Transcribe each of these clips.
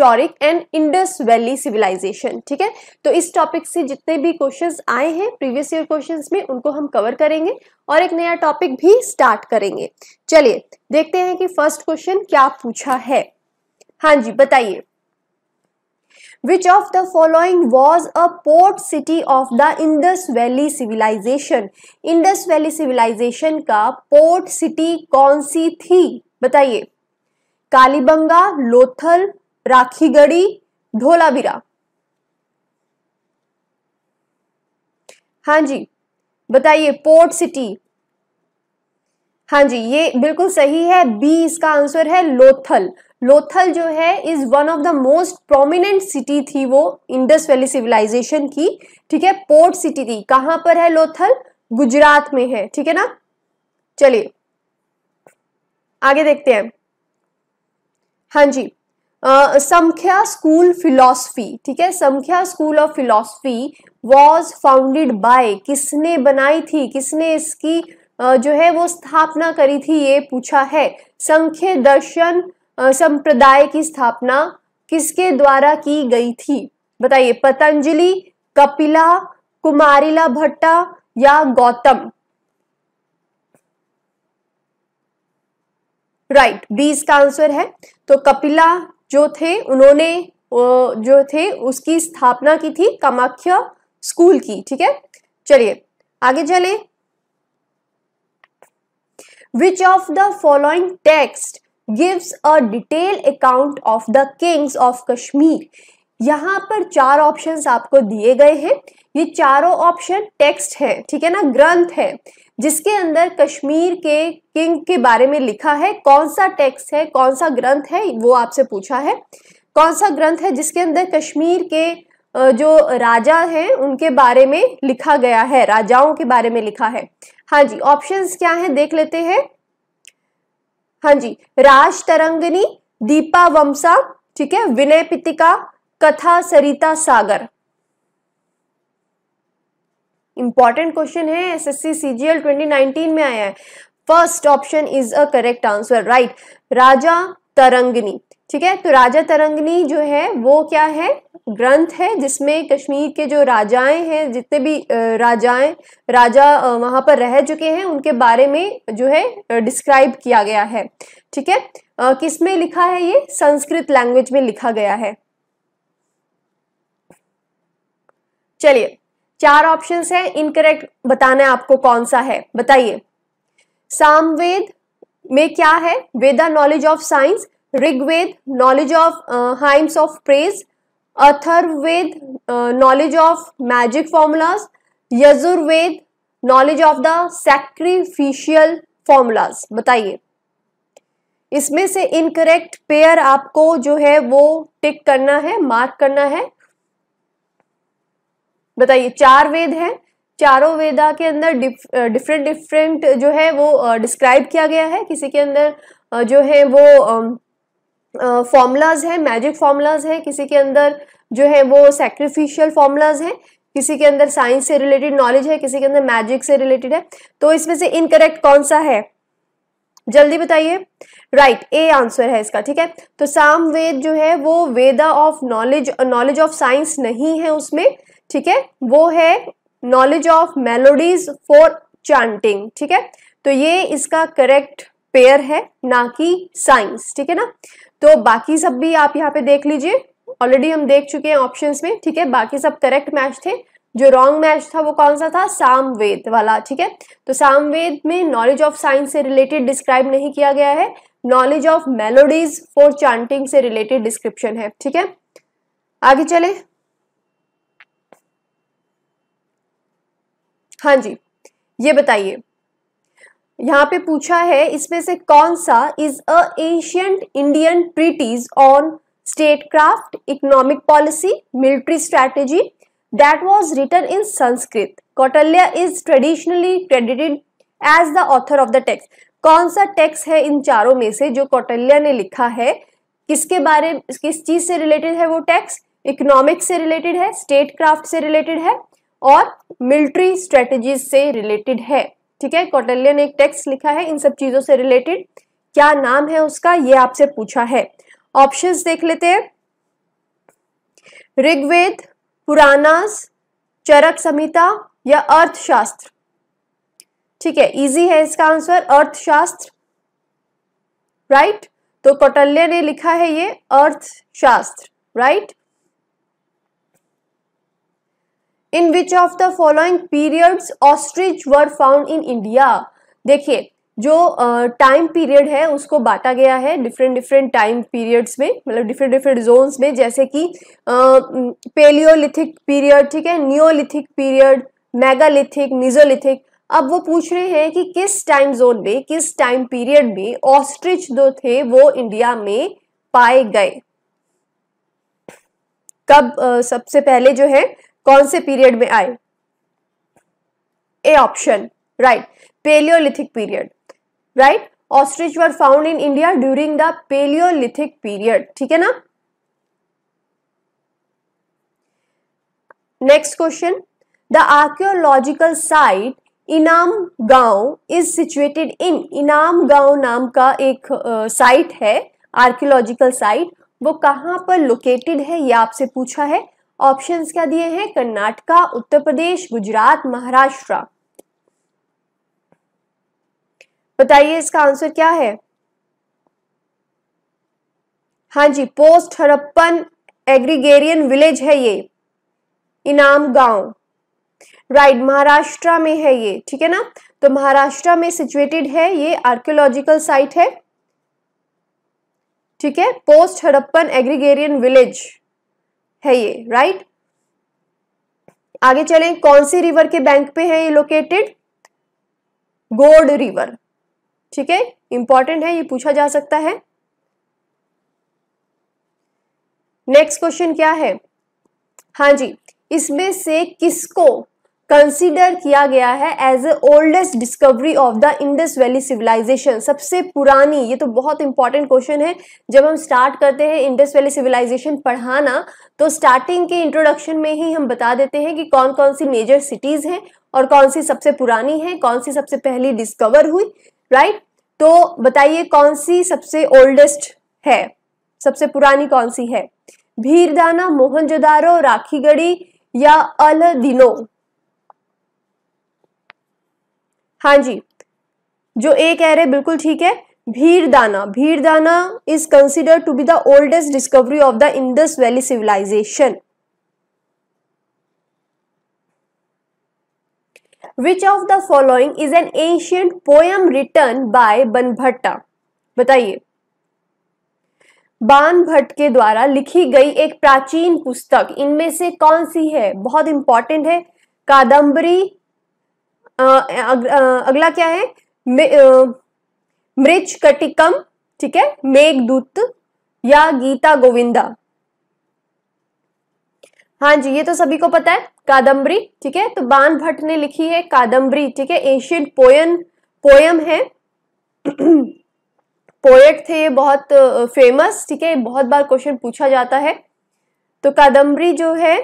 Prehistoric and Indus valley civilization ठीक है तो इस टॉपिक से जितने भी क्वेश्चंस आए हैं प्रीवियस ईयर क्वेश्चंस में उनको हम कवर करेंगे और एक नया टॉपिक भी स्टार्ट करेंगे चलिए देखते हैं कि फर्स्ट क्वेश्चन क्या पूछा है हाँ जी बताइए which of the following was a port city of the indus valley civilization indus valley civilization का port city कौन सी थी बताइए कालीबंगा लोथल राखीगढ़ी ढोलावीरा हाँ जी बताइए पोर्ट सिटी हाँ जी ये बिल्कुल सही है बी इसका आंसर है लोथल लोथल जो है is one of the most prominent city थी वो इंडस वैली सिविलाइजेशन की ठीक है पोर्ट सिटी थी कहां पर है लोथल गुजरात में है ठीक है ना चलिए आगे देखते हैं हाँ जी संख्या स्कूल फिलॉसफी ठीक है Samkhya school of philosophy was founded by किसने बनाई थी किसने इसकी uh, जो है वो स्थापना करी थी ये पूछा है संख्य दर्शन uh, संप्रदाय की स्थापना किसके द्वारा की गई थी बताइए पतंजलि कपिला कुमारीला भट्टा या गौतम राइट right, बी इसका आंसर है तो कपिला जो थे उन्होंने जो थे उसकी स्थापना की थी कामाख्या स्कूल की ठीक है चलिए आगे चले which of the following text gives a detail account of the kings of Kashmir यहां पर चार ऑप्शंस आपको दिए गए हैं ये चारों ऑप्शन टेक्स्ट है ठीक है ना ग्रंथ है जिसके अंदर कश्मीर के किंग के बारे में लिखा है कौन सा टेक्स्ट है कौन सा ग्रंथ है वो आपसे पूछा है कौन सा ग्रंथ है जिसके अंदर कश्मीर के जो राजा हैं उनके बारे में लिखा गया है राजाओं के बारे में लिखा है हाँ जी ऑप्शंस क्या हैं देख लेते हैं हाँ जी राज तरंगनी दीपा वंशा ठीक है विनय पितिका कथा सरिता सागर इंपॉर्टेंट क्वेश्चन है S S SSC CGL nineteen में आया है first option is a correct answer right Raja Tarangini ठीक है तो राजा तरंगनी जो है वो क्या है ग्रंथ है जिसमें कश्मीर के जो राजाएं हैं जितने भी राजाएं राजा वहां पर रह चुके हैं उनके बारे में जो है डिस्क्राइब किया गया है ठीक है किसमें लिखा है ये संस्कृत लैंग्वेज में लिखा गया है चलिए चार ऑप्शन है इनकरेक्ट बताना है आपको कौन सा है बताइए सामवेद में क्या है Veda knowledge of science Rigveda knowledge of hymns of praise Atharvaveda knowledge of magic formulas Yajurveda knowledge of the sacrificial formulas बताइए इसमें से इनकरेक्ट पेयर आपको जो है वो टिक करना है मार्क करना है बताइए चार वेद हैं चारों वेदा के अंदर डिफरेंट डिफरेंट जो है वो डिस्क्राइब किया गया है किसी के अंदर जो है वो फॉर्मूलाज है मैजिक फॉर्मूलाज है किसी के अंदर जो है वो सेक्रीफिशियल फॉर्मूलाज है किसी के अंदर साइंस से रिलेटेड नॉलेज है किसी के अंदर मैजिक से रिलेटेड है तो इसमें से इनकरेक्ट कौन सा है जल्दी बताइए राइट ए आंसर है इसका ठीक है तो साम वेद जो है वो Veda of knowledge knowledge of science नहीं है उसमें ठीक है वो है knowledge of melodies for chanting ठीक है तो ये इसका करेक्ट पेयर है ना कि साइंस ठीक है ना तो बाकी सब भी आप यहाँ पे देख लीजिए ऑलरेडी हम देख चुके हैं ऑप्शंस में ठीक है बाकी सब करेक्ट मैच थे जो रॉन्ग मैच था वो कौन सा था सामवेद वाला ठीक है तो सामवेद में नॉलेज ऑफ साइंस से रिलेटेड डिस्क्राइब नहीं किया गया है knowledge of melodies for chanting से रिलेटेड डिस्क्रिप्शन है ठीक है आगे चले हाँ जी ये बताइए यहाँ पे पूछा है इसमें से कौन सा is a ancient Indian treatise on state craft economic policy military strategy that was written in Sanskrit Kautilya is traditionally credited as the author of the text कौन सा टेक्स्ट है इन चारों में से जो कौटल्या ने लिखा है किसके बारे किस चीज से रिलेटेड है वो टेक्स्ट इकोनॉमिक्स से रिलेटेड है स्टेट क्राफ्ट से रिलेटेड है और मिलिट्री स्ट्रेटेजी से रिलेटेड है ठीक है कौटल्य ने एक टेक्स्ट लिखा है इन सब चीजों से रिलेटेड क्या नाम है उसका ये आपसे पूछा है ऑप्शंस देख लेते हैं ऋग्वेद पुराणास चरक संहिता या अर्थशास्त्र ठीक है इजी है इसका आंसर अर्थशास्त्र राइट तो कौटल्य ने लिखा है ये Arthashastra right in which of the following periods ostrich were found in India देखिए जो टाइम uh, पीरियड है उसको बांटा गया है डिफरेंट डिफरेंट टाइम पीरियड्स में मतलब डिफरेंट डिफरेंट जोन्स में जैसे कि पेलियोलिथिक पीरियड ठीक है नियोलिथिक पीरियड मेगालिथिक निजोलिथिक अब वो पूछ रहे हैं कि किस टाइम जोन में किस टाइम पीरियड में ऑस्ट्रिच जो थे वो इंडिया में पाए गए कब सबसे पहले जो है कौन से पीरियड में आए A option right paleolithic period right ostrich were found in India during the paleolithic period ठीक है ना next question the archaeological site Inamgaon is situated इन इनाम गांव नाम का एक साइट uh, है आर्कियोलॉजिकल साइट वो कहां पर लोकेटेड है ये आपसे पूछा है ऑप्शंस क्या दिए हैं कर्नाटका उत्तर प्रदेश गुजरात महाराष्ट्र बताइए इसका आंसर क्या है हाँ जी पोस्ट हरप्पन एग्रीगेरियन विलेज है ये इनाम गांव राइट महाराष्ट्र में है ये ठीक है ना तो महाराष्ट्र में सिचुएटेड है ये आर्कियोलॉजिकल साइट है ठीक है पोस्ट हड़प्पन एग्रीगेरियन विलेज है ये राइट आगे चलें कौन सी रिवर के बैंक पे है ये लोकेटेड गोड रिवर ठीक है इंपॉर्टेंट है ये पूछा जा सकता है नेक्स्ट क्वेश्चन क्या है हाँ जी इसमें से किसको कंसीडर किया गया है as a oldest discovery of the Indus valley civilization सबसे पुरानी ये तो बहुत इंपॉर्टेंट क्वेश्चन है जब हम स्टार्ट करते हैं इंडस वैली सिविलाइजेशन पढ़ाना तो स्टार्टिंग के इंट्रोडक्शन में ही हम बता देते हैं कि कौन कौन सी मेजर सिटीज हैं और कौन सी सबसे पुरानी है कौन सी सबसे पहली डिस्कवर हुई राइट तो बताइए कौन सी सबसे ओल्डेस्ट है सबसे पुरानी कौन सी है भीरदाना मोहनजोदारो राखीगढ़ी या अल दिनो हाँ जी जो ए कह रहे बिल्कुल ठीक है Bhirrana Bhirrana is consider to be the oldest discovery of the Indus valley civilization which of the following is an ancient poem written by Banabhatta बताइए बान भट्ट के द्वारा लिखी गई एक प्राचीन पुस्तक इनमें से कौन सी है बहुत इंपॉर्टेंट है कादम्बरी आ, अगला क्या है मृच कटिकम ठीक है मेघदूत या गीता गोविंदा हाँ जी ये तो सभी को पता है कादम्बरी ठीक है तो बान भट्ट ने लिखी है कादम्बरी ठीक है एशियड पोयन पोयम है पोएट थे ये बहुत फेमस ठीक है बहुत बार क्वेश्चन पूछा जाता है तो कादम्बरी जो है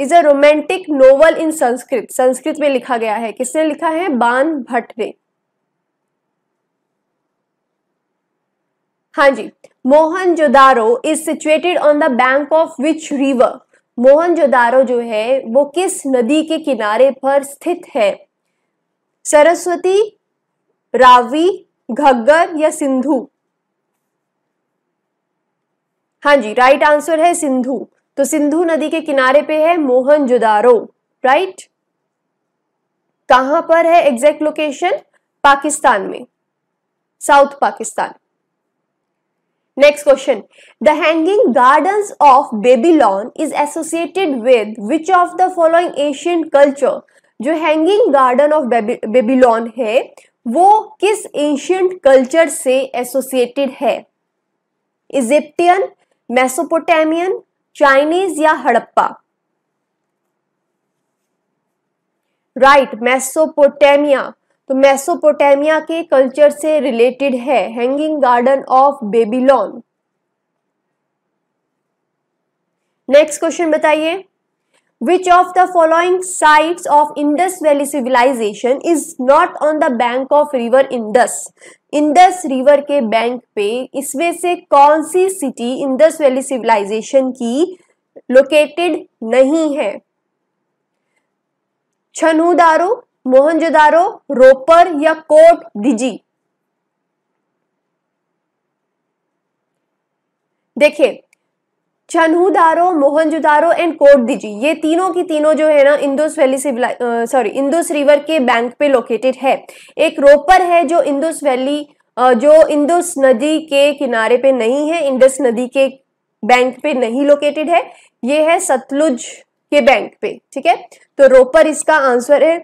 is a romantic novel in Sanskrit Sanskrit में लिखा गया है किसने लिखा है बान भट्ट ने हाँ जी Mohenjo Daro is situated on the bank of which river Mohenjo Daro जो है वो किस नदी के किनारे पर स्थित है सरस्वती रावी घग्गर या सिंधु हाँ जी राइट आंसर है सिंधु तो सिंधु नदी के किनारे पे है मोहन जुदारो राइट कहां पर है एग्जैक्ट लोकेशन पाकिस्तान में south Pakistan next question the hanging garden of Babylon is associated with which of the following Asian culture जो हैंगिंग गार्डन ऑफ बेबीलोन है वो किस एशियंट कल्चर से एसोसिएटेड है इजिप्टियन मेसोपोटामियन चाइनीज या हड़प्पा राइट मैसोपोटेमिया तो मेसोपोटामिया के कल्चर से रिलेटेड है hanging garden of Babylon next question बताइए which of the following sites of Indus valley civilisation is not on the bank of river Indus Indus river के bank पे इसमें से कौन सी सिटी इंदस वैली सिविलाइजेशन की located नहीं है छनहुदारो मोहनजोदारो रोपर या कोट दिजी देखिये छनहुदारो मोहनजुदारो एंड कोट दीजिए ये तीनों की तीनों जो है ना Indus valley sorry Indus river के बैंक पे लोकेटेड है एक रोपर है जो इंदोस वैली जो इंदोस नदी के किनारे पे नहीं है इंदोस नदी के बैंक पे नहीं लोकेटेड है ये है सतलुज के बैंक पे ठीक है तो रोपर इसका आंसर है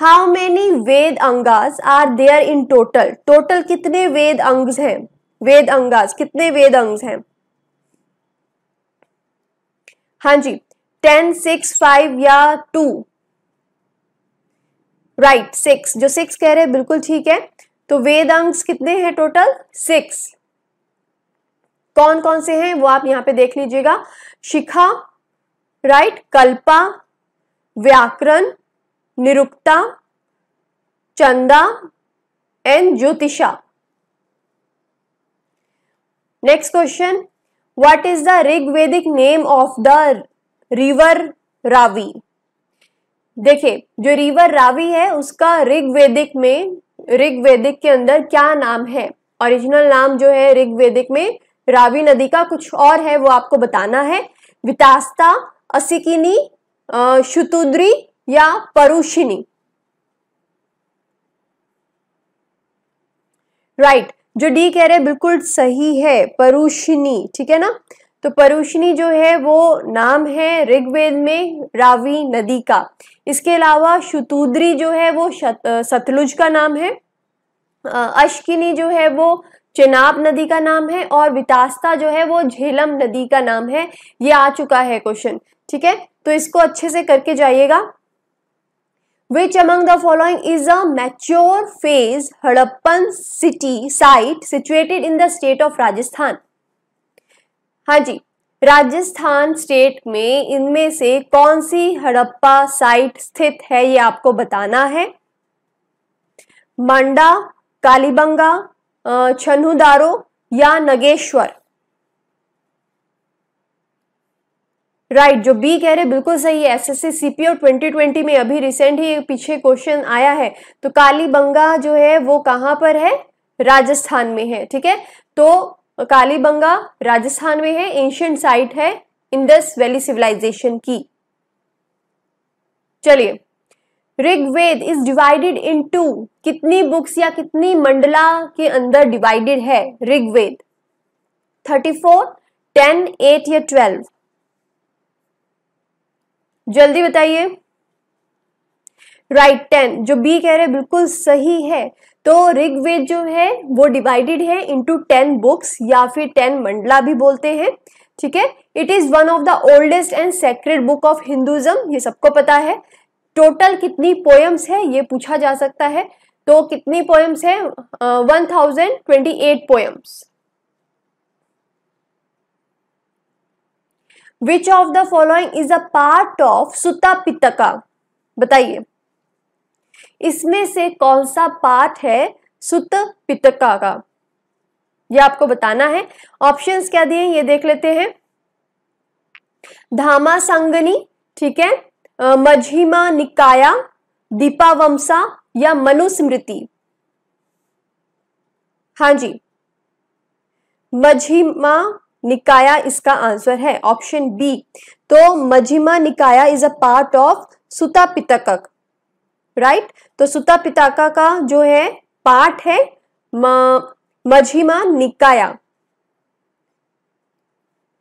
how many Vedangas are there in total total कितने वेद अंग हैं वेद अंगाज कितने वेद अंग हैं हाँ जी ten six five or two right six जो सिक्स कह रहे हैं बिल्कुल ठीक है तो वेद अंग कितने हैं टोटल सिक्स कौन कौन से हैं वो आप यहां पे देख लीजिएगा शिखा right Kalpa Vyakarana Nirukta Chhanda and Jyotisha next question what is the Rigvedic name of the river Ravi देखिए जो रिवर रावी है उसका ऋग्वेदिक में ऋग्वेदिक के अंदर क्या नाम है ओरिजिनल नाम जो है ऋग्वेदिक में रावी नदी का कुछ और है वो आपको बताना है वितास्ता असिकिनी शुतुद्री या परुशिनी राइट right. जो डी कह रहे हैं बिल्कुल सही है परुषिनी ठीक है ना तो परुषिनी जो है वो नाम है ऋग्वेद में रावी नदी का इसके अलावा शुतुद्री जो है वो सतलुज का नाम है अश्किनी जो है वो चेनाब नदी का नाम है और वितास्ता जो है वो झेलम नदी का नाम है ये आ चुका है क्वेश्चन ठीक है तो इसको अच्छे से करके जाइएगा Which among the following is a mature phase Harappan city site situated in the state of Rajasthan? हाँ जी राजस्थान स्टेट में इनमें से कौन सी हड़प्पा साइट स्थित है ये आपको बताना है मांडा कालीबंगा छनुदारो या नगेश्वर राइट right, जो बी कह रहे बिल्कुल सही है एसएससी सीपी और 2020 में अभी रिसेंट ही पीछे क्वेश्चन आया है तो कालीबंगा जो है वो कहां पर है राजस्थान में है ठीक है तो कालीबंगा राजस्थान में है एंशियंट साइट है इंडस वैली सिविलाइजेशन की चलिए Rigveda is divided into कितनी बुक्स या कितनी मंडला के अंदर डिवाइडेड है Rigveda thirty four ten eight या ट्वेल्व जल्दी बताइए राइट टेन जो बी कह रहे बिल्कुल सही है तो ऋग्वेद जो है वो डिवाइडेड है इनटू टेन बुक्स या फिर टेन मंडला भी बोलते हैं ठीक है it is one of the oldest and sacred book of Hinduism ये सबको पता है टोटल कितनी पोएम्स है ये पूछा जा सकता है तो कितनी पोएम्स है one thousand twenty eight poems which of the following is a part of Sutta Pitaka बताइए इसमें से कौन सा पार्ट है सुत पितका का यह आपको बताना है ऑप्शंस क्या दिए ये देख लेते हैं धामा संगनी ठीक है मझिमा निकाया दीपावंसा या मनुस्मृति हाँ जी मझिमा निकाया इसका आंसर है ऑप्शन बी तो Majjhima Nikaya is a part of Sutta Pitaka right तो सुता पिताका का जो है पार्ट है मझिमा निकाया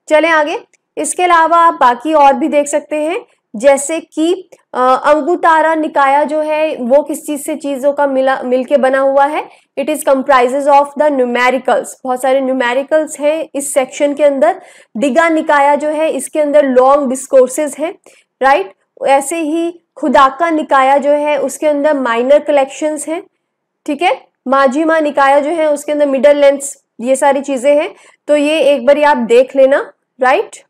चले आगे इसके अलावा आप बाकी और भी देख सकते हैं जैसे कि अंगुतारा निकाया जो है वो किस चीज से चीजों का मिला मिलके बना हुआ है it is comprises of the numericals बहुत सारे न्यूमेरिकल्स हैं इस सेक्शन के अंदर दिगा निकाया जो है इसके अंदर लॉन्ग डिस्कोर्सेज हैं राइट ऐसे ही खुदाका निकाया जो है उसके अंदर माइनर कलेक्शन है ठीक है माजिमा निकाया जो है उसके अंदर मिडल लेंथ ये सारी चीजें हैं तो ये एक बार आप देख लेना right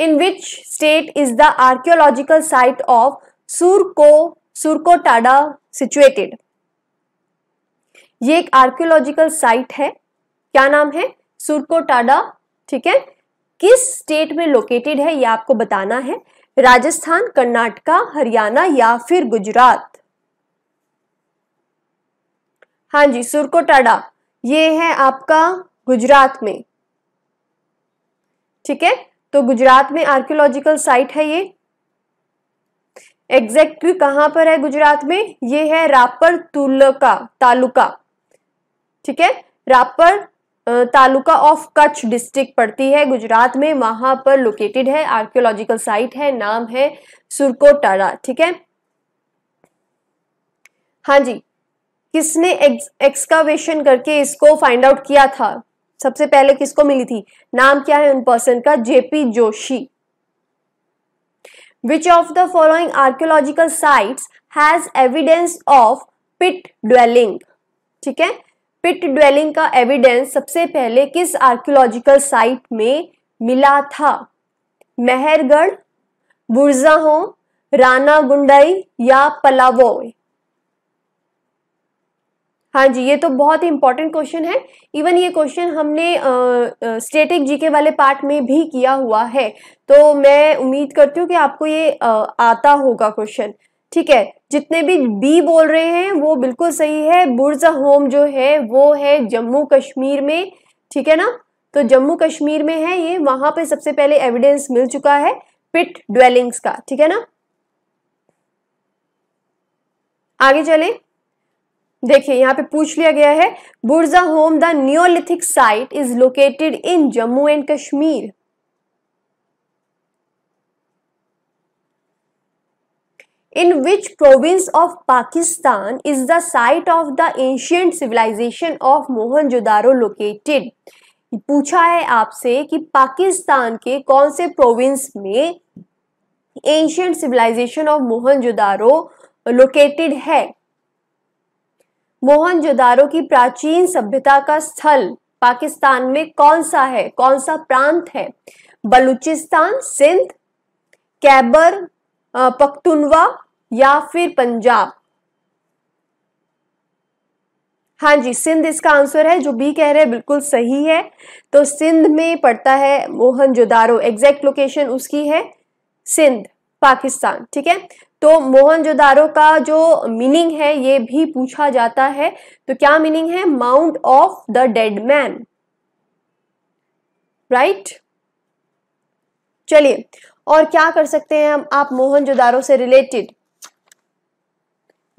in which state is the archaeological site of Surko Surkotada situated ये एक आर्क्योलॉजिकल साइट है क्या नाम है सुरकोटाडा ठीक है किस स्टेट में लोकेटेड है ये आपको बताना है राजस्थान कर्नाटका हरियाणा या फिर गुजरात हाँ जी सुरकोटाडा ये है आपका गुजरात में ठीक है तो गुजरात में आर्कियोलॉजिकल साइट है ये एग्जैक्ट कहाँ पर है गुजरात में ये है रापर तुलका तालुका ठीक है रापर तालुका ऑफ कच्छ डिस्ट्रिक्ट पड़ती है गुजरात में वहां पर लोकेटेड है आर्कियोलॉजिकल साइट है नाम है सुरकोटारा ठीक है हाँ जी किसने एक्सकावेशन करके इसको फाइंड आउट किया था सबसे पहले किसको मिली थी नाम क्या है उन पर्सन का JP Joshi which of the following archaeological sites has evidence of pit dwelling ठीक है पिट ड्वेलिंग का एविडेंस सबसे पहले किस आर्कियोलॉजिकल साइट में मिला था मेहरगढ़ बुर्जा हो राना गुंडई या पलावो हाँ जी ये तो बहुत ही इंपॉर्टेंट क्वेश्चन है इवन ये क्वेश्चन हमने स्टेटिक जीके वाले पार्ट में भी किया हुआ है तो मैं उम्मीद करती हूँ कि आपको ये आ, आता होगा क्वेश्चन ठीक है जितने भी बी बोल रहे हैं वो बिल्कुल सही है बुर्ज होम जो है वो है जम्मू कश्मीर में ठीक है ना तो जम्मू कश्मीर में है ये वहां पे सबसे पहले एविडेंस मिल चुका है पिट ड्वेलिंग्स का ठीक है ना आगे चलें देखिए यहाँ पे पूछ लिया गया है Burzahom the neolithic site is located in Jammu and Kashmir in which province of Pakistan is the site of the ancient civilization of Mohenjo Daro located पूछा है आपसे कि पाकिस्तान के कौन से प्रोविंस में ancient civilization of Mohenjo Daro located है मोहनजोदारो की प्राचीन सभ्यता का स्थल पाकिस्तान में कौन सा है कौन सा प्रांत है बलूचिस्तान सिंध कैबर पख्तुनवा या फिर पंजाब हाँ जी सिंध इसका आंसर है जो बी कह रहे हैं बिल्कुल सही है तो सिंध में पड़ता है मोहनजोदारो एग्जैक्ट लोकेशन उसकी है सिंध पाकिस्तान ठीक है तो मोहनजोदारो का जो मीनिंग है ये भी पूछा जाता है तो क्या मीनिंग है mound of the dead man right चलिए और क्या कर सकते हैं हम आप मोहनजोदारो से रिलेटेड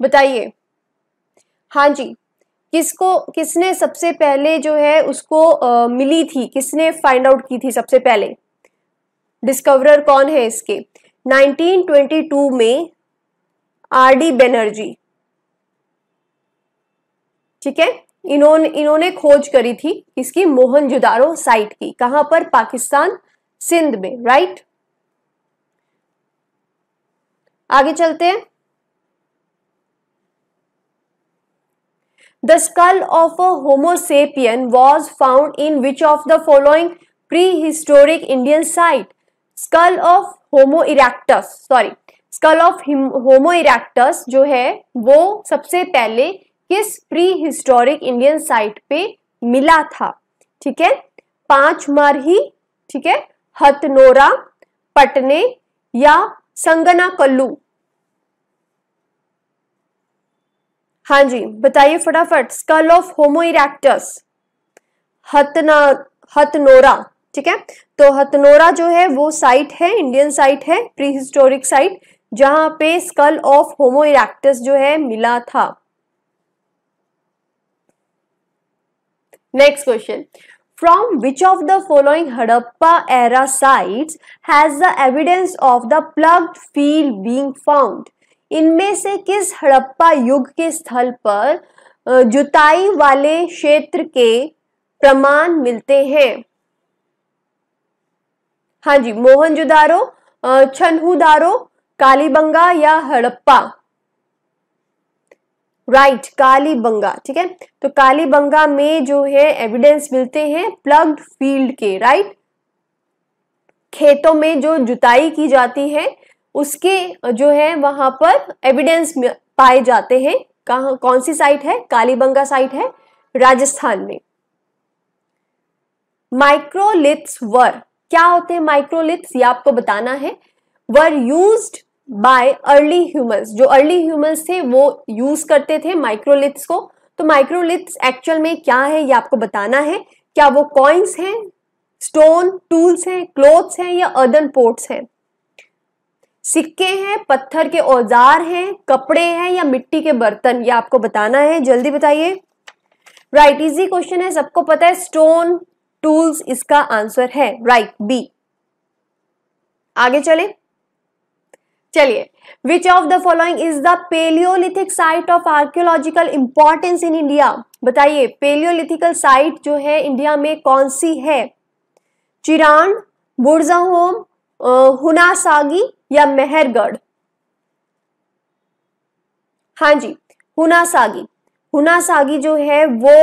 बताइए हाँ जी किसको किसने सबसे पहले जो है उसको आ, मिली थी किसने फाइंड आउट की थी सबसे पहले डिस्कवरर कौन है इसके 1922 में आर डी बेनर्जी ठीक है इन्होंने इन्होंने खोज करी थी इसकी जुदारो साइट की कहां पर पाकिस्तान सिंध में राइट आगे चलते हैं the skull of a homo sapien was found in which of the following prehistoric Indian site skull of homo erectus sorry skull of homo erectus जो है वो सबसे पहले किस प्री हिस्टोरिक इंडियन साइट पे मिला था ठीक है पांच मार ही ठीक है हथनोरा पटने या संगना कल्लू हाँ जी बताइए फटाफट स्कल ऑफ होमो इरेक्टस हतना हथनोरा ठीक है तो हथनोरा जो है वो साइट है इंडियन साइट है प्री हिस्टोरिक साइट जहां पे स्कल ऑफ होमो इरेक्टस जो है मिला था next question from which of the following Harappa era site has the evidence of the plough field being found इनमें से किस हड़प्पा युग के स्थल पर जुताई वाले क्षेत्र के प्रमाण मिलते हैं हाँ जी मोहनजुदारो छनहुदारो कालीबंगा या हड़प्पा राइट right, कालीबंगा ठीक है तो कालीबंगा में जो है एविडेंस मिलते हैं प्लग्ड फील्ड के राइट right? खेतों में जो जुताई की जाती है उसके जो है वहां पर एविडेंस पाए जाते हैं कहा कौन सी साइट है कालीबंगा साइट है राजस्थान में माइक्रोलिथ्स वर क्या होते हैं माइक्रोलिथ्स ये आपको बताना है were used by early humans जो अर्ली ह्यूमन्स थे वो यूज करते थे माइक्रोलिथ्स को तो माइक्रोलिथ्स एक्चुअल में क्या है ये आपको बताना है क्या वो कॉइन्स हैं स्टोन टूल्स हैं क्लोथ्स हैं या अर्दन पोर्ट्स हैं सिक्के हैं पत्थर के औजार हैं कपड़े हैं या मिट्टी के बर्तन ये आपको बताना है जल्दी बताइए राइट इजी क्वेश्चन है सबको पता है स्टोन टूल्स इसका आंसर है राइट right, बी आगे चले चलिए which of the following is the palaeolithic site of archaeological importance in India बताइए पेलियोलिथिकल साइट जो है इंडिया में कौन सी है चिरान बुरजाहोम हुनासागी या मेहरगढ़ हाँ जी हुनासागी हुनासागी जो है वो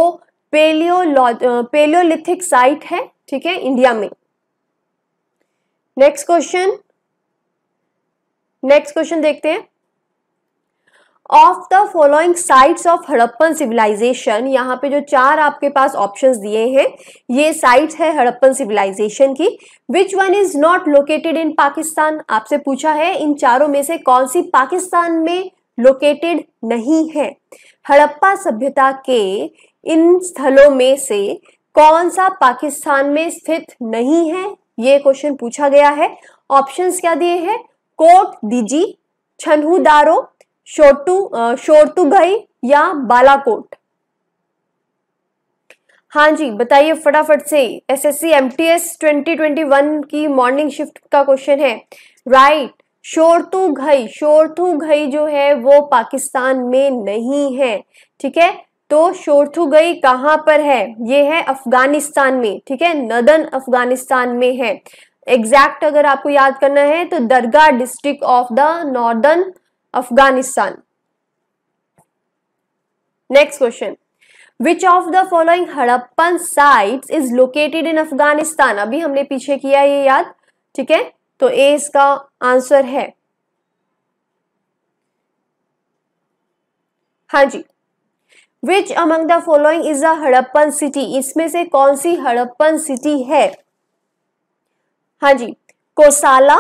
पेलियोलिथिक साइट है ठीक है इंडिया में नेक्स्ट क्वेश्चन नेक्स्ट क्वेश्चन देखते हैं of the following sites of Harappan civilisation यहाँ पे जो चार आपके पास ऑप्शंस दिए हैं ये साइट्स है हड़प्पन सिविलाइजेशन की which one is not located in Pakistan आपसे पूछा है इन चारों में से कौन सी पाकिस्तान में लोकेटेड नहीं है हड़प्पा सभ्यता के इन स्थलों में से कौन सा पाकिस्तान में स्थित नहीं है ये क्वेश्चन पूछा गया है ऑप्शंस क्या दिए हैं कोट दिजी छनहुदारो शोटू शोरतुगई या बालाकोट हाँ जी बताइए फटाफट से एसएससी एमटीएस 2021 की मॉर्निंग शिफ्ट का क्वेश्चन है right Shortughai Shortughai जो है वो पाकिस्तान में नहीं है ठीक है तो शोरथुगई कहाँ पर है ये है अफगानिस्तान में ठीक है नदन अफगानिस्तान में है एग्जैक्ट अगर आपको याद करना है तो Darqad district of the northern Afghanistan next question which of the following Harappan site is located in Afghanistan अभी हमने पीछे किया ये याद ठीक है तो ए इसका आंसर है हाँ जी which among the following is a Harappan city इसमें से कौन सी हड़प्पन सिटी है हाँ जी कोसाला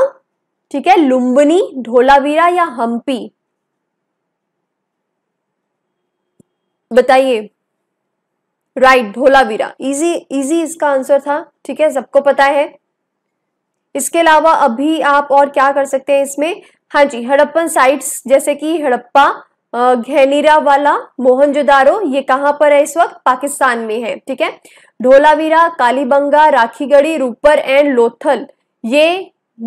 ठीक है लुम्बनी ढोलावीरा या हम्पी बताइए राइट ढोलावीरा इजी इजी इसका आंसर था ठीक है सबको पता है इसके अलावा अभी आप और क्या कर सकते हैं इसमें हाँ जी हड़प्पन साइट्स जैसे कि हड़प्पा घेनीरा वाला मोहनजोदारो ये कहाँ पर है इस वक्त पाकिस्तान में है ठीक है ढोलावीरा कालीबंगा राखीगढ़ी रूपर एंड लोथल ये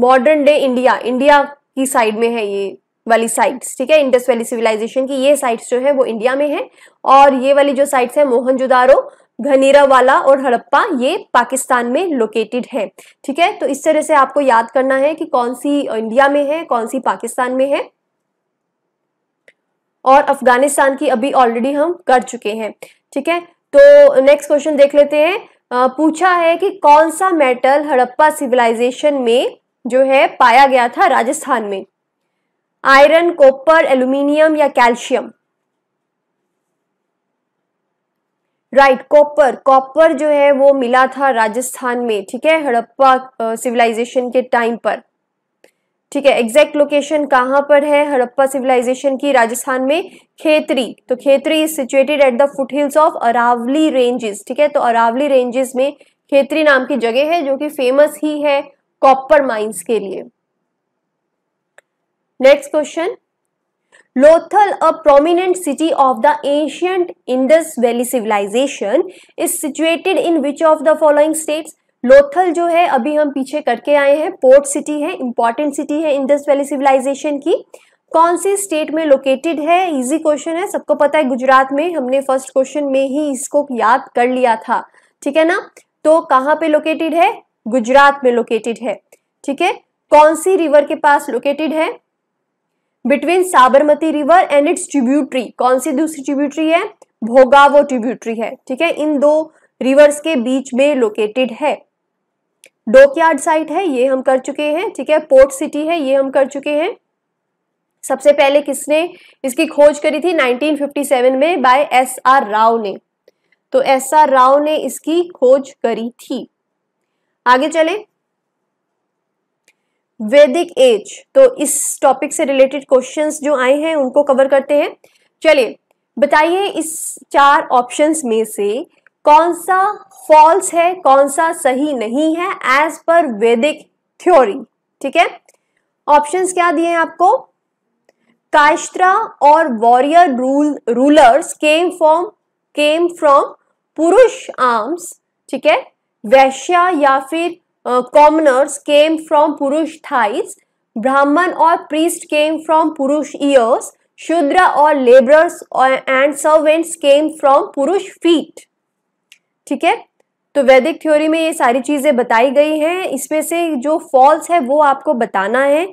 मॉडर्न डे इंडिया इंडिया की साइड में है ये वाली साइट्स ठीक है इंडस वैली सिविलाइजेशन की ये साइट्स जो है वो इंडिया में है और ये वाली जो साइट्स है मोहनजोदारो घनीरा वाला और हड़प्पा ये पाकिस्तान में लोकेटेड है ठीक है तो इस तरह से आपको याद करना है कि कौन सी इंडिया में है कौन सी पाकिस्तान में है और अफगानिस्तान की अभी ऑलरेडी हम कर चुके हैं ठीक है तो नेक्स्ट क्वेश्चन देख लेते हैं आ, पूछा है कि कौन सा मेटल हड़प्पा सिविलाइजेशन में जो है पाया गया था राजस्थान में आयरन कॉपर एल्यूमिनियम या कैल्शियम राइट कॉपर कॉपर जो है वो मिला था राजस्थान में ठीक है हड़प्पा सिविलाइजेशन के टाइम पर ठीक है एग्जैक्ट लोकेशन कहाँ पर है हड़प्पा सिविलाइजेशन की राजस्थान में खेतरी तो Khetri is situated at the foothills of Aravalli ranges ठीक है तो अरावली रेंजेस में खेतरी नाम की जगह है जो कि फेमस ही है कॉपर माइंस के लिए next question Lothal a prominent city of the ancient Indus valley civilisation is situated in which of the following states Lothal जो है अभी हम पीछे करके आए हैं पोर्ट सिटी है इंपॉर्टेंट सिटी है इंडस वैली सिविलाइजेशन की कौन सी स्टेट में लोकेटेड है इजी क्वेश्चन है सबको पता है गुजरात में हमने फर्स्ट क्वेश्चन में ही इसको याद कर लिया था ठीक है ना तो कहाँ पे लोकेटेड है गुजरात में लोकेटेड है ठीक है कौन सी रिवर के पास लोकेटेड है between Sabarmati river and its tributary कौन सी दूसरी ट्रिब्यूटरी है भोगावो ट्रिब्यूटरी है ठीक है इन दो रिवर्स के बीच में लोकेटेड है डोकयार्ड साइट है ये हम कर चुके हैं ठीक है पोर्ट सिटी है ये हम कर चुके हैं सबसे पहले किसने इसकी खोज करी थी 1957 में बाय एस आर राव ने तो एस आर राव ने इसकी खोज करी थी आगे चले वैदिक एज तो इस टॉपिक से रिलेटेड क्वेश्चंस जो आए हैं उनको कवर करते हैं चलिए बताइए इस चार ऑप्शंस में से कौन सा फॉल्स है कौन सा सही नहीं है एज पर वैदिक थ्योरी ठीक है ऑप्शंस क्या दिए हैं आपको काश्त्रा और warrior rule rulers came from came from Purusha arms ठीक है वैश्या या फिर commoners came from Purusha thighs Brahmin और priest came from Purusha ears Shudra और labourers and servants came from Purusha feet ठीक है तो वैदिक थ्योरी में ये सारी चीज़ें बताई गई हैं इसमें से जो फॉल्स है वो आपको बताना है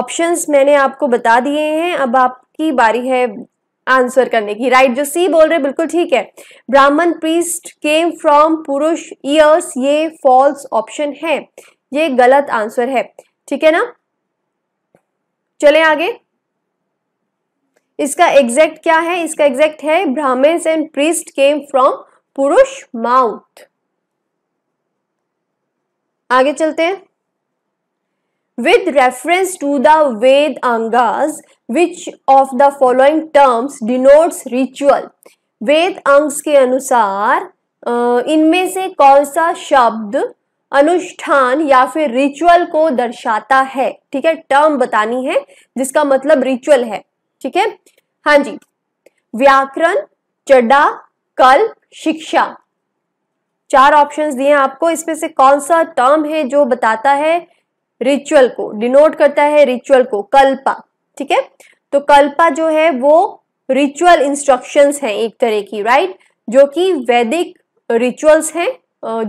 ऑप्शंस मैंने आपको बता दिए हैं अब आपकी बारी है आंसर करने की राइट right, जो सी बोल रहे बिल्कुल ठीक है Brahmin priest came from Purusha ears ये फॉल्स ऑप्शन है ये गलत आंसर है ठीक है ना चले आगे इसका एग्जैक्ट क्या है इसका एग्जैक्ट है Brahmins and priest came from Purusha mouth आगे चलते हैं with reference to the Vedangas which of the following terms denote ritual Vedangas के अनुसार इनमें से कौन सा शब्द अनुष्ठान या फिर रिचुअल को दर्शाता है ठीक है टर्म बतानी है जिसका मतलब रिचुअल है ठीक है हाँ जी व्याकरण चड्डा कल शिक्षा चार ऑप्शंस दिए आपको इसमें से कौन सा टर्म है जो बताता है रिचुअल को डिनोट करता है रिचुअल को कल्पा ठीक है तो कल्पा जो है वो रिचुअल इंस्ट्रक्शंस हैं एक तरह की राइट जो कि वैदिक रिचुअल्स हैं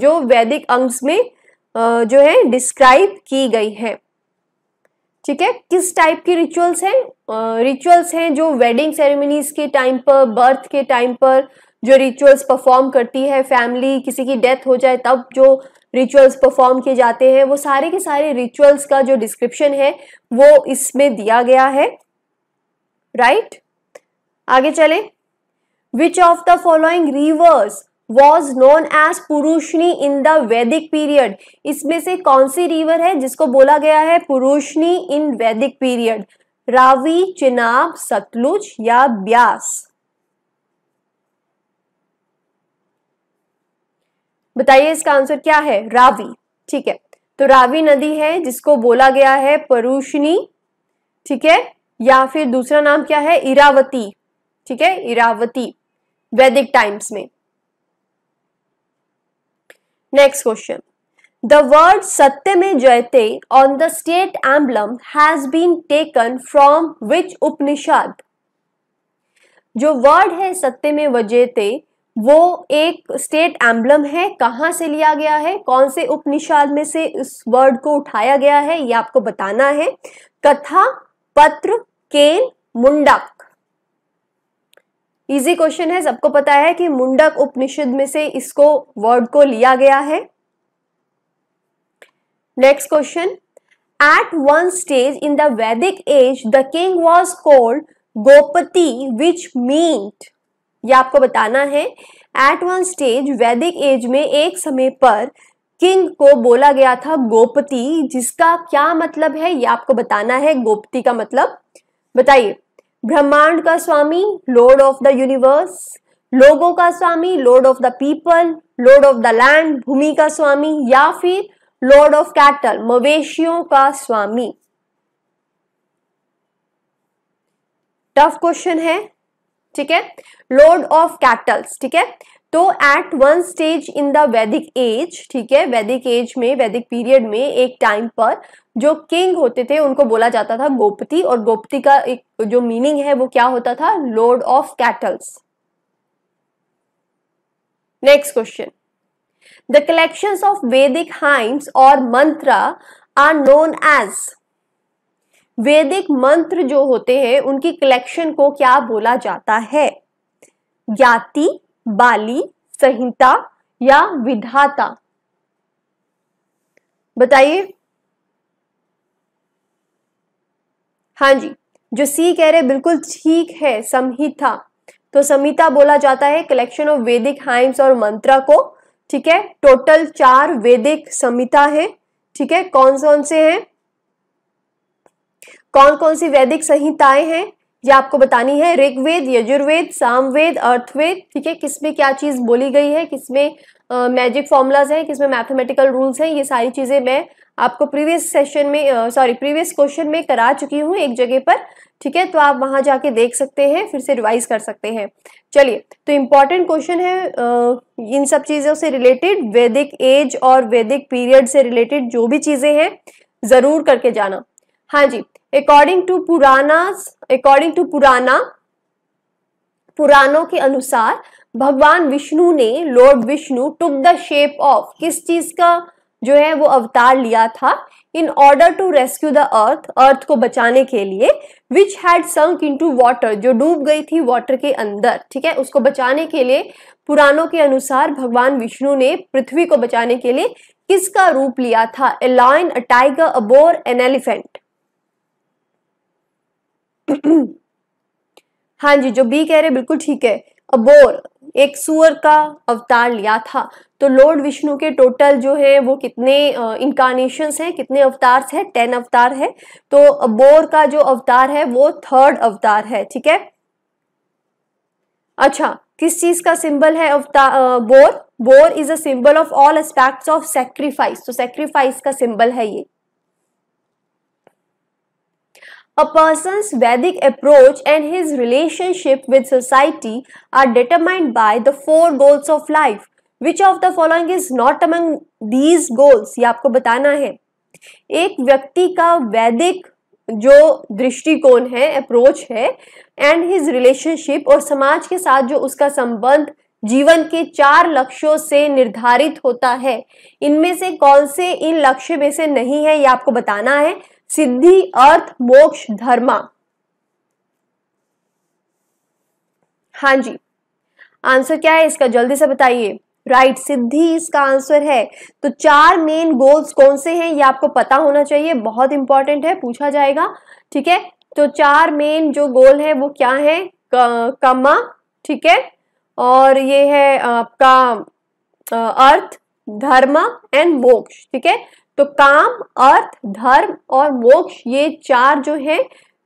जो वैदिक अंग्स में जो है डिस्क्राइब की गई है ठीक है किस टाइप की रिचुअल्स हैं रिचुअल्स हैं जो वेडिंग सेरेमनीज के टाइम पर बर्थ के टाइम पर जो रिचुअल्स परफॉर्म करती है फैमिली किसी की डेथ हो जाए तब जो रिचुअल्स परफॉर्म किए जाते हैं वो सारे के सारे रिचुअल्स का जो डिस्क्रिप्शन है वो इसमें दिया गया है राइट right? आगे चले which of the following rivers was known as Parushni in the Vedic period इसमें से कौन सी रिवर है जिसको बोला गया है पुरुषनी इन वैदिक पीरियड रावी चिनाब सतलुज या ब्यास बताइए इसका आंसर क्या है रावी ठीक है तो रावी नदी है जिसको बोला गया है परूषणी ठीक है या फिर दूसरा नाम क्या है इरावती ठीक है इरावती वैदिक टाइम्स में next question the word Satyameva Jayate on the state emblem has been taken from which Upanishad जो वर्ड है सत्य में वजयते वो एक स्टेट एम्बलम है कहाँ से लिया गया है कौन से उपनिषद में से इस वर्ड को उठाया गया है ये आपको बताना है कथा पत्र केन मुंडक इजी क्वेश्चन है सबको पता है कि मुंडक उपनिषद में से इसको वर्ड को लिया गया है next question at one stage in the Vedic age the king was called Gopati which meant ये आपको बताना है at one stage Vedic age में एक समय पर किंग को बोला गया था गोपति जिसका क्या मतलब है ये आपको बताना है गोपति का मतलब बताइए ब्रह्मांड का स्वामी लॉर्ड ऑफ द यूनिवर्स लोगों का स्वामी lord of the people lord of the land भूमि का स्वामी या फिर लॉर्ड ऑफ कैटल मवेशियों का स्वामी टफ क्वेश्चन है ठीक है लोड ऑफ कैटल्स ठीक है तो at one stage in the Vedic age ठीक है वैदिक एज में वैदिक पीरियड में एक टाइम पर जो किंग होते थे उनको बोला जाता था गोपति और गोपति का एक जो मीनिंग है वो क्या होता था lord of cattles next question the collection of Vedic hymns और मंत्रा आर नोन एज वैदिक मंत्र जो होते हैं उनकी कलेक्शन को क्या बोला जाता है ज्ञाति बाली संहिता या विधाता बताइए हाँ जी जो सी कह रहे बिल्कुल ठीक है संहिता तो संहिता बोला जाता है कलेक्शन ऑफ वेदिक हाइम्स और मंत्रा को ठीक है टोटल चार वेदिक संहिता है ठीक है कौन कौन से हैं कौन कौन सी वैदिक संहिताएं हैं ये आपको बतानी है ऋग्वेद यजुर्वेद सामवेद अर्थवेद ठीक है किसमें क्या चीज़ बोली गई है किसमें मैजिक फॉर्मूलाज हैं किसमें मैथमेटिकल रूल्स हैं ये सारी चीज़ें मैं आपको प्रीवियस सेशन में सॉरी प्रीवियस क्वेश्चन में करा चुकी हूँ एक जगह पर ठीक है तो आप वहां जाके देख सकते हैं फिर से रिवाइज कर सकते हैं चलिए तो इम्पोर्टेंट क्वेश्चन है इन सब चीज़ों से रिलेटेड वैदिक एज और वैदिक पीरियड से रिलेटेड जो भी चीज़ें हैं ज़रूर करके जाना हाँ जी according to Purana according to Purana पुराणों के अनुसार भगवान विष्णु ने lord Vishnu took the shape of किस चीज का जो है वो अवतार लिया था in order to rescue the earth earth को बचाने के लिए which had sunk into water जो डूब गई थी वॉटर के अंदर ठीक है उसको बचाने के लिए पुराणों के अनुसार भगवान विष्णु ने पृथ्वी को बचाने के लिए किसका रूप लिया था a lion a tiger a boar an elephant हाँ जी जो बी कह रहे बिल्कुल ठीक है अबोर एक सुअर का अवतार लिया था तो लॉर्ड विष्णु के टोटल जो है वो कितने इनकानेशन हैं कितने अवतार हैं टेन अवतार है तो अबोर का जो अवतार है वो थर्ड अवतार है ठीक है अच्छा किस चीज का सिंबल है avatar boar boar is a symbol of all aspects of sacrifice तो सेक्रीफाइस का सिंबल है ये A person's Vedic approach and his relationship with society are determined by the four goals of life. Which of the following is not among these goals? ये आपको बताना है एक व्यक्ति का वैदिक जो दृष्टिकोण है अप्रोच है एंड हिज रिलेशनशिप और समाज के साथ जो उसका संबंध जीवन के चार लक्ष्यों से निर्धारित होता है इनमें से कौन से इन लक्ष्य में से नहीं है ये आपको बताना है सिद्धि अर्थ मोक्ष धर्मा हाँ जी आंसर क्या है इसका जल्दी से बताइए राइट right, सिद्धि इसका आंसर है तो चार मेन गोल्स कौन से हैं ये आपको पता होना चाहिए बहुत इंपॉर्टेंट है पूछा जाएगा ठीक है तो चार मेन जो गोल है वो क्या है कमा ठीक है और ये है आपका अर्थ धर्म एंड मोक्ष ठीक है तो काम अर्थ धर्म और मोक्ष ये चार जो है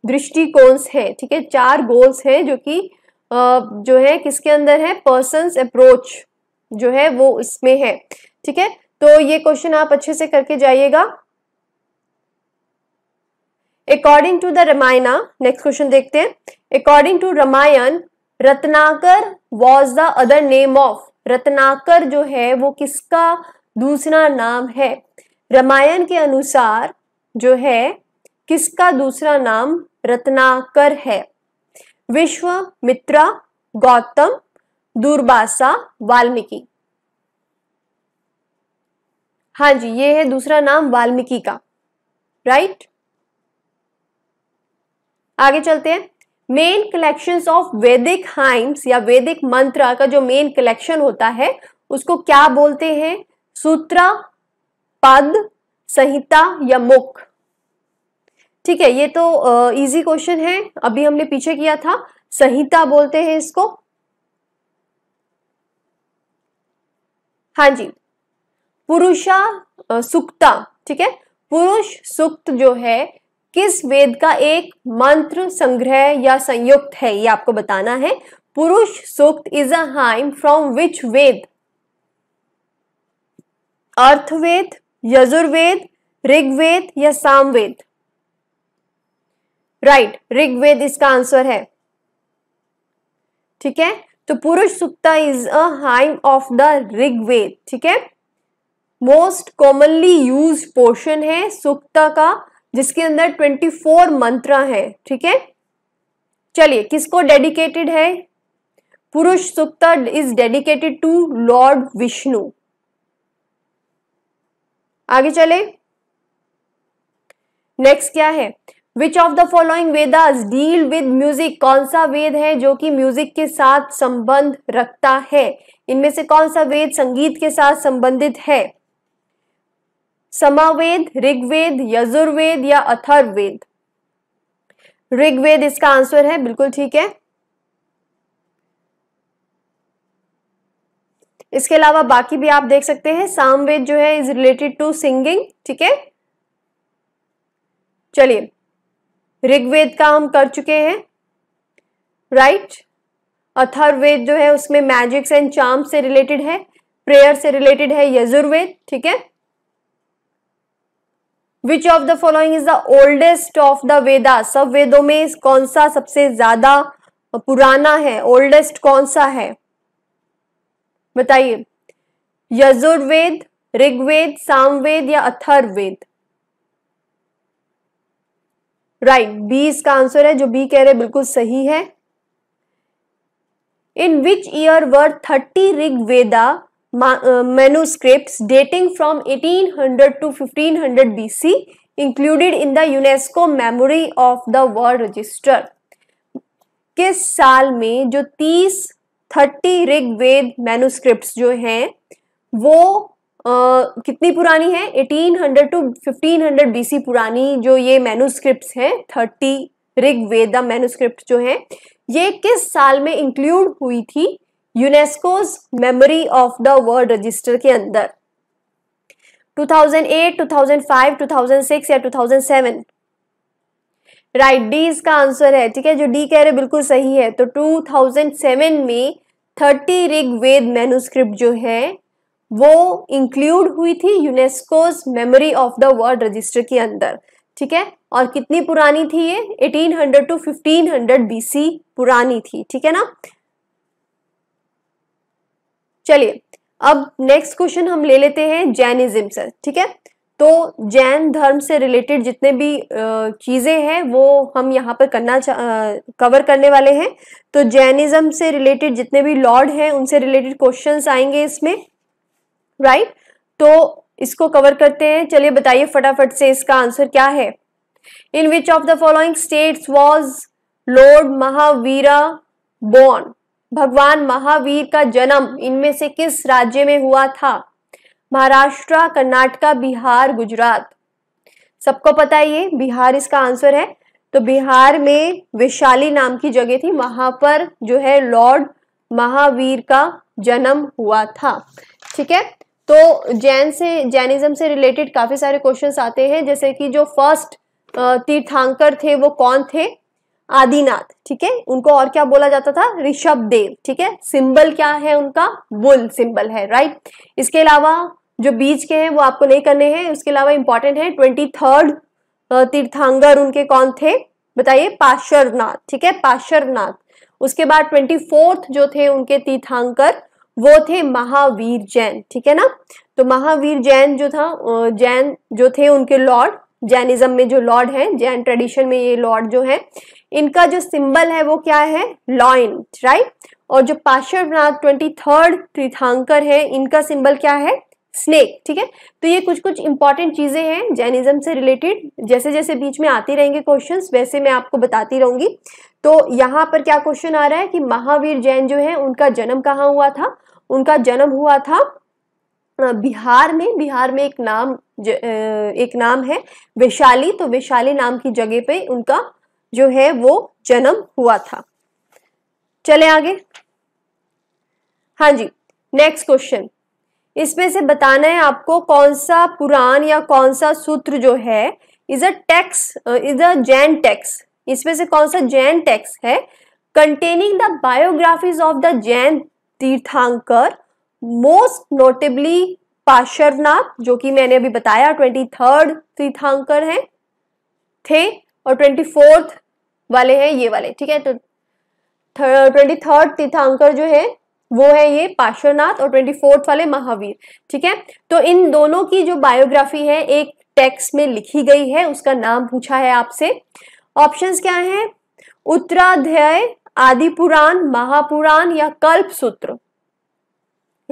दृष्टिकोण है ठीक है चार गोल्स है जो कि जो है किसके अंदर है पर्सन अप्रोच जो है वो इसमें है ठीक है तो ये क्वेश्चन आप अच्छे से करके जाइएगा according to the Ramayana next question देखते हैं according to Ramayana Ratnakar was the other name of Ratnakar जो है वो किसका दूसरा नाम है रामायण के अनुसार जो है किसका दूसरा नाम रत्नाकर है विश्व मित्रा गौतम दुर्बासा वाल्मीकि हाँ जी ये है दूसरा नाम वाल्मीकि का राइट आगे चलते हैं main collection of Vedic hymns या वैदिक मंत्र का जो मेन कलेक्शन होता है उसको क्या बोलते हैं सूत्रा पद संहिता या मुख ठीक है ये तो इजी क्वेश्चन है अभी हमने पीछे किया था संहिता बोलते हैं इसको हाँ जी पुरुषा सुक्ता ठीक है पुरुष सुक्त जो है किस वेद का एक मंत्र संग्रह या संयुक्त है ये आपको बताना है Purusha Sukta is a hymn from which Veda Atharvaveda Yajurveda Rigveda या सामवेद राइट ऋग्वेद इसका आंसर है ठीक है तो Purusha Sukta is a hymn of the Rigveda ठीक है मोस्ट कॉमनली यूज पोर्शन है सुक्ता का जिसके अंदर 24 मंत्र है ठीक है चलिए किसको डेडिकेटेड है Purusha Sukta is dedicated to lord Vishnu आगे चले नेक्स्ट क्या है which of the following Vedas deal with music कौन सा वेद है जो कि म्यूजिक के साथ संबंध रखता है इनमें से कौन सा वेद संगीत के साथ संबंधित है समावेद ऋग्वेद यजुर्वेद या अथर्ववेद ऋग्वेद इसका आंसर है बिल्कुल ठीक है इसके अलावा बाकी भी आप देख सकते हैं सामवेद जो है इज रिलेटेड टू सिंगिंग ठीक है चलिए ऋग्वेद का हम कर चुके हैं राइट अथर्वेद जो है उसमें मैजिक्स एंड चार्म से रिलेटेड है प्रेयर से रिलेटेड है यजुर्वेद ठीक है which of the following is the oldest of the Veda सब वेदों में कौन सा सबसे ज्यादा पुराना है ओल्डेस्ट कौन सा है बताइए यजुर्वेद ऋग्वेद सामवेद या अथर्वेद राइट बी इसका आंसर है जो बी कह रहे बिल्कुल सही है in which year were thirty Rigveda manuscripts dating from 1800 to 1500 BC included in the UNESCO memory of the world register किस साल में जो 30 थर्टी वेद मैनुस्क्रिप्ट जो हैं वो आ, कितनी पुरानी है 1800 टू 1500 बीसी पुरानी जो ये मैनुस्क्रिप्ट हैं थर्टी वेद मैनुस्क्रिप्ट जो हैं ये किस साल में इंक्लूड हुई थी UNESCO's memory of the world register के अंदर 2008, 2005, 2006 या 2007 राइट डी इसका आंसर है ठीक है जो डी कह रहे बिल्कुल सही है तो 2007 में थर्टी रिग वेद मैनुस्क्रिप्ट जो है वो इंक्लूड हुई थी UNESCO memory of the world register के अंदर ठीक है और कितनी पुरानी थी ये 1800 टू 1500 बीसी पुरानी थी ठीक है ना चलिए अब नेक्स्ट क्वेश्चन हम ले लेते हैं जैनिज्म से ठीक है तो जैन धर्म से रिलेटेड जितने भी चीज़ें हैं वो हम यहाँ पर करना कवर करने वाले हैं तो जैनिज़्म से रिलेटेड जितने भी लॉर्ड हैं उनसे रिलेटेड क्वेश्चंस आएंगे इसमें राइट right? तो इसको कवर करते हैं चलिए बताइए फटाफट से इसका आंसर क्या है in which of the following states was lord Mahavira born भगवान महावीर का जन्म इनमें से किस राज्य में हुआ था महाराष्ट्र कर्नाटका बिहार गुजरात सबको पता है ये बिहार इसका आंसर है तो बिहार में वैशाली नाम की जगह थी वहां पर जो है लॉर्ड महावीर का जन्म हुआ था ठीक है तो जैन से जैनिज्म से रिलेटेड काफी सारे क्वेश्चंस आते हैं जैसे कि जो फर्स्ट तीर्थांकर थे वो कौन थे आदिनाथ ठीक है उनको और क्या बोला जाता था ऋषभ देव ठीक है सिंबल क्या है उनका बुल सिंबल है राइट इसके अलावा जो बीच के हैं वो आपको नहीं करने हैं उसके अलावा इंपॉर्टेंट है ट्वेंटी थर्ड तीर्थांगर उनके कौन थे बताइए पाशरनाथ ठीक है पाशरनाथ उसके बाद ट्वेंटी फोर्थ जो थे उनके तीर्थांकर वो थे महावीर जैन ठीक है ना तो महावीर जैन जो था जैन जो थे उनके लॉर्ड जैनिज्म में जो लॉर्ड हैं जैन ट्रेडिशन में ये लॉर्ड जो है इनका जो सिंबल है वो क्या है लॉइन राइट और जो पाशरनाथ ट्वेंटी थर्ड तीर्थांकर है इनका सिंबल क्या है स्नेक ठीक है तो ये कुछ कुछ इंपॉर्टेंट चीज़ें हैं जैनिज्म से रिलेटेड जैसे जैसे बीच में आते रहेंगे क्वेश्चंस वैसे मैं आपको बताती रहूंगी तो यहाँ पर क्या क्वेश्चन आ रहा है कि महावीर जैन जो है उनका जन्म कहाँ हुआ था उनका जन्म हुआ था बिहार में बिहार में एक नाम ज, एक नाम है वैशाली तो वैशाली नाम की जगह पे उनका जो है वो जन्म हुआ था चले आगे हाँ जी नेक्स्ट क्वेश्चन इसमें से बताना है आपको कौन सा पुराण या कौन सा सूत्र जो है is a text is a Jain text इसमें से कौन सा जैन टैक्स है containing the biographies of the Jain Tirthankar most notably Parshvanath जो कि मैंने अभी बताया ट्वेंटी थर्ड तीर्थांकर है थे और ट्वेंटी फोर्थ वाले हैं ये वाले ठीक है तो ट्वेंटी थर्ड तीर्थांकर जो है वो है ये पार्श्वनाथ और ट्वेंटी फोर्थ वाले महावीर ठीक है तो इन दोनों की जो बायोग्राफी है एक टेक्स्ट में लिखी गई है उसका नाम पूछा है आपसे ऑप्शंस क्या है उत्तराध्याय आदि पुराण महापुराण या कल्प सूत्र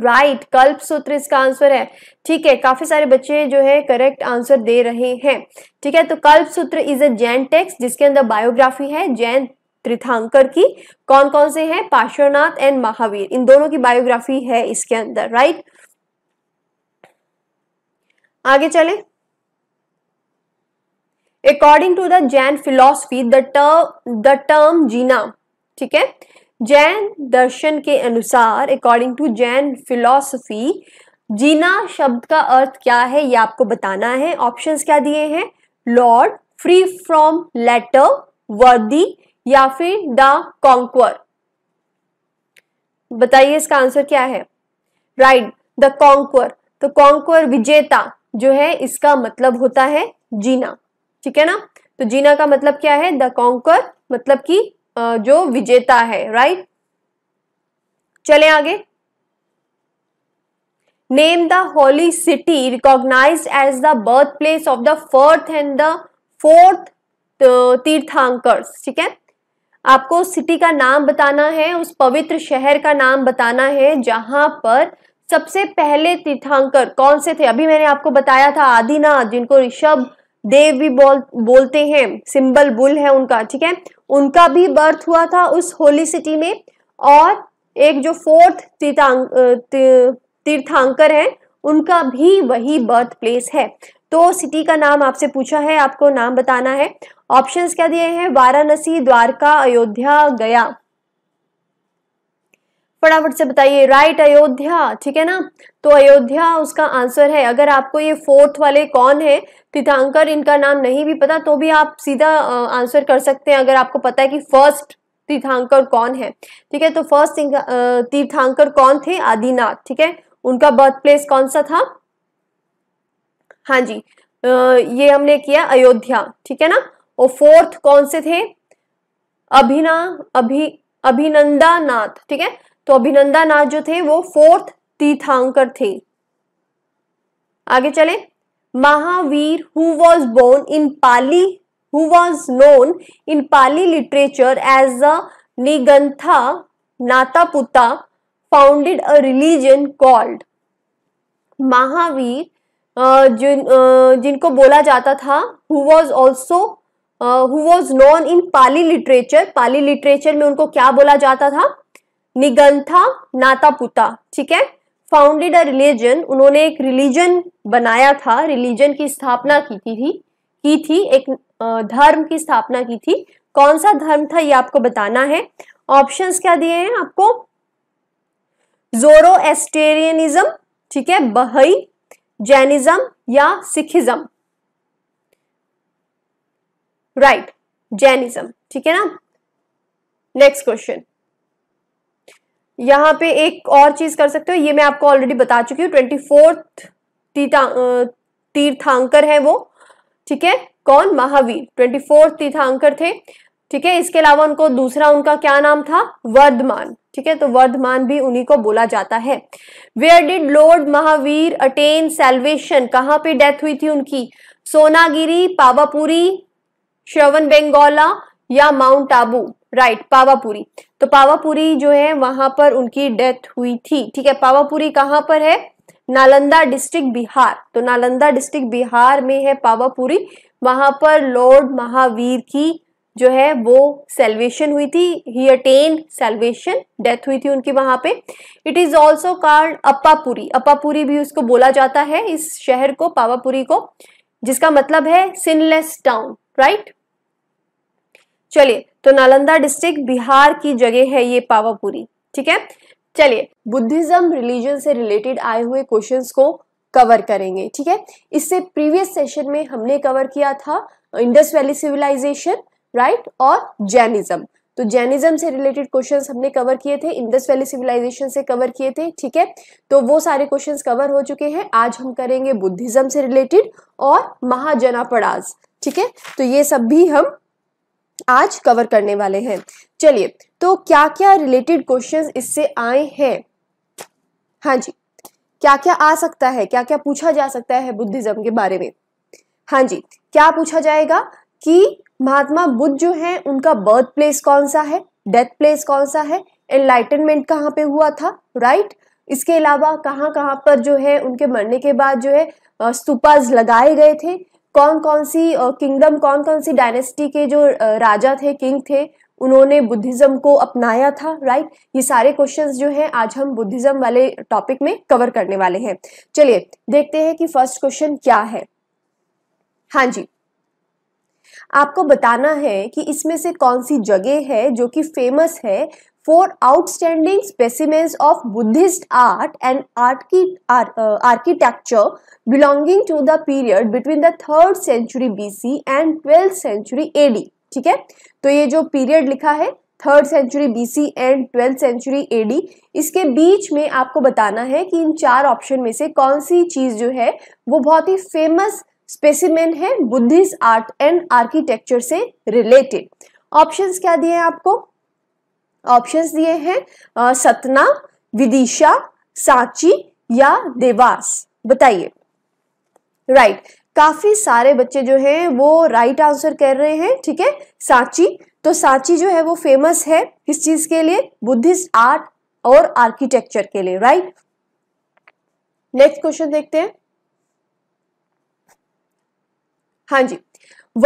राइट right, कल्प सूत्र इसका आंसर है ठीक है काफी सारे बच्चे जो है करेक्ट आंसर दे रहे हैं ठीक है तो कल्प सूत्र इज अ जैन टेक्स्ट जिसके अंदर बायोग्राफी है जैन तीर्थांकर की कौन कौन से हैं पार्श्वनाथ एंड महावीर इन दोनों की बायोग्राफी है इसके अंदर राइट आगे चले according to the Jain philosophy the term the term Jina ठीक है जैन दर्शन के अनुसार according to Jain philosophy Jina शब्द का अर्थ क्या है ये आपको बताना है ऑप्शंस क्या दिए हैं लॉर्ड फ्री फ्रॉम लेटर वर्दी या फिर द कॉन्क्वर बताइए इसका आंसर क्या है राइट द कॉन्क्वर तो कॉन्क्वर विजेता जो है इसका मतलब होता है जीना ठीक है ना तो जीना का मतलब क्या है द कॉन्क्वर मतलब कि जो विजेता है राइट चले आगे name the holy city recognise as the birthplace of the fourth and the fourth Tirthankaras ठीक है आपको सिटी का नाम बताना है उस पवित्र शहर का नाम बताना है जहां पर सबसे पहले तीर्थांकर कौन से थे अभी मैंने आपको बताया था आदिनाथ जिनको ऋषभ देव भी बोल बोलते हैं सिंबल बुल है उनका ठीक है उनका भी बर्थ हुआ था उस होली सिटी में और एक जो फोर्थ तीर्थांक तीर्थांकर है उनका भी वही बर्थ प्लेस है तो सिटी का नाम आपसे पूछा है आपको नाम बताना है ऑप्शंस क्या दिए हैं वाराणसी द्वारका अयोध्या गया फटाफट से बताइए राइट अयोध्या ठीक है ना तो अयोध्या उसका आंसर है अगर आपको ये फोर्थ वाले कौन है तीर्थांकर इनका नाम नहीं भी पता तो भी आप सीधा आंसर कर सकते हैं अगर आपको पता है कि फर्स्ट तीर्थांकर कौन है ठीक है तो फर्स्ट तीर्थांकर कौन थे आदिनाथ ठीक है उनका बर्थ प्लेस कौन सा था हाँ जी ये हमने किया अयोध्या ठीक है ना और फोर्थ कौन से थे अभिना अभि अभिनंदा नाथ ठीक है तो अभिनंदा नाथ जो थे वो फोर्थ तीर्थांकर थे आगे चले Mahavir who was born in Pali who was known in Pali literature as a Nigantha Putta founded a religion called Mahavir जिन जिनको बोला जाता था who was also who was known in Pali literature Pali literature में उनको क्या बोला जाता था निगंथा नातापुता ठीक है फाउंडेड अ रिलीजन उन्होंने एक रिलीजन बनाया था रिलीजन की स्थापना की थी की थी एक धर्म की स्थापना की थी कौन सा धर्म था ये आपको बताना है ऑप्शंस क्या दिए हैं आपको जोरो एस्टेरियनिज्म ठीक है बहई जैनिज्म या सिखिज्म राइट जैनिज्म ठीक है ना नेक्स्ट क्वेश्चन यहां पे एक और चीज कर सकते हो ये मैं आपको ऑलरेडी बता चुकी हूं ट्वेंटी फोर्थ तीर्थांकर है वो ठीक है कौन महावीर ट्वेंटी फोर्थ तीर्थांकर थे ठीक है इसके अलावा उनको दूसरा उनका क्या नाम था वर्धमान ठीक है तो वर्धमान भी उन्हीं को बोला जाता है where did lord Mahavira attain salvation कहां पे डेथ हुई थी उनकी सोनागिरी पावापुरी श्रवण बेंगोला या माउंट आबू राइट पावापुरी तो पावापुरी जो है वहां पर उनकी डेथ हुई थी ठीक है पावापुरी कहाँ पर है नालंदा डिस्ट्रिक्ट बिहार तो नालंदा डिस्ट्रिक्ट बिहार में है पावापुरी वहां पर लॉर्ड महावीर की जो है वो सेल्वेशन हुई थी ही अटेन सेल्वेशन डेथ हुई थी उनकी वहां पे it is also called Apapuri Apapuri भी उसको बोला जाता है इस शहर को पावापुरी को जिसका मतलब है सिनलेस टाउन राइट चलिए तो नालंदा डिस्ट्रिक्ट बिहार की जगह है ये पावापुरी ठीक है चलिए बुद्धिज्म रिलीजन से रिलेटेड आए हुए क्वेश्चंस को कवर करेंगे ठीक है इससे प्रीवियस सेशन में हमने कवर किया था इंडस वैली सिविलाइजेशन राइट और जैनिज्म तो जैनिज्म से रिलेटेड क्वेश्चंस हमने कवर किए थे इंडस वैली सिविलाइजेशन से कवर किए थे ठीक है तो वो सारे क्वेश्चंस कवर हो चुके हैं आज हम करेंगे बुद्धिज्म से रिलेटेड और महाजनापड़ाज ठीक है तो ये सब भी हम आज कवर करने वाले हैं चलिए तो क्या क्या रिलेटेड क्वेश्चन इससे आए हैं हाँ जी क्या क्या आ सकता है क्या क्या पूछा जा सकता है बुद्धिज्म के बारे में हाँ जी क्या पूछा जाएगा कि महात्मा बुद्ध जो है उनका बर्थ प्लेस कौन सा है डेथ प्लेस कौन सा है एनलाइटनमेंट कहाँ पे हुआ था राइट इसके अलावा कहाँ कहाँ पर जो है उनके मरने के बाद जो है स्तूपाज लगाए गए थे कौन कौन सी किंगडम कौन कौन सी डायनेस्टी के जो राजा थे किंग थे उन्होंने बुद्धिज्म को अपनाया था राइट ये सारे क्वेश्चंस जो हैं आज हम बुद्धिज्म वाले टॉपिक में कवर करने वाले हैं चलिए देखते हैं कि फर्स्ट क्वेश्चन क्या है हाँ जी आपको बताना है कि इसमें से कौन सी जगह है जो कि फेमस है four outstanding specimens of Buddhist art and art की architecture belonging to the period between the third century BC and twelfth century AD ठीक है तो ये जो पीरियड लिखा है third century BC and twelfth century AD इसके बीच में आपको बताना है कि इन चार ऑप्शन में से कौन सी चीज जो है वो बहुत ही फेमस स्पेसिमेंट है बुद्धिस्ट आर्ट एंड आर्किटेक्चर से रिलेटेड ऑप्शन क्या दिए हैं आपको ऑप्शंस दिए हैं सतना विदिशा सांची या देवास बताइए राइट right. काफी सारे बच्चे जो हैं वो राइट right आंसर कर रहे हैं ठीक है सांची तो सांची जो है वो फेमस है किस चीज के लिए बुद्धिस्ट आर्ट और आर्किटेक्चर के लिए राइट नेक्स्ट क्वेश्चन देखते हैं हाँ जी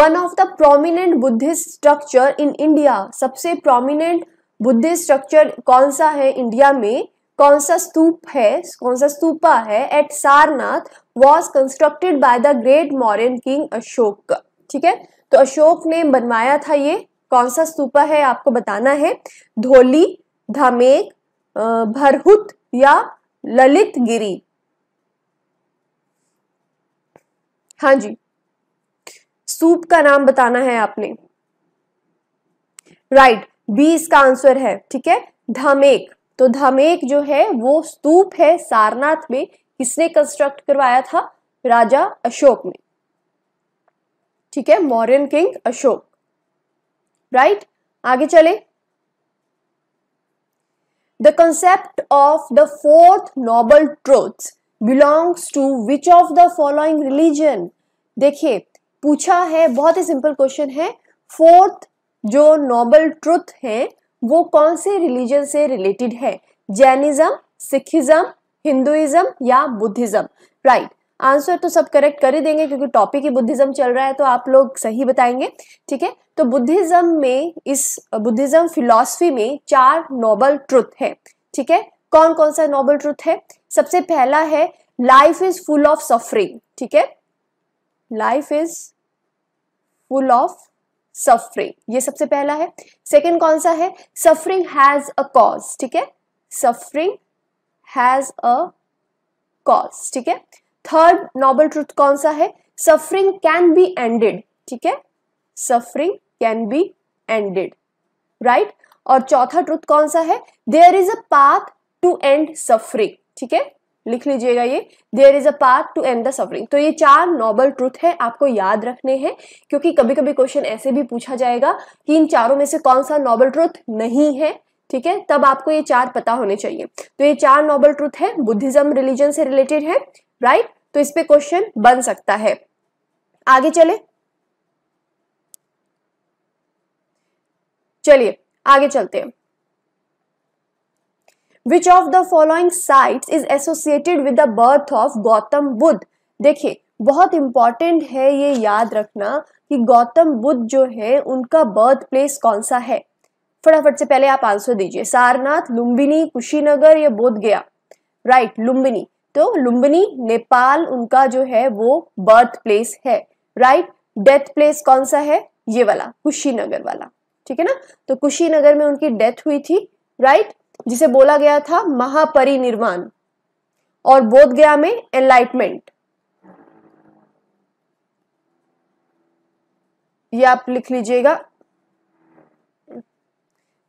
one of the prominent Buddhist structure in India सबसे प्रोमिनेंट बुद्धिस्ट स्ट्रक्चर कौन सा है इंडिया में कौन सा स्तूप है कौन सा स्तूपा है at Sarnath was constructed by the great Mauryan king Ashoka ठीक है तो अशोक ने बनवाया था ये कौन सा स्तूपा है आपको बताना है धोली धमेक भरहुत या ललित गिरी हाँ जी स्तूप का नाम बताना है आपने राइट बी इसका आंसर है ठीक है धमेक तो धमेक जो है वो स्तूप है सारनाथ में किसने कंस्ट्रक्ट करवाया था राजा अशोक ने ठीक है मॉरियन किंग अशोक राइट आगे चले the concept of the fourth noble truth belongs to which of the following religion देखिए पूछा है बहुत ही सिंपल क्वेश्चन है फोर्थ जो नोबल ट्रुथ है वो कौन से रिलीजन से रिलेटेड है जैनिज्म सिखिज्म हिंदुइज्म या बुद्धिज्म राइट आंसर तो सब करेक्ट कर ही देंगे क्योंकि टॉपिक ही बुद्धिज्म चल रहा है तो आप लोग सही बताएंगे ठीक है तो बुद्धिज्म में इस बुद्धिज्म फिलॉसफी में चार नोबल ट्रुथ है ठीक है कौन कौन सा नोबल ट्रुथ है सबसे पहला है life is full of suffering ठीक है life is full of suffering ये सबसे पहला है सेकेंड कौन सा है सफरिंग हैज अ कॉज ठीक है सफरिंग हैज अ कॉज ठीक है थर्ड नॉबल ट्रूथ कौन सा है सफरिंग कैन बी एंडेड ठीक है suffering can be ended right और चौथा ट्रूथ कौन सा है there is a path to end suffering ठीक है लिख लीजिएगा ये there is a part to end the suffering तो ये चार नॉबल ट्रूथ है आपको याद रखने हैं क्योंकि कभी कभी क्वेश्चन ऐसे भी पूछा जाएगा कि इन चारों में से कौन सा नॉबल ट्रूथ नहीं है ठीक है तब आपको ये चार पता होने चाहिए तो ये चार नॉबल ट्रूथ है बुद्धिज्म रिलीजन से रिलेटेड है राइट तो इस पे क्वेश्चन बन सकता है आगे चले चलिए आगे चलते हैं which of the following site is associated with the birth of Gautam Buddha देखिए बहुत इंपॉर्टेंट है ये याद रखना कि गौतम बुद्ध जो है उनका बर्थ प्लेस कौन सा है फटाफट से पहले आप आंसर दीजिए सारनाथ लुम्बिनी कुशीनगर या बोध गया राइट right, लुम्बिनी तो लुम्बिनी नेपाल उनका जो है वो बर्थ प्लेस है राइट डेथ प्लेस कौन सा है ये वाला कुशीनगर वाला ठीक है ना तो कुशीनगर में उनकी डेथ हुई थी राइट जिसे बोला गया था महापरिनिर्वाण और बोध गया में एनलाइटमेंट ये आप लिख लीजिएगा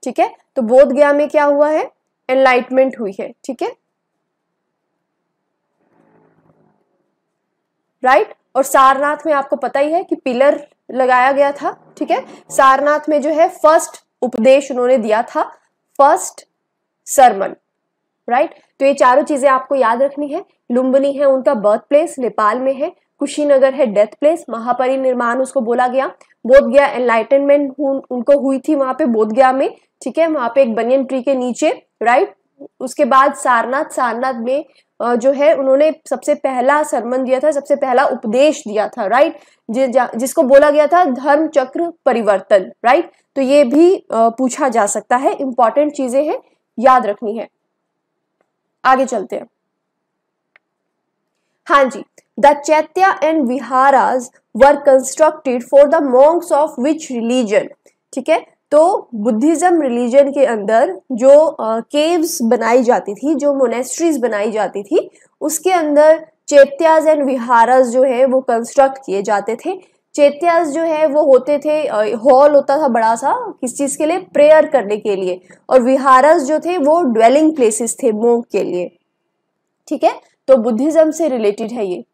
ठीक है तो बोध गया में क्या हुआ है एनलाइटमेंट हुई है ठीक है राइट और सारनाथ में आपको पता ही है कि पिलर लगाया गया था ठीक है सारनाथ में जो है फर्स्ट उपदेश उन्होंने दिया था फर्स्ट सरमन राइट right? तो ये चारों चीजें आपको याद रखनी है लुम्बनी है उनका बर्थ प्लेस नेपाल में है कुशीनगर है डेथ प्लेस महापरिनिर्माण उसको बोला गया बोध गया एनलाइटनमेंट उनको हुई थी वहां पे बोध गया में ठीक है वहां पे एक बनियन ट्री के नीचे राइट उसके बाद सारनाथ सारनाथ में जो है उन्होंने सबसे पहला सरमन दिया था सबसे पहला उपदेश दिया था राइट जि, जिसको बोला गया था धर्म चक्र परिवर्तन राइट तो ये भी पूछा जा सकता है इंपॉर्टेंट चीजें हैं याद रखनी है आगे चलते हैं हाँ जी the chaitya and viharas were constructed for the monks of which religion ठीक है तो बुद्धिज्म रिलीजन के अंदर जो केव्स uh, बनाई जाती थी जो मोनेस्ट्रीज बनाई जाती थी उसके अंदर चैत्याज एंड विहाराज जो है वो कंस्ट्रक्ट किए जाते थे चैत्यास जो है वो होते थे हॉल होता था बड़ा सा किस चीज़ के लिए प्रेयर करने के लिए और विहारस जो थे वो ड्वेलिंग प्लेसेस थे मोक के लिए ठीक है तो बुद्धिज्म से रिलेटेड है ये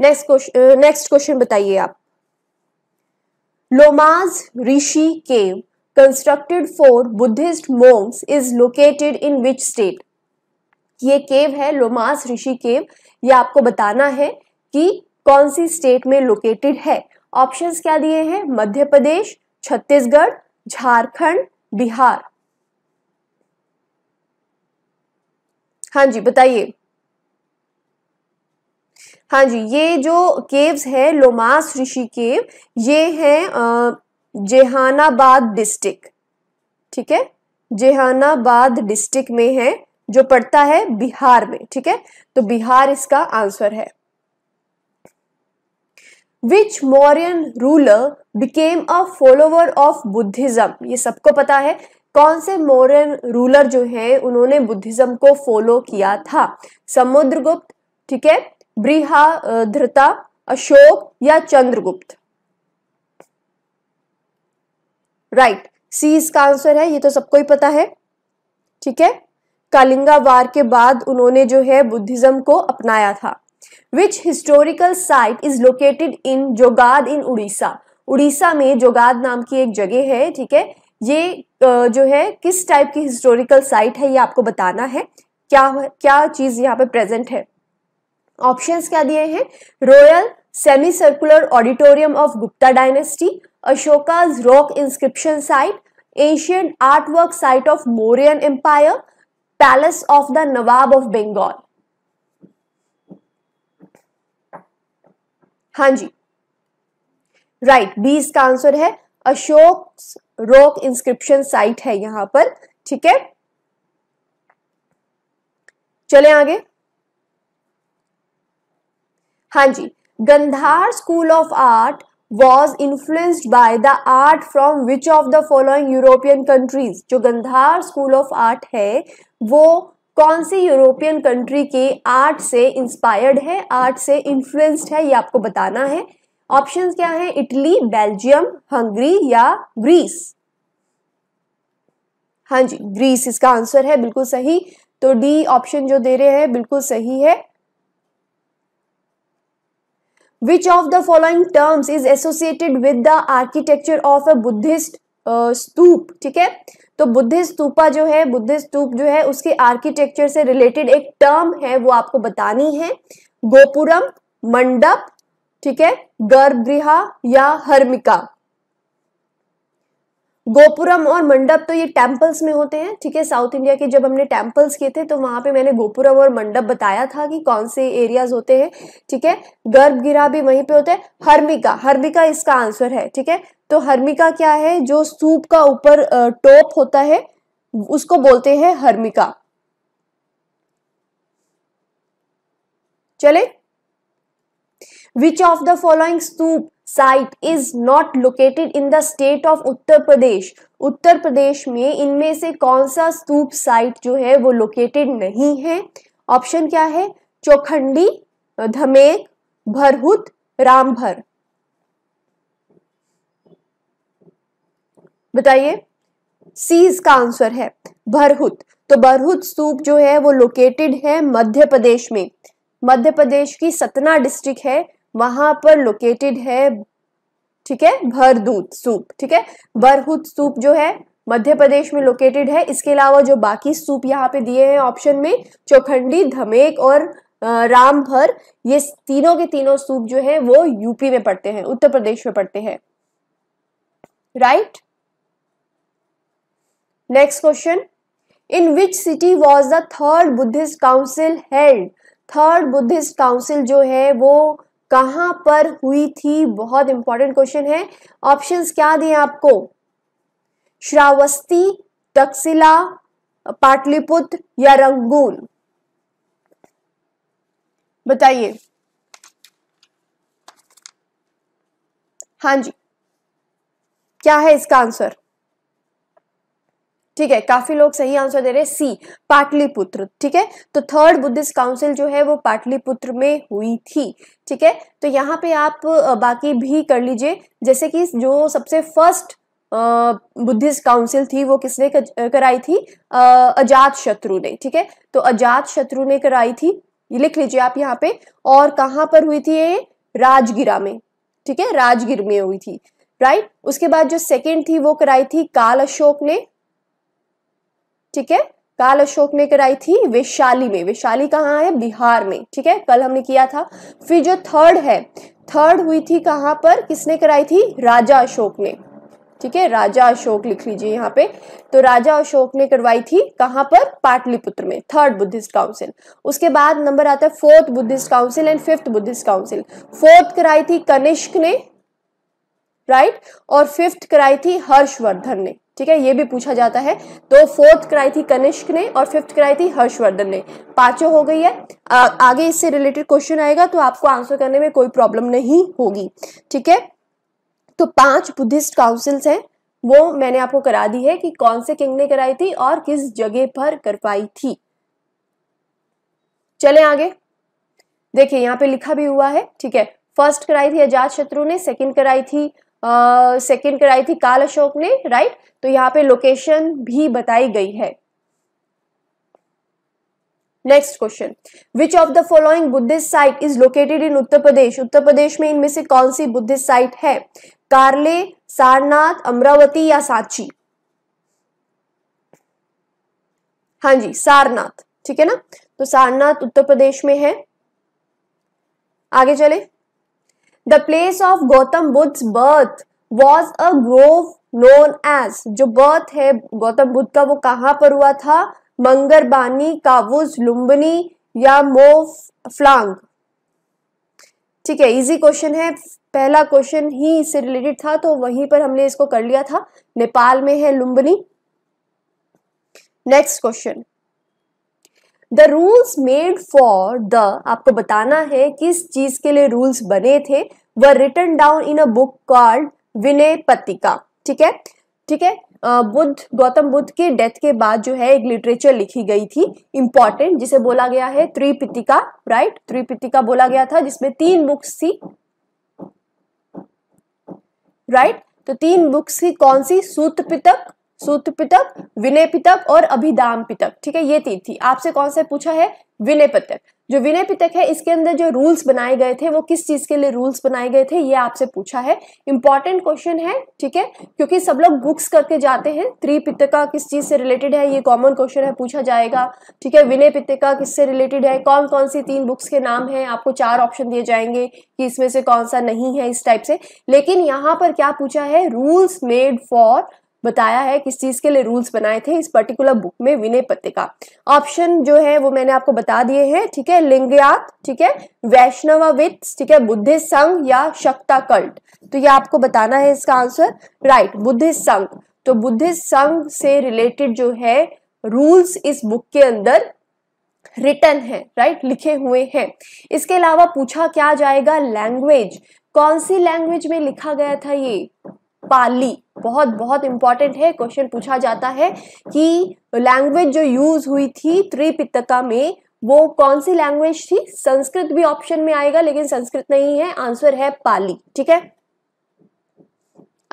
नेक्स्ट क्वेश्चन नेक्स्ट क्वेश्चन बताइए आप Lomas Rishi cave constructed for Buddhist monks is located in which state ये केव है लोमास ऋषि केव ये आपको बताना है कि कौन सी स्टेट में लोकेटेड है ऑप्शंस क्या दिए हैं मध्य प्रदेश छत्तीसगढ़ झारखंड बिहार हाँ जी बताइए हाँ जी ये जो केव्स है लोमास ऋषि केव ये है जेहानाबाद डिस्ट्रिक्ट ठीक है जेहानाबाद डिस्ट्रिक्ट में है जो पड़ता है बिहार में ठीक है तो बिहार इसका आंसर है which Mauryan ruler became a follower of Buddhism ये सबको पता है कौन से मौर्यन रूलर जो है उन्होंने बुद्धिज़्म को फॉलो किया था समुद्रगुप्त ठीक है बृहाधृता अशोक या चंद्रगुप्त राइट सी इसका आंसर है ये तो सबको ही पता है ठीक है कलिंगा वार के बाद उन्होंने जो है बुद्धिज़्म को अपनाया था which historical site is located in Jaugada in Orissa Orissa में जोगाद नाम की एक जगह है ठीक है ये जो है किस टाइप की हिस्टोरिकल साइट है ये आपको बताना है क्या क्या चीज़ यहाँ पे प्रेजेंट है ऑप्शंस क्या दिए हैं royal semicircular auditorium of Gupta dynasty Ashoka rock inscription site art artwork site of Mauryan empire palace of the Nawab of Bengal हाँ जी राइट right, बी इसका आंसर है अशोक रोक इंस्क्रिप्शन साइट है यहां पर ठीक है चले आगे हाँ जी Gandhara school of art was influenced by the art from which of the following European countries जो गंधार स्कूल ऑफ आर्ट है वो कौन सी यूरोपियन कंट्री की आर्ट से इंस्पायर्ड है आर्ट से इन्फ्लुएंस्ड है ये आपको बताना है ऑप्शंस क्या है इटली बेल्जियम हंगरी या ग्रीस हाँ जी ग्रीस इसका आंसर है बिल्कुल सही तो डी ऑप्शन जो दे रहे हैं बिल्कुल सही है which of the following terms is associated with the architecture of a Buddhist stupa ठीक है तो बुद्धिस्ट स्तूपा जो है बुद्धिस्ट स्तूप जो है उसके आर्किटेक्चर से रिलेटेड एक टर्म है वो आपको बतानी है गोपुरम मंडप ठीक है गर्भगृह या हर्मिका गोपुरम और मंडप तो ये टेम्पल्स में होते हैं ठीक है साउथ इंडिया के जब हमने टेम्पल्स किए थे तो वहां पे मैंने गोपुरम और मंडप बताया था कि कौन से एरियाज होते हैं ठीक है गर्भगिरा भी वहीं पे होते हैं हर्मिका हर्मिका इसका आंसर है ठीक है तो हर्मिका क्या है जो सूप का ऊपर टॉप होता है उसको बोलते हैं हर्मिका चले which of the following stupa site is not located in the state of Uttar Pradesh Uttar Pradesh में इनमें से कौन सा स्तूप साइट जो है वो लोकेटेड नहीं है ऑप्शन क्या है चौखंडी धमेक भरहुत रामभर बताइए सी इसका आंसर है भरहुत तो भरहुत स्तूप जो है वो लोकेटेड है मध्य प्रदेश में मध्य प्रदेश की सतना डिस्ट्रिक्ट है वहां पर लोकेटेड है ठीक है भरदूत सूप ठीक है भरहुत सूप जो है मध्य प्रदेश में लोकेटेड है इसके अलावा जो बाकी सूप यहाँ पे दिए हैं ऑप्शन में चौखंडी धमेक और रामभर ये तीनों के तीनों सूप जो है वो यूपी में पड़ते हैं उत्तर प्रदेश में पड़ते हैं right next question in which city was the third Buddhist council held third Buddhist council जो है वो कहां पर हुई थी बहुत इंपॉर्टेंट क्वेश्चन है ऑप्शन क्या दिए आपको श्रावस्ती तकसिला पाटलिपुत्र या रंगून बताइए हां जी क्या है इसका आंसर ठीक है काफी लोग सही आंसर दे रहे हैं सी पाटलिपुत्र ठीक है तो थर्ड बुद्धिस्ट काउंसिल जो है वो पाटलिपुत्र में हुई थी ठीक है तो यहाँ पे आप बाकी भी कर लीजिए जैसे कि जो सबसे फर्स्ट बुद्धिस्ट काउंसिल थी वो किसने कराई थी अजात शत्रु ने ठीक है तो अजात शत्रु ने कराई थी ये लिख लीजिए आप यहाँ पे और कहाँ पर हुई थी ये राजगिरा में ठीक है राजगिर में हुई थी राइट उसके बाद जो सेकंड थी वो कराई थी काल अशोक ने ठीक है काल अशोक ने कराई थी वैशाली में वैशाली कहाँ है बिहार में ठीक है कल हमने किया था फिर जो थर्ड है थर्ड हुई थी कहाँ पर किसने कराई थी राजा अशोक ने ठीक है राजा अशोक लिख लीजिए यहाँ पे तो राजा अशोक ने करवाई थी कहाँ पर पाटलिपुत्र में थर्ड बुद्धिस्ट काउंसिल उसके बाद नंबर आता है fourth Buddhist council and fifth Buddhist council fourth कराई थी कनिष्क ने राइट और फिफ्थ कराई थी हर्षवर्धन ने ठीक है ये भी पूछा जाता है तो फोर्थ कराई थी कनिष्क ने और फिफ्थ कराई थी हर्षवर्धन ने पांचों हो गई है आ, आगे इससे रिलेटेड क्वेश्चन आएगा तो आपको आंसर करने में कोई प्रॉब्लम नहीं होगी ठीक है तो पांच बुद्धिस्ट काउंसिल्स हैं वो मैंने आपको करा दी है कि कौन से किंग ने कराई थी और किस जगह पर करवाई थी चले आगे देखिए यहाँ पे लिखा भी हुआ है ठीक है फर्स्ट कराई थी अजात शत्रु ने सेकेंड कराई थी सेकेंड uh, कराई थी काल अशोक ने राइट तो यहाँ पे लोकेशन भी बताई गई है next question which of the following Buddhist site is located in Uttar Pradesh Uttar Pradesh में इनमें से कौन सी बुद्धिस्ट साइट है कार्ले सारनाथ अमरावती या सांची हाँ जी सारनाथ ठीक है ना तो सारनाथ उत्तर प्रदेश में है आगे चले the place of Gautam Buddha birth was a grove known as जो बर्थ है गौतम बुद्ध का वो कहाँ पर हुआ था मंगरबानी काबुज लुम्बनी या मोफ फ्लांग ठीक है इजी क्वेश्चन है पहला क्वेश्चन ही इससे रिलेटेड था तो वहीं पर हमने इसको कर लिया था नेपाल में है Lumbini next question the rules made for the आपको बताना है किस चीज के लिए रूल्स बने थे were written down in a book called Vinaya Pitaka ठीक है ठीक है बुद्ध गौतम बुद्ध के डेथ के बाद जो है एक लिटरेचर लिखी गई थी इंपॉर्टेंट जिसे बोला गया है त्रिपितिका राइट त्रिपितिका बोला गया था जिसमें तीन बुक्स थी राइट तो तीन बुक्स थी कौन सी सूत्र पितक सूत्र पितक विनय पितक और अभिदाम पितक ठीक है ये तीन थी आपसे कौन सा पूछा है विनय पितक जो विनय पिटक है इसके अंदर जो रूल्स बनाए गए थे वो किस चीज के लिए रूल्स बनाए गए थे ये आपसे पूछा है इंपॉर्टेंट क्वेश्चन है ठीक है क्योंकि सब लोग बुक्स करके जाते हैं त्रि पितका किस चीज से रिलेटेड है ये कॉमन क्वेश्चन है पूछा जाएगा ठीक है विनय पितका किससे रिलेटेड है कौन कौन सी तीन बुक्स के नाम है आपको चार ऑप्शन दिए जाएंगे कि इसमें से कौन सा नहीं है इस टाइप से लेकिन यहाँ पर क्या पूछा है रूल्स मेड फॉर बताया है किस चीज़ के लिए रूल्स बनाए थे इस पर्टिकुलर बुक में विनय पत्रिका ऑप्शन जो है वो मैंने आपको बता दिए हैं ठीक है लिंगयात ठीक है वैष्णवविद ठीक है बुद्धिस्ट संघ या शक्ता कल्ट तो ये आपको बताना है इसका आंसर राइट बुद्धिस्ट संघ तो बुद्धिस्ट संघ से रिलेटेड जो है रूल्स इस बुक के अंदर रिटर्न है राइट लिखे हुए हैं इसके अलावा पूछा क्या जाएगा लैंग्वेज कौन सी लैंग्वेज में लिखा गया था ये पाली बहुत बहुत इंपॉर्टेंट है क्वेश्चन पूछा जाता है कि लैंग्वेज जो यूज हुई थी त्रिपितका में वो कौन सी लैंग्वेज थी संस्कृत भी ऑप्शन में आएगा लेकिन संस्कृत नहीं है आंसर है पाली ठीक है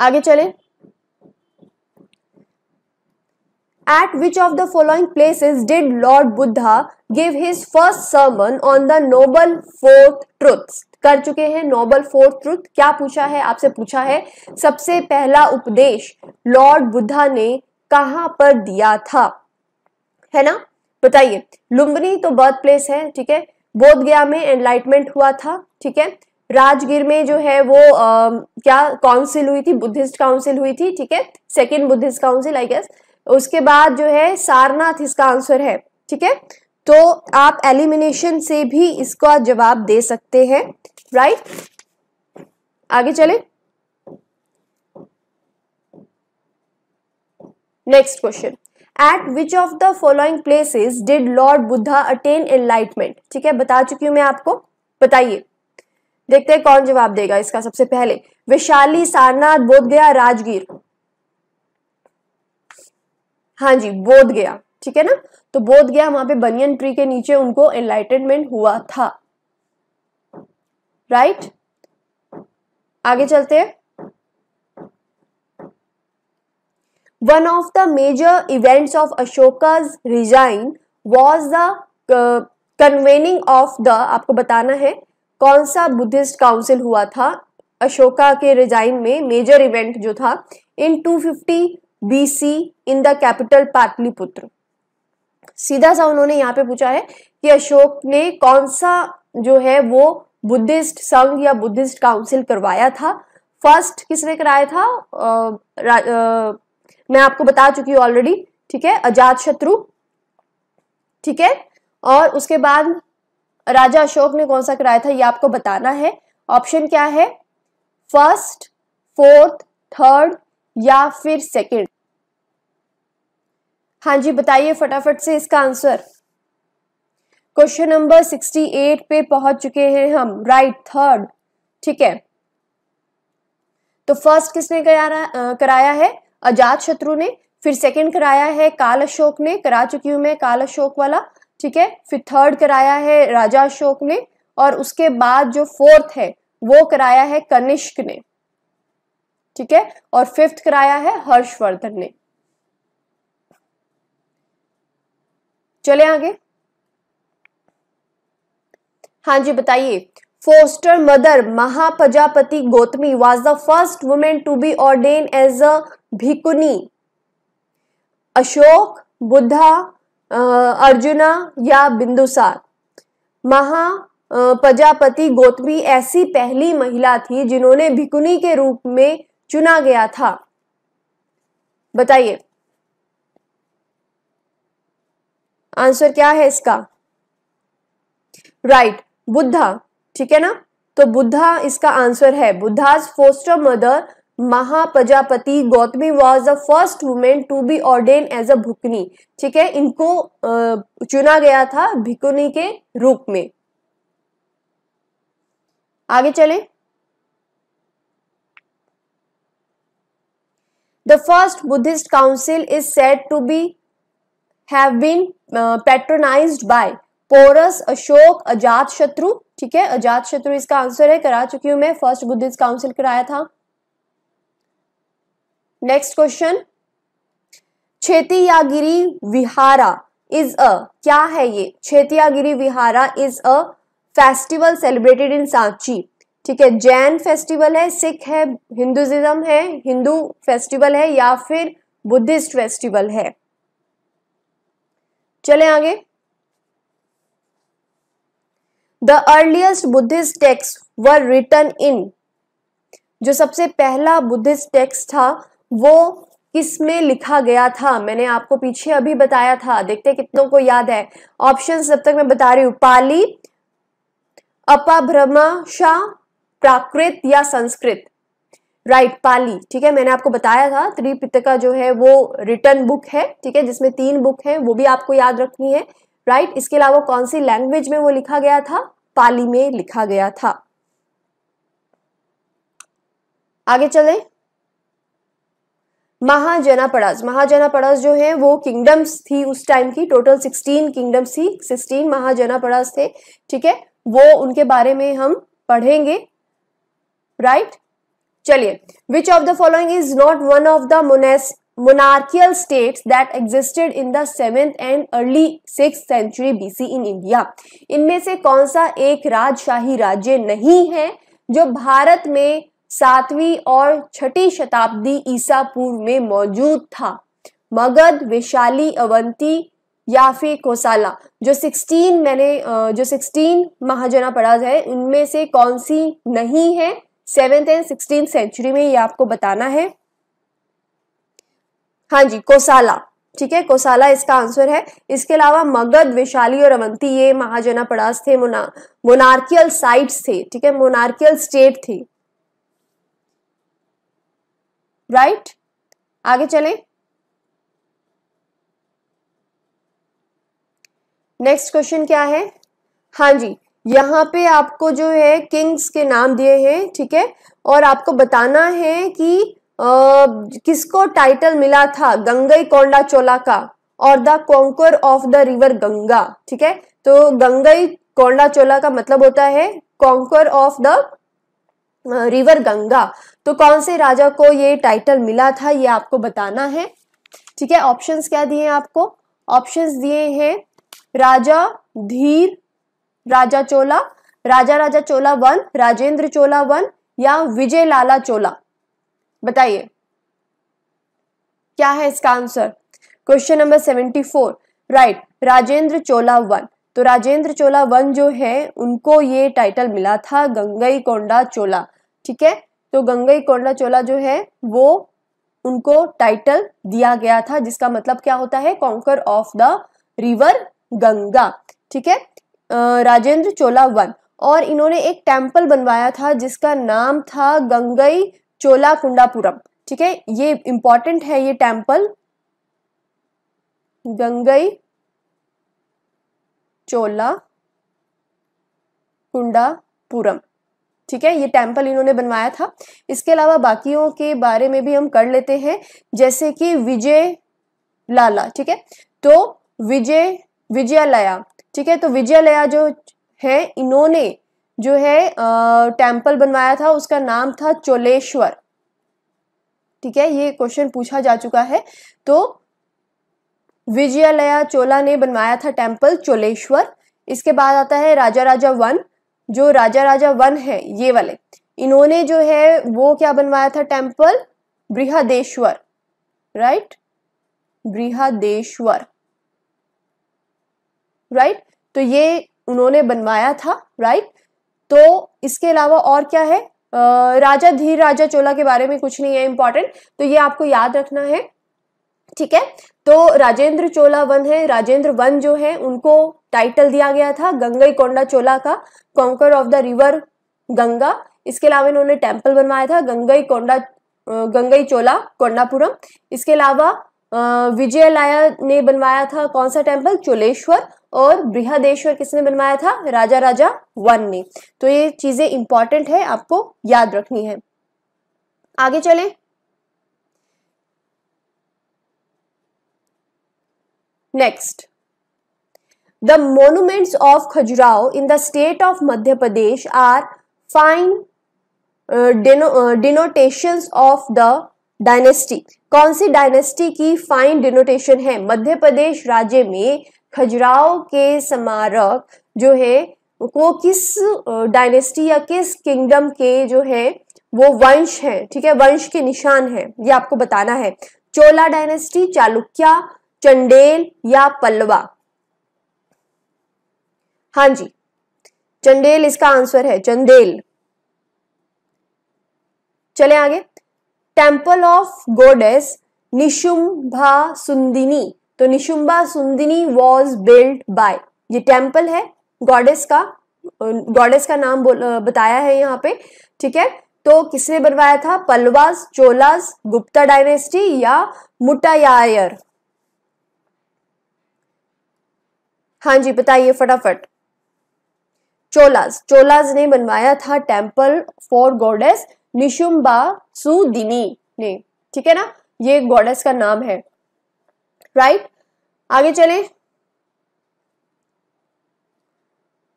आगे चले at which of the following places did Lord Buddha give his first sermon on the noble fourth truths कर चुके हैं नोबल फोर्थ ट्रुथ क्या पूछा है आपसे पूछा है सबसे पहला उपदेश लॉर्ड बुद्धा ने कहा पर दिया था है ना बताइए लुम्बनी तो बर्थ प्लेस है ठीक है बोध गया में एनलाइटमेंट हुआ था ठीक है राजगीर में जो है वो आ, क्या काउंसिल हुई थी बुद्धिस्ट काउंसिल हुई थी ठीक है second Buddhist council I guess उसके बाद जो है सारनाथ इसका आंसर है ठीक है तो आप एलिमिनेशन से भी इसका जवाब दे सकते हैं राइट आगे चले next question at which of the following places did Lord Buddha attain enlightenment ठीक है बता चुकी हूं मैं आपको बताइए देखते हैं कौन जवाब देगा इसका सबसे पहले विशाली सारनाथ बोध गया राजगीर हाँ जी बोध गया ठीक है ना तो बोध गया वहां पे बनियन ट्री के नीचे उनको एनलाइटनमेंट हुआ था राइट आगे चलते हैं One of the major of of Ashoka's reign was the uh, convening आपको बताना है कौन सा बुद्धिस्ट काउंसिल हुआ था अशोका के रिजाइन में मेजर इवेंट जो था in 250 BC in the capital Pataliputra सीधा सा उन्होंने यहाँ पे पूछा है कि अशोक ने कौन सा जो है वो बुद्धिस्ट संघ या बुद्धिस्ट काउंसिल करवाया था फर्स्ट किसने कराया था आ, आ, मैं आपको बता चुकी हूँ ऑलरेडी ठीक है अजात शत्रु ठीक है और उसके बाद राजा अशोक ने कौन सा कराया था ये आपको बताना है ऑप्शन क्या है फर्स्ट फोर्थ थर्ड या फिर सेकंड हाँ जी बताइए फटाफट से इसका आंसर क्वेश्चन नंबर 68 पे पहुंच चुके हैं हम राइट थर्ड ठीक है तो फर्स्ट किसने कराया कराया है अजात शत्रु ने फिर सेकंड कराया है काल अशोक ने करा चुकी हूं मैं काल अशोक वाला ठीक है फिर थर्ड कराया है राजा अशोक ने और उसके बाद जो फोर्थ है वो कराया है कनिष्क ने ठीक है और फिफ्थ कराया है हर्षवर्धन ने चले आगे हाँ जी बताइए foster mother Mahaprajapati Gautami was the first women to be ordained as a bhikkhuni Ashoka Buddha Arjuna या बिंदुसार महा प्रजापति गौतमी ऐसी पहली महिला थी जिन्होंने भिकुनी के रूप में चुना गया था बताइए आंसर क्या है इसका राइट right. बुद्धा ठीक है ना तो बुद्धा इसका आंसर है Buddha's foster mother Mahaprajapati Gautami was the first women to be ordained as a bhikkhuni ठीक है इनको चुना गया था भिकुनी के रूप में आगे चले the first Buddhist council is set to be have been patronized by Porus Ashoka Ajatashatru ठीक है अजात शत्रु इसका आंसर है करा चुकी हूं मैं फर्स्ट बुद्धिस्ट काउंसिल कराया था next question Chetiyagiri Vihara is a क्या है ये Chetiyagiri Vihara is a festival celebrated in Sanchi ठीक है जैन फेस्टिवल है सिख है हिंदुज़म है हिंदू फेस्टिवल है या फिर बुद्धिस्ट फेस्टिवल है चले आगे the earliest Buddhist texts were written in जो सबसे पहला बुद्धिस्ट टेक्स्ट था वो किसमें लिखा गया था मैंने आपको पीछे अभी बताया था देखते हैं कितनों को याद है ऑप्शन जब तक मैं बता रही हूं पाली अपाभ्रमाशा प्राकृत या संस्कृत राइट right, पाली ठीक है मैंने आपको बताया था त्रिपितका जो है वो रिटर्न बुक है ठीक है जिसमें तीन बुक है वो भी आपको याद रखनी है राइट right? इसके अलावा कौन सी लैंग्वेज में वो लिखा गया था पाली में लिखा गया था आगे चले महाजना पड़ास महाजना पड़ास जो है वो किंगडम्स थी उस टाइम की टोटल सिक्सटीन किंगडम्स थी सिक्सटीन महाजना पड़ास थे ठीक है वो उनके बारे में हम पढ़ेंगे राइट right? चलिए which of the following is not one of the मोनेस monarchical states that existed in the seventh and early six century BC in India. इनमें से कौन सा एक राजशाही राज्य नहीं है जो भारत में सातवीं और छठी शताब्दी ईसा पूर्व में मौजूद था मगध वैशाली अवंती या फिर कोसाला जो 16 मैंने जो 16 महाजना पढ़ा है उनमें से कौन सी नहीं है सेवेंथ एंड सिक्सटीन सेंचुरी में ये आपको बताना है हाँ जी कोसाला ठीक है कोसाला इसका आंसर है इसके अलावा मगध विशाली और अवंती ये महाजना पड़ास थे मुना मोनार्कियल साइट्स थे ठीक है मोनार्कियल स्टेट थी राइट आगे चले नेक्स्ट क्वेश्चन क्या है हाँ जी यहाँ पे आपको जो है किंग्स के नाम दिए हैं ठीक है और आपको बताना है कि किसको टाइटल मिला था गंगई कोंडा चोला का और the conqueror of the river Ganga ठीक है तो गंगई कोंडा चोला का मतलब होता है conqueror of the river Ganga तो कौन से राजा को ये टाइटल मिला था ये आपको बताना है ठीक है ऑप्शंस क्या दिए हैं आपको ऑप्शंस दिए हैं राजा धीर राजा चोला राजा राजा चोला वन राजेंद्र चोला वन या विजय लाला चोला बताइए क्या है इसका answer question number seventy four right Rajendra Chola one तो राजेंद्र चोला वन जो है उनको ये टाइटल मिला था गंगई कोंडा चोला ठीक है तो गंगई कोंडा चोला जो है वो उनको टाइटल दिया गया था जिसका मतलब क्या होता है conqueror of the river Ganga ठीक है राजेंद्र चोला वन और इन्होंने एक टेम्पल बनवाया था जिसका नाम था गंगई चोला कुंडापुरम ठीक है ये इंपॉर्टेंट है ये टेम्पल गंगई चोला कुंडापुरम ठीक है ये टेम्पल इन्होंने बनवाया था इसके अलावा बाकियों के बारे में भी हम कर लेते हैं जैसे कि विजय लाला ठीक है तो विजय विजयालया ठीक है तो विजयालया जो है इन्होंने जो है टेम्पल बनवाया था उसका नाम था चोलेश्वर ठीक है ये क्वेश्चन पूछा जा चुका है तो विजयालया चोला ने बनवाया था टेम्पल चोलेश्वर इसके बाद आता है राजा राजा वन जो राजा राजा वन है ये वाले इन्होंने जो है वो क्या बनवाया था temple Brihadeeswara right Brihadeeswara right तो ये उन्होंने बनवाया था राइट तो इसके अलावा और क्या है राजा धीर राजा चोला के बारे में कुछ नहीं है इंपॉर्टेंट तो ये आपको याद रखना है ठीक है तो राजेंद्र चोला वन है राजेंद्र वन जो है उनको टाइटल दिया गया था गंगई कोंडा चोला का conqueror of the river Ganga इसके अलावा इन्होंने टेम्पल बनवाया था गंगई कोंडा गंगई चोला कोंडापुरम इसके अलावा विजय लाया ने बनवाया था कौन सा टेम्पल चोलेश्वर और बृहदेश्वर किसने बनवाया था राजा राजा वन ने तो ये चीजें इंपॉर्टेंट है आपको याद रखनी है आगे चले next the monuments of Khajuraho in the state of Madhya Pradesh are fine denotation of the dynasty कौन सी डायनेस्टी की फाइन डिनोटेशन है मध्य प्रदेश राज्य में खजुराओ के स्मारक जो है वो किस डायनेस्टी या किस किंगडम के जो है वो वंश है ठीक है वंश के निशान है ये आपको बताना है चोला डायनेस्टी चालुक्या चंडेल या पल्लवा हाँ जी चंडेल इसका आंसर है चंदेल चले आगे टेम्पल ऑफ गोडेस निशुंभा सुंदिनी तो Nishumbha Sundini was build by ये टेम्पल है गॉडेस का गॉडेस का नाम बताया है यहाँ पे ठीक है तो किसने बनवाया था पलवास चोलास गुप्ता डायनेस्टी या मुटायायर हाँ जी बताइए फटाफट चोलास चोलास ने बनवाया था temple for goddess Nishumbha Sudini ने ठीक है ना ये गॉडेस का नाम है राइट आगे चले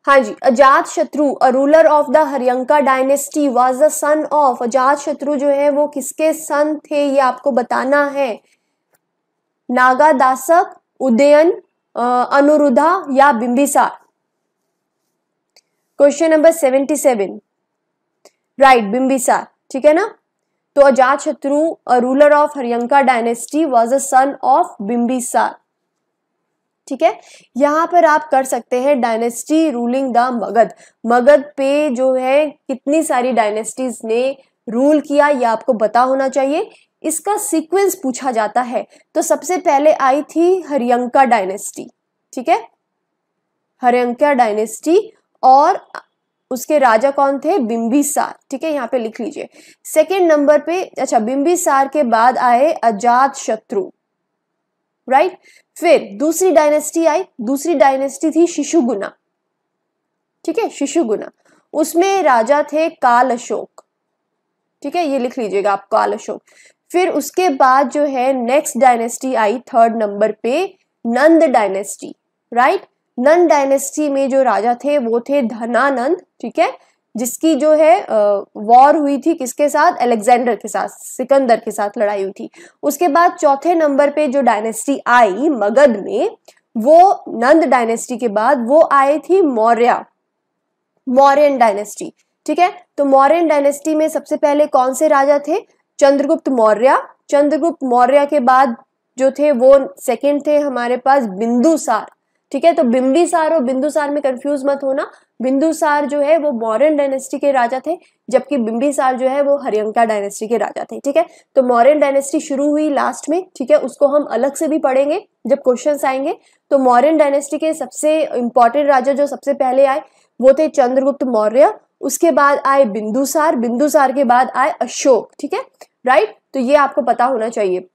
हाँ जी Ajatashatru a ruler of the Haryanka dynasty was the son of Ajatashatru जो है वो किसके सन थे ये आपको बताना है नागा दासक उदयन अनुरुधा या Bimbisara question number seventy seven right Bimbisara ठीक है ना तो Ajatshatru, a ruler of Haryanka dynasty was a son of Bimbisar. ठीक है यहाँ पर आप कर सकते हैं dynasty ruling the Magadha Magadha पे जो है कितनी सारी डायनेस्टीज ने रूल किया ये आपको बता होना चाहिए इसका सीक्वेंस पूछा जाता है तो सबसे पहले आई थी हरियंका डायनेस्टी ठीक है हरियंका डायनेस्टी और उसके राजा कौन थे बिम्बिसार ठीक है यहाँ पे लिख लीजिए सेकेंड नंबर पे अच्छा बिम्बिसार के बाद आए अजात शत्रु राइट फिर दूसरी डायनेस्टी आई दूसरी डायनेस्टी थी शिशुगुना ठीक है शिशुगुना उसमें राजा थे काल अशोक ठीक है ये लिख लीजिएगा आप काल अशोक फिर उसके बाद जो है नेक्स्ट डायनेस्टी आई थर्ड नंबर पे Nanda dynasty right right? Nanda dynasty में जो राजा थे वो थे धनानंद ठीक है जिसकी जो है वॉर हुई थी किसके साथ अलेक्जेंडर के साथ सिकंदर के साथ लड़ाई हुई थी उसके बाद चौथे नंबर पे जो डायनेस्टी आई मगध में वो नंद डायनेस्टी के बाद वो आए थी मौर्य मौर्यन डायनेस्टी ठीक है तो मौर्यन डायनेस्टी में सबसे पहले कौन से राजा थे चंद्रगुप्त मौर्य चंद्रगुप्त मौर्य के बाद जो थे वो सेकेंड थे हमारे पास बिंदुसार ठीक है तो बिम्बिसार और बिंदुसार में कंफ्यूज मत होना बिंदुसार जो है वो मौर्यन डायनेस्टी के राजा थे जबकि बिम्बिसार जो है वो हरियंका डायनेस्टी के राजा थे ठीक है तो मौर्यन डायनेस्टी शुरू हुई लास्ट में ठीक है उसको हम अलग से भी पढ़ेंगे जब क्वेश्चंस आएंगे तो मौर्यन डायनेस्टी के सबसे इंपॉर्टेंट राजा जो सबसे पहले आए वो थे चंद्रगुप्त मौर्य उसके बाद आए बिंदुसार बिंदुसार के बाद आए अशोक ठीक है राइट तो ये आपको पता होना चाहिए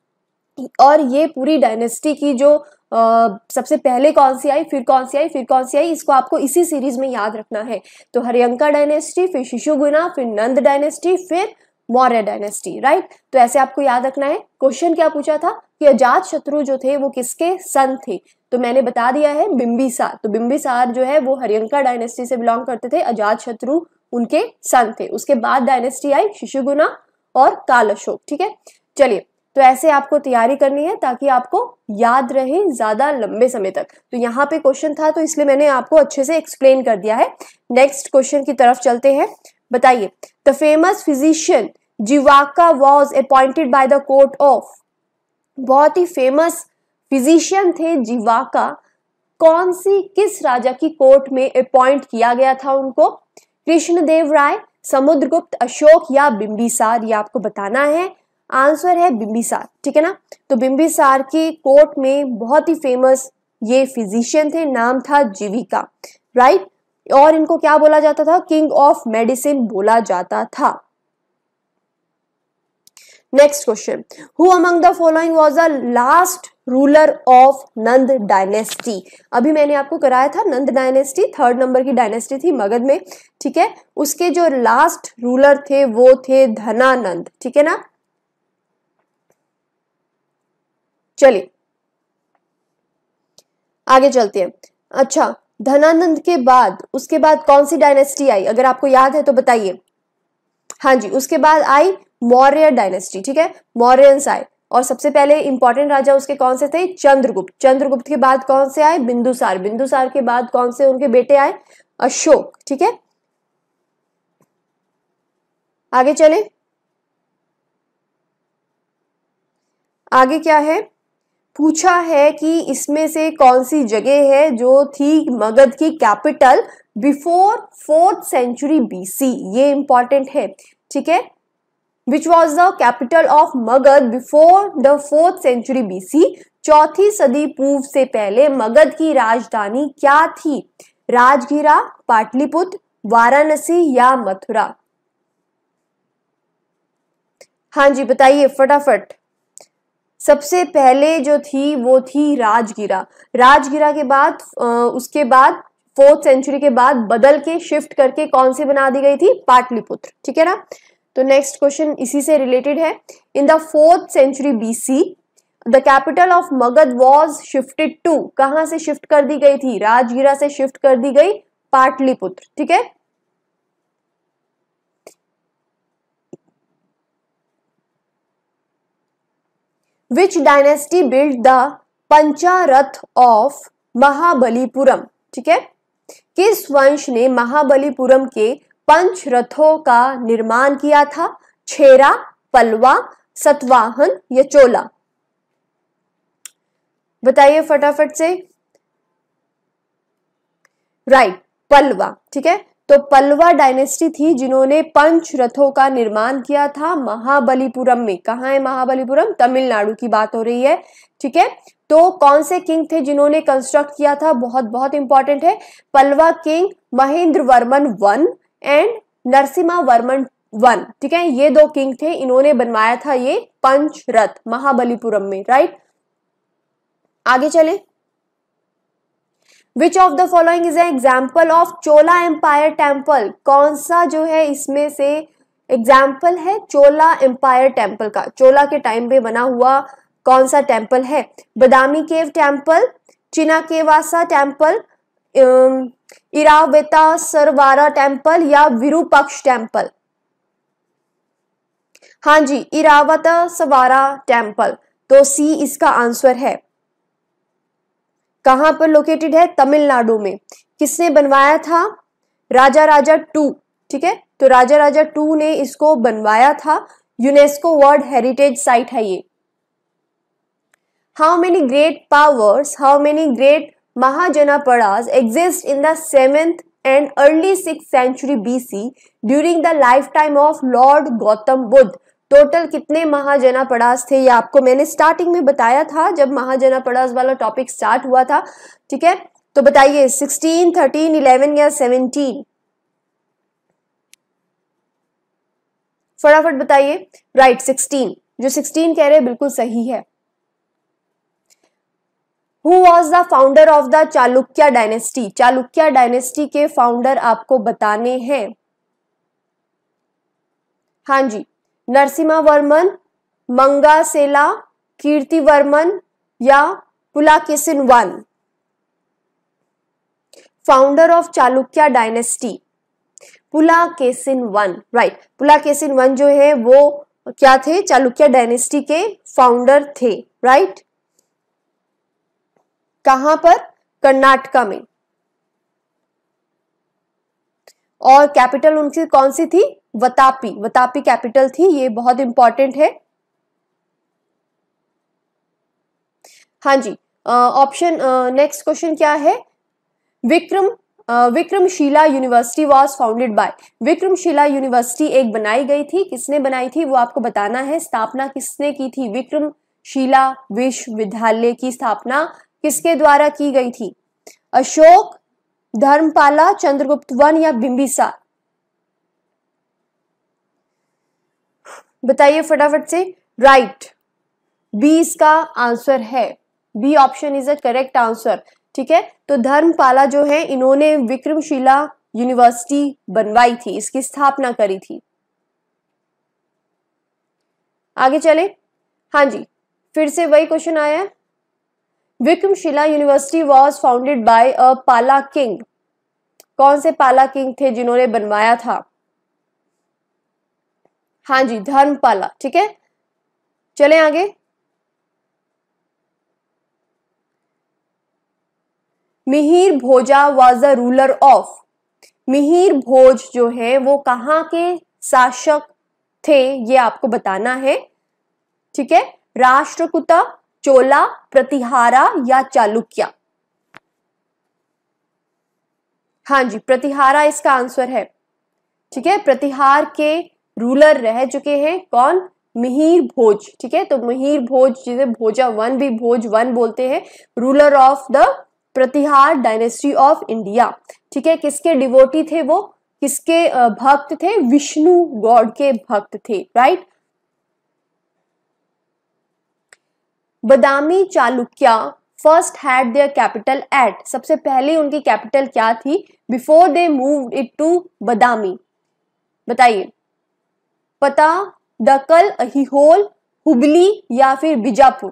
और ये पूरी डायनेस्टी की जो सबसे पहले कौन सी आई फिर कौन सी आई फिर कौन सी आई इसको आपको इसी सीरीज में याद रखना है तो हरियंका डायनेस्टी फिर शिशुगुना फिर नंद डायनेस्टी फिर मौर्य डायनेस्टी राइट तो ऐसे आपको याद रखना है क्वेश्चन क्या पूछा था कि अजात शत्रु जो थे वो किसके सन थे तो मैंने बता दिया है बिम्बिसार तो बिम्बिसार जो है वो हरियंका डायनेस्टी से बिलोंग करते थे अजात शत्रु उनके सन थे उसके बाद डायनेस्टी आई शिशुगुना और काल अशोक ठीक है चलिए तो ऐसे आपको तैयारी करनी है ताकि आपको याद रहे ज़्यादा लंबे समय तक तो यहाँ पे क्वेश्चन था तो इसलिए मैंने आपको अच्छे से एक्सप्लेन कर दिया है नेक्स्ट क्वेश्चन की तरफ चलते हैं बताइए the famous physician Jivaka was appointed by the court of बहुत ही फेमस फिजिशियन थे जिवाका कौन सी किस राजा की कोर्ट में अपॉइंट किया गया था उनको कृष्णदेव राय समुद्रगुप्त अशोक या बिंबिसार ये आपको बताना है आंसर है बिम्बिसार ठीक है ना तो बिम्बिसार के कोर्ट में बहुत ही फेमस ये फिजिशियन थे नाम था जीविका राइट और इनको क्या बोला जाता था किंग ऑफ मेडिसिन बोला जाता था next question who among the following was the last ruler of Nanda dynasty अभी मैंने आपको कराया था नंद डायनेस्टी थर्ड नंबर की डायनेस्टी थी मगध में ठीक है उसके जो लास्ट रूलर थे वो थे धनानंद ठीक है ना चलिए आगे चलते हैं अच्छा धनानंद के बाद उसके बाद कौन सी डायनेस्टी आई अगर आपको याद है तो बताइए हाँ जी उसके बाद आई मौर्य डायनेस्टी ठीक है मौर्यंस आए और सबसे पहले इंपॉर्टेंट राजा उसके कौन से थे चंद्रगुप्त चंद्रगुप्त के बाद कौन से आए बिंदुसार बिंदुसार के बाद कौन से उनके बेटे आए अशोक ठीक है आगे चले आगे क्या है पूछा है कि इसमें से कौन सी जगह है जो थी मगध की capital before fourth century BC ये इंपॉर्टेंट है ठीक है which was the capital of Magadha before the fourth century BC चौथी सदी पूर्व से पहले मगध की राजधानी क्या थी राजगिरा पाटलिपुत्र वाराणसी या मथुरा हाँ जी बताइए फटाफट सबसे पहले जो थी वो थी राजगिरा राजगिरा के बाद उसके बाद फोर्थ सेंचुरी के बाद बदल के शिफ्ट करके कौन सी बना दी गई थी पाटलिपुत्र ठीक है ना तो नेक्स्ट क्वेश्चन इसी से रिलेटेड है in the fourth century BC the capital of Magadha was shifted to कहाँ से शिफ्ट कर दी गई थी राजगिरा से शिफ्ट कर दी गई पाटलिपुत्र ठीक है which dynasty built the Pancharatha of Mahabalipuram ठीक है किस वंश ने महाबलीपुरम के पंच रथों का निर्माण किया था छेरा पलवा सतवाहन या चोला बताइए फटाफट से राइट right, पलवा ठीक है तो पल्लवा डायनेस्टी थी जिन्होंने पंच रथों का निर्माण किया था महाबलीपुरम में कहा है महाबलीपुरम तमिलनाडु की बात हो रही है ठीक है तो कौन से किंग थे जिन्होंने कंस्ट्रक्ट किया था बहुत बहुत इंपॉर्टेंट है Pallava king Mahendra Varman one and Narasimha Varman one ठीक है ये दो किंग थे इन्होंने बनवाया था ये पंचरथ महाबलीपुरम में राइट आगे चले which of the following is example of Chola empire temple कौन सा जो है इसमें से एग्जाम्पल है चोला एम्पायर टेम्पल का चोला के टाइम पे बना हुआ कौन सा टेम्पल है बदामी केव टेम्पल चिना केवासा टेम्पल इरावेता सरवारा टेम्पल या विरूपक्ष टेम्पल हाँ जी इरावता सवारा टेम्पल तो सी इसका आंसर है कहां पर लोकेटेड है तमिलनाडु में किसने बनवाया था राजा राजा टू ठीक है तो राजा राजा टू ने इसको बनवाया था यूनेस्को वर्ल्ड हेरिटेज साइट है ये how many great powers how many great powers exist in the seventh and early six century BC during the lifetime of Lord Gautam Buddha total कितने महाजना पड़ास थे ये आपको मैंने स्टार्टिंग में बताया था जब महाजना वाला टॉपिक स्टार्ट हुआ था ठीक है तो बताइए सिक्सटीन थर्टीन इलेवन या सेवनटीन फटाफट बताइए राइट सिक्सटीन जो सिक्सटीन कह रहे हैं बिल्कुल सही है who was the founder of the Chalukya dynasty Chalukya dynasty के फाउंडर आपको बताने हैं हाँ जी नरसिम्हा वर्मन मंगा सेला कीर्ति वर्मन या Pulakeshin one founder of Chalukya dynasty Pulakeshin one right Pulakeshin one जो है वो क्या थे चालुक्य डायनेस्टी के फाउंडर थे राइट right? कहां पर कर्नाटका में और कैपिटल उनकी कौन सी थी वतापी वतापी कैपिटल थी ये बहुत इंपॉर्टेंट है हाँ जी ऑप्शन नेक्स्ट क्वेश्चन क्या है Vikram Vikramshila university was founded by Vikramshila university एक बनाई गई थी किसने बनाई थी वो आपको बताना है स्थापना किसने की थी विक्रमशिला विश्वविद्यालय की स्थापना किसके द्वारा की गई थी अशोक धर्मपाला चंद्रगुप्त वन या बिंबिसार बताइए फटाफट से राइट बी इसका आंसर है B option is a correct answer ठीक है तो धर्मपाला जो है इन्होंने विक्रमशिला यूनिवर्सिटी बनवाई थी इसकी स्थापना करी थी आगे चले हाँ जी फिर से वही क्वेश्चन आया Vikramshila university was founded by a Pala king कौन से पाला किंग थे जिन्होंने बनवाया था हाँ जी धर्मपाला ठीक है चले आगे Mihir Bhoja was the ruler of Mihir Bhoj जो है वो कहाँ के शासक थे ये आपको बताना है ठीक है राष्ट्रकुता चोला प्रतिहारा या चालुक्या हाँ जी प्रतिहारा इसका आंसर है ठीक है प्रतिहार के रूलर रह चुके हैं कौन मिहिर भोज ठीक है तो मिहिर भोज जिसे भोजा वन भी भोज वन बोलते हैं ruler of the Pratihara dynasty of India ठीक है किसके डिवोटी थे वो किसके भक्त थे विष्णु गॉड के भक्त थे right Badami Chalukya first had their capital at सबसे पहले उनकी कैपिटल क्या थी before they move it to Badami बताइए पता दकल अहिहोल हुबली या फिर बीजापुर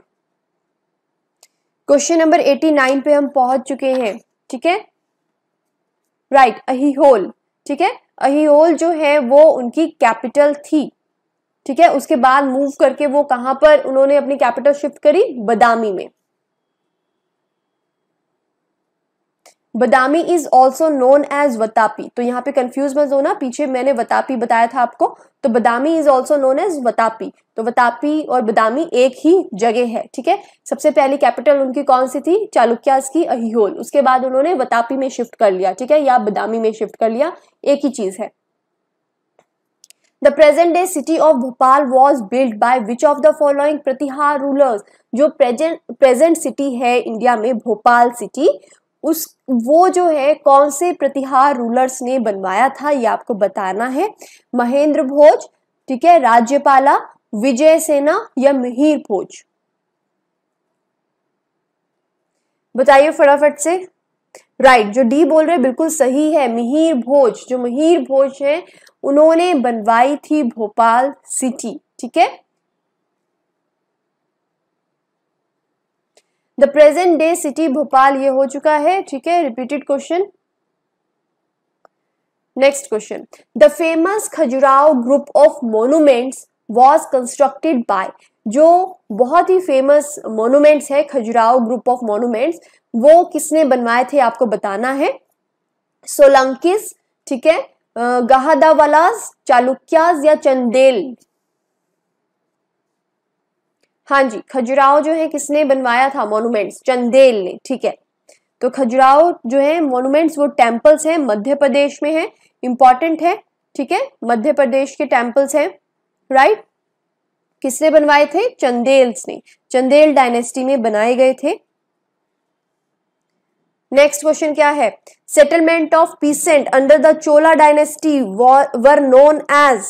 क्वेश्चन नंबर 89 पे हम पहुंच चुके हैं ठीक है राइट अहिहोल ठीक है अहिहोल जो है वो उनकी कैपिटल थी ठीक है उसके बाद मूव करके वो कहां पर उन्होंने अपनी कैपिटल शिफ्ट करी बदामी में Badami is also known as Vatapi तो यहाँ पे कंफ्यूज मत होना पीछे मैंने वतापी बताया था आपको तो Badami is also known as Vatapi तो वतापी और बदामी एक ही जगह है ठीक है सबसे पहली कैपिटल उनकी कौन सी थी चालुक्यास की अहिहोल उसके बाद उन्होंने वतापी में शिफ्ट कर लिया ठीक है या बदामी में शिफ्ट कर लिया एक ही चीज है the present day city of Bhopal was build by which of the following Pratihara rulers जो प्रेजेंट प्रेजेंट सिटी है इंडिया में भोपाल सिटी उस वो जो है कौन से प्रतिहार रूलर्स ने बनवाया था ये आपको बताना है महेंद्र भोज ठीक है राज्यपाला विजय सेना या मिहिर भोज बताइए फटाफट से राइट right, जो डी बोल रहे बिल्कुल सही है मिहिर भोज जो मिहिर भोज है उन्होंने बनवाई थी भोपाल सिटी ठीक है the present day city Bhopal ये हो चुका है ठीक है repeated question next question the famous Khajuraho group of monuments was constructed by जो बहुत ही फेमस मोनूमेंट्स है खजुराव ग्रुप ऑफ मोनूमेंट्स वो किसने बनवाए थे आपको बताना है सोलंकिस ठीक है गहादावालास चालुक्यास या चंदेल हाँ जी खजुराहो जो है किसने बनवाया था मोनूमेंट्स चंदेल ने ठीक है तो खजुराहो जो है मोनूमेंट्स वो टेम्पल्स हैं मध्य प्रदेश में है इंपॉर्टेंट है ठीक है मध्य प्रदेश के टेम्पल्स हैं राइट किसने बनवाए थे चंदेल्स ने चंदेल डायनेस्टी में बनाए गए थे नेक्स्ट क्वेश्चन क्या है settlement of peasant under the Chola dynasty were known as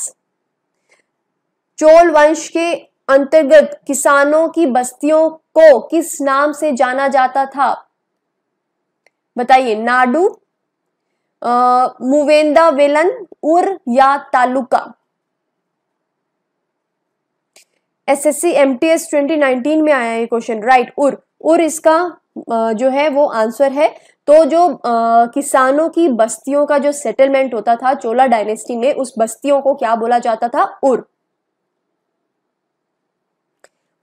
Chola वंश के अंतर्गत किसानों की बस्तियों को किस नाम से जाना जाता था बताइए नाडू मुवेंदा वेलन उर या तालुका एसएससी एमटीएस 2019 में आया ये क्वेश्चन राइट उर उर इसका जो है वो आंसर है तो जो आ, किसानों की बस्तियों का जो सेटलमेंट होता था चोला डायनेस्टी में उस बस्तियों को क्या बोला जाता था उर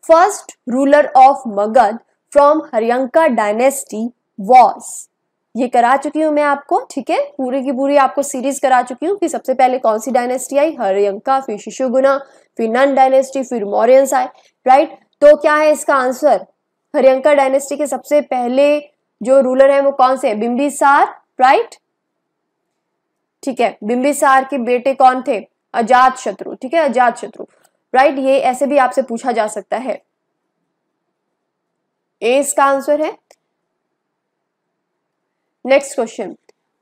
first ruler of Magad from Haryanka dynasty was. ये करा चुकी हूँ मैं आपको ठीक है पूरी की पूरी आपको सीरीज करा चुकी हूँ कि सबसे पहले कौन सी डायनेस्टी आई हरियंका फिर शिशुगुना फिर नन डायनेस्टी फिर मौर्यंस आए राइट तो क्या है इसका आंसर हरियंका डायनेस्टी के सबसे पहले जो रूलर है वो कौन से बिम्बिसार राइट ठीक है बिम्बिसार के बेटे कौन थे अजात शत्रु ठीक है अजात शत्रु राइट ये ऐसे भी आपसे पूछा जा सकता है ए इसका आंसर है next question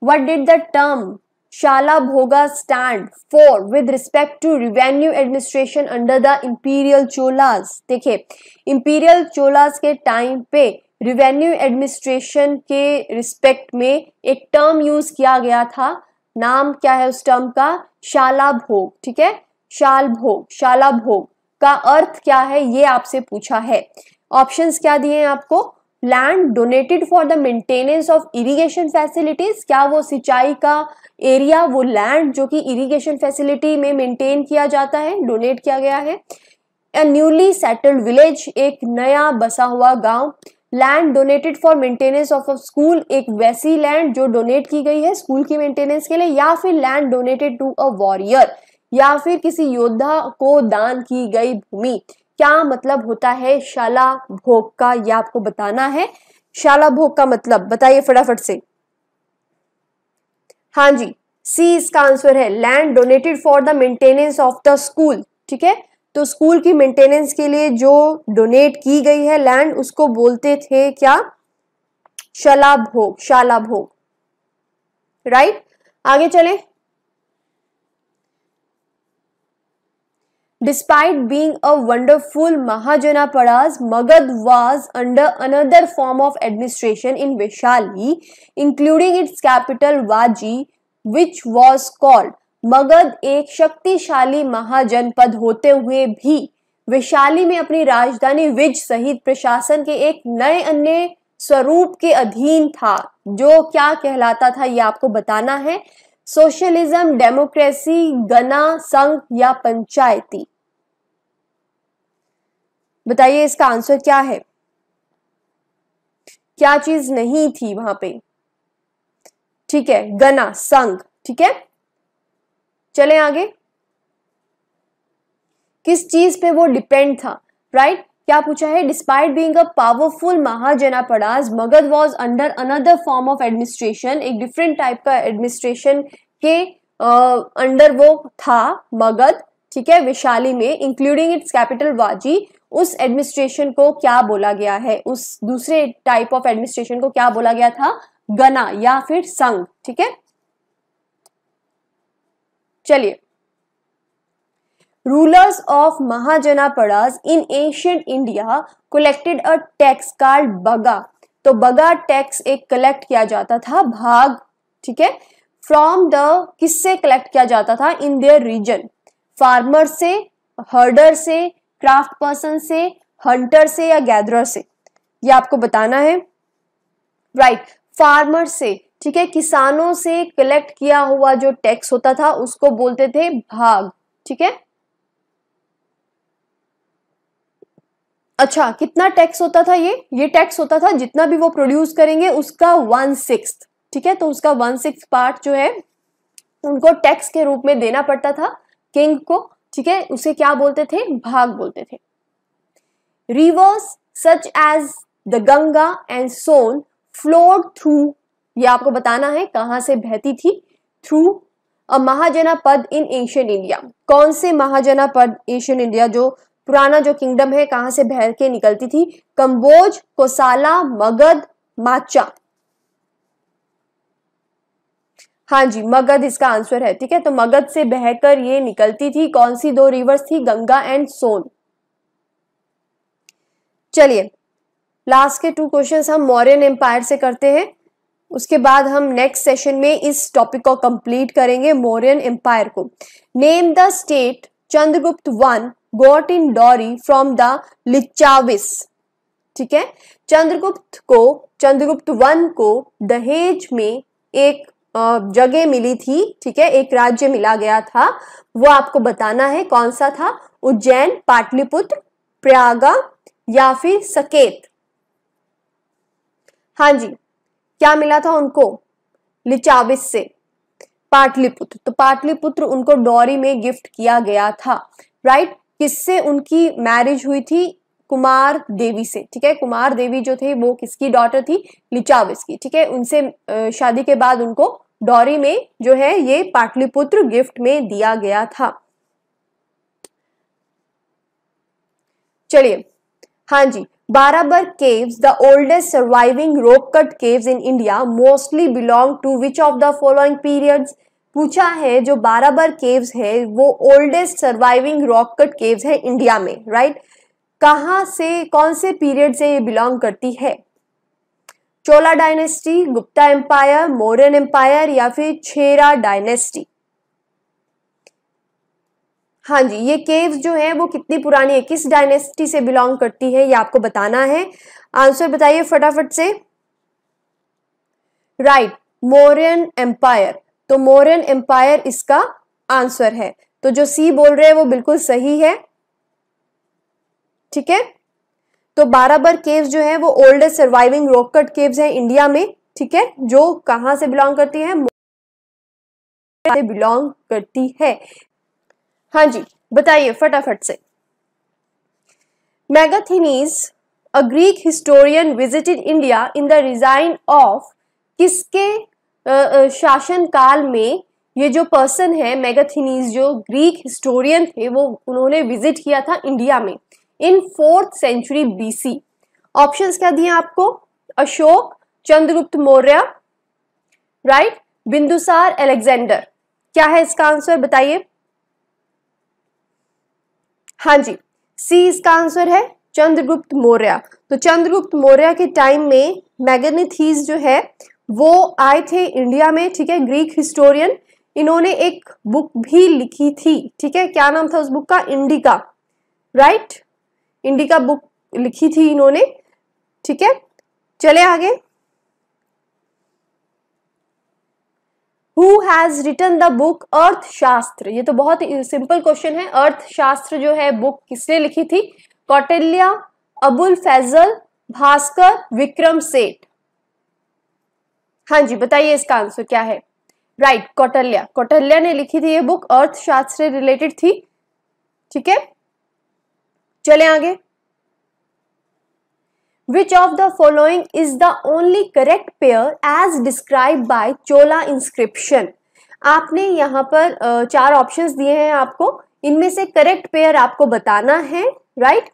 what did the term shala bhoga stand for with respect to revenue administration under the imperial Cholas देखिए इम्पीरियल चोलास के टाइम पे रिवेन्यू एडमिनिस्ट्रेशन के रिस्पेक्ट में एक टर्म यूज किया गया था नाम क्या है उस टर्म का शाला भोग ठीक है शाल भोग शाला भोग का अर्थ क्या है ये आपसे पूछा है ऑप्शंस क्या दिए हैं आपको land donated for the maintenance of irrigation facilities क्या वो सिंचाई का एरिया वो लैंड जो कि इरिगेशन फैसिलिटी में मेंटेन किया जाता है डोनेट किया गया है अ न्यूली सेटल्ड विलेज एक नया बसा हुआ गांव land donated for maintenance of a school एक वैसी लैंड जो डोनेट की गई है स्कूल की मेंटेनेंस के लिए या फिर land donated to a warrior या फिर किसी योद्धा को दान की गई भूमि क्या मतलब होता है शाला भोग का यह आपको बताना है शाला भोग का मतलब बताइए फटाफट से हाँ जी सी इसका आंसर है land donated for the maintenance of the school ठीक है तो स्कूल की मेंटेनेंस के लिए जो डोनेट की गई है लैंड उसको बोलते थे क्या शाला भोग शाला भोग राइट आगे चले Despite being a wonderful Mahajanapadas, Magad was under another form of administration in Vaishali, including its capital Vaji, which was called Magadh एक शक्तिशाली महाजनपद होते हुए भी वैशाली में अपनी राजधानी विज सहित प्रशासन के एक नए अन्य स्वरूप के अधीन था जो क्या कहलाता था ये आपको बताना है सोशलिज्म डेमोक्रेसी गना संघ या पंचायती बताइए इसका आंसर क्या है क्या चीज नहीं थी वहां पे ठीक है गना संग ठीक है चले आगे किस चीज पे वो डिपेंड था राइट क्या पूछा है despite being a powerful mahajanapadas Magadha was under another form of administration एक डिफरेंट टाइप का एडमिनिस्ट्रेशन के अंडर uh, वो था मगध ठीक है विशाली में इंक्लूडिंग इट्स कैपिटल वाजी उस एडमिनिस्ट्रेशन को क्या बोला गया है उस दूसरे टाइप ऑफ एडमिनिस्ट्रेशन को क्या बोला गया था गना या फिर संघ ठीक है चलिए rulers of mahajanapadas in ancient India collected a tax called bhaga तो बगा टैक्स एक कलेक्ट किया जाता था भाग ठीक है फ्रॉम द किससे कलेक्ट किया जाता था इन देयर रीजन फार्मर से हर्डर से क्राफ्ट पर्सन से हंटर से या गैदरर से ये आपको बताना है राइट right. फार्मर से ठीक है किसानों से कलेक्ट किया हुआ जो टैक्स होता था उसको बोलते थे भाग ठीक है अच्छा कितना टैक्स होता था ये ये टैक्स होता था जितना भी वो प्रोड्यूस करेंगे उसका वन सिक्स ठीक है तो उसका वन सिक्स पार्ट जो है उनको टैक्स के रूप में देना पड़ता था किंग को ठीक है उसे क्या बोलते थे भाग बोलते थे rivers such as the Ganga and Son flowed through ये आपको बताना है कहां से बहती थी थ्रू अ महाजना पद इन एशियन इंडिया कौन से महाजना पद एशियन इंडिया जो पुराना जो किंगडम है कहां से बह के निकलती थी कंबोज कोसाला मगध माचा हाँ जी मगध इसका आंसर है ठीक है तो मगध से बहकर ये निकलती थी कौन सी दो रिवर्स थी गंगा एंड सोन चलिए लास्ट के टू क्वेश्चन हम मौर्यन एम्पायर से करते हैं उसके बाद हम नेक्स्ट सेशन में इस टॉपिक को कंप्लीट करेंगे मौर्यन एम्पायर को name the state Chandragupta one got in dowry from the Lichchhavis ठीक है चंद्रगुप्त को चंद्रगुप्त वन को दहेज में एक जगह मिली थी ठीक है एक राज्य मिला गया था वो आपको बताना है कौन सा था उज्जैन पाटलिपुत्र प्रयागा या फिर सकेत हाँ जी क्या मिला था उनको लिचाविस से पाटलिपुत्र तो पाटलिपुत्र उनको डोरी में गिफ्ट किया गया था राइट किससे उनकी मैरिज हुई थी कुमार देवी से ठीक है कुमार देवी जो थे वो किसकी डॉटर थी लिचाविस की ठीक है उनसे शादी के बाद उनको डॉरी में जो है ये पाटलिपुत्र गिफ्ट में दिया गया था चलिए हाँ जी Barabar caves the oldest surviving rock cut caves in India mostly belong to which of the following periods पूछा है जो बाराबर केव्स है वो oldest surviving rock cut caves है इंडिया में राइट right? कहाँ से कौन से पीरियड से ये बिलोंग करती है Chola dynasty Gupta empire Mauryan empire या फिर छेरा डायनेस्टी हाँ जी ये केव्स जो है वो कितनी पुरानी है किस डायनेस्टी से बिलोंग करती है ये आपको बताना है आंसर बताइए फटाफट से राइट मौर्यन एम्पायर तो मौर्यन एम्पायर इसका आंसर है तो जो सी बोल रहे हैं वो बिल्कुल सही है ठीक है तो बाराबर केव्स जो है वो oldest surviving rock cut caves है इंडिया में ठीक है जो कहाँ से बिलोंग करती है बिलोंग करती है हाँ जी बताइए फटाफट से Megasthenes a Greek historian visited India in the resign of किसके शासन काल में ये जो पर्सन है मैगाथिनीज जो ग्रीक हिस्टोरियन थे वो उन्होंने विजिट किया था इंडिया में in fourth century BC options क्या दिए आपको अशोक चंद्रगुप्त मौर्य राइट बिंदुसार अलेक्जेंडर क्या है इसका आंसर बताइए हाँ जी सी इसका आंसर है चंद्रगुप्त मौर्य तो चंद्रगुप्त मौर्य के टाइम में मैगनीथीज जो है वो आए थे इंडिया में ठीक है ग्रीक हिस्टोरियन इन्होंने एक बुक भी लिखी थी ठीक है क्या नाम था उस बुक का इंडिका राइट इंडिका बुक लिखी थी इन्होंने ठीक है चले आगे who has written the book Arthashastra ये तो बहुत सिंपल क्वेश्चन है अर्थशास्त्र जो है बुक किसने लिखी थी कौटिल्या अबुल फैजल भास्कर विक्रम सेठ हाँ जी बताइए इसका आंसर क्या है राइट right, कौटल्या कौटल्या ने लिखी थी ये बुक अर्थशास्त्र रिलेटेड थी ठीक है चले आगे which of the following is the only correct pair as describe by Chola inscription आपने यहां पर चार ऑप्शंस दिए हैं आपको इनमें से करेक्ट पेयर आपको बताना है राइट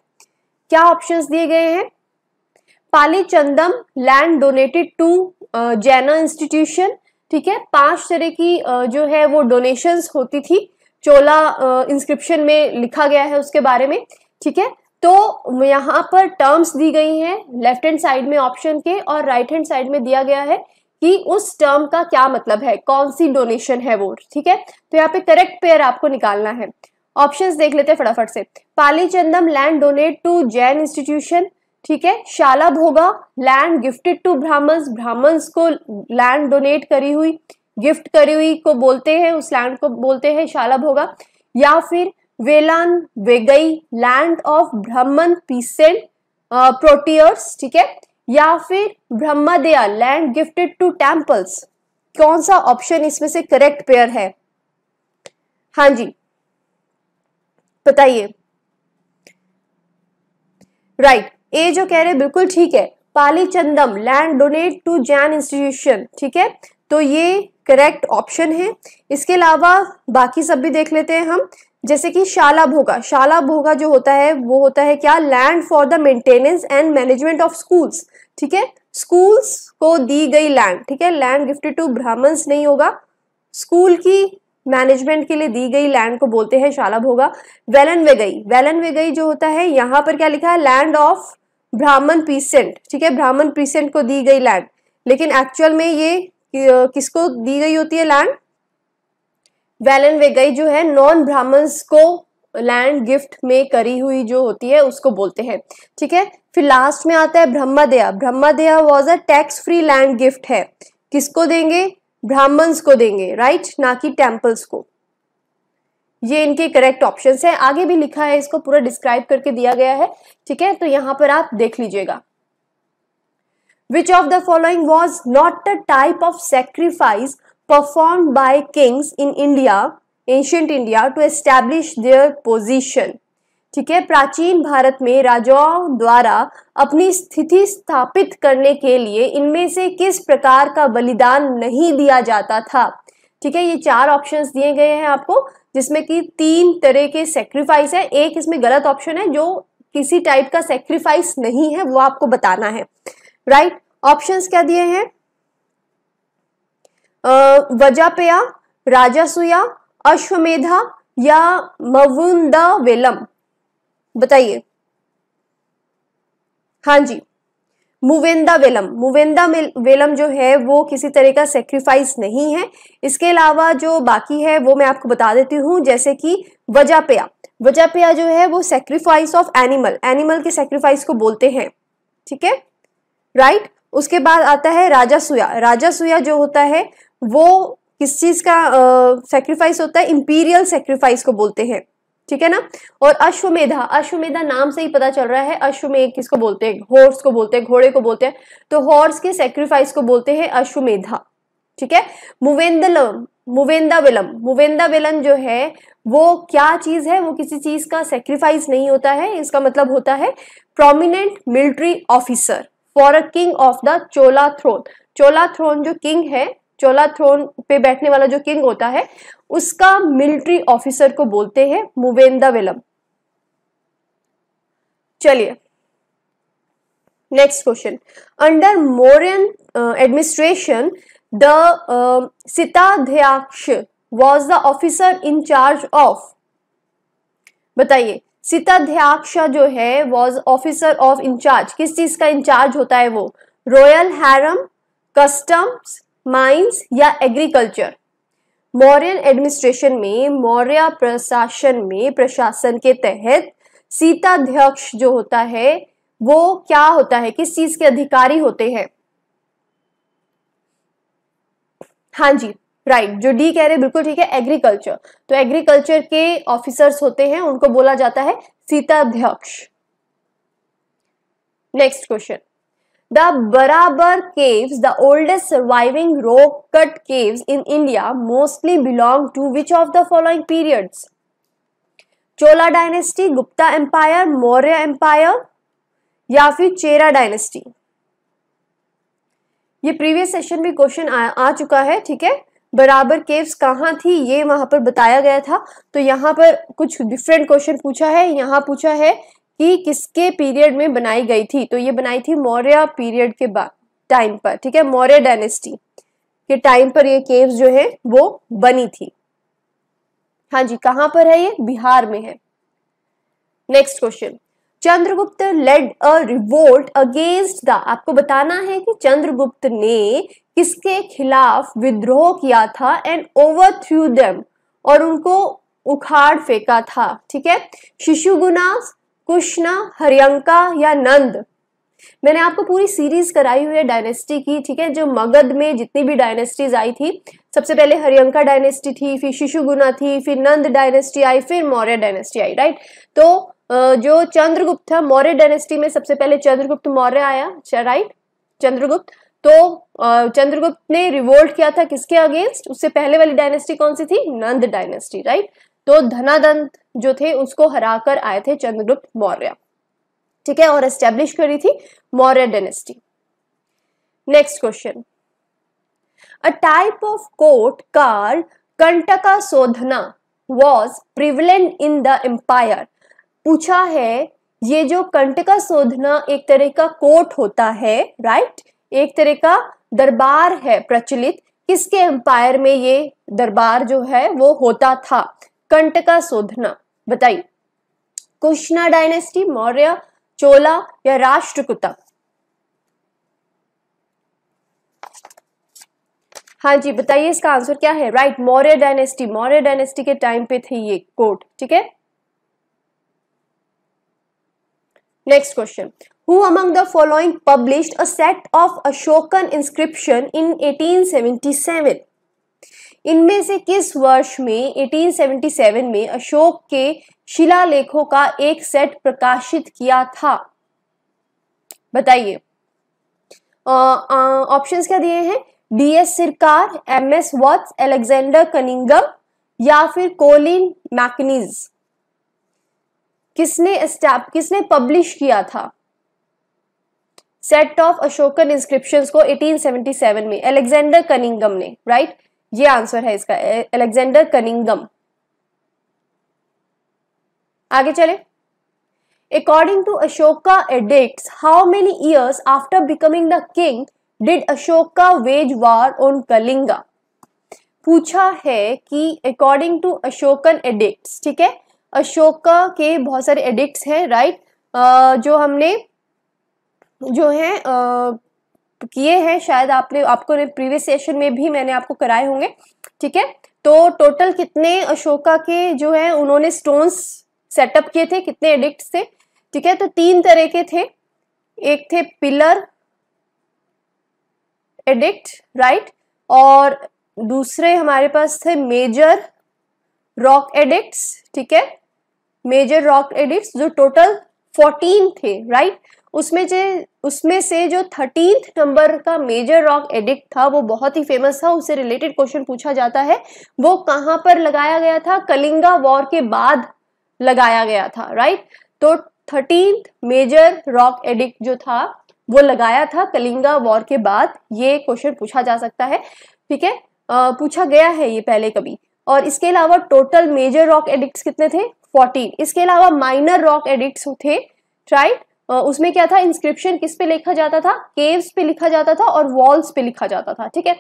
क्या ऑप्शंस दिए गए हैं pallichchandam land donated to Jaina institution ठीक है पांच तरह की जो है वो डोनेशंस होती थी चोला इंस्क्रिप्शन में लिखा गया है उसके बारे में ठीक है तो यहाँ पर टर्म्स दी गई हैं लेफ्ट हैंड साइड में ऑप्शन के और राइट हैंड साइड में दिया गया है कि उस टर्म का क्या मतलब है कौन सी डोनेशन है वो ठीक है तो यहाँ पे करेक्ट पेयर आपको निकालना है ऑप्शंस देख लेते हैं फटाफट से pallichchandam land donate to Jain institution ठीक है शाला भोगा लैंड गिफ्टेड टू ब्राह्मण ब्राह्मण को लैंड डोनेट करी हुई गिफ्ट करी हुई को बोलते हैं उस लैंड को बोलते हैं शाला भोगा या फिर वेलान वेगई लैंड ऑफ ब्रह्मन पीसेन प्रोटियर्स ठीक है या फिर brahmadeya land gifted to temples कौन सा ऑप्शन इसमें से करेक्ट पेयर है हाँ जी बताइए राइट right. ए जो कह रहे बिल्कुल ठीक है pallichchandam land donate to Jain institution ठीक है तो ये करेक्ट ऑप्शन है इसके अलावा बाकी सब भी देख लेते हैं हम जैसे कि शाला भोगा शाला भोगा जो होता है वो होता है क्या land for the maintenance and management of schools ठीक है स्कूल्स को दी गई लैंड ठीक है लैंड गिफ्टेड टू ब्राह्मण्स नहीं होगा स्कूल की मैनेजमेंट के लिए दी गई लैंड को बोलते हैं शाला भोगा वेलन वे गई वेलन वे गई जो होता है यहाँ पर क्या लिखा है लैंड ऑफ ब्राह्मण पीसेंट ठीक है ब्राह्मण पीसेंट को दी गई लैंड लेकिन एक्चुअल में ये किसको दी गई होती है लैंड वेलन वेगई जो है नॉन ब्राह्मण्स को लैंड गिफ्ट में करी हुई जो होती है उसको बोलते हैं ठीक है फिर लास्ट में आता है brahmadeya brahmadeya was a tax free land gift है किसको देंगे ब्राह्मण्स को देंगे राइट ना कि टेम्पल्स को ये इनके करेक्ट ऑप्शन है आगे भी लिखा है इसको पूरा डिस्क्राइब करके दिया गया है ठीक है तो यहाँ पर आप देख लीजिएगा which of the following was not a type of sacrifice performed by kings in India, ancient India, to establish their position. ठीक है प्राचीन भारत में राजाओं द्वारा अपनी स्थिति स्थापित करने के लिए इनमें से किस प्रकार का बलिदान नहीं दिया जाता था ठीक है ये चार ऑप्शंस दिए गए हैं आपको जिसमें कि तीन तरह के सेक्रीफाइस है एक इसमें गलत ऑप्शन है जो किसी टाइप का सेक्रीफाइस नहीं है वो आपको बताना है राइट right? ऑप्शंस क्या दिए हैं वजापया राजासुया अश्वमेधा या मवुंदा वेलम बताइए हाँ जी मुवेंदा वेलम मुवेंदा वेलम जो है वो किसी तरह का सेक्रीफाइस नहीं है इसके अलावा जो बाकी है वो मैं आपको बता देती हूँ जैसे कि वजापेया वजापया जो है वो सेक्रीफाइस ऑफ एनिमल एनिमल के सेक्रीफाइस को बोलते हैं ठीक है राइट उसके बाद आता है राजा सुया राजा सुया जो होता है वो किस चीज का सेक्रीफाइस uh, होता है इंपीरियल सेक्रीफाइस को बोलते हैं ठीक है ना और अश्वमेधा अश्वमेधा नाम से ही पता चल रहा है अश्वमेध किसको बोलते हैं हॉर्स को बोलते हैं घोड़े को बोलते हैं तो हॉर्स के सेक्रीफाइस को बोलते हैं अश्वमेधा ठीक है मुवेंदलम मुवेंदा विलम मुवेंदा विलन जो है वो क्या चीज है वो किसी चीज का सेक्रीफाइस नहीं होता है इसका मतलब होता है prominent military officer for a king of the Chola throne Chola throne जो किंग है चोला थ्रोन पे बैठने वाला जो किंग होता है उसका मिलिट्री ऑफिसर को बोलते हैं मुवेंदा वेलम चलिए next question under Mauryan administration the sitadhyaksha was the officer in charge of बताइए सिताध्यक्ष जो है वॉज ऑफिसर ऑफ इंचार्ज किस चीज का इंचार्ज होता है वो royal harem customs mines or agriculture Mauryan administration में मौर्य प्रशासन में प्रशासन के तहत सीताध्यक्ष जो होता है वो क्या होता है किस चीज के अधिकारी होते हैं हाँ जी राइट जो डी कह रहे हैं बिल्कुल ठीक है एग्रीकल्चर तो एग्रीकल्चर के ऑफिसर्स होते हैं उनको बोला जाता है sitadhyaksha next question the Barabar caves the oldest surviving rock cut caves in India mostly belong to which of the following periods Chola dynasty Gupta empire Maurya empire या फिर चेरा डायनेस्टी ये प्रीवियस सेशन में क्वेश्चन आ चुका है ठीक है बराबर केव्स कहाँ थी ये वहां पर बताया गया था तो यहाँ पर कुछ डिफरेंट क्वेश्चन पूछा है यहाँ पूछा है कि किसके पीरियड में बनाई गई थी तो ये बनाई थी मौर्य पीरियड के बाद टाइम पर ठीक है मौर्य डायनेस्टी के टाइम पर ये केव्स जो है वो बनी थी हाँ जी कहां पर है ये बिहार में है next question Chandragupta led a revolt against the आपको बताना है कि चंद्रगुप्त ने किसके खिलाफ विद्रोह किया था एंड ओवर थ्रू देम और उनको उखाड़ फेंका था ठीक है शिशुगुना कुशना हरियंका या नंद मैंने आपको पूरी सीरीज कराई हुई है डायनेस्टी की ठीक है जो मगध में जितनी भी डायनेस्टीज आई थी सबसे पहले हरियंका डायनेस्टी थी फिर शिशुगुना थी फिर नंद डायनेस्टी आई फिर मौर्य डायनेस्टी आई राइट तो जो चंद्रगुप्त था मौर्य डायनेस्टी में सबसे पहले चंद्रगुप्त मौर्य आया राइट चंद्रगुप्त तो चंद्रगुप्त ने रिवोल्ट किया था किसके अगेंस्ट उससे पहले वाली डायनेस्टी कौन सी थी नंद डायनेस्टी राइट तो धनादंत जो थे उसको हरा कर आए थे चंद्रगुप्त मौर्य ठीक है और एस्टेब्लिश करी थी Maurya dynasty next question a type of court कार kantakashodhana was prevalent in the empire पूछा है ये जो कंटका शोधना एक तरह का कोट होता है राइट एक तरह का दरबार है प्रचलित किसके एम्पायर में ये दरबार जो है वो होता था कंटका शोधना बताइए कुशना डायनेस्टी मौर्य चोला या राष्ट्रकुता हाँ जी बताइए इसका आंसर क्या है right Maurya dynasty Maurya dynasty के टाइम पे थे ये कोर्ट ठीक है next question who among the following published a set of Ashokan inscription in 1877 इनमें से किस वर्ष में 1877 में अशोक के शिलालेखों का एक सेट प्रकाशित किया था बताइए ऑप्शंस क्या दिए हैं D S Sircar M S Watts Alexander Cunningham या फिर कोलिन मैकनीज किसने स्टैप किसने पब्लिश किया था सेट ऑफ अशोकन इंस्क्रिप्शंस को 1877 में एलेक्सेंडर कनिंगम ने राइट right? ये आंसर है इसका अलेक्जेंडर कनिंगम आगे चले according to Ashoka edict how many years after becoming the king did Ashoka wage war on Kalinga पूछा है कि अकॉर्डिंग टू अशोकन एडिक्ट ठीक है अशोका के बहुत सारे एडिक्ट्स हैं राइट right? Uh, जो हमने जो है uh, किए हैं शायद आपने आपको प्रीवियस सेशन में भी मैंने आपको कराए होंगे ठीक है तो टोटल कितने अशोका के जो है उन्होंने स्टोन्स सेटअप किए थे कितने एडिक्ट थे ठीक है तो तीन तरह के थे एक थे पिलर एडिक्ट राइट और दूसरे हमारे पास थे मेजर रॉक एडिक्ट ठीक है मेजर रॉक एडिक्ट जो टोटल फोर्टीन थे राइट उसमें जो उसमें से जो थर्टींथ नंबर का मेजर रॉक एडिक्ट था वो बहुत ही फेमस था उससे रिलेटेड क्वेश्चन पूछा जाता है वो कहाँ पर लगाया गया था कलिंगा वॉर के बाद लगाया गया था राइट तो थर्टींथ मेजर रॉक एडिक्ट जो था वो लगाया था कलिंगा वॉर के बाद ये क्वेश्चन पूछा जा सकता है ठीक है पूछा गया है ये पहले कभी और इसके अलावा टोटल मेजर रॉक एडिक्ट कितने थे फोर्टीन इसके अलावा माइनर रॉक एडिक्ट थे राइट उसमें क्या था इंस्क्रिप्शन किस पे लिखा जाता था केव्स पे लिखा जाता था और वॉल्स पे लिखा जाता था ठीक है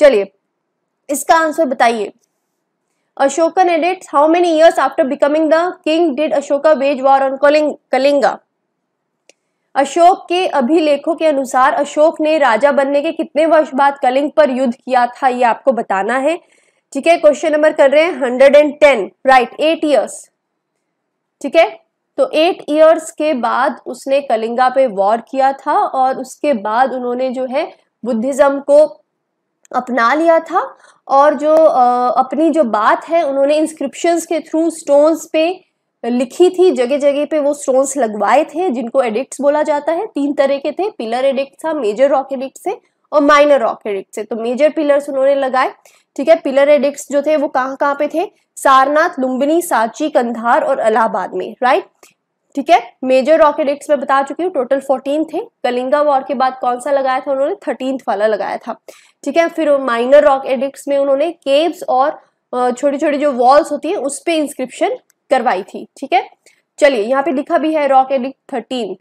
चलिए इसका आंसर बताइए अशोकन एडिट how many years after becoming the king did Ashoka wage war on Kalinga Kalinga Ashok के अभिलेखों के अनुसार अशोक ने राजा बनने के कितने वर्ष बाद कलिंग पर युद्ध किया था ये आपको बताना है ठीक है क्वेश्चन नंबर कर रहे हैं hundred and ten right eight years ठीक है तो एट ईयर्स के बाद उसने कलिंगा पे वॉर किया था और उसके बाद उन्होंने जो है बुद्धिज़्म को अपना लिया था और जो आ, अपनी जो बात है उन्होंने इंस्क्रिप्शंस के थ्रू स्टोन्स पे लिखी थी जगह जगह पे वो स्टोन्स लगवाए थे जिनको एडिक्ट बोला जाता है तीन तरह के थे पिलर एडिक्ट था मेजर रॉक एडिक्ट और माइनर रॉक एडिक्ट से तो मेजर पिलर्स उन्होंने लगाए ठीक है पिलर एडिक्ट जो थे वो कहाँ कहाँ पे थे सारनाथ लुम्बिनी सांची कंधार और अलाहाबाद में राइट ठीक है मेजर रॉक एडिक्ट में बता चुकी हूँ टोटल फोर्टीन थे कलिंगा वॉर के बाद कौन सा लगाया था उन्होंने थर्टीन वाला लगाया था ठीक है फिर माइनर रॉक एडिक्ट में उन्होंने केव्स और छोटी छोटी जो वॉल्स होती है उस पर इंस्क्रिप्शन करवाई थी ठीक है चलिए यहाँ पे लिखा भी है rock edict thirteen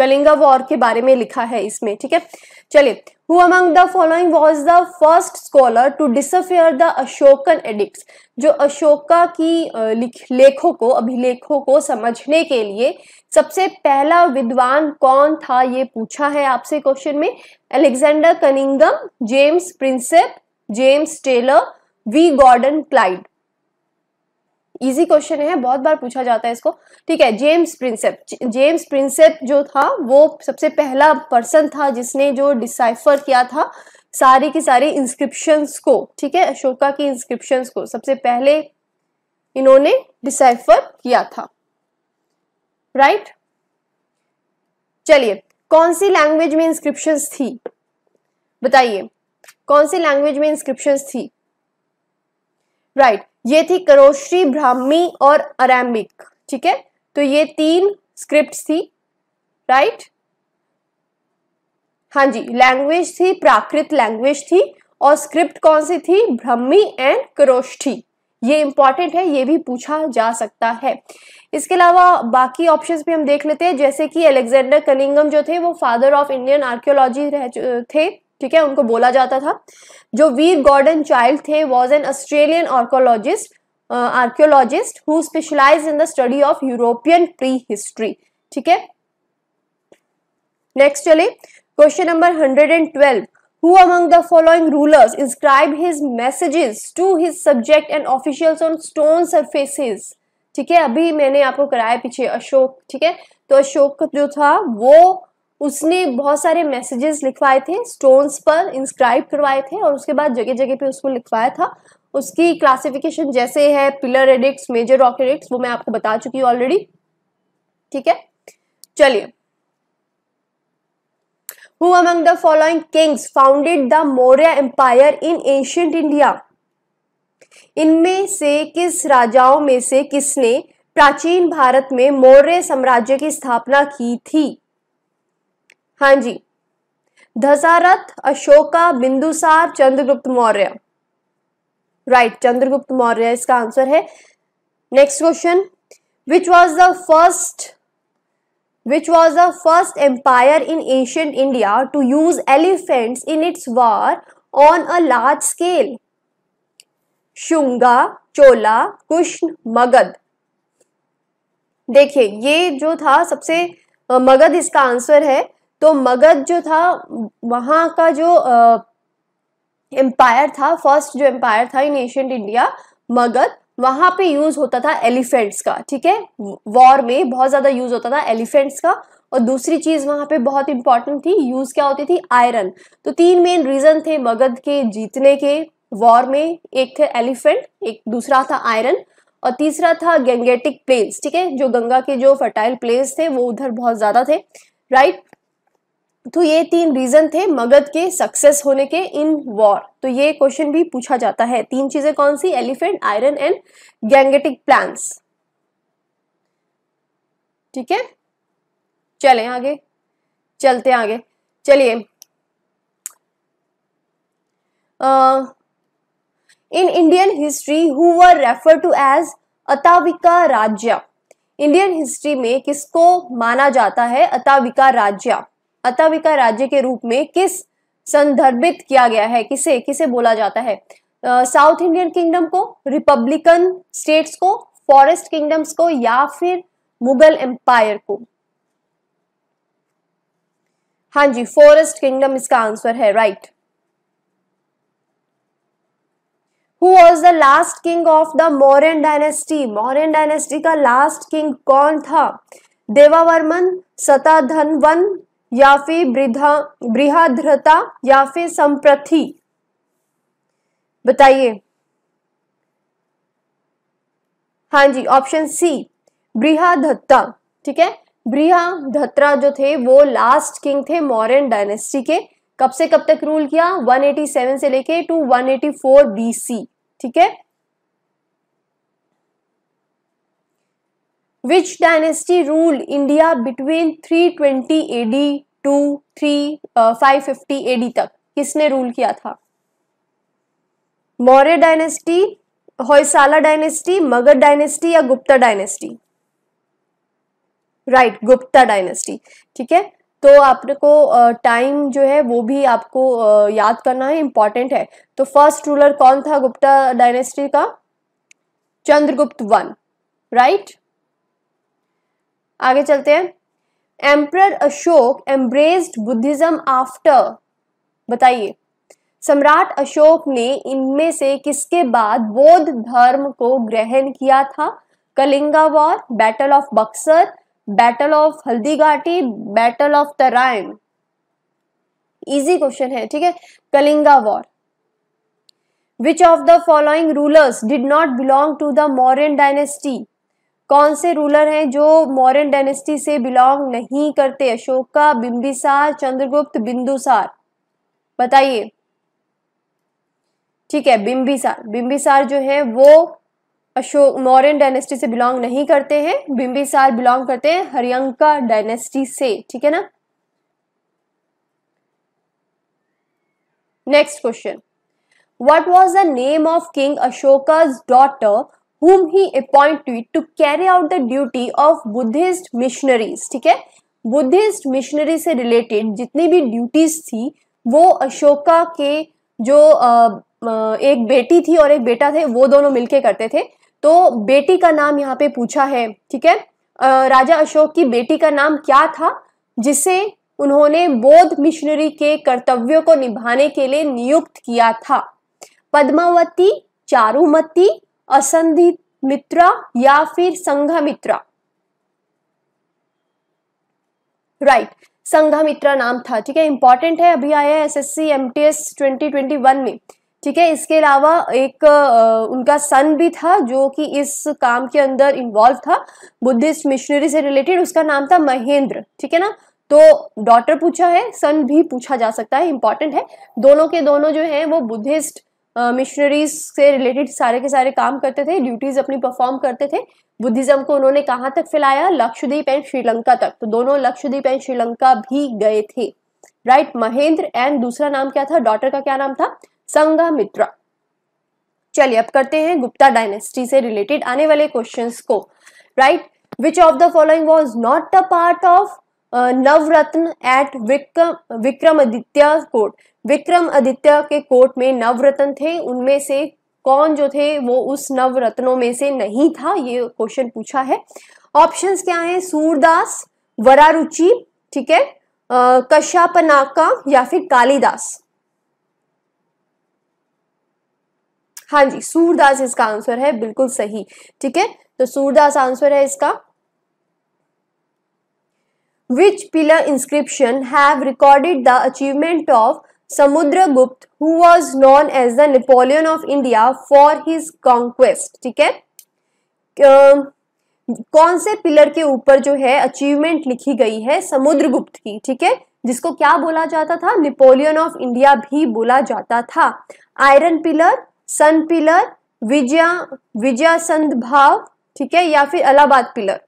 Kalinga war के बारे में लिखा है इसमें ठीक है चलिए who among the following was the first scholar to decipher the Ashokan edict जो अशोका की लेखों को अभिलेखों को समझने के लिए सबसे पहला विद्वान कौन था ये पूछा है आपसे क्वेश्चन में Alexander Cunningham James Prinsep James Taylor V Gordon Childe easy question है बहुत बार पूछा जाता है इसको ठीक है जेम्स प्रिंसेप जेम्स प्रिंसेप जो था वो सबसे पहला पर्सन था जिसने जो डिसाइफर किया था सारी की सारी इंस्क्रिप्शंस को ठीक है अशोका की इंस्क्रिप्शंस को सबसे पहले इन्होंने डिसाइफर किया था राइट right? चलिए कौन सी लैंग्वेज में इंस्क्रिप्शंस थी बताइए कौन सी लैंग्वेज में इंस्क्रिप्शंस थी राइट ये थी करोश्री ब्राह्मी और अरेम्बिक ठीक है तो ये तीन स्क्रिप्ट थी राइट हाँ जी लैंग्वेज थी प्राकृत लैंग्वेज थी और स्क्रिप्ट कौन सी थी ब्रह्मी एंड करोष्ठी ये इंपॉर्टेंट है ये भी पूछा जा सकता है इसके अलावा बाकी ऑप्शंस भी हम देख लेते हैं जैसे कि अलेक्जेंडर कनिंगम जो थे वो फादर ऑफ इंडियन आर्कियोलॉजी रह थे ठीक है उनको बोला जाता था जो वीर गॉर्डन चाइल्ड थे was an Australian archaeologist archaeologist who specialize in the study of European pre history ठीक है नेक्स्ट चले question number hundred and twelve Who among the following rulers inscribed his messages to his subject and officials on stone surfaces? ठीक है अभी मैंने आपको कराया पीछे अशोक ठीक है तो अशोक जो था वो उसने बहुत सारे मैसेजेस लिखवाए थे स्टोन्स पर इंस्क्राइब करवाए थे और उसके बाद जगह जगह पे उसको लिखवाया था उसकी क्लासिफिकेशन जैसे है पिलर एडिक्स मेजर रॉक वो मैं आपको बता चुकी हूँ ऑलरेडी ठीक है चलिए who among the following kings founded the Maurya empire in ancient India इनमें से किस राजाओं में से किसने प्राचीन भारत में मौर्य साम्राज्य की स्थापना की थी हाँ जी दशारथ अशोका बिंदुसार चंद्रगुप्त मौर्य राइट चंद्रगुप्त मौर्य इसका आंसर है next question which was the first which was the first empire in ancient India to use elephant in its war on a large scale Shunga Chola Krishna Magadha देखिए ये जो था सबसे मगध इसका आंसर है तो मगध जो था वहाँ का जो एम्पायर था फर्स्ट जो एम्पायर था इन एशियंट इंडिया मगध वहां पे यूज होता था एलिफेंट्स का ठीक है वॉर में बहुत ज़्यादा यूज होता था एलिफेंट्स का और दूसरी चीज़ वहां पे बहुत इंपॉर्टेंट थी यूज़ क्या होती थी आयरन तो तीन मेन रीज़न थे मगध के जीतने के वॉर में एक थे एलिफेंट एक दूसरा था आयरन और तीसरा था गंगेटिक प्लेन्स ठीक है जो गंगा के जो फर्टाइल प्लेन्स थे वो उधर बहुत ज़्यादा थे राइट तो ये तीन रीजन थे मगध के सक्सेस होने के इन वॉर तो ये क्वेश्चन भी पूछा जाता है तीन चीजें कौन सी elephant iron and Gangetic plants ठीक है चले आगे चलते आगे चलिए in Indian history who were refer to as atavika rajya Indian history में किसको माना जाता है अताविका राज्य अताविका राज्य के रूप में किस संदर्भित किया गया है किसे किसे बोला जाता है साउथ इंडियन किंगडम को रिपब्लिकन स्टेट्स को फॉरेस्ट किंगडम्स को या फिर मुगल एम्पायर को हाँ जी फॉरेस्ट किंगडम इसका आंसर है right who was the last king of the Mauryan dynasty Mauryan dynasty का लास्ट किंग कौन था देवावर्मन सताधनवन या फिर बृहद्रता या फिर संप्रथि बताइए हाँ जी ऑप्शन सी बृहदत्ता ठीक है बृहदत्ता जो थे वो लास्ट किंग थे मॉरन डायनेस्टी के कब से कब तक रूल किया 187 से लेके टू 184 बीसी ठीक है which dynasty rule India between 320 AD to three five fifty AD तक किसने रूल किया था Maurya dynasty Hoysala dynasty Magadha dynasty या Gupta dynasty right right, Gupta dynasty ठीक है तो आपको टाइम uh, जो है वो भी आपको uh, याद करना है इंपॉर्टेंट है तो फर्स्ट रूलर कौन था गुप्ता डायनेस्टी का चंद्रगुप्त वन राइट right? आगे चलते हैं emperor Ashok embraced Buddhism after बताइए सम्राट अशोक ने इनमें से किसके बाद बौद्ध धर्म को ग्रहण किया था Kalinga war battle of Buxar battle of Haldighati battle of Tarain easy question है ठीक है Kalinga war which of the following rulers did not belong to the Mauryan dynasty कौन से रूलर हैं जो मॉरन डायनेस्टी से बिलोंग नहीं करते अशोका बिंबिसार चंद्रगुप्त बिंदुसार बताइए ठीक है बिंबिसार बिंबिसार जो है वो अशोक मौर्यन डायनेस्टी से बिलोंग नहीं करते हैं बिंबिसार बिलोंग करते हैं हरियंका डायनेस्टी से ठीक है ना next question what was the name of king ashoka's daughter whom he appointed to carry out the duty of Buddhist missionaries ठीक है बुद्धिस्ट मिशनरी से रिलेटेड जितनी भी ड्यूटीज थी वो अशोका के जो एक बेटी थी और एक बेटा थे वो दोनों मिलके करते थे तो बेटी का नाम यहाँ पे पूछा है ठीक है राजा अशोक की बेटी का नाम क्या था जिसे उन्होंने बौद्ध मिशनरी के कर्तव्यों को निभाने के लिए नियुक्त किया था पद्मावती चारुमती असंधि मित्रा या फिर संघमित्रा राइट right. नाम था ठीक है इंपॉर्टेंट है अभी आया है S S C M T S twenty twenty one में ठीक है इसके अलावा एक उनका सन भी था जो कि इस काम के अंदर इन्वॉल्व था बुद्धिस्ट मिशनरी से रिलेटेड उसका नाम था महेंद्र ठीक है ना तो डॉटर पूछा है सन भी पूछा जा सकता है इंपॉर्टेंट है दोनों के दोनों जो है वो बुद्धिस्ट मिशनरीज से रिलेटेड सारे के सारे काम करते थे ड्यूटीज अपनी परफॉर्म करते थे बुद्धिज्म को उन्होंने कहाँ तक फैलाया लक्षद्वीप एंड श्रीलंका तक तो दोनों लक्षद्वीप एंड श्रीलंका भी गए थे राइट महेंद्र एंड दूसरा नाम क्या था डॉटर का क्या नाम था मित्रा चलिए अब करते हैं गुप्ता डायनेस्टी से रिलेटेड आने वाले क्वेश्चंस को right which of the following was not a part of Navratna at Vikram Vikramaditya court Vikramaditya के कोर्ट में नवरत्न थे उनमें से कौन जो थे वो उस नवरत्नों में से नहीं था ये क्वेश्चन पूछा है ऑप्शंस क्या है सूरदास वरारुचि ठीक है कशापनाका या फिर कालिदास हाँ जी सूरदास इसका आंसर है बिल्कुल सही ठीक है तो सूरदास आंसर है इसका which pillar inscription have recorded the achievement of Samudragupta who was known as the Napoleon of India for his conquest ठीक है कौन से पिलर के ऊपर जो है अचीवमेंट लिखी गई है समुद्रगुप्त की ठीक है जिसको क्या बोला जाता था नेपोलियन ऑफ इंडिया भी बोला जाता था iron pillar sun pillar Vijaya Vijaya संध भाव ठीक है या फिर अलाहाबाद पिलर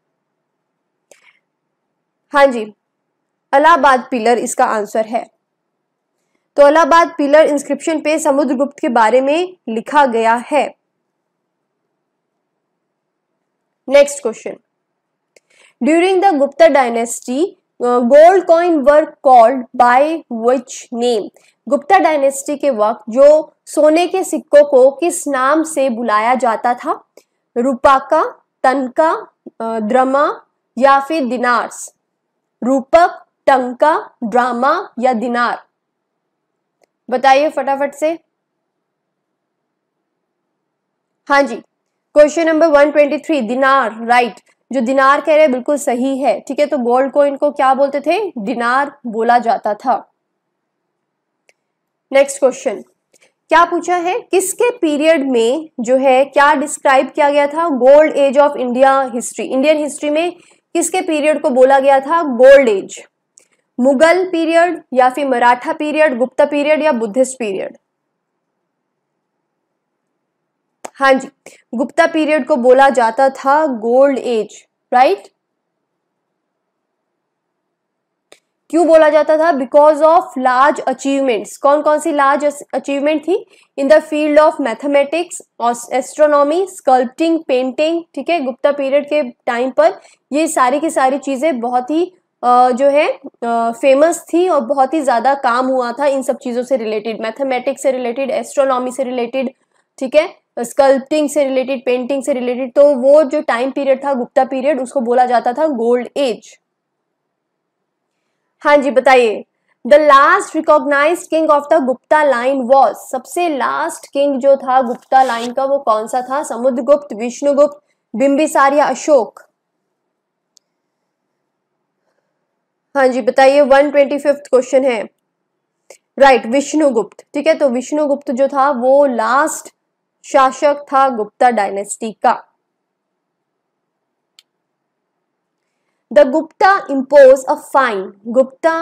हाँ जी अलाहाबाद पिलर इसका आंसर है तोलाबाद पिलर इंस्क्रिप्शन पे समुद्रगुप्त के बारे में लिखा गया है next question during the Gupta dynasty gold coin were called by which name Gupta dynasty के वक्त जो सोने के सिक्कों को किस नाम से बुलाया जाता था रूपाका तनका द्रमा या फिर दिनार्स रूपक टंका ड्रामा या दिनार बताइए फटाफट से हाँ जी क्वेश्चन नंबर 123 दिनार राइट जो दिनार कह रहे हैं बिल्कुल सही है ठीक है तो गोल्ड को इनको क्या बोलते थे दिनार बोला जाता था नेक्स्ट क्वेश्चन क्या पूछा है किसके पीरियड में जो है क्या डिस्क्राइब किया गया था gold age of India history Indian history में किसके पीरियड को बोला गया था गोल्ड एज मुगल पीरियड या फिर मराठा पीरियड गुप्ता पीरियड या बुद्धिस्ट पीरियड हाँ जी गुप्ता पीरियड को बोला जाता था गोल्ड एज राइट क्यों बोला जाता था बिकॉज ऑफ लार्ज अचीवमेंट्स कौन कौन सी लार्ज अचीवमेंट थी in the field of mathematics और एस्ट्रोनॉमी स्कल्पटिंग पेंटिंग ठीक है गुप्ता पीरियड के टाइम पर ये सारी की सारी चीज़ें बहुत ही जो है फेमस थी और बहुत ही ज़्यादा काम हुआ था इन सब चीज़ों से रिलेटेड मैथमेटिक्स से रिलेटेड एस्ट्रोनॉमी से रिलेटेड ठीक है स्कल्पटिंग से रिलेटेड पेंटिंग से रिलेटेड तो वो जो टाइम पीरियड था गुप्ता पीरियड उसको बोला जाता था गोल्ड एज हाँ जी बताइए the last recognise king of the Gupta line was सबसे लास्ट किंग जो था गुप्ता लाइन का वो कौन सा था समुद्रगुप्त विष्णुगुप्त बिंबिसार या अशोक हाँ जी बताइए वन ट्वेंटी फिफ्थ क्वेश्चन है राइट विष्णुगुप्त ठीक है तो विष्णुगुप्त जो था वो लास्ट शासक था गुप्ता डायनेस्टी का the Gupta impose a fine Gupta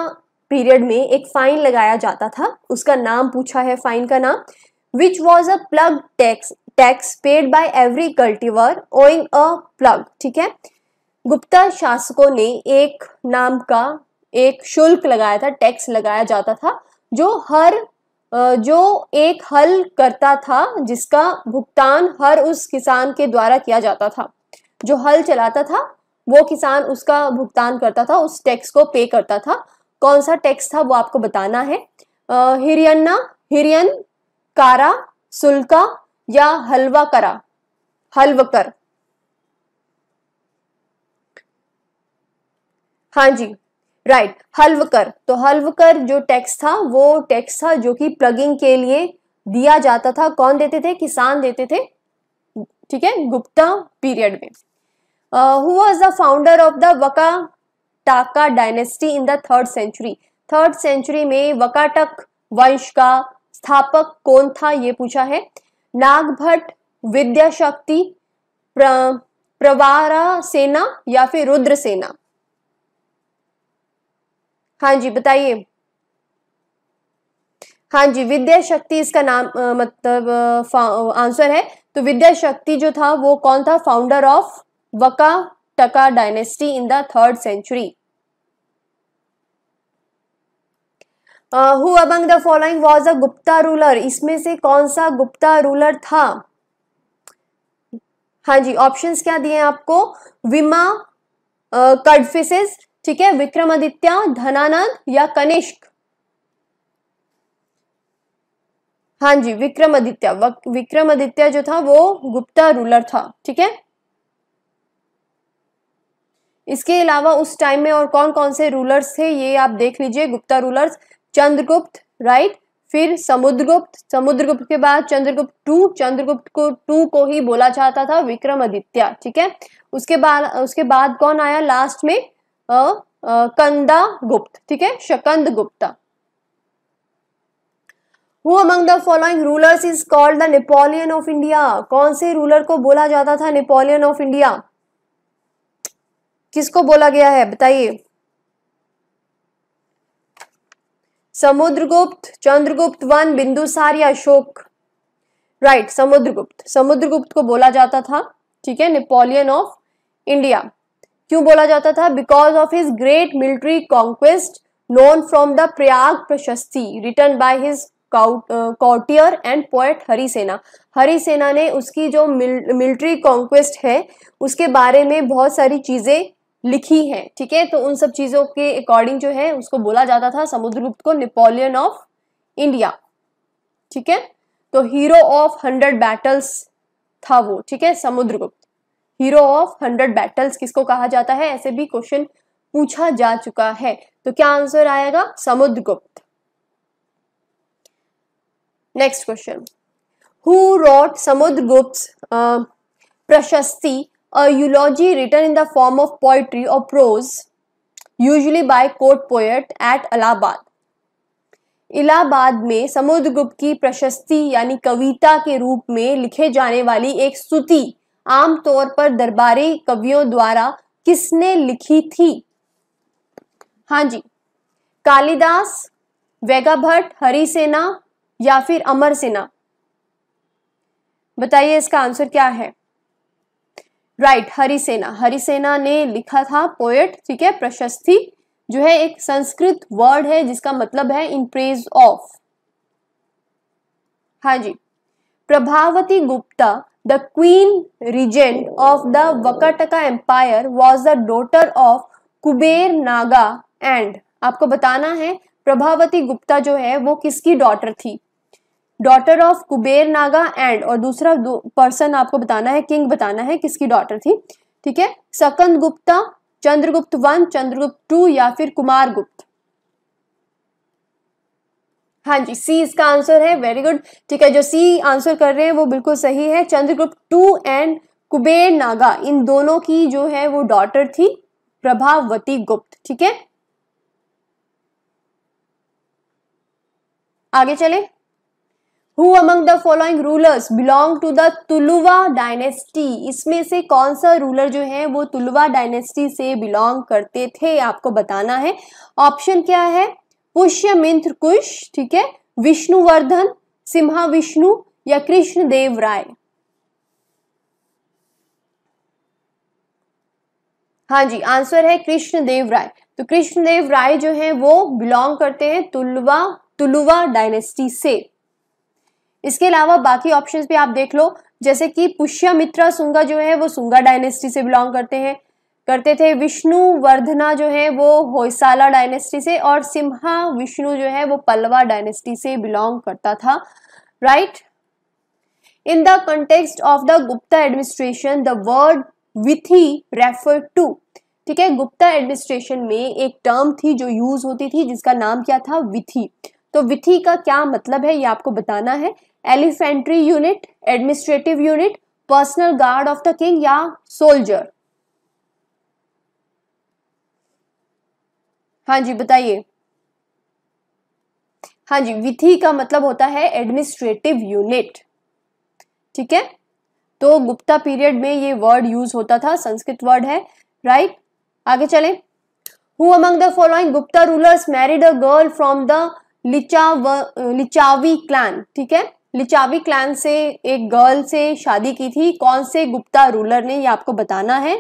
period में एक फाइन लगाया जाता था उसका नाम पूछा है फाइन का नाम which was a plug tax tax paid by every cultivator owing a plug ठीक है गुप्ता शासकों ने एक नाम का एक शुल्क लगाया था टैक्स लगाया जाता था जो हर जो एक हल करता था जिसका भुगतान हर उस किसान के द्वारा किया जाता था जो हल चलाता था वो किसान उसका भुगतान करता था उस टैक्स को पे करता था कौन सा टैक्स था वो आपको बताना है हिरियन्ना हिरियन कारा सुल्का या हलवा करा हलवकर हाँ जी राइट हल्वकर तो हल्वकर जो टैक्स था वो टैक्स था जो कि प्लगिंग के लिए दिया जाता था कौन देते थे किसान देते थे ठीक है गुप्ता पीरियड में who was the founder of the Vakataka dynasty in the third century third century में वकाटक वंश का स्थापक कौन था ये पूछा है नागभट्ट विद्याशक्ति प्र, प्रवारा सेना या फिर रुद्र सेना हाँ जी बताइए हाँ जी विद्या शक्ति इसका नाम आ, मतलब आंसर है तो विद्या शक्ति जो था वो कौन था founder of Vakataka dynasty in the third century who among the following was a Gupta ruler इसमें से कौन सा गुप्ता रूलर था हाँ जी ऑप्शंस क्या दिए हैं आपको विमा कडफिस ठीक है विक्रमादित्य धनानंद या कनिष्क हाँ जी विक्रमादित्य विक्रमादित्य जो था वो गुप्ता रूलर था ठीक है इसके अलावा उस टाइम में और कौन कौन से रूलर्स थे ये आप देख लीजिए गुप्ता रूलर्स चंद्रगुप्त राइट फिर समुद्रगुप्त समुद्रगुप्त के बाद चंद्रगुप्त टू चंद्रगुप्त को टू को ही बोला जाता था विक्रमादित्य ठीक है उसके बाद उसके बाद कौन आया लास्ट में कंदा गुप्त ठीक है Skanda Gupta who among the following rulers is called the Napoleon of India कौन से रूलर को बोला जाता था नेपोलियन ऑफ इंडिया किसको बोला गया है बताइए समुद्रगुप्त चंद्रगुप्त वन बिंदुसार या अशोक राइट समुद्रगुप्त समुद्रगुप्त को बोला जाता था ठीक है नेपोलियन ऑफ इंडिया क्यों बोला जाता था because of his great military conquest known from the Prayag Prashasti return by his courtier and poet Harisena Harisena ने उसकी जो मिलिट्री कॉन्क्वेस्ट है उसके बारे में बहुत सारी चीज़ें लिखी हैं ठीक है तो उन सब चीज़ों के अकॉर्डिंग जो है उसको बोला जाता था समुद्रगुप्त को नेपोलियन ऑफ इंडिया ठीक है तो हीरो ऑफ हंड्रेड बैटल्स था वो ठीक है Samudragupta hero of hundred battles किसको कहा जाता है ऐसे भी क्वेश्चन पूछा जा चुका है तो क्या आंसर आएगा Samudragupta next question who wrote Samudragupta Prashasti a return in the form of poetry और prose usually by by poet at Allahabad Allahabad में समुद्रगुप्त की प्रशस्ति यानी कविता के रूप में लिखे जाने वाली एक स्तुति आमतौर पर दरबारी कवियों द्वारा किसने लिखी थी हाँ जी कालिदास वेगा भट्ट हरिसेना या फिर अमर सेना बताइए इसका आंसर क्या है राइट right, हरिसेना हरिसेना ने लिखा था पोएट ठीक है प्रशस्ति जो है एक संस्कृत वर्ड है जिसका मतलब है इन प्रेज ऑफ हाँ जी Prabhavati Gupta The queen regent of the Vakataka Empire was the daughter of Kubera Naga and आपको बताना है प्रभावती गुप्ता जो है वो किसकी डॉटर थी daughter of Kubera Naga and और दूसरा पर्सन आपको बताना है किंग बताना है किसकी डॉटर थी ठीक है सकंद गुप्ता चंद्रगुप्त वन चंद्रगुप्त टू या फिर कुमार गुप्त हाँ जी सी इसका आंसर है वेरी गुड ठीक है जो सी आंसर कर रहे हैं वो बिल्कुल सही है चंद्रगुप्त टू एंड कुबेर नागा इन दोनों की जो है वो डॉटर थी प्रभावती गुप्त ठीक है आगे चले who among the following rulers belong to the Tuluva dynasty इसमें से कौन सा रूलर जो है वो तुलुवा डायनेस्टी से बिलोंग करते थे आपको बताना है ऑप्शन क्या है पुष्यमिंत्र कुश ठीक है विष्णुवर्धन सिम्हा विष्णु या कृष्ण देव राय हाँ जी आंसर है कृष्णदेव राय तो कृष्णदेव राय जो है वो बिलोंग करते हैं तुलवा तुलुवा डायनेस्टी से इसके अलावा बाकी ऑप्शंस भी आप देख लो जैसे कि पुष्यमित्रा सुंगा जो है वो सुंगा डायनेस्टी से बिलोंग करते हैं करते थे विष्णु वर्धना जो है वो होयसाला डायनेस्टी से और सिम्हा विष्णु जो है वो पल्लवा डायनेस्टी से बिलोंग करता था right in the context of the Gupta administration the word vithi refer to ठीक है गुप्ता एडमिनिस्ट्रेशन में एक टर्म थी जो यूज होती थी जिसका नाम क्या था विथी तो विथी का क्या मतलब है ये आपको बताना है elephantry unit administrative unit personal guard of the king या सोल्जर हाँ जी बताइए हाँ जी विधि का मतलब होता है एडमिनिस्ट्रेटिव यूनिट ठीक है तो गुप्ता पीरियड में ये वर्ड यूज होता था संस्कृत वर्ड है राइट आगे चलें who among the following Gupta rulers married a girl from the लिचाव लिचावी क्लैन ठीक है लिचावी क्लैन से एक गर्ल से शादी की थी कौन से गुप्ता रूलर ने ये आपको बताना है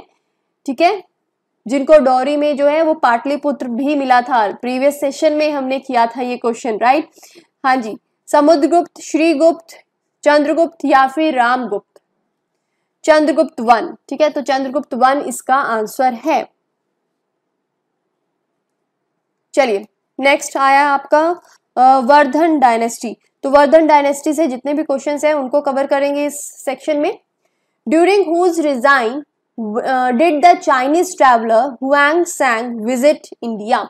ठीक है जिनको डोरी में जो है वो पाटलिपुत्र भी मिला था प्रीवियस सेशन में हमने किया था ये क्वेश्चन राइट हाँ जी समुद्रगुप्त श्रीगुप्त चंद्रगुप्त या फिर रामगुप्त चंद्रगुप्त वन ठीक है तो चंद्रगुप्त वन इसका आंसर है चलिए नेक्स्ट आया आपका वर्धन डायनेस्टी तो वर्धन डायनेस्टी से जितने भी क्वेश्चन हैं उनको कवर करेंगे इस सेक्शन में during whose reign did the Chinese traveller Hiuen Tsang visit India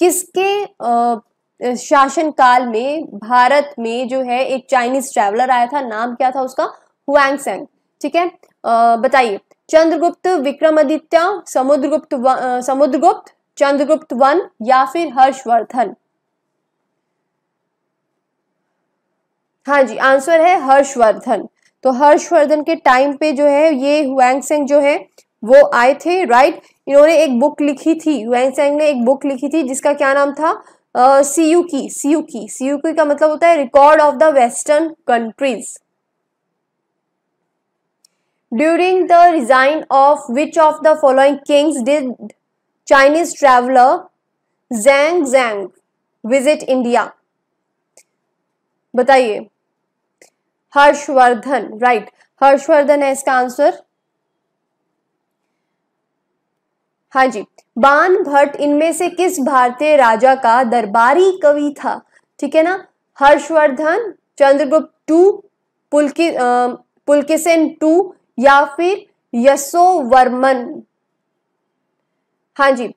किसके शासन uh, शासनकाल में भारत में जो है एक चाइनीज ट्रैवलर आया था नाम क्या था उसका हुआंग सैंग ठीक है uh, बताइए चंद्रगुप्त विक्रमादित्य समुद्रगुप्त uh, समुद्रगुप्त चंद्रगुप्त वन या फिर हर्षवर्धन हाँ जी आंसर है हर्षवर्धन तो हर्षवर्धन के टाइम पे जो है ये हुआंग सिंह जो है वो आए थे राइट इन्होंने एक बुक लिखी थी सेंग ने एक बुक लिखी थी जिसका क्या नाम था सी यू की सी यू की सी यू की का मतलब होता है record of the western countries during the resign of which of the following kings did Chinese traveller Tsang Tsang visit India बताइए हर्षवर्धन राइट हर्षवर्धन है इसका आंसर हाँ जी बान भट्ट इनमें से किस भारतीय राजा का दरबारी कवि था ठीक है ना हर्षवर्धन चंद्रगुप्त टू पुलकि पुलकिसेन टू या फिर यशो वर्मन हाँ जी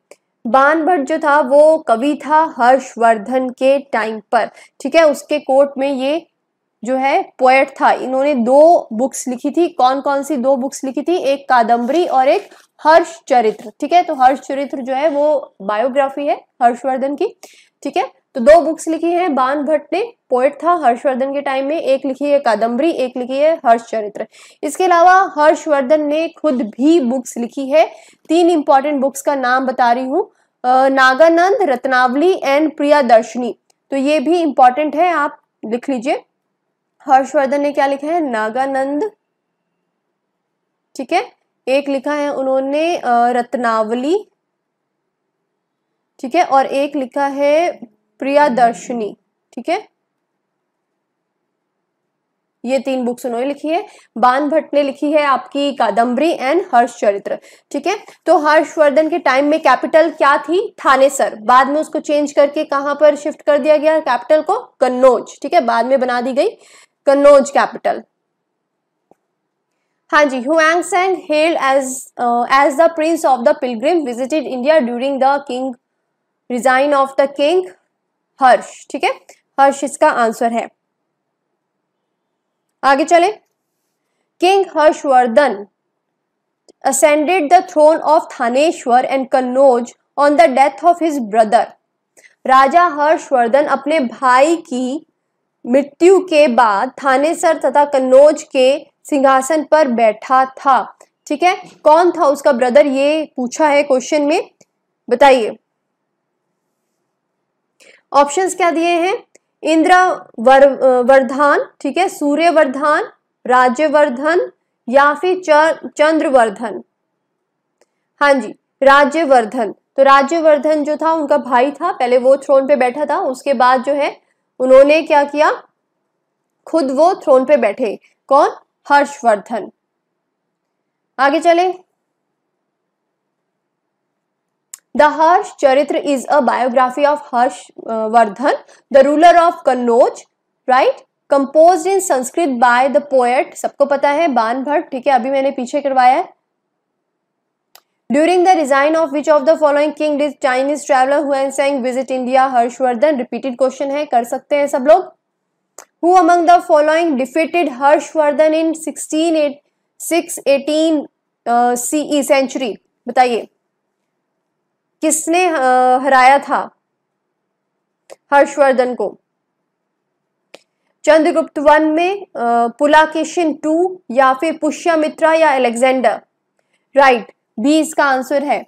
बान भट्ट जो था वो कवि था हर्षवर्धन के टाइम पर ठीक है उसके कोर्ट में ये जो है पोएट था इन्होंने दो बुक्स लिखी थी कौन कौन सी दो बुक्स लिखी थी एक कादम्बरी और एक हर्ष चरित्र ठीक है तो हर्ष चरित्र जो है वो बायोग्राफी है हर्षवर्धन की ठीक है तो दो बुक्स लिखी है बान भट्ट ने पोएट था हर्षवर्धन के टाइम में एक लिखी है कादम्बरी एक लिखी है हर्ष चरित्र इसके अलावा हर्षवर्धन ने खुद भी बुक्स लिखी है तीन इंपॉर्टेंट बुक्स का नाम बता रही हूँ नागानंद रत्नावली एंड प्रियादर्शनी तो ये भी इंपॉर्टेंट है आप लिख लीजिए हर्षवर्धन ने क्या लिखा है नागानंद ठीक है एक लिखा है उन्होंने रत्नावली ठीक है और एक लिखा है प्रियादर्शनी ठीक है ये तीन बुक्स उन्होंने लिखी है बान भट्ट ने लिखी है आपकी कादम्बरी एंड हर्षचरित्र ठीक है तो हर्षवर्धन के टाइम में कैपिटल क्या थी थानेसर बाद में उसको चेंज करके कहां पर शिफ्ट कर दिया गया कैपिटल को कन्नौज ठीक है बाद में बना दी गई कन्नौज कैपिटल हाँ जी Hiuen Tsang hail as as the prince of the pilgrim visited India during the king reign of the king Harsha ठीक है हर्ष इसका आंसर है आगे चले king Harshavardhana ascended the throne of Thaneshwar and Kannauj on the death of his brother राजा हर्षवर्धन अपने भाई की मृत्यु के बाद थानेसर तथा कन्नौज के सिंहासन पर बैठा था ठीक है कौन था उसका ब्रदर ये पूछा है क्वेश्चन में बताइए ऑप्शंस क्या दिए हैं इंद्र वर वर्धान ठीक है सूर्यवर्धन राज्यवर्धन या फिर चंद्रवर्धन हाँ जी राज्यवर्धन तो राज्यवर्धन जो था उनका भाई था पहले वो थ्रोन पे बैठा था उसके बाद जो है उन्होंने क्या किया खुद वो थ्रोन पे बैठे कौन हर्षवर्धन आगे चले the Harsha Charita is a biography of Harshavardhana the ruler of Kannauj right compose in Sanskrit by the poet सबको पता है बान भट्ट ठीक है अभी मैंने पीछे करवाया है during the resign of which of the following king does Chinese traveller हुआ visit India Harshavardhana repeated question है कर सकते हैं सब लोग Who among the following defeated Harshvardhan in 1618 uh, CE century? बताइए किसने uh, हराया था हर्षवर्धन को चंद्रगुप्त वन में uh, पुलाकेशन टू या फिर पुष्यमित्रा या अलेक्जेंडर राइट बी इसका आंसर है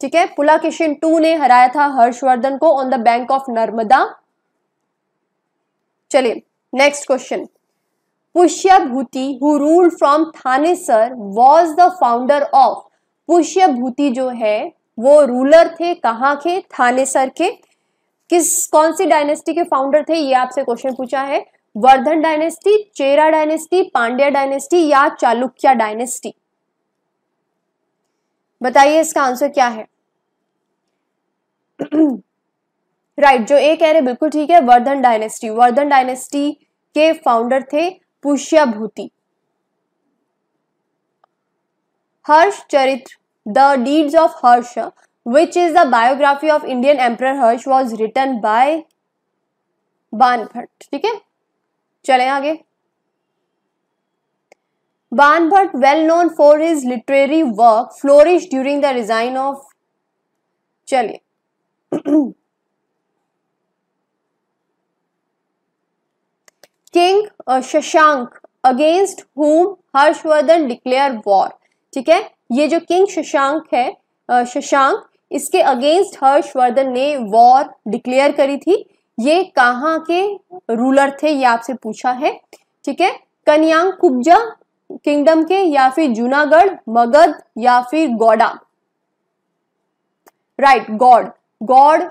ठीक है पुलाकेशन टू ने हराया था हर्षवर्धन को on the bank of Narmada चलिए next question Pushyabhuti who rule from Thanesar was the founder of Pushyabhuti जो है वो रूलर थे कहाँ के थानेसर के किस कौन सी डायनेस्टी के फाउंडर थे ये आपसे क्वेश्चन पूछा है Vardhan dynasty Chera dynasty Pandya dynasty या चालुक्य डायनेस्टी बताइए इसका आंसर क्या है तो राइट right, जो ए कह रहे बिल्कुल ठीक है वर्धन डायनेस्टी वर्धन डायनेस्टी के फाउंडर थे Pushyabhuti Harsha Charita the deeds of Harsha which is the biography of Indian emperor Harsha was written by Banabhatta ठीक है चले आगे Banabhatta well known for his literary work flourish during the resign of चलिए king Shashank against whom Harshavardhana declare war ठीक है ये जो किंग शशांक है शशांक इसके अगेंस्ट हर्षवर्धन ने वॉर डिक्लेयर करी थी ये कहाँ के रूलर थे ये आपसे पूछा है ठीक है कन्यांग कुब्जा किंगडम के या फिर जूनागढ़ मगध या फिर गौडा राइट गौड़ गौड़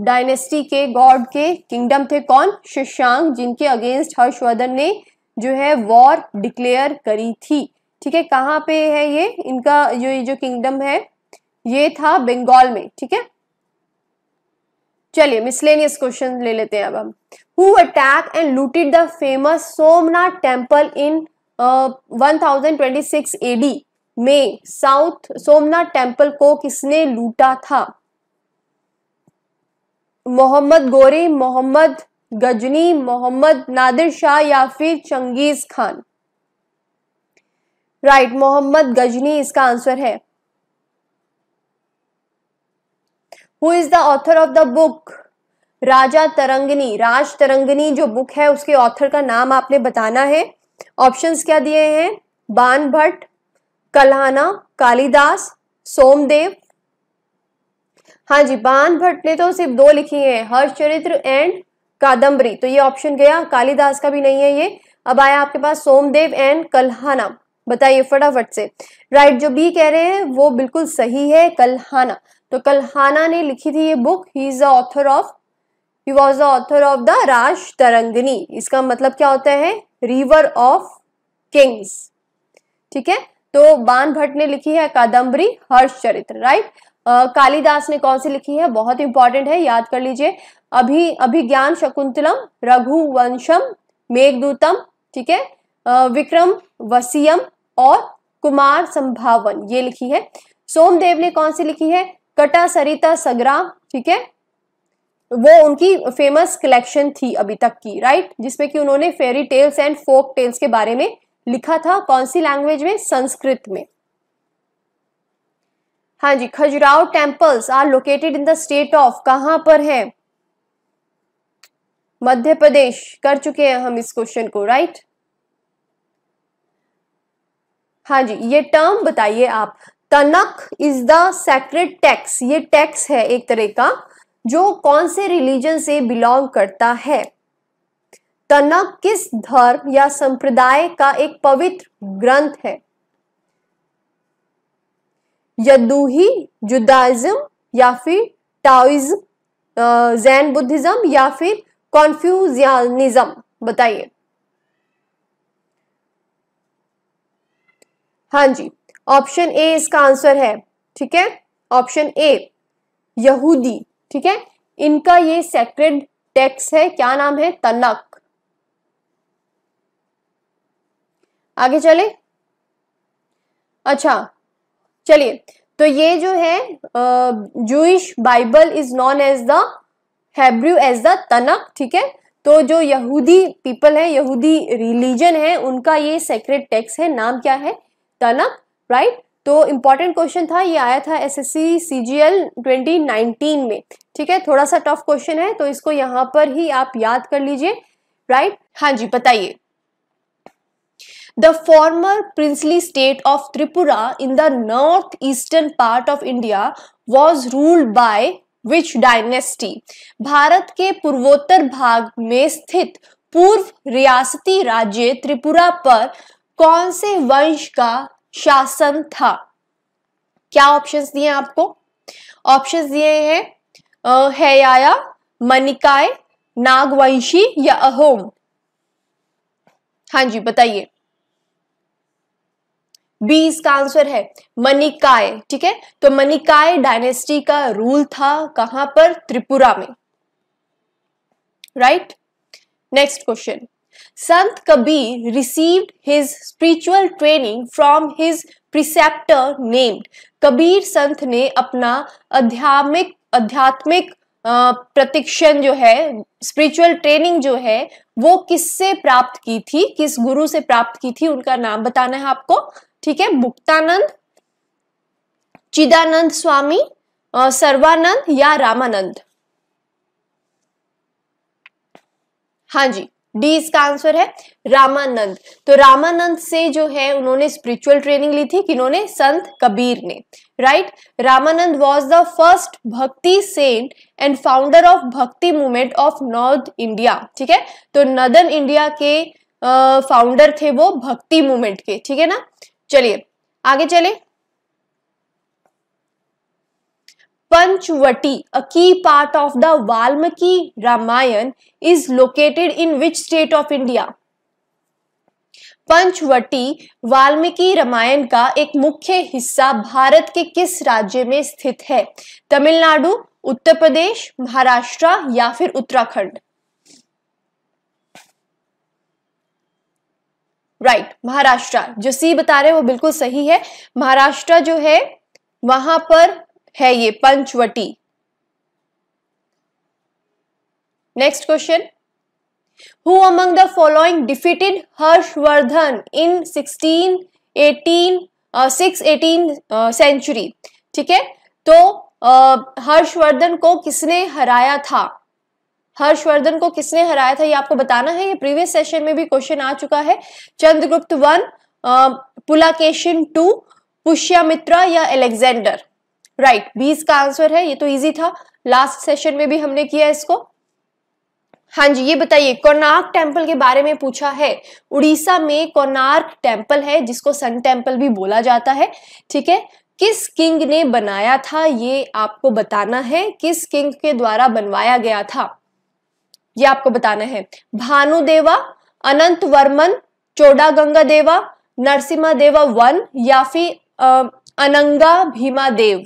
डायनेस्टी के गॉड के किंगडम थे कौन शशांक जिनके अगेंस्ट हर्षवर्धन ने जो है वॉर डिक्लेयर करी थी ठीक है कहाँ पे है ये इनका जो ये जो किंगडम है ये था बंगाल में ठीक है चलिए मिसलेनियस क्वेश्चन ले लेते हैं अब हम who attack and looted the famous Somnath temple in one thousand twenty six AD में साउथ सोमनाथ टेम्पल को किसने लूटा था मोहम्मद गोरी मोहम्मद गजनी मोहम्मद नादिर शाह या फिर Genghis Khan right Mohammad Ghazni इसका आंसर है who is the author of the book Raja Tarangini Raj Tarangini जो बुक है उसके ऑथर का नाम आपने बताना है ऑप्शंस क्या दिए हैं बान भट्ट कल्हाना कालिदास सोमदेव हाँ जी बान भट्ट ने तो सिर्फ दो लिखी है हर्ष चरित्र एंड कादम्बरी तो ये ऑप्शन गया कालिदास का भी नहीं है ये अब आया आपके पास सोमदेव एंड कल्हाना बताइए फटाफट से राइट जो बी कह रहे हैं वो बिल्कुल सही है कल्हाना तो कल्हाना ने लिखी थी ये book he is the author of he was the author of the Raj Tarangini इसका मतलब क्या होता है रिवर ऑफ किंग्स ठीक है तो बान भट्ट ने लिखी है कादम्बरी चरित्र राइट कालिदास ने कौन सी लिखी है बहुत इंपॉर्टेंट है याद कर लीजिए अभी अभिज्ञान शकुंतलम रघुवंशम मेघदूतम ठीक है विक्रम वसीयम और कुमार संभावन ये लिखी है सोमदेव ने कौन सी लिखी है कटा सरिता सगरा ठीक है वो उनकी फेमस कलेक्शन थी अभी तक की राइट जिसमें कि उन्होंने fairy tales and folk tales के बारे में लिखा था कौन सी लैंग्वेज में संस्कृत में हाँ जी Khajuraho temples are located in the state of कहां पर है मध्य प्रदेश कर चुके हैं हम इस क्वेश्चन को राइट हाँ जी ये टर्म बताइए आप Tanakh is the secret tax ये टैक्स है एक तरह का जो कौन से रिलीजन से बिलोंग करता है तनक किस धर्म या संप्रदाय का एक पवित्र ग्रंथ है यदूही जुदाइज्म या फिर टाइज जैन बुद्धिज्म या फिर कॉन्फ्यूजियानिज्म बताइए हाँ जी ऑप्शन ए इसका आंसर है ठीक है ऑप्शन ए यहूदी ठीक है इनका ये सेक्रेड टेक्स है क्या नाम है तनक आगे चले अच्छा चलिए तो ये जो है Jewish Bible is known as the Hebrew as the Tanakh ठीक है तो जो यहूदी पीपल है यहूदी रिलीजन है उनका ये सेक्रेट टेक्स है नाम क्या है तनक राइट तो इम्पॉर्टेंट क्वेश्चन था ये आया था S S C C G L twenty nineteen में ठीक है थोड़ा सा टफ क्वेश्चन है तो इसको यहाँ पर ही आप याद कर लीजिए राइट हाँ जी बताइए the former princely state of Tripura in the northeastern part of India was ruled by which dynasty? Bharat के पूर्वोत्तर भाग में स्थित पूर्व रियासती राज्य त्रिपुरा पर कौन से वंश का शासन था क्या ऑप्शंस दिए आपको ऑप्शंस दिए हैं हैयाया मनिकाय नागवंशी या अहोम हाँ जी बताइए बी इसका आंसर है मनिकाय ठीक है तो मनिकाय डायनेस्टी का रूल था कहां पर त्रिपुरा में right next question Sant Kabir received his spiritual training from his preceptor named Kabir संत ने अपना अध्यात्मिक अध्यात्मिक प्रतिक्षण जो है स्पिरिचुअल ट्रेनिंग जो है वो किससे प्राप्त की थी किस गुरु से प्राप्त की थी उनका नाम बताना है आपको ठीक है मुक्तानंद चिदानंद स्वामी सर्वानंद या रामानंद हाँ जी डी इसका आंसर है रामानंद तो रामानंद से जो है उन्होंने स्पिरिचुअल ट्रेनिंग ली थी कि उन्होंने संत कबीर ने right Ramanand was the first bhakti saint and founder of bhakti movement of North India ठीक है तो नदन इंडिया के फाउंडर थे वो भक्ति मूवमेंट के ठीक है ना चलिए आगे चले Panchavati a key part of the Valmiki Ramayana is located in which state of India Panchavati Valmiki Ramayana का एक मुख्य हिस्सा भारत के किस राज्य में स्थित है तमिलनाडु उत्तर प्रदेश महाराष्ट्र या फिर उत्तराखंड राइट महाराष्ट्र जो सी बता रहे हैं वो बिल्कुल सही है महाराष्ट्र जो है वहां पर है ये Panchavati next question who among the following defeated Harshavardhana in sixteen eighteen six uh, century uh, ठीक है तो uh, हर्षवर्धन को किसने हराया था हर्षवर्धन को किसने हराया था ये आपको बताना है ये प्रीवियस सेशन में भी क्वेश्चन आ चुका है चंद्रगुप्त वन पुलाकेशन टू पुष्यामित्रा या एलेक्जेंडर राइट right, बीस का आंसर है ये तो इजी था लास्ट सेशन में भी हमने किया इसको हाँ जी ये बताइए कोनार्क टेम्पल के बारे में पूछा है उड़ीसा में कोनार्क टेम्पल है जिसको सन टेम्पल भी बोला जाता है ठीक है किस किंग ने बनाया था ये आपको बताना है किस किंग के द्वारा बनवाया गया था ये आपको बताना है भानुदेवा अनंत वर्मन चोडा गंगा देवा नरसिम्हा देवा वन या फिर अनंगा भीमा देव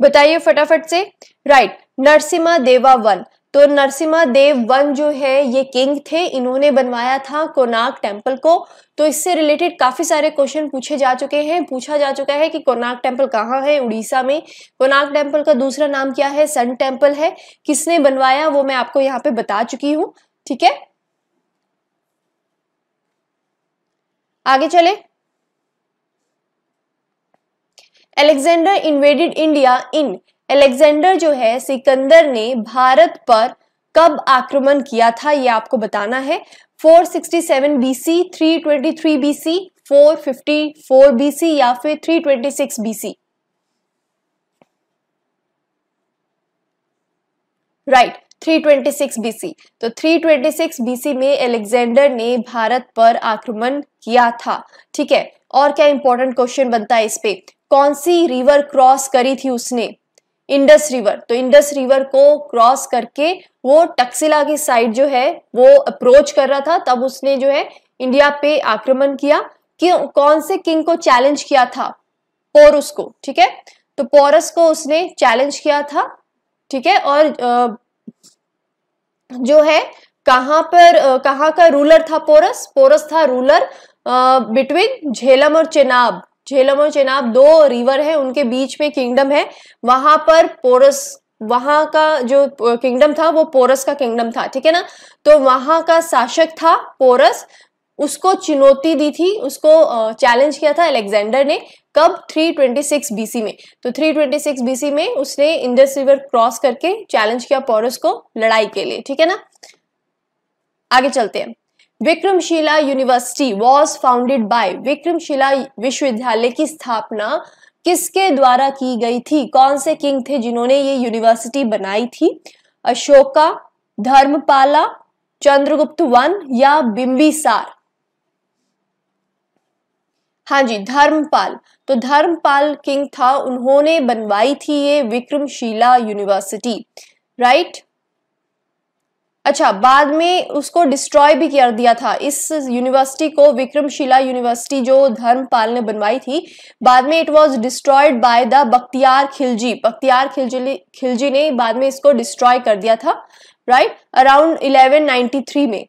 बताइए फटाफट से राइट नरसिम्हा देवा वन तो नरसिम्हा देव वन जो है ये किंग थे इन्होंने बनवाया था कोनाक टेम्पल को तो इससे रिलेटेड काफ़ी सारे क्वेश्चन पूछे जा चुके हैं पूछा जा चुका है कि कोनाक टेम्पल कहाँ है उड़ीसा में कोनाक टेम्पल का दूसरा नाम क्या है सन टेम्पल है किसने बनवाया वो मैं आपको यहाँ पे बता चुकी हूँ ठीक है आगे चले Alexander invaded India in Alexander जो है सिकंदर ने भारत पर कब आक्रमण किया था ये आपको बताना है 467 BC, 323 BC, 454 बीसी या फिर 326 BC। राइट right, 326 बीसी तो 326 बीसी में अलेक्जेंडर ने भारत पर आक्रमण किया था ठीक है और क्या इंपॉर्टेंट क्वेश्चन बनता है इस पे कौन सी रिवर क्रॉस करी थी उसने इंडस रिवर तो इंडस रिवर को क्रॉस करके वो टक्सिला की साइड जो है वो अप्रोच कर रहा था तब उसने जो है इंडिया पे आक्रमण किया कि कौन से किंग को चैलेंज किया था पोरस को ठीक है तो पोरस को उसने चैलेंज किया था ठीक है और जो है कहाँ पर कहां का रूलर था पोरस पोरस था रूलर बिटवीन झेलम और चेनाब झेलम और चेनाब दो रिवर है उनके बीच में किंगडम है वहां पर पोरस वहां का जो किंगडम था वो पोरस का किंगडम था ठीक है ना तो वहां का शासक था पोरस उसको चुनौती दी थी उसको चैलेंज किया था अलेक्जेंडर ने कब 326 बीसी में तो 326 बीसी में उसने इंडस रिवर क्रॉस करके चैलेंज किया पोरस को लड़ाई के लिए ठीक है ना आगे चलते हैं Vikramshila university was founded by Vikramshila विश्वविद्यालय की स्थापना किसके द्वारा की गई थी कौन से किंग थे जिन्होंने ये यूनिवर्सिटी बनाई थी अशोका धर्मपाला चंद्रगुप्त वन या बिंबिसार हाँ जी धर्मपाल तो धर्मपाल किंग था उन्होंने बनवाई थी ये विक्रमशिला यूनिवर्सिटी राइट अच्छा बाद में उसको डिस्ट्रॉय भी कर दिया था इस यूनिवर्सिटी को विक्रमशिला यूनिवर्सिटी जो धर्मपाल ने बनवाई थी बाद में it was destroyed by the Bakhtiyar Khilji Bakhtiyar Khilji Khilji ने बाद में इसको डिस्ट्रॉय कर दिया था राइट अराउंड 1193 में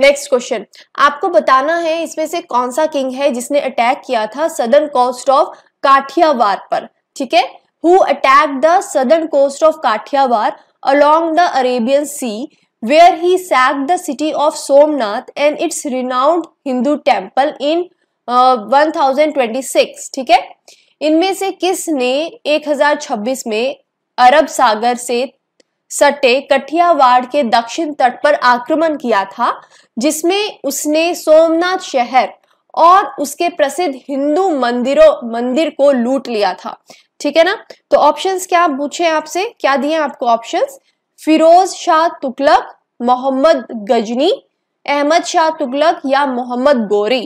नेक्स्ट क्वेश्चन आपको बताना है इसमें से कौन सा किंग है जिसने अटैक किया था सदर कोस्ट ऑफ काठियावार पर ठीक है who attacked the southern coast of Kathiawar along the Arabian Sea where he sacked the city of Somnath and its renowned Hindu temple in uh, 1026 ठीक है इनमें से किस ने 1026 में अरब सागर से सटे कठियावाड़ के दक्षिण तट पर आक्रमण किया था जिसमें उसने सोमनाथ शहर और उसके प्रसिद्ध हिंदू मंदिरों मंदिर को लूट लिया था ठीक है ना तो ऑप्शंस क्या पूछे आपसे क्या दिए आपको ऑप्शंस फिरोज शाह तुगलक मोहम्मद गजनी अहमद शाह तुगलक या मोहम्मद गोरी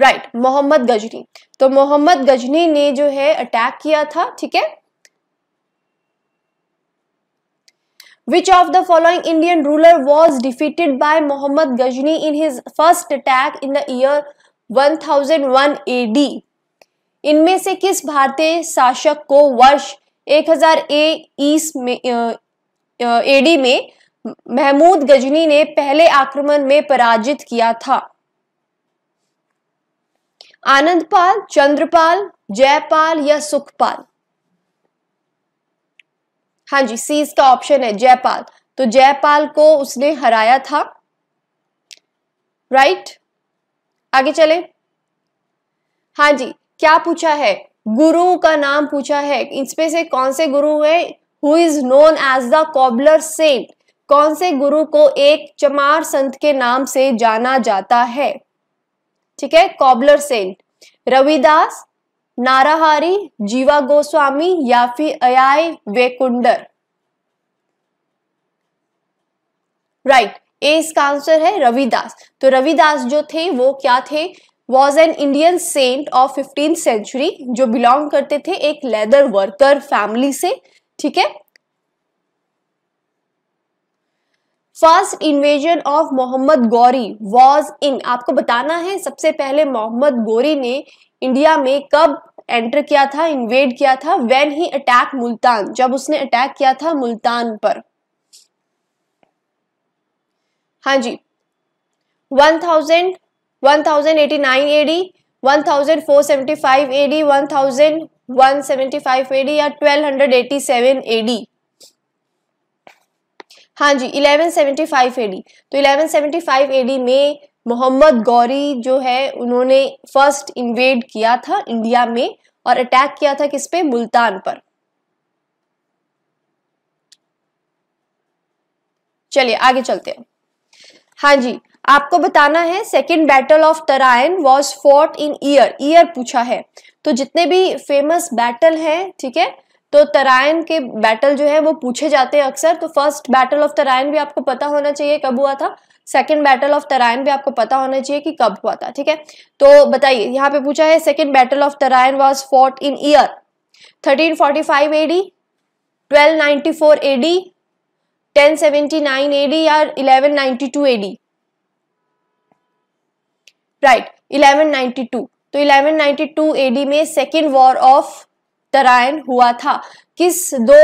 राइट right, मोहम्मद गजनी तो मोहम्मद गजनी ने जो है अटैक किया था ठीक है Which of the following Indian ruler was defeated by Muhammad Ghazni in his first attack in the year 1001 AD इनमें से किस भारतीय शासक को वर्ष 1000 ईस में एडी में महमूद गजनी ने पहले आक्रमण में पराजित किया था आनंदपाल चंद्रपाल जयपाल या सुखपाल हाँ जी सी इसका ऑप्शन है जयपाल तो जयपाल को उसने हराया था राइट right? आगे चले हाँ जी क्या पूछा है गुरु का नाम पूछा है इसमें से कौन से गुरु है who is known as the cobbler saint कौन से गुरु को एक चमार संत के नाम से जाना जाता है ठीक है कॉबलर सेंट रविदास नाराहारी जीवा गोस्वामी या फिर अयाय वेकुंडर राइट ए इसका आंसर है रविदास तो रविदास जो थे वो क्या थे was an Indian saint of fifteen century जो बिलोंग करते थे एक लेदर वर्कर फैमिली से ठीक है first invasion of Mohammad Ghori was in आपको बताना है सबसे पहले मोहम्मद गौरी ने इंडिया में कब एंटर किया था इन्वेड किया था वेन ही अटैक मुल्तान जब उसने अटैक किया था मुल्तान पर हाँ जी 1000 1089 एडी 1475 एडी 1175 एडी या 1287 एडी हाँ जी 1175 एडी तो 1175 एडी में मोहम्मद गौरी जो है उन्होंने फर्स्ट इन्वेड किया था इंडिया में और अटैक किया था किस पे मुल्तान पर चलिए आगे चलते हैं हाँ जी आपको बताना है second battle of Tarain was fought in year year पूछा है तो जितने भी फेमस बैटल हैं ठीक है तो तरायन के बैटल जो है वो पूछे जाते हैं अक्सर तो फर्स्ट बैटल ऑफ तराइन भी आपको पता होना चाहिए कब हुआ था सेकेंड बैटल ऑफ तरायन भी आपको पता होना चाहिए कि कब हुआ था ठीक है तो बताइए यहाँ पे पूछा है second battle of Tarain was fought in year thirteen forty 1345 AD A AD ten seventy nine AD या eleven two AD right eleven ninety two तो इलेवन टू एडी में सेकेंड वॉर ऑफ तरायन हुआ था किस दो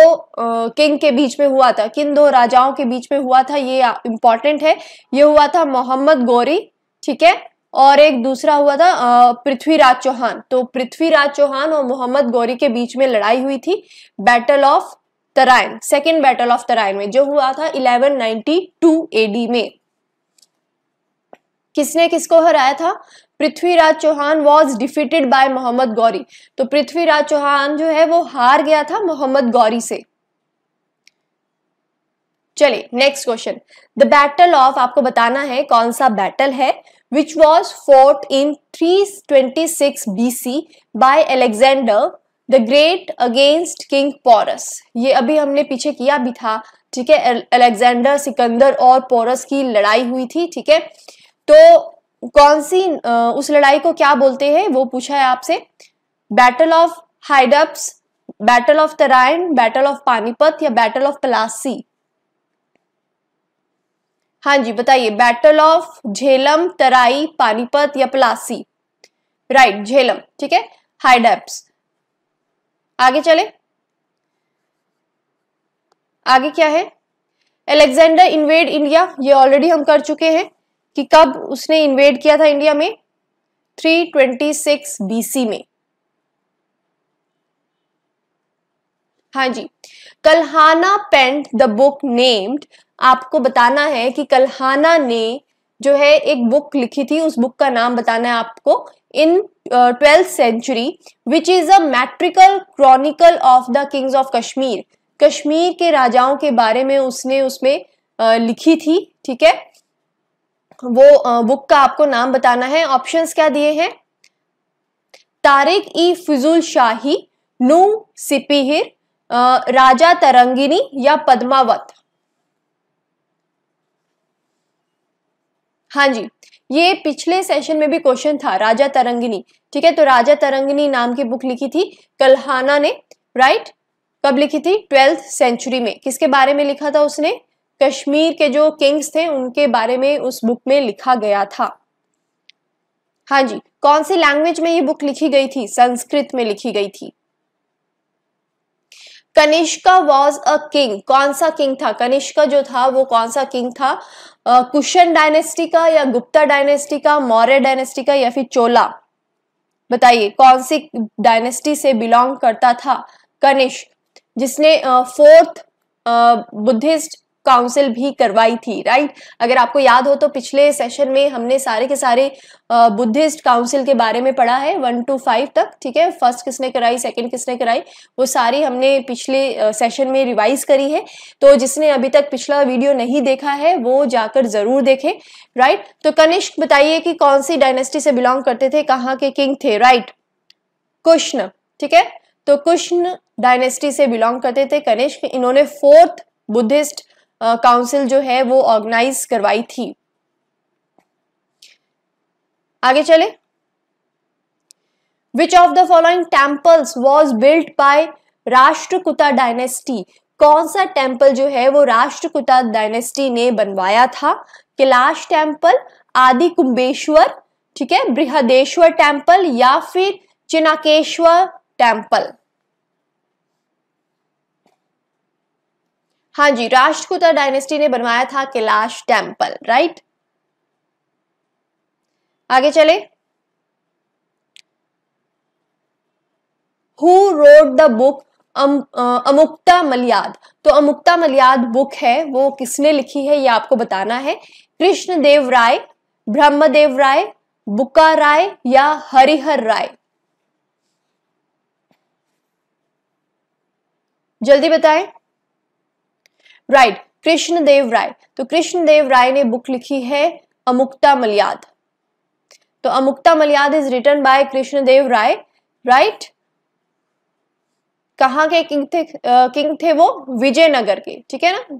किंग के बीच में हुआ था किन दो राजाओं के बीच में हुआ था ये इंपॉर्टेंट है ये हुआ था मोहम्मद गौरी ठीक है और एक दूसरा हुआ था पृथ्वीराज चौहान तो पृथ्वीराज चौहान और मोहम्मद गौरी के बीच में लड़ाई हुई थी battle of Tarain second battle of Tarain में जो हुआ था 1192 एडी में किसने किसको हराया था Prithviraj Chauhan was defeated by Mohammad Ghori तो पृथ्वीराज चौहान जो है वो हार गया था मोहम्मद गौरी से चलिए next question the battle of आपको बताना है कौन सा बैटल है which was fought in 326 C by Alexander the great against king Porus ये अभी हमने पीछे किया भी था ठीक है अलेक्जेंडर सिकंदर और पोरस की लड़ाई हुई थी ठीक है तो कौन सी उस लड़ाई को क्या बोलते हैं वो पूछा है आपसे battle of Hydaspes battle of Tarain battle of Panipat या बैटल ऑफ पलासी हाँ जी बताइए बैटल ऑफ झेलम तराई पानीपत या पलासी राइट झेलम ठीक है हाइडप्स आगे चले आगे क्या है एलेक्जेंडर इन्वेड इंडिया ये ऑलरेडी हम कर चुके हैं कि कब उसने इन्वेड किया था इंडिया में 326 बीसी में हाँ जी Kalhana penned the book named आपको बताना है कि कल्हाना ने जो है एक बुक लिखी थी उस बुक का नाम बताना है आपको in twelfth century which is is a metrical chronicle of the kings of Kashmir के राजाओं के बारे में उसने उसमें लिखी थी ठीक है वो बुक का आपको नाम बताना है ऑप्शन क्या दिए हैं तारिक ई फिजुल शाही नू सिपिहिर राजा तरंगिनी या पद्मावत हाँ जी ये पिछले सेशन में भी क्वेश्चन था राजा तरंगिनी ठीक है तो राजा तरंगिनी नाम की बुक लिखी थी कल्हाना ने राइट कब लिखी थी ट्वेल्थ सेंचुरी में किसके बारे में लिखा था उसने कश्मीर के जो किंग्स थे उनके बारे में उस बुक में लिखा गया था हाँ जी कौन सी लैंग्वेज में ये बुक लिखी गई थी संस्कृत में लिखी गई थी कनिष्का वॉज अ किंग कौन सा किंग था कनिष्का जो था वो कौन सा किंग था कुशन डायनेस्टी का या गुप्ता डायनेस्टी का मौर्य डायनेस्टी का या फिर चोला बताइए कौन सी डायनेस्टी से बिलोंग करता था कनिष्क जिसने फोर्थ बुद्धिस्ट काउंसिल भी करवाई थी राइट अगर आपको याद हो तो पिछले सेशन में हमने सारे के सारे बुद्धिस्ट काउंसिल के बारे में पढ़ा है वन टू फाइव तक ठीक है फर्स्ट किसने कराई सेकंड किसने कराई वो सारी हमने पिछले सेशन में रिवाइज करी है तो जिसने अभी तक पिछला वीडियो नहीं देखा है वो जाकर जरूर देखें राइट तो कनिष्क बताइए कि कौन सी डायनेस्टी से बिलोंग करते थे कहाँ के किंग थे राइट कुष्ण ठीक है तो कुष्ण डायनेस्टी से बिलोंग करते थे कनिष्क इन्होंने फोर्थ बुद्धिस्ट काउंसिल जो है वो ऑर्गेनाइज करवाई थी आगे चले which of the following temples was built by Rashtrakuta dynasty कौन सा टेम्पल जो है वो राष्ट्रकुता डायनेस्टी ने बनवाया था कैलाश टेम्पल आदि कुंभेश्वर ठीक है बृहदेश्वर टेम्पल या फिर चिनाकेश्वर टेम्पल हाँ जी राष्ट्रकूता डायनेस्टी ने बनवाया था कैलाश टेम्पल राइट आगे चले who wrote the book Amuktamalyada तो अमुक्ता मलियाद बुक है वो किसने लिखी है ये आपको बताना है कृष्णदेव राय ब्रह्मदेव राय बुका राय या हरिहर राय जल्दी बताएं राइट कृष्णदेव राय तो कृष्णदेव राय ने बुक लिखी है अमुक्ता मलियाद तो Amuktamalyada is written by Krishnadeva Raya right कहाँ के किंग थे किंग थे वो विजयनगर के ठीक है ना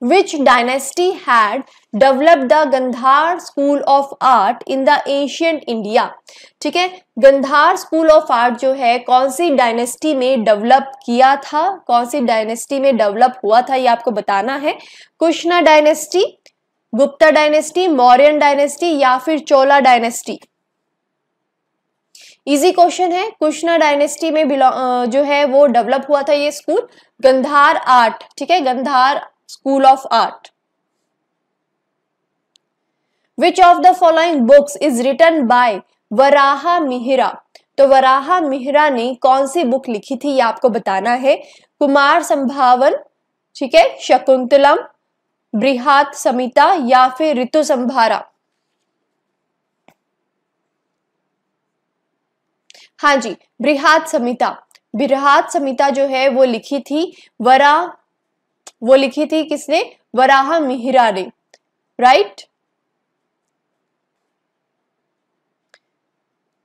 which dynasty had developed the Gandhar school of art in the ancient India ठीक है गंधार स्कूल ऑफ आर्ट जो है कौन सी डायनेस्टी में डेवलप किया था कौन सी डायनेस्टी में डेवलप हुआ था ये आपको बताना है Kushana dynasty Gupta dynasty Mauryan dynasty या फिर चोला डायनेस्टी इजी क्वेश्चन है कुशना डायनेस्टी में जो है वो डेवलप हुआ था ये स्कूल गंधार आर्ट ठीक है Gandhar School of Art. Which of the following books is written by Varaha Mihira तो वराहा मिहिरा ने कौन सी बुक लिखी थी ये आपको बताना है कुमार संभावन ठीक है शकुंतलम बृहत समिता या फिर ऋतु संभारा हाँ जी बृहत समिता बृहत समिता जो है वो लिखी थी वरा वो लिखी थी किसने वराह मिहिरा ने right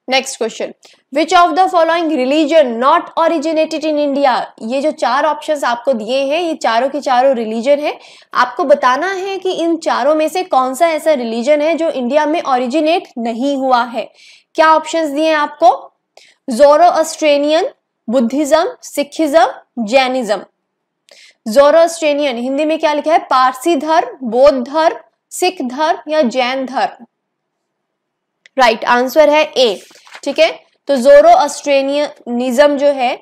next question which of the following religion not originated in India ये जो चार ऑप्शंस आपको दिए हैं ये चारों के चारों रिलीजन है आपको बताना है कि इन चारों में से कौन सा ऐसा रिलीजन है जो इंडिया में ऑरिजिनेट नहीं हुआ है क्या ऑप्शंस दिए हैं आपको Zoroastrian Buddhism Sikhism Jainism Zoroastrian Hindi में क्या लिखा है पारसी धर्म बौद्ध धर्म सिख धर्म या जैन धर्म राइट right, आंसर है ए ठीक है तो जोरो ऑस्ट्रेनियनिज्म जो है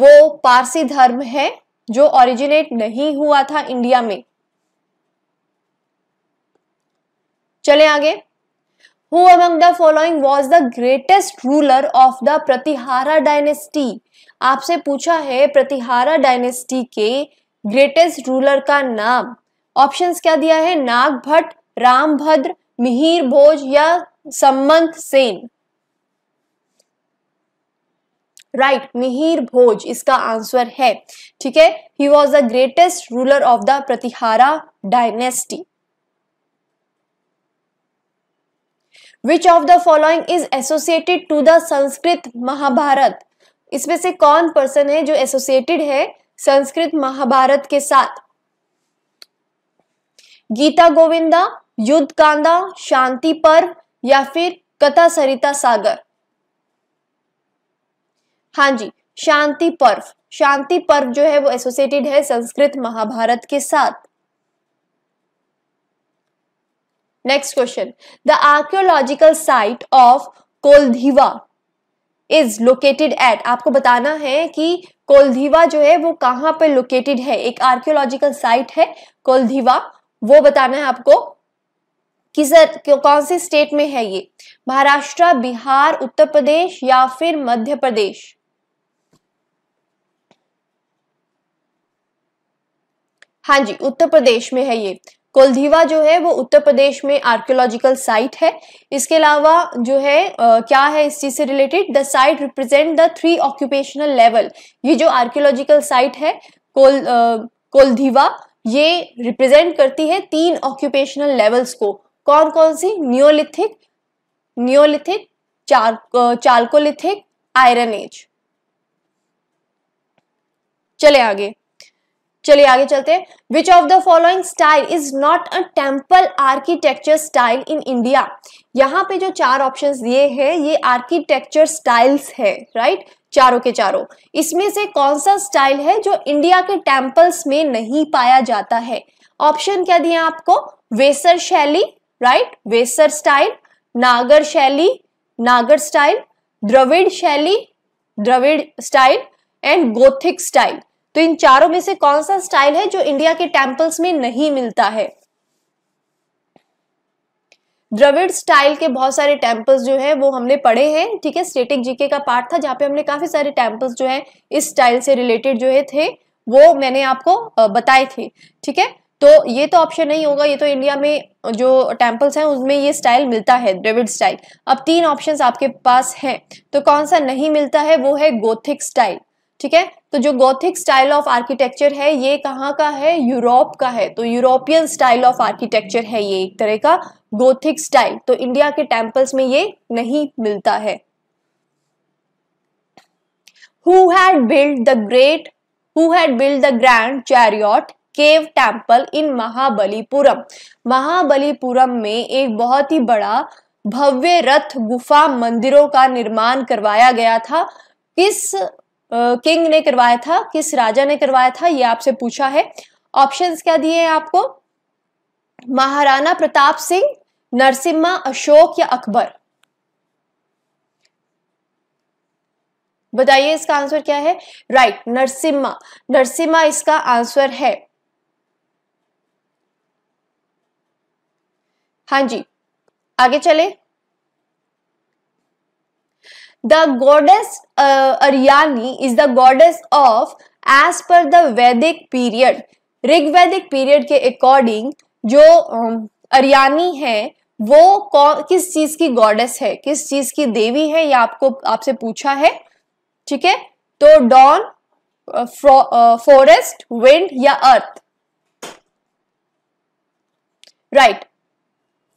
वो पारसी धर्म है जो ओरिजिनेट नहीं हुआ था इंडिया में चले आगे who among the following was the greatest ruler of the Pratihara dynasty आपसे पूछा है प्रतिहारा डायनेस्टी के ग्रेटेस्ट रूलर का नाम ऑप्शंस क्या दिया है नाग भट्ट रामभद्र मिहिर भोज या सम्मंत सेन राइट right, मिहिर भोज इसका आंसर है ठीक है he was the greatest ruler of the Pratihara dynasty which of the following is associated to the Sanskrit Mahabharata इसमें से कौन पर्सन है जो एसोसिएटेड है संस्कृत महाभारत के साथ गीता गोविंदा युद्ध कांदा शांति पर्व या फिर कथा सरिता सागर हाँ जी शांति पर्व शांति पर्व जो है वो एसोसिएटेड है संस्कृत महाभारत के साथ next question the archaeological site of Koldihwa is located at आपको बताना है कि कोलधीवा जो है वो कहाँ पर लोकेटेड है एक आर्कियोलॉजिकल साइट है कोलधीवा वो बताना है आपको किस कौन से स्टेट में है ये महाराष्ट्र बिहार उत्तर प्रदेश या फिर मध्य प्रदेश हाँ जी उत्तर प्रदेश में है ये कोलधीवा जो है वो उत्तर प्रदेश में आर्कियोलॉजिकल साइट है इसके अलावा जो है आ, क्या है इस चीज से related the site represent the three occupational level ये जो आर्कियोलॉजिकल साइट है कोल आ, कोलधीवा ये रिप्रेजेंट करती है तीन ऑक्यूपेशनल लेवल्स को कौन कौन सी न्योलिथिक न्योलिथिक चार चालकोलिथिक आयरन एज चले आगे चलिए आगे चलते हैं which of the following style is not a temple architecture style in India यहाँ पे जो चार ऑप्शन दिए हैं ये आर्किटेक्चर स्टाइल्स है राइट चारों के चारों इसमें से कौन सा स्टाइल है जो इंडिया के टेम्पल्स में नहीं पाया जाता है ऑप्शन क्या दिया आपको वेसर शैली राइट वेसर स्टाइल नागर शैली नागर स्टाइल द्रविड़ शैली Dravida style and gothic style तो इन चारों में से कौन सा स्टाइल है जो इंडिया के टेम्पल्स में नहीं मिलता है द्रविड़ स्टाइल के बहुत सारे टेम्पल्स जो है वो हमने पढ़े हैं ठीक है स्टेटिक जीके का पार्ट था जहां पे हमने काफी सारे टेम्पल्स जो है इस स्टाइल से रिलेटेड जो है थे वो मैंने आपको बताए थे ठीक है तो ये तो ऑप्शन नहीं होगा ये तो इंडिया में जो टेम्पल्स हैं उसमें ये स्टाइल मिलता है द्रविड स्टाइल अब तीन ऑप्शंस आपके पास हैं तो कौन सा नहीं मिलता है वो है गोथिक स्टाइल ठीक है तो जो गोथिक स्टाइल ऑफ आर्किटेक्चर है ये कहाँ का है यूरोप का है तो यूरोपियन स्टाइल ऑफ आर्किटेक्चर है ये एक तरह का गोथिक स्टाइल तो इंडिया के टेम्पल्स में ये नहीं मिलता है who had built the great who had built the grand chariot cave temple in Mahabalipuram Mahabalipuram में एक बहुत ही बड़ा भव्य रथ गुफा मंदिरों का निर्माण करवाया गया था किस किंग ने करवाया था किस राजा ने करवाया था ये आपसे पूछा है ऑप्शंस क्या दिए हैं आपको महाराणा प्रताप सिंह नरसिम्हा अशोक या अकबर बताइए इसका आंसर क्या है राइट नरसिम्हा नरसिम्हा इसका आंसर है हाँ जी आगे चले the goddess uh, is the goddess of as per per the vedic Rig Vedic period के अकॉर्डिंग जो अरियानी um, है वो कौन किस चीज की गॉडेस है किस चीज की देवी है ये आपको आपसे पूछा है ठीक है तो डॉन फॉरेस्ट विंड या अर्थ राइट right.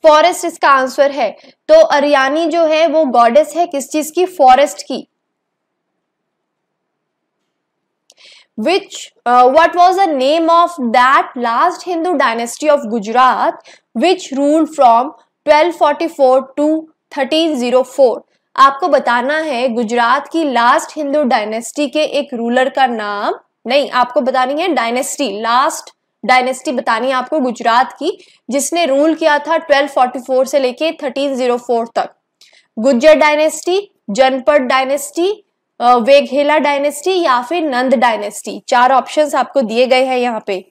फॉरेस्ट इसका आंसर है तो अरियानी जो है वो गॉडेस है किस चीज की फॉरेस्ट की which uh, what was the name of that last hindu dynasty of gujarat which ruled from 1244 to 1304 आपको बताना है गुजरात की लास्ट हिंदू डायनेस्टी के एक रूलर का नाम नहीं आपको बतानी है डायनेस्टी लास्ट डायनेस्टी बतानी है आपको गुजरात की जिसने रूल किया था 1244 से लेके 1304 तक Gujjar dynasty Janapada dynasty Vaghela dynasty या फिर नंद डायनेस्टी चार ऑप्शंस आपको दिए गए हैं यहाँ पे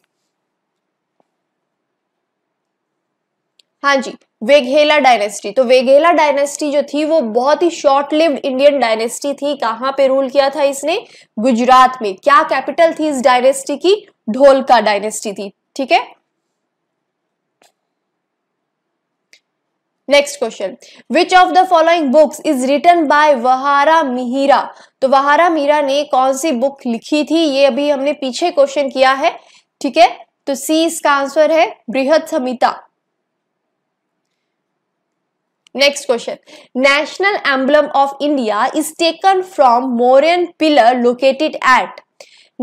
हाँ जी वेघेला डायनेस्टी तो वेघेला डायनेस्टी जो थी वो बहुत ही शॉर्ट लिव्ड इंडियन डायनेस्टी थी कहाँ पे रूल किया था इसने गुजरात में क्या कैपिटल थी इस डायनेस्टी की ढोलका डायनेस्टी थी ठीक है next question which of the following books is written by Varaha Mihira तो वहारा मीरा ने कौन सी बुक लिखी थी ये अभी हमने पीछे क्वेश्चन किया है ठीक है तो सी इसका आंसर है Brihad Samhita next question national emblem of India is taken from Mauryan pillar located at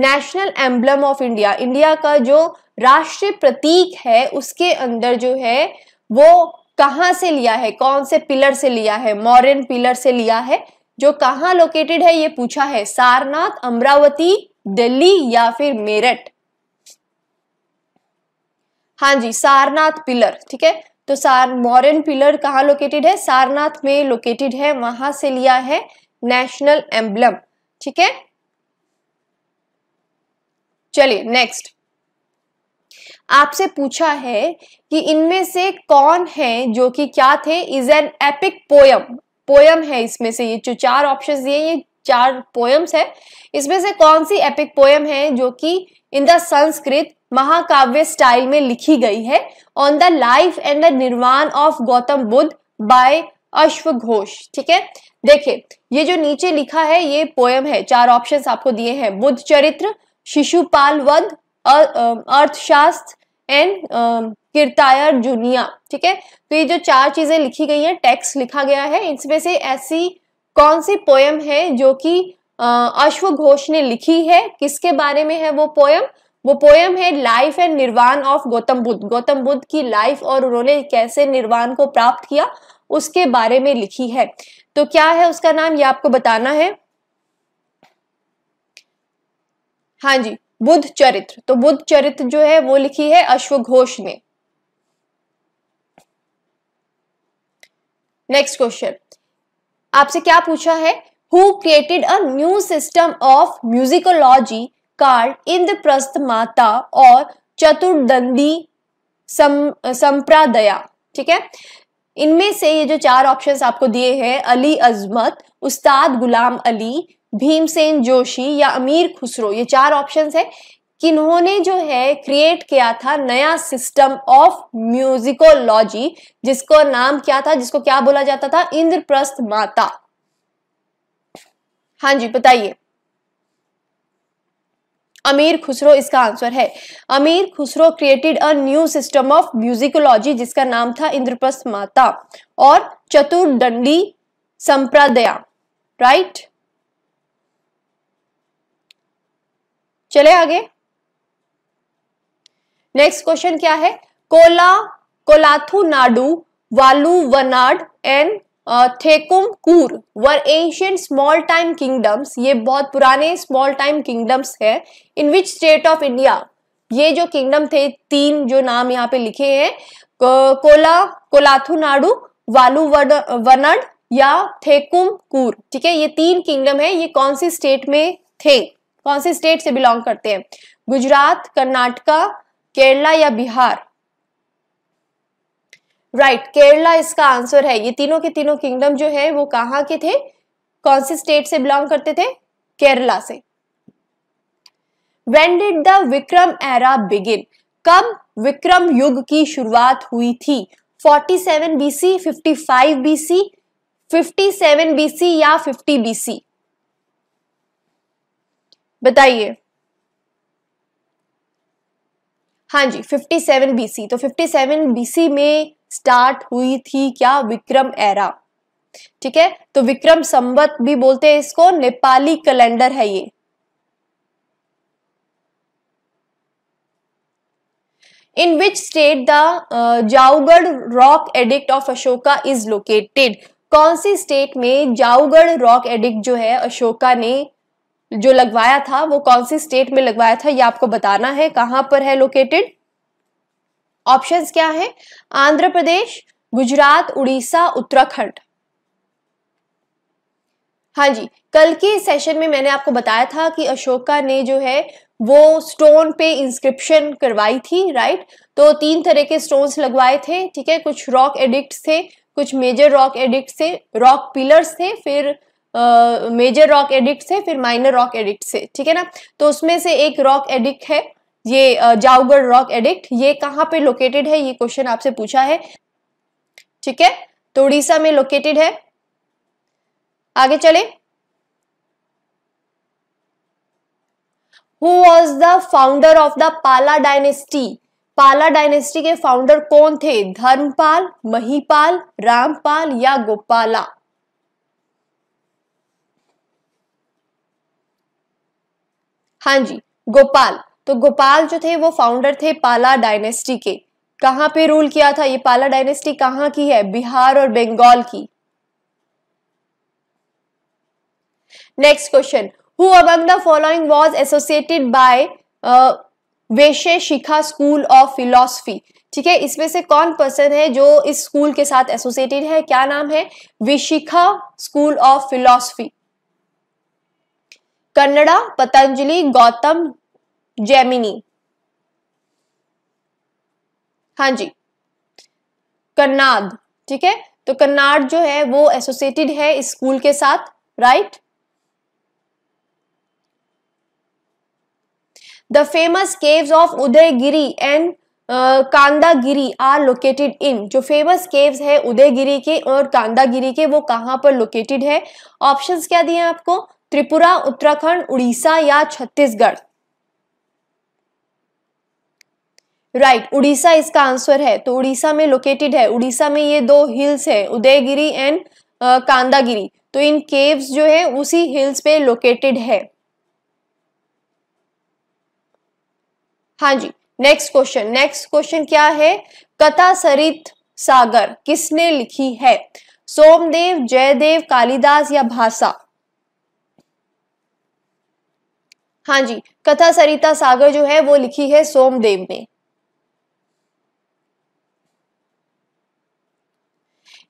national emblem of India India का जो राष्ट्रीय प्रतीक है उसके अंदर जो है वो कहाँ से लिया है कौन से पिलर से लिया है मॉरन पिलर से लिया है जो कहाँ लोकेटेड है ये पूछा है सारनाथ अमरावती दिल्ली या फिर मेरठ हाँ जी सारनाथ पिलर ठीक है तो सार मॉरन पिलर कहाँ लोकेटेड है सारनाथ में लोकेटेड है वहां से लिया है नेशनल एम्बलम ठीक है चलिए नेक्स्ट आपसे पूछा है कि इनमें से कौन है जो कि क्या थे is an epic poem poem है इसमें से ये जो चार ऑप्शंस दिए ये चार पोयम्स है इसमें से कौन सी एपिक पोयम है जो कि इन द संस्कृत महाकाव्य स्टाइल में लिखी गई है on the life and the Nirvana of Gautam Buddha by अश्व घोष ठीक है देखिए ये जो नीचे लिखा है ये पोयम है चार ऑप्शन आपको दिए हैं बुद्ध चरित्र शिशुपाल वध अर्थशास्त्र एंड किरतायर जूनिया ठीक है तो ये जो चार चीजें लिखी गई हैं टेक्स्ट लिखा गया है इसमें से ऐसी कौन सी पोयम है जो कि अश्व घोष ने लिखी है किसके बारे में है वो पोयम वो पोयम है life and Nirvana of Gautam Buddha Gautam Buddha की लाइफ और उन्होंने कैसे निर्वाण को प्राप्त किया उसके बारे में लिखी है तो क्या है उसका नाम ये आपको बताना है हाँ जी बुद्ध चरित्र तो बुद्ध चरित्र जो है वो लिखी है अश्व घोष ने नेक्स्ट क्वेश्चन आपसे क्या पूछा है who created a new system of musicology called Indraprastha माता और चतुर्दंडी संप्रादया ठीक है इनमें से ये जो चार ऑप्शंस आपको दिए हैं अली अजमत उस्ताद गुलाम अली भीमसेन जोशी या अमीर खुसरो ये चार ऑप्शंस है किन्होंने जो है क्रिएट किया था नया सिस्टम ऑफ म्यूजिकोलॉजी जिसको नाम क्या था जिसको क्या बोला जाता था इंद्रप्रस्थ माता हाँ जी बताइए अमीर खुसरो इसका आंसर है Amir Khusro created a new system of musicology जिसका नाम था इंद्रप्रस्थ माता और चतुर्दंडी संप्रदया राइट चले आगे नेक्स्ट क्वेश्चन क्या है Cola Kolathunadu Valluvanad and Thekkumkur were ancient small time kingdoms ये बहुत पुराने स्मॉल टाइम किंगडम्स है in which state of India ये जो किंगडम थे तीन जो नाम यहाँ पे लिखे हैं कोला कोलाथुनाडु वालू वनड या थेकुम कूर ठीक है ये तीन किंगडम है ये कौन सी स्टेट में थे कौन से स्टेट से बिलोंग करते हैं गुजरात कर्नाटका केरला या बिहार राइट right, केरला इसका आंसर है ये तीनों के तीनों किंगडम जो है वो कहाँ के थे कौन से स्टेट से बिलोंग करते थे केरला से when did the Vikram era begin कब विक्रम युग की शुरुआत हुई थी 47 C fifty five B C या 50 सी बताइए हाँ जी 57 सी तो 57 बीसी में स्टार्ट हुई थी क्या विक्रम एरा ठीक है तो विक्रम संवत भी बोलते हैं इसको नेपाली कैलेंडर है ये in which state the Jaugada rock edict of Ashoka is located कौन सी स्टेट में जाऊगढ़ रॉक एडिक्ट जो है अशोका ने जो लगवाया था वो कौन सी स्टेट में लगवाया था ये आपको बताना है कहां पर है लोकेटेड ऑप्शन क्या है आंध्र प्रदेश गुजरात उड़ीसा उत्तराखंड हाँ जी कल के सेशन में मैंने आपको बताया था कि अशोका ने जो है वो स्टोन पे इंस्क्रिप्शन करवाई थी राइट तो तीन तरह के स्टोन्स लगवाए थे ठीक है कुछ रॉक एडिक्ट थे कुछ मेजर रॉक एडिक्ट थे रॉक पिलर्स थे फिर मेजर रॉक एडिक्ट थे फिर माइनर रॉक एडिक्ट थे ठीक है ना तो उसमें से एक रॉक एडिक्ट है ये जाऊगढ़ रॉक एडिक्ट ये कहाँ पे लोकेटेड है ये क्वेश्चन आपसे पूछा है ठीक है तो उड़ीसा में लोकेटेड है आगे चले who was the founder of the Pala dynasty Pala dynasty के फाउंडर कौन थे धर्मपाल महीपाल रामपाल या गोपाला हाँ जी गोपाल तो गोपाल जो थे वो फाउंडर थे पाला डायनेस्टी के कहां पे रूल किया था ये पाला डायनेस्टी कहां की है बिहार और बंगाल की next question who among the following was associated by Vaisheshika school of philosophy ठीक है इसमें से कौन पर्सन है जो इस स्कूल के साथ एसोसिएटेड है क्या नाम है Vaisheshika school of philosophy Kanada Patanjali Gautam Jaimini हाँ जी कर्नाड ठीक है तो कर्नाड जो है वो एसोसिएटेड है इस स्कूल के साथ right the famous caves of Udayagiri and Khandagiri are located in जो फेमस केव्स है उदयगिरी के और कांदागिरी के वो कहाँ पर लोकेटेड है ऑप्शंस क्या दिए आपको त्रिपुरा उत्तराखंड उड़ीसा या छत्तीसगढ़ राइट right, उड़ीसा इसका आंसर है तो उड़ीसा में लोकेटेड है उड़ीसा में ये दो हिल्स है उदयगिरी एंड कांदागिरी तो इन केव्स जो है उसी हिल्स पे लोकेटेड है हाँ जी नेक्स्ट क्वेश्चन नेक्स्ट क्वेश्चन क्या है कथा सरित सागर किसने लिखी है सोमदेव जयदेव कालिदास या भाषा हाँ जी कथा सरिता सागर जो है वो लिखी है सोमदेव ने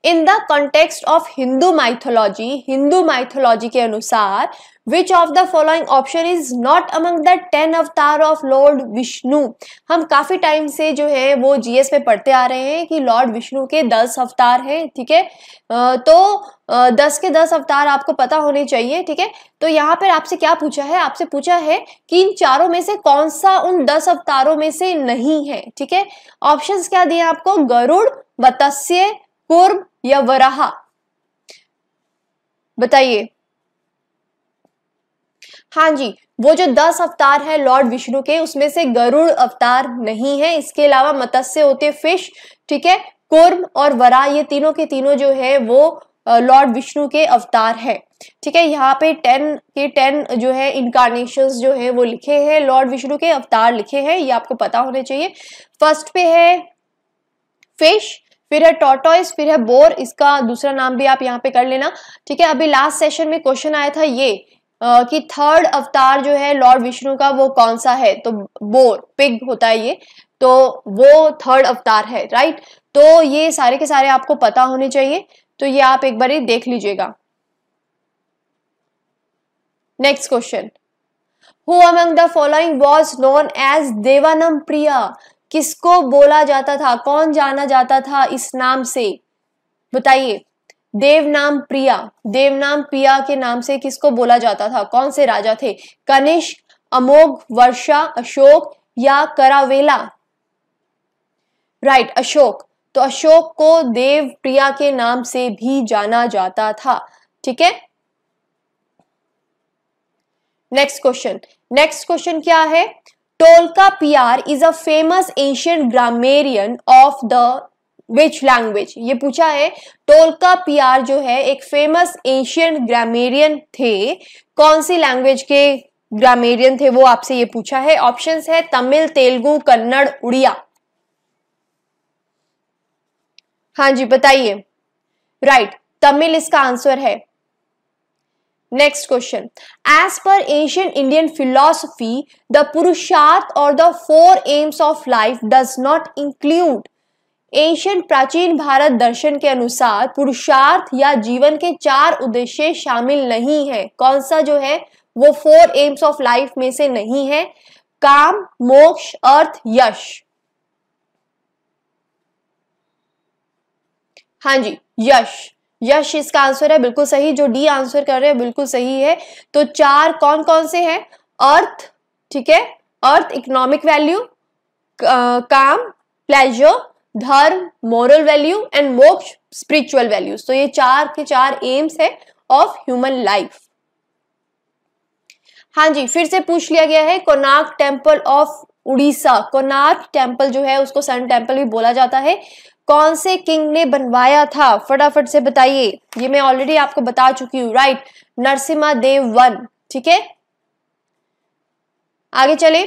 in the context of Hindu mythology Hindu mythology के अनुसार which of the following option is not among the ten avatar of lord Vishnu हम काफी टाइम से जो है वो जीएस में पढ़ते आ रहे हैं कि लॉर्ड विष्णु के दस अवतार हैं ठीक है तो दस के दस अवतार आपको पता होने चाहिए ठीक है तो यहाँ पर आपसे क्या पूछा है आपसे पूछा है कि इन चारों में से कौन सा उन दस अवतारों में से नहीं है ठीक है ऑप्शन क्या दिए आपको गरुड़ वत्स्य पूर्व या वराहा बताइए हाँ जी वो जो दस अवतार है लॉर्ड विष्णु के उसमें से गरुड़ अवतार नहीं है इसके अलावा मत्स्य होते फिश ठीक है कुर्म और वरा ये तीनों के तीनों जो है वो लॉर्ड विष्णु के अवतार है ठीक है यहाँ पे टेन के टेन जो है इनकारनेशन जो है वो लिखे हैं लॉर्ड विष्णु के अवतार लिखे हैं ये आपको पता होने चाहिए फर्स्ट पे है फिश फिर है टॉटॉइस फिर है बोर इसका दूसरा नाम भी आप यहाँ पे कर लेना ठीक है अभी लास्ट सेशन में क्वेश्चन आया था ये आ, कि थर्ड अवतार जो है लॉर्ड विष्णु का वो कौन सा है तो बोर पिग होता है ये तो वो थर्ड अवतार है राइट तो ये सारे के सारे आपको पता होने चाहिए तो ये आप एक बार देख लीजिएगा next question who among the following was known as Devanampriya किसको बोला जाता था कौन जाना जाता था इस नाम से बताइए देवनाम प्रिया देवनाम प्रिया के नाम से किसको बोला जाता था कौन से राजा थे कनिष्क अमोघ वर्षा अशोक या करावेला राइट अशोक तो अशोक को देव प्रिया के नाम से भी जाना जाता था ठीक है नेक्स्ट क्वेश्चन नेक्स्ट क्वेश्चन क्या है Tolkappiyar Piyar is a famous Asian grammarian of the which language ये पूछा है टोलका पियार जो है एक फेमस एशियन ग्रामेरियन थे कौन सी लैंग्वेज के ग्रामेरियन थे वो आपसे ये पूछा है ऑप्शंस है तमिल तेलुगु कन्नड़ उड़िया हाँ जी बताइए राइट right, तमिल इसका आंसर है next question as per Asian Indian philosophy the purushartha और the four aims of life does not include Asian प्राचीन भारत दर्शन के अनुसार पुरुषार्थ या जीवन के चार उद्देश्य शामिल नहीं है कौन सा जो है वो फोर एम्स ऑफ लाइफ में से नहीं है काम मोक्ष अर्थ यश हाँ जी यश यश इसका आंसर है बिल्कुल सही जो डी आंसर कर रहे हैं बिल्कुल सही है तो चार कौन कौन से हैं अर्थ ठीक है artha economic value kama pleasure dharma moral value and moksha spiritual values तो ये चार के चार एम्स है ऑफ ह्यूमन लाइफ हाँ जी फिर से पूछ लिया गया है Konark temple of Orissa Konark temple जो है उसको सन टेम्पल भी बोला जाता है कौन से किंग ने बनवाया था फटाफट से बताइए ये मैं ऑलरेडी आपको बता चुकी हूँ राइट नरसिम्हा देव वन ठीक है आगे चले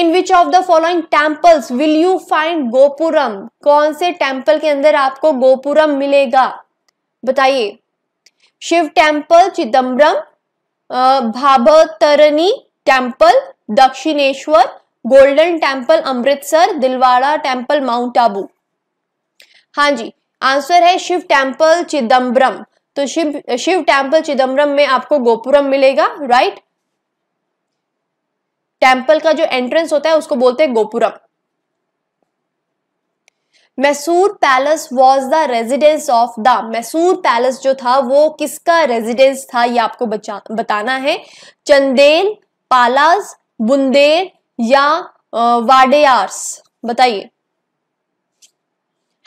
in which of the following temples will you find gopuram कौन से टेम्पल के अंदर आपको गोपुरम मिलेगा बताइए Shiv temple Chidambaram Bhavatarini temple Dakshineswar golden temple Amritsar Dilwara temple mount Abu हाँ जी आंसर है शिव टेम्पल चिदम्बरम तो शिव शिव टेम्पल चिदम्बरम में आपको गोपुरम मिलेगा राइट टेम्पल का जो एंट्रेंस होता है उसको बोलते हैं gopuram Mysore palace was the residence of the Mysore palace जो था वो किसका रेजिडेंस था ये आपको बचा, बताना है चंदेल पालास बुंदेल या वाडेयार्स बताइए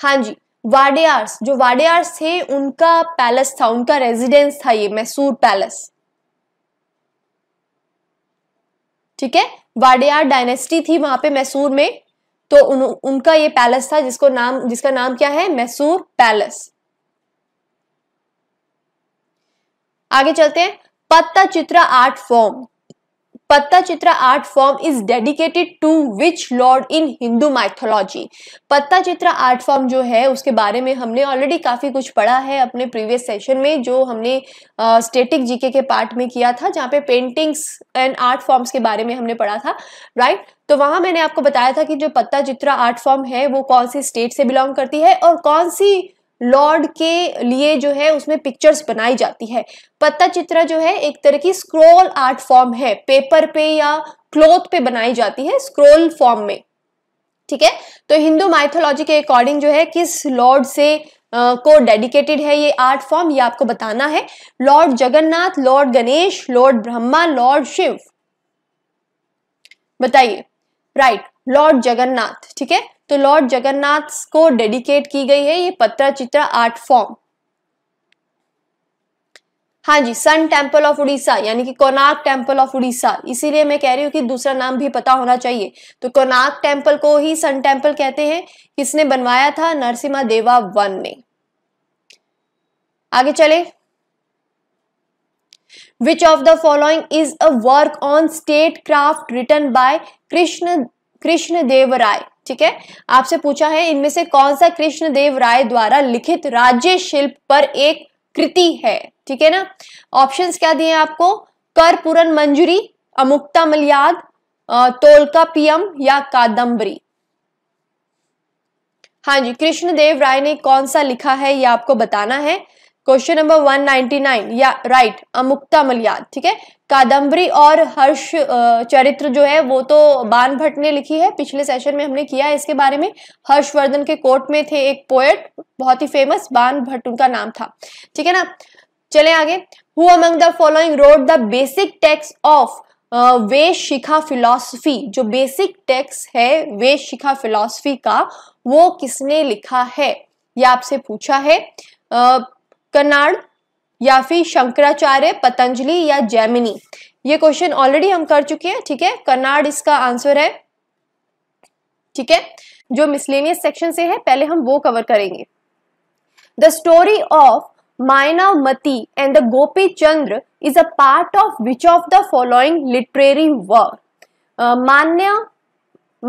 हाँ जी वाडेयार्स जो वाडेयार्स थे उनका पैलेस था उनका रेजिडेंस था ये मैसूर पैलेस ठीक है वाडेयार डायनेस्टी थी वहां पे मैसूर में तो उन, उनका ये पैलेस था जिसको नाम जिसका नाम क्या है मैसूर पैलेस आगे चलते हैं Patta Chitra art form art form is dedicated to which lord in Hindu mythology Patta Chitra art form जो है उसके बारे में हमने ऑलरेडी काफ़ी कुछ पढ़ा है अपने प्रीवियस सेशन में जो हमने स्टेटिक uh, जीके के पार्ट में किया था जहाँ पे पेंटिंग्स एंड आर्ट फॉर्म्स के बारे में हमने पढ़ा था राइट right? तो वहां मैंने आपको बताया था कि जो पत्ता चित्रा आर्ट फॉर्म है वो कौन सी स्टेट से बिलोंग करती है और कौन सी लॉर्ड के लिए जो है उसमें पिक्चर्स बनाई जाती है पत्ता चित्र जो है एक तरह की स्क्रोल आर्ट फॉर्म है पेपर पे या क्लोथ पे बनाई जाती है स्क्रोल फॉर्म में ठीक है तो हिंदू माइथोलॉजी के अकॉर्डिंग जो है किस लॉर्ड से आ, को डेडिकेटेड है ये आर्ट फॉर्म ये आपको बताना है lord Jagannath lord Ganesh lord Brahma lord Shiva बताइए राइट लॉर्ड जगन्नाथ ठीक है तो लॉर्ड जगन्नाथ को डेडिकेट की गई है ये चित्र आर्ट फॉर्म हाँ जी सन टेम्पल ऑफ उड़ीसा यानी कि कोनार्क टेम्पल ऑफ उड़ीसा इसीलिए मैं कह रही हूँ कि दूसरा नाम भी पता होना चाहिए तो कोनार्क टेम्पल को ही सन टेम्पल कहते हैं किसने बनवाया था नरसिम्हा देवा वन ने आगे चले which of the following is a work on state craft written by Krishna Krishna Deva Raya ठीक है आपसे पूछा है इनमें से कौन सा कृष्णदेव राय द्वारा लिखित राज्य शिल्प पर एक कृति है ठीक है ना ऑप्शंस क्या दिए आपको कर पूरन मंजूरी अमुक्ता मलियाद तोलका पियम या कादम्बरी हाँ जी कृष्णदेव राय ने कौन सा लिखा है ये आपको बताना है क्वेश्चन नंबर 199 या राइट अमुक्ता मलियाद ठीक है कादंबरी और हर्ष चरित्र जो है वो तो बान भट्ट ने लिखी है पिछले सेशन में हमने किया है इसके बारे में हर्षवर्धन के कोर्ट में थे एक पोएट बहुत ही फेमस बान भट्ट उनका नाम था ठीक है ना चले आगे who among the following wrote the basic texts of Vaisheshika philosophy जो बेसिक टेक्स है वे शिखा फिलॉसफी का वो किसने लिखा है या आपसे पूछा है uh, कनाड या फिर शंकराचार्य पतंजलि या जैमिनी ये क्वेश्चन ऑलरेडी हम कर चुके हैं ठीक है कनाड इसका आंसर है ठीक है जो मिसलेनियस सेक्शन से है पहले हम वो कवर करेंगे the story of Mati and the Gopi Chandra is a part of which of the following literary work मान्य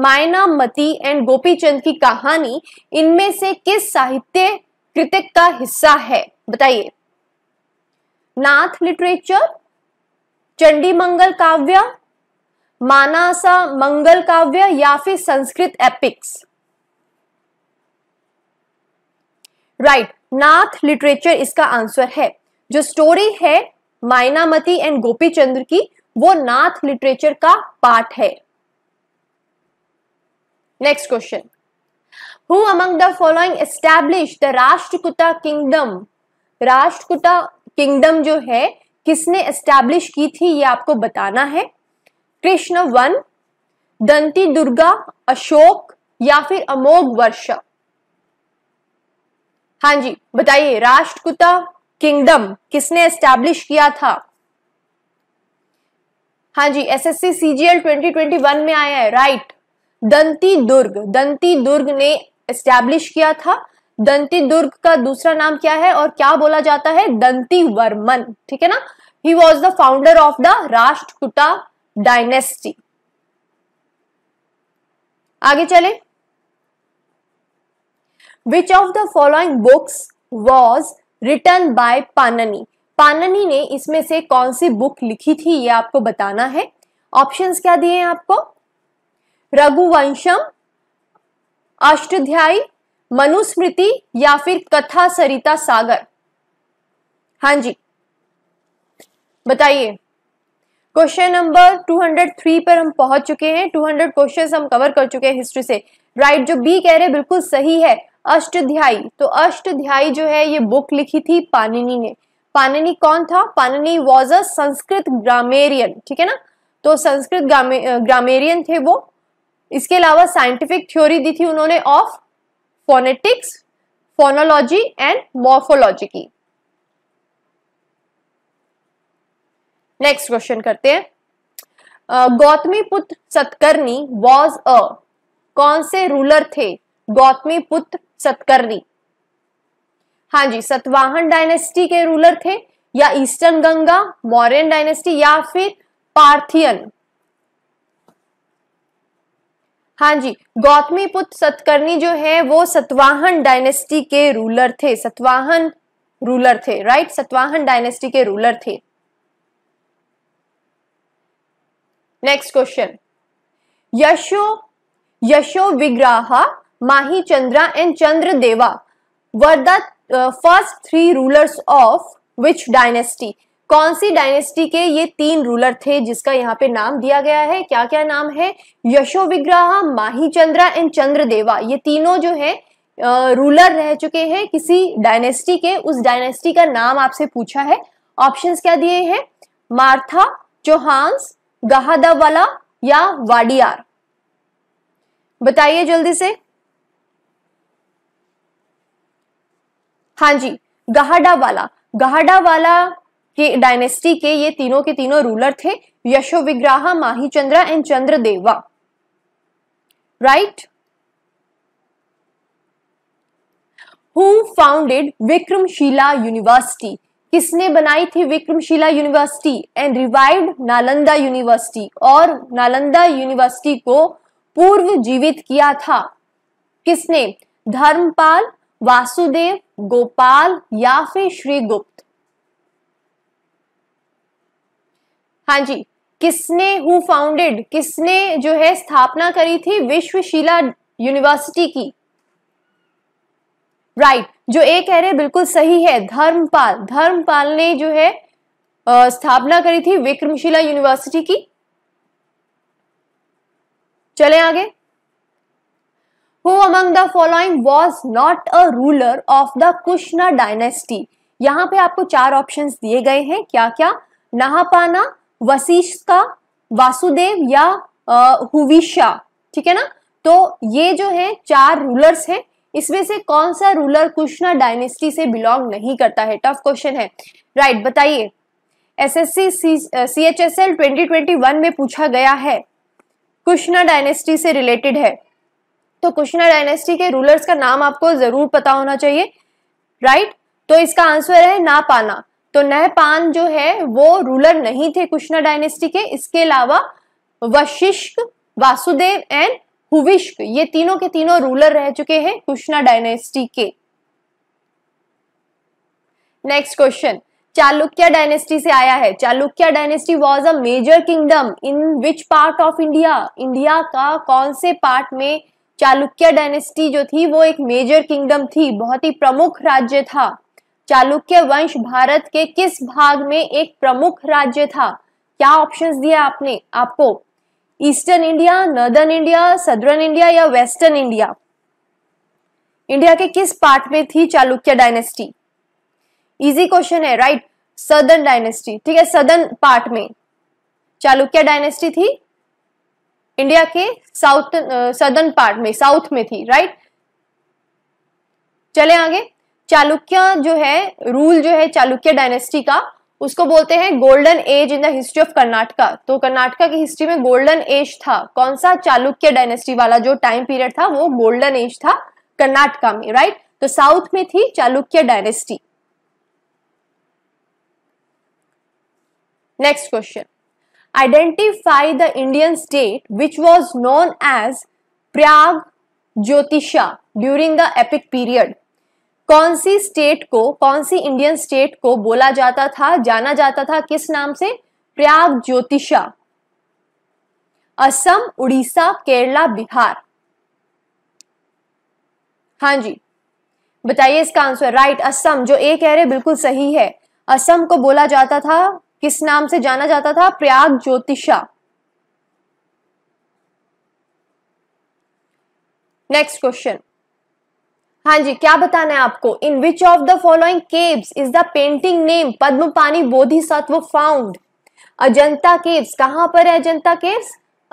मायनामती एंड गोपी चंद्र की कहानी इनमें से किस साहित्य कृतिक का हिस्सा है बताइए नाथ लिटरेचर चंडी मंगल काव्य मानासा मंगल काव्य या फिर Sanskrit epics right Nath literature इसका आंसर है जो स्टोरी है मायनामती एंड गोपी चंद्र की वो नाथ लिटरेचर का पार्ट है next question who among the following establish the Rashtrakuta kingdom Rashtrakuta kingdom जो है किसने एस्टैब्लिश की थी ये आपको बताना है कृष्ण वन दंती दुर्गा अशोक या फिर अमोघ वर्ष हाँ जी बताइए राष्ट्रकुटा किंगडम किसने एस्टैब्लिश किया था हाँ जी एसएससी सीजीएल 2021 में आया है राइट दंती दुर्ग दंती दुर्ग ने एस्टैब्लिश किया था दंती दुर्ग का दूसरा नाम क्या है और क्या बोला जाता है दंती वर्मन ठीक है ना he was the founder of the Rashtrakuta dynasty आगे चले which of the following books was written by Panini Panini ने इसमें से कौन सी बुक लिखी थी ये आपको बताना है ऑप्शंस क्या दिए हैं आपको रघुवंशम अष्टध्यायी मनुस्मृति या फिर कथा सरिता सागर हाँ जी बताइए क्वेश्चन नंबर 203 पर हम पहुंच चुके हैं 200 क्वेश्चन हम कवर कर चुके हैं हिस्ट्री से राइट right, जो बी कह रहे हैं बिल्कुल सही है अष्टध्यायी तो अष्टध्यायी जो है ये बुक लिखी थी पानिनी ने पानिनी कौन था Panini was a Sanskrit grammarian ठीक है ना तो संस्कृत ग्रामे, ग्रामेरियन थे वो इसके अलावा साइंटिफिक थ्योरी दी थी उन्होंने of phonetics phonology and morphology की नेक्स्ट क्वेश्चन करते हैं गौतमी पुत्र सतकर्णी वॉज अ कौन से रूलर थे गौतमी पुत्र सतकर्णी हाँ जी सतवाहन डायनेस्टी के रूलर थे या ईस्टर्न गंगा मौर्यन डायनेस्टी या फिर पार्थियन हाँ जी गौतमी पुत्र सतकर्णी जो है वो सतवाहन डायनेस्टी के रूलर थे सतवाहन रूलर थे राइट सतवाहन डायनेस्टी के रूलर थे next question Yasho Yashovigraha Mahichandra and Chandradeva were the first three rulers of which dynasty कौन सी डायनेस्टी के ये तीन रूलर थे जिसका यहाँ पे नाम दिया गया है क्या क्या नाम है यशो विग्रह माही चंद्रा एंड चंद्रदेवा ये तीनों जो है रूलर रह चुके हैं किसी डायनेस्टी के उस डायनेस्टी का नाम आपसे पूछा है ऑप्शंस क्या दिए हैं मार्था चौहानस गहादावाला या वाडियार बताइए जल्दी से हाँ जी गहाडावाला गहाडावाला कि डायनेस्टी के ये तीनों के तीनों रूलर थे Yashovigraha Mahichandra and Chandradeva right who founded Vikramshila university किसने बनाई थी Vikramshila university and revive Nalanda university और नालंदा यूनिवर्सिटी को पूर्व जीवित किया था किसने धर्मपाल वासुदेव गोपाल या फिर श्री गुप्त हाँ जी किसने हु फाउंडेड किसने जो है स्थापना करी थी विश्वशिला यूनिवर्सिटी की राइट right. जो ए कह रहे बिल्कुल सही है धर्मपाल धर्मपाल ने जो है स्थापना करी थी विक्रमशिला यूनिवर्सिटी की चले आगे who among the following was not a ruler of the Kushana dynasty यहां पे आपको चार ऑप्शंस दिए गए हैं क्या क्या नहापाना वशिष्का वासुदेव या हुविशा ठीक है ना तो ये जो है चार रूलर्स हैं इसमें से कौन सा रूलर कृष्णा डायनेस्टी से बिलोंग नहीं करता है टफ क्वेश्चन है राइट right, बताइए एसएससी ट्वेंटी वन में पूछा गया है कृष्णा डायनेस्टी से रिलेटेड है तो कृष्णा डायनेस्टी के रूलर्स का नाम आपको जरूर पता होना चाहिए राइट right? तो इसका आंसर है ना पाना तो नहपान जो है वो रूलर नहीं थे कृष्णा डायनेस्टी के इसके अलावा वशिष्क वासुदेव एंड हुविष्क ये तीनों के तीनों रूलर रह चुके हैं कृष्णा डायनेस्टी के नेक्स्ट क्वेश्चन चालुक्य डायनेस्टी से आया है Chalukya dynasty was a major kingdom in which part of India India का कौन से पार्ट में चालुक्य डायनेस्टी जो थी वो एक मेजर किंगडम थी बहुत ही प्रमुख राज्य था चालुक्य वंश भारत के किस भाग में एक प्रमुख राज्य था क्या ऑप्शंस दिए आपने आपको eastern India northern India southern India या वेस्टर्न इंडिया इंडिया के किस पार्ट में थी चालुक्य डायनेस्टी इजी क्वेश्चन है राइट सदर्न डायनेस्टी ठीक है सदर्न पार्ट में चालुक्य डायनेस्टी थी इंडिया के साउथ सदर्न पार्ट में साउथ में थी राइट चले आगे चालुक्य जो है रूल जो है चालुक्य डायनेस्टी का उसको बोलते हैं golden age in the history of Karnataka तो कर्नाटका की हिस्ट्री में गोल्डन एज था कौन सा चालुक्य डायनेस्टी वाला जो टाइम पीरियड था वो गोल्डन एज था कर्नाटका में राइट तो साउथ में थी Chalukya dynasty next question identify the Indian state which was known as Pragjyotisha during the epic period कौन सी स्टेट को कौन सी इंडियन स्टेट को बोला जाता था जाना जाता था किस नाम से प्रयाग ज्योतिषा असम उड़ीसा केरला बिहार हाँ जी बताइए इसका आंसर राइट असम जो ए कह रहे बिल्कुल सही है असम को बोला जाता था किस नाम से जाना जाता था प्रयाग ज्योतिषा नेक्स्ट क्वेश्चन हाँ जी क्या बताना है आपको in which of the following caves is the painting name Padmapani Bodhisattva found Ajanta caves कहाँ पर है अजंता केव्स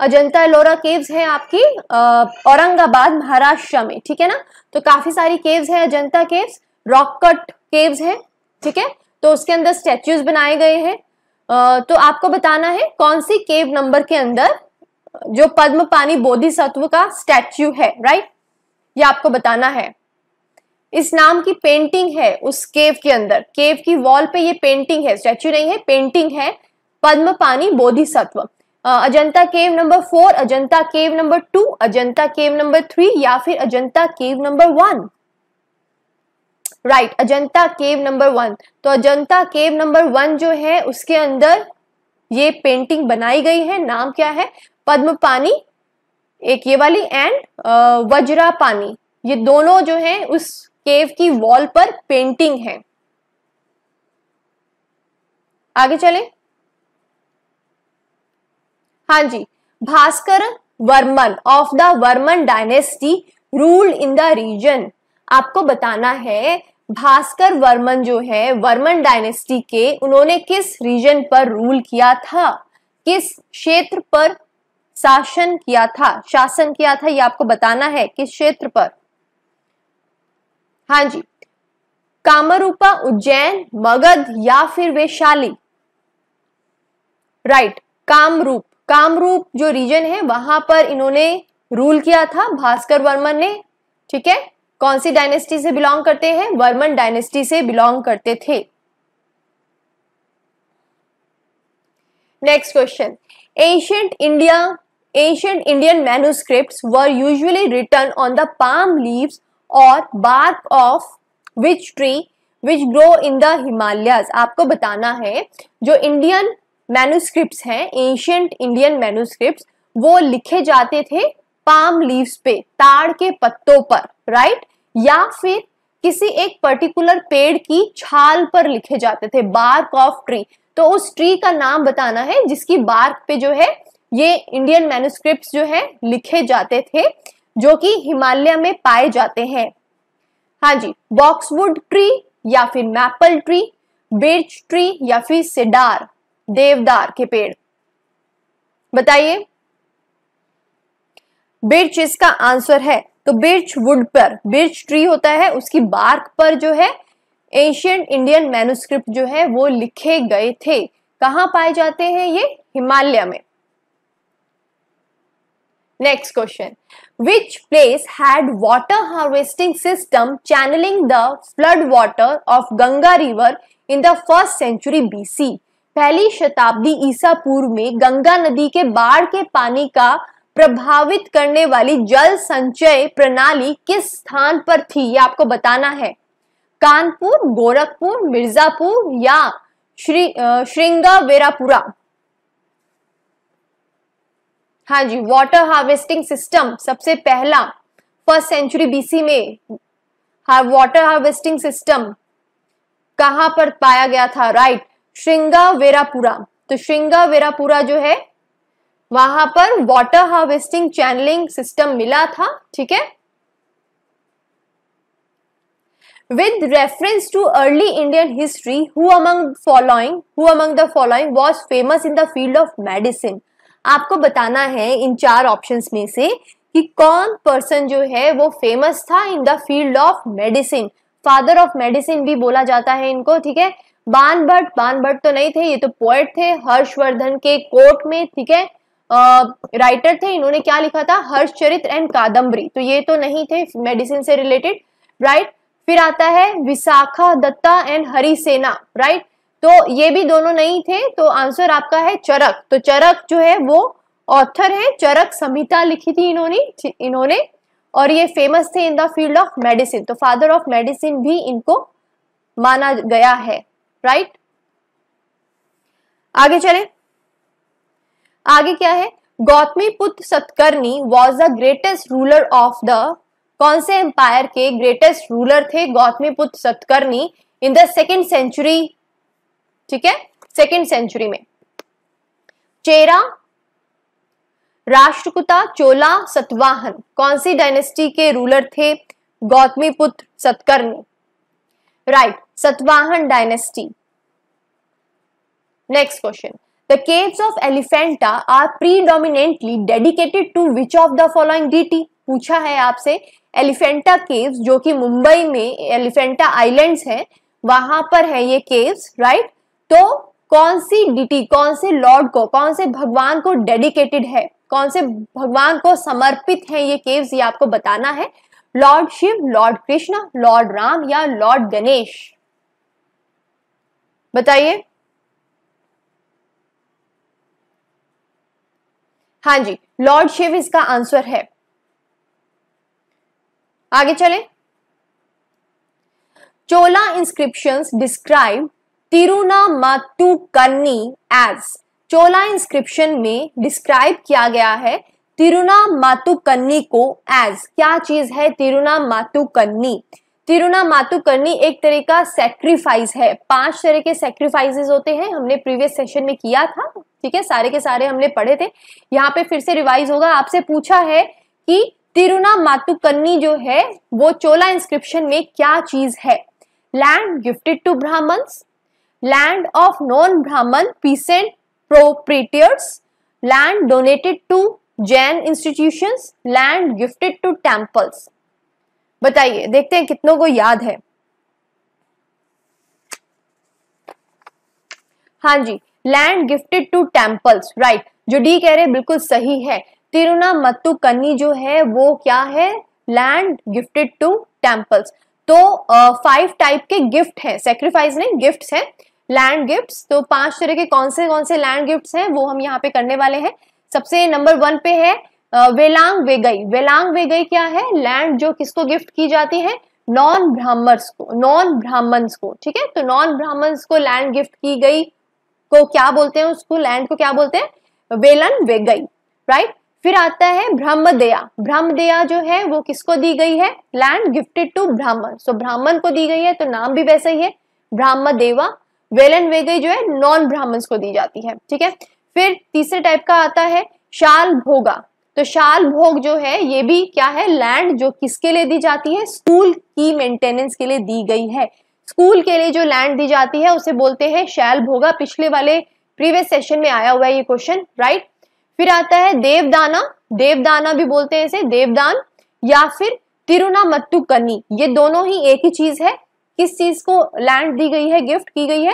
अजंता एलोरा केव्स है आपकी औरंगाबाद महाराष्ट्र में ठीक है ना तो काफी सारी केव्स है Ajanta caves rock cut caves है ठीक है तो उसके अंदर स्टेच्यूज बनाए गए हैं तो आपको बताना है कौन सी केव नंबर के अंदर जो पद्म पानी बोधिसत्व का स्टैच्यू है राइट ये आपको बताना है इस नाम की पेंटिंग है उस केव के अंदर केव की वॉल पे ये पेंटिंग है स्टैच्यू नहीं है पेंटिंग है Padmapani Bodhisattva Ajanta cave number four Ajanta cave number two Ajanta cave number three या फिर Ajanta cave number one right Ajanta cave number one तो अजंता केव नंबर वन जो है उसके अंदर ये पेंटिंग बनाई गई है नाम क्या है पद्म पानी एक ये वाली एंड वज्रा पानी ये दोनों जो है उस केव की वॉल पर पेंटिंग है आगे चले हाँ जी Bhaskar Varman of the Varman dynasty rule in the region आपको बताना है भास्कर वर्मन जो है वर्मन डायनेस्टी के उन्होंने किस रीजन पर रूल किया था किस क्षेत्र पर शासन किया था शासन किया था ये आपको बताना है किस क्षेत्र पर हाँ जी कामरूपा उज्जैन मगध या फिर वैशाली राइट कामरूप कामरूप जो रीजन है वहां पर इन्होंने रूल किया था भास्कर वर्मन ने ठीक है कौन सी डायनेस्टी से बिलोंग करते हैं वर्मन डायनेस्टी से बिलोंग करते थे next question ancient India ancient Indian manuscripts were usually written on the palm leaves और bark of which tree which grow in the Himalayas आपको बताना है जो इंडियन मैनुस्क्रिप्ट हैं एंशियंट इंडियन मैनुस्क्रिप्ट वो लिखे जाते थे पाम लीव्स पे ताड़ के पत्तों पर राइट या फिर किसी एक पर्टिकुलर पेड़ की छाल पर लिखे जाते थे बार्क ऑफ ट्री तो उस ट्री का नाम बताना है जिसकी बार्क पे जो है ये इंडियन मैनुस्क्रिप्ट जो है लिखे जाते थे जो कि हिमालय में पाए जाते हैं हाँ जी बॉक्सवुड ट्री या फिर मैपल ट्री बिर्च ट्री या फिर सिडार देवदार के पेड़ बताइए बिर्च इसका आंसर है तो बिर्च वुड पर बिर्च ट्री होता है उसकी बार्क पर जो है एशियंट इंडियन मैनुस्क्रिप्ट जो है वो लिखे गए थे कहाँ पाए जाते हैं ये हिमालय में Next question. Which place had water harvesting system channeling the flood water of Ganga river in the first century BC? पहली शताब्दी ईसा पूर्व में गंगा नदी के बाढ़ के पानी का प्रभावित करने वाली जल संचय प्रणाली किस स्थान पर थी ये आपको बताना है कानपुर गोरखपुर मिर्जापुर या श्री श्रृंगावेरापुरा हाँ जी वाटर हार्वेस्टिंग सिस्टम सबसे पहला फर्स्ट सेंचुरी बीसी में वाटर हार्वेस्टिंग सिस्टम कहां पर पाया गया था राइट श्रृंगा वेरापुरा तो श्रृंगा वेरापुरा जो है वहां पर वाटर हार्वेस्टिंग चैनलिंग सिस्टम मिला था ठीक है with reference to early Indian history who among following who among the following was famous in the field of medicine आपको बताना है इन चार ऑप्शंस में से कि कौन पर्सन जो है वो फेमस था in the field of medicine father of medicine भी बोला जाता है इनको ठीक है बान भट्ट बान भट्ट तो नहीं थे ये तो पोएट थे हर्षवर्धन के कोर्ट में ठीक है राइटर थे इन्होंने क्या लिखा था हर्षचरित्र एंड कादम्बरी तो ये तो नहीं थे मेडिसिन से रिलेटेड राइट फिर आता है Vishakhadatta and Harisena right तो ये भी दोनों नहीं थे तो आंसर आपका है चरक तो चरक जो है वो ऑथर है चरक संहिता लिखी थी इन्होंने इन्होंने और ये फेमस थे in the field of medicine तो फादर ऑफ मेडिसिन भी इनको माना गया है राइट आगे चले आगे क्या है Gautamiputra Satakarni was the greatest ruler of the कौन से एम्पायर के ग्रेटेस्ट रूलर थे Gautamiputra Satakarni in the second century ठीक है सेकेंड सेंचुरी में चेरा राष्ट्रकुता चोला सतवाहन कौन सी डायनेस्टी के रूलर थे Gautamiputra Satakarni right Satavahana dynasty next question The of Elephanta are predominantly dedicated to which of the following deity पूछा है आपसे एलिफेंटा केव्स जो कि मुंबई में एलिफेंटा आइलैंड्स है वहां पर है ये केव्स राइट तो कौन सी डिटी कौन से लॉर्ड को कौन से भगवान को डेडिकेटेड है कौन से भगवान को समर्पित है ये केव्स ये आपको बताना है lord Shiva lord Krishna lord Ram या लॉर्ड गणेश बताइए हाँ जी लॉर्ड शिव इसका आंसर है आगे चले चोला इंस्क्रिप्शंस डिस्क्राइब कन्नी एज चोला इंस्क्रिप्शन में डिस्क्राइब किया गया है तिरुना कन्नी को एज क्या चीज है तिरुना मातु कन्नी एक तरह का सेक्रीफाइस है पांच तरह के सेक्रीफाइजेस होते हैं हमने प्रीवियस सेशन में किया था ठीक है सारे के सारे हमने पढ़े थे यहाँ पे फिर से रिवाइज होगा आपसे पूछा है कि तिरुना मातु कन्नी जो है वो चोला इंस्क्रिप्शन में क्या चीज है land gifted to Brahmans land of non-Brahman peasant proprietors, land donated to Jain institutions land gifted to temples बताइए देखते हैं कितनों को याद है हाँ जी land gifted to temples right जो डी कह रहे बिल्कुल सही है तिरुना मत्तु कन्नी जो है वो क्या है लैंड गिफ्टेड टू टेम्पल्स तो फाइव uh, टाइप के गिफ्ट है सेक्रीफाइस नहीं गिफ्ट हैं लैंड गिफ्ट्स तो पांच तरह के कौन से कौन से लैंड गिफ्ट्स हैं वो हम यहाँ पे करने वाले हैं सबसे नंबर वन पे है वेलांग वेगई वेलांग वेगई क्या है लैंड जो किसको गिफ्ट की जाती है नॉन ब्राह्मण्स को नॉन ब्राह्मण्स को ठीक है तो नॉन ब्राह्मण्स को लैंड गिफ्ट की गई को क्या बोलते हैं उसको लैंड को क्या बोलते हैं वेलन वेगई राइट फिर आता है ब्रह्मदया ब्रह्मदया जो है वो किसको दी गई है लैंड गिफ्टेड टू ब्राह्मण सो ब्राह्मण को दी गई है तो नाम भी वैसा ही है ब्राह्मदेवा वेलन वेगई जो है नॉन ब्राह्मण को दी जाती है ठीक है फिर तीसरे टाइप का आता है शाल भोगा तो शाल भोग जो है ये भी क्या है लैंड जो किसके लिए दी जाती है स्कूल की मेंटेनेंस के लिए दी गई है स्कूल के लिए जो लैंड दी जाती है उसे बोलते हैं शैल भोगा पिछले वाले प्रीवियस सेशन में आया हुआ है ये क्वेश्चन राइट फिर आता है देवदाना देवदाना भी बोलते हैं इसे देवदान या फिर तिरुना कन्नी ये दोनों ही एक ही चीज है किस चीज को लैंड दी गई है गिफ्ट की गई है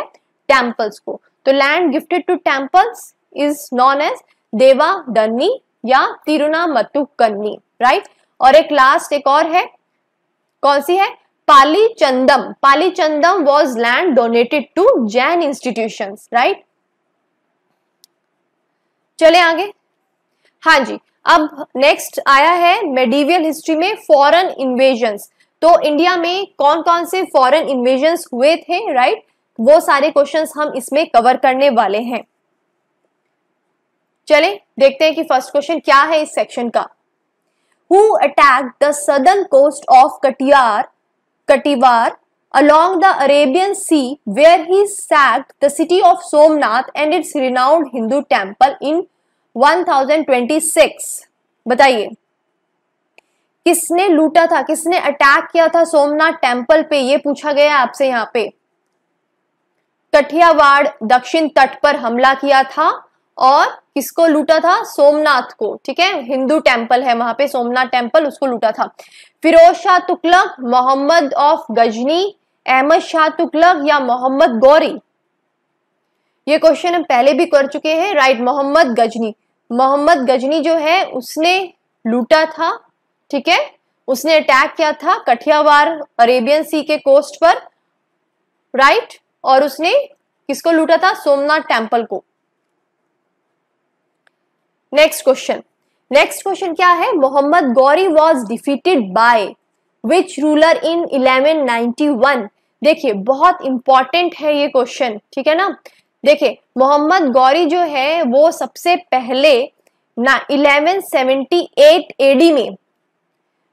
टेम्पल्स को तो land gifted to temples is known as devadana या कन्नी राइट और एक लास्ट एक और है कौन सी है Pallichandam Pallichandam was land donated to Jain institution right चले आगे हाँ जी अब नेक्स्ट आया है मेडिवियल हिस्ट्री में फॉरेन इन्वेजन तो इंडिया में कौन कौन से फॉरेन इन्वेजन हुए थे राइट वो सारे क्वेश्चंस हम इसमें कवर करने वाले हैं चले देखते हैं कि फर्स्ट क्वेश्चन क्या है इस सेक्शन का who attack the southern coast of Kathiawar Kathiawar along the Arabian sea where he sacked the city of Somnath and its renowned Hindu temple in 1026 बताइए किसने लूटा था किसने अटैक किया था सोमनाथ टेम्पल पे ये पूछा गया आपसे यहाँ पे कठियावाड़ दक्षिण तट पर हमला किया था और किसको लूटा था सोमनाथ को ठीक है हिंदू टेम्पल है वहां पे सोमनाथ टेम्पल उसको लूटा था फिरोज शाह तुकलक मोहम्मद ऑफ गजनी अहमद शाह तुकलक या मोहम्मद गौरी ये क्वेश्चन हम पहले भी कर चुके हैं राइट मोहम्मद गजनी मोहम्मद गजनी जो है उसने लूटा था ठीक है उसने अटैक किया था कठियावार अरेबियन सी के कोस्ट पर राइट और उसने किसको लूटा था सोमनाथ टेम्पल को नेक्स्ट क्वेश्चन नेक्स्ट क्वेश्चन क्या है Mohammad Ghori was defeated by which ruler in 1191 देखिए बहुत इंपॉर्टेंट है ये क्वेश्चन ठीक है ना देखिए मोहम्मद गौरी जो है वो सबसे पहले ना 1178 एडी में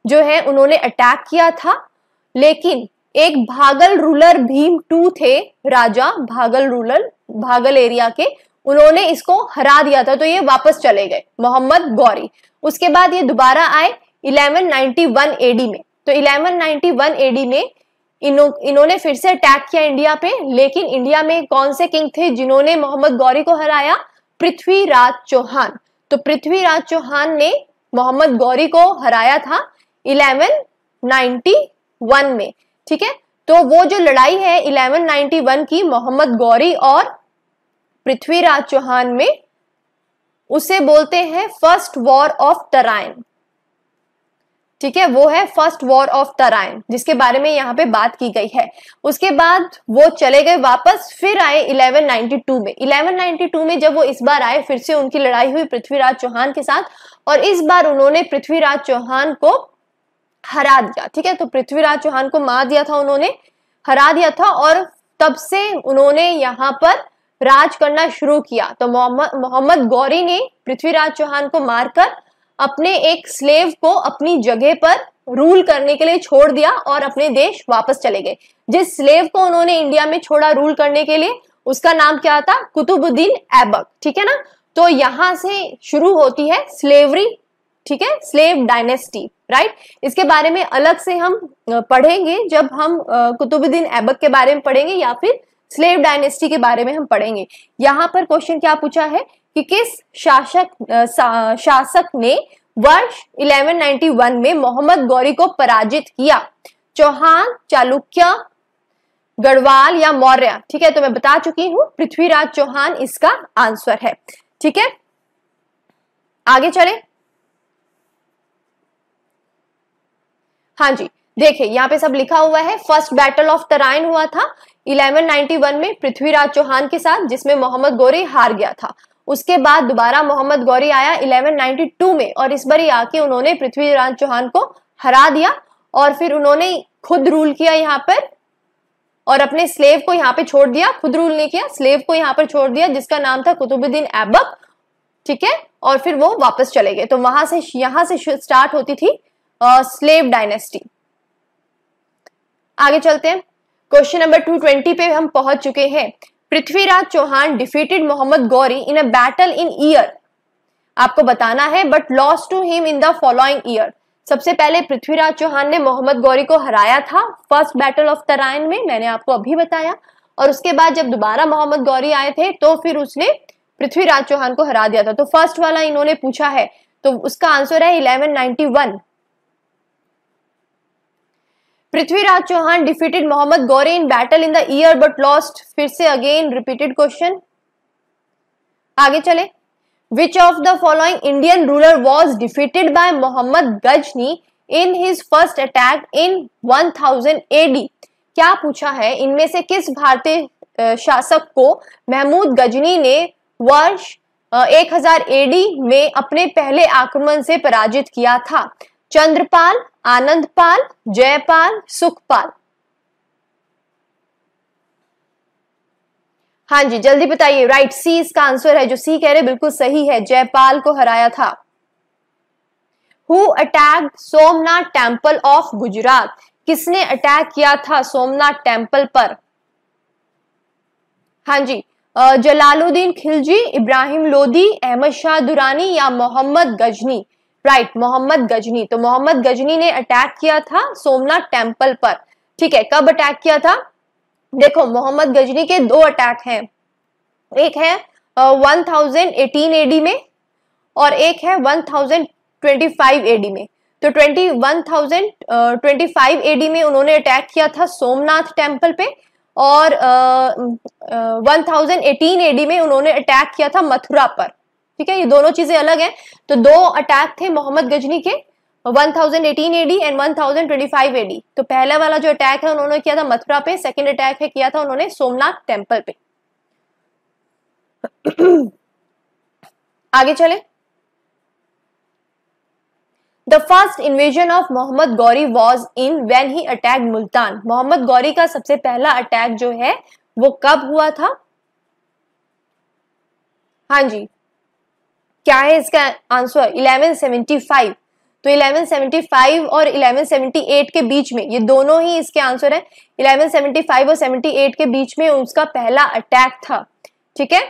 जो है उन्होंने अटैक किया था लेकिन एक भागल रूलर भीम टू थे राजा भागल रूलर भागल एरिया के उन्होंने इसको हरा दिया था तो ये वापस चले गए मोहम्मद गौरी उसके बाद ये दोबारा आए 1191 एडी में तो 1191 एडी में इनो इन्होंने फिर से अटैक किया इंडिया पे लेकिन इंडिया में कौन से किंग थे जिन्होंने मोहम्मद गौरी को हराया पृथ्वीराज चौहान तो पृथ्वीराज चौहान ने मोहम्मद गौरी को हराया था 1191 में ठीक है तो वो जो लड़ाई है 1191 की मोहम्मद गौरी और पृथ्वीराज चौहान में उसे बोलते हैं फर्स्ट वॉर ऑफ तराइन ठीक है वो है फर्स्ट वॉर ऑफ तराइन जिसके बारे में यहाँ पे बात की गई है उसके बाद वो चले गए वापस फिर आए 1192 में 1192 में जब वो इस बार आए फिर से उनकी लड़ाई हुई पृथ्वीराज चौहान के साथ और इस बार उन्होंने पृथ्वीराज चौहान को हरा दिया ठीक है तो पृथ्वीराज चौहान को मार दिया था उन्होंने हरा दिया था और तब से उन्होंने यहाँ पर राज करना शुरू किया तो मोहम्मद मोहम्मद गौरी ने पृथ्वीराज चौहान को मारकर अपने एक स्लेव को अपनी जगह पर रूल करने के लिए छोड़ दिया और अपने देश वापस चले गए जिस स्लेव को उन्होंने इंडिया में छोड़ा रूल करने के लिए उसका नाम क्या था कुतुबुद्दीन ऐबक ठीक है ना तो यहां से शुरू होती है स्लेवरी ठीक है स्लेव डायनेस्टी राइट इसके बारे में अलग से हम पढ़ेंगे जब हम कुतुबुद्दीन ऐबक के बारे में पढ़ेंगे या फिर स्लेव डायनेस्टी के बारे में हम पढ़ेंगे यहाँ पर क्वेश्चन क्या पूछा है कि किस शासक शा, शासक ने वर्ष 1191 में मोहम्मद गौरी को पराजित किया चौहान चालुक्य गढ़वाल या मौर्य ठीक है तो मैं बता चुकी हूँ पृथ्वीराज चौहान इसका आंसर है ठीक है आगे चले हाँ जी देखिए यहाँ पे सब लिखा हुआ है फर्स्ट बैटल ऑफ तराइन हुआ था 1191 में पृथ्वीराज चौहान के साथ जिसमें मोहम्मद गौरी हार गया था उसके बाद दोबारा मोहम्मद गौरी आया 1192 में और इस बार ही आके उन्होंने पृथ्वीराज चौहान को हरा दिया और फिर उन्होंने खुद रूल किया यहाँ पर और अपने स्लेव को यहाँ पे छोड़ दिया खुद रूल नहीं किया स्लेव को यहाँ पर छोड़ दिया जिसका नाम था कुतुबुद्दीन ऐबक ठीक है और फिर वो वापस चले गए तो वहां से यहाँ से स्टार्ट होती थी स्लेव डायनेस्टी आगे चलते हैं क्वेश्चन नंबर 220 पे हम पहुंच चुके हैं Prithviraj Chauhan defeated Mohammad Ghori in a battle in year आपको बताना है but lost to him in the following year सबसे पहले पृथ्वीराज चौहान ने मोहम्मद गौरी को हराया था फर्स्ट बैटल ऑफ तराइन में मैंने आपको अभी बताया और उसके बाद जब दोबारा मोहम्मद गौरी आए थे तो फिर उसने पृथ्वीराज चौहान को हरा दिया था तो फर्स्ट वाला इन्होंने पूछा है तो उसका आंसर है one Prithviraj Chauhan defeated Mohammad Ghori in battle in the year but lost फिर से अगेन रिपीटेड क्वेश्चन आगे चले which of the following Indian ruler was defeated by Mohammad Ghazni in his first attack in 1000 AD क्या पूछा है इनमें से किस भारतीय शासक को महमूद गजनी ने वर्ष 1000 एडी में अपने पहले आक्रमण से पराजित किया था चंद्रपाल आनंद पाल जयपाल सुखपाल हां जी जल्दी बताइए राइट सी इसका आंसर है जो सी कह रहे बिल्कुल सही है जयपाल को हराया था who attack Somnath temple of Gujarat किसने अटैक किया था सोमनाथ टेम्पल पर हां जी जलालुद्दीन खिलजी इब्राहिम लोधी अहमद शाह दुरानी या मोहम्मद गजनी राइट मोहम्मद गजनी तो मोहम्मद गजनी ने अटैक किया था सोमनाथ टेम्पल पर ठीक है कब अटैक किया था देखो मोहम्मद गजनी के दो अटैक हैं एक है वन थाउजेंड एटीन एडी में और एक है one thousand twenty five AD में तो twenty one thousand twenty five AD में उन्होंने अटैक किया था सोमनाथ टेम्पल पे और वन थाउजेंड एटीन एडी में उन्होंने अटैक किया था मथुरा पर ठीक है ये दोनों चीजें अलग हैं तो दो अटैक थे मोहम्मद गजनी के 1018 एडी एंड 1025 एडी तो पहला वाला जो अटैक है उन्होंने किया था मथुरा पे सेकंड अटैक है किया था उन्होंने सोमनाथ टेम्पल पे आगे चले the first invasion of Mohammad Ghori was in when he attack Multan Mohammad Ghori का सबसे पहला अटैक जो है वो कब हुआ था हाँ जी क्या है इसका आंसर 1175 तो 1175 और 1178 के बीच में ये दोनों ही इसके आंसर है 1175 और 78 के बीच में उसका पहला अटैक था ठीक है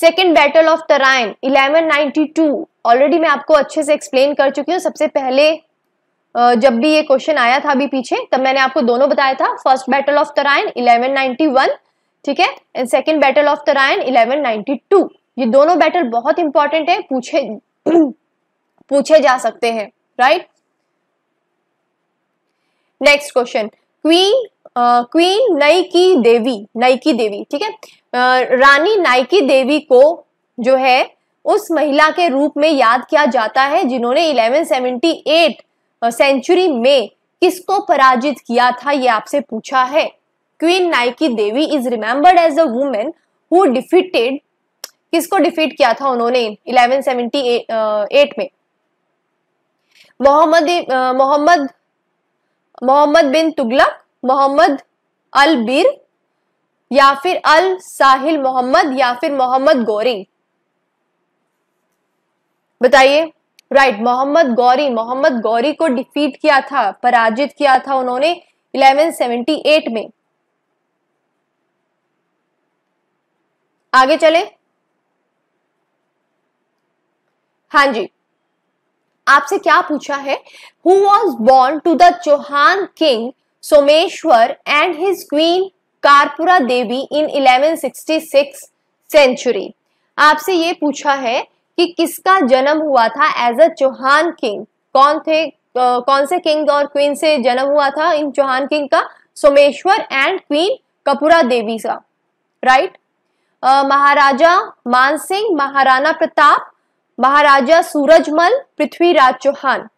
second battle of Tarain 1192 already मैं आपको अच्छे से एक्सप्लेन कर चुकी हूँ सबसे पहले जब भी ये क्वेश्चन आया था अभी पीछे तब मैंने आपको दोनों बताया था फर्स्ट बैटल ऑफ तराइन 1191 ठीक है and second battle of Tarain 1192 ये दोनों बैटल बहुत इंपॉर्टेंट है पूछे पूछे जा सकते हैं right next question queen queen Naiki की देवी नई देवी ठीक है uh, रानी नाइकी देवी को जो है उस महिला के रूप में याद किया जाता है जिन्होंने 1178 सेंचुरी में किसको पराजित किया था ये आपसे पूछा है queen Naiki Devi is remembered as a women who defeated किसको डिफीट किया था उन्होंने एट uh, में मोहम्मद uh, मोहम्मद मोहम्मद बिन तुगलक मोहम्मद अल बीर या फिर अल साहिल मोहम्मद या फिर मोहम्मद गौरी बताइए राइट right, मोहम्मद गौरी मोहम्मद गौरी को डिफीट किया था पराजित किया था उन्होंने 1178 में आगे चले हां जी आपसे क्या पूछा है who was born to the Chauhan king Someshwar and his queen Karpura Devi in 1166 century आपसे ये पूछा है कि किसका जन्म हुआ था एज अ चौहान किंग कौन थे कौन से किंग और क्वीन से जन्म हुआ था इन चौहान किंग का सोमेश्वर एंड क्वीन कपूरा देवी का राइट right? महाराजा मानसिंह महाराणा प्रताप महाराजा सूरजमल पृथ्वीराज चौहान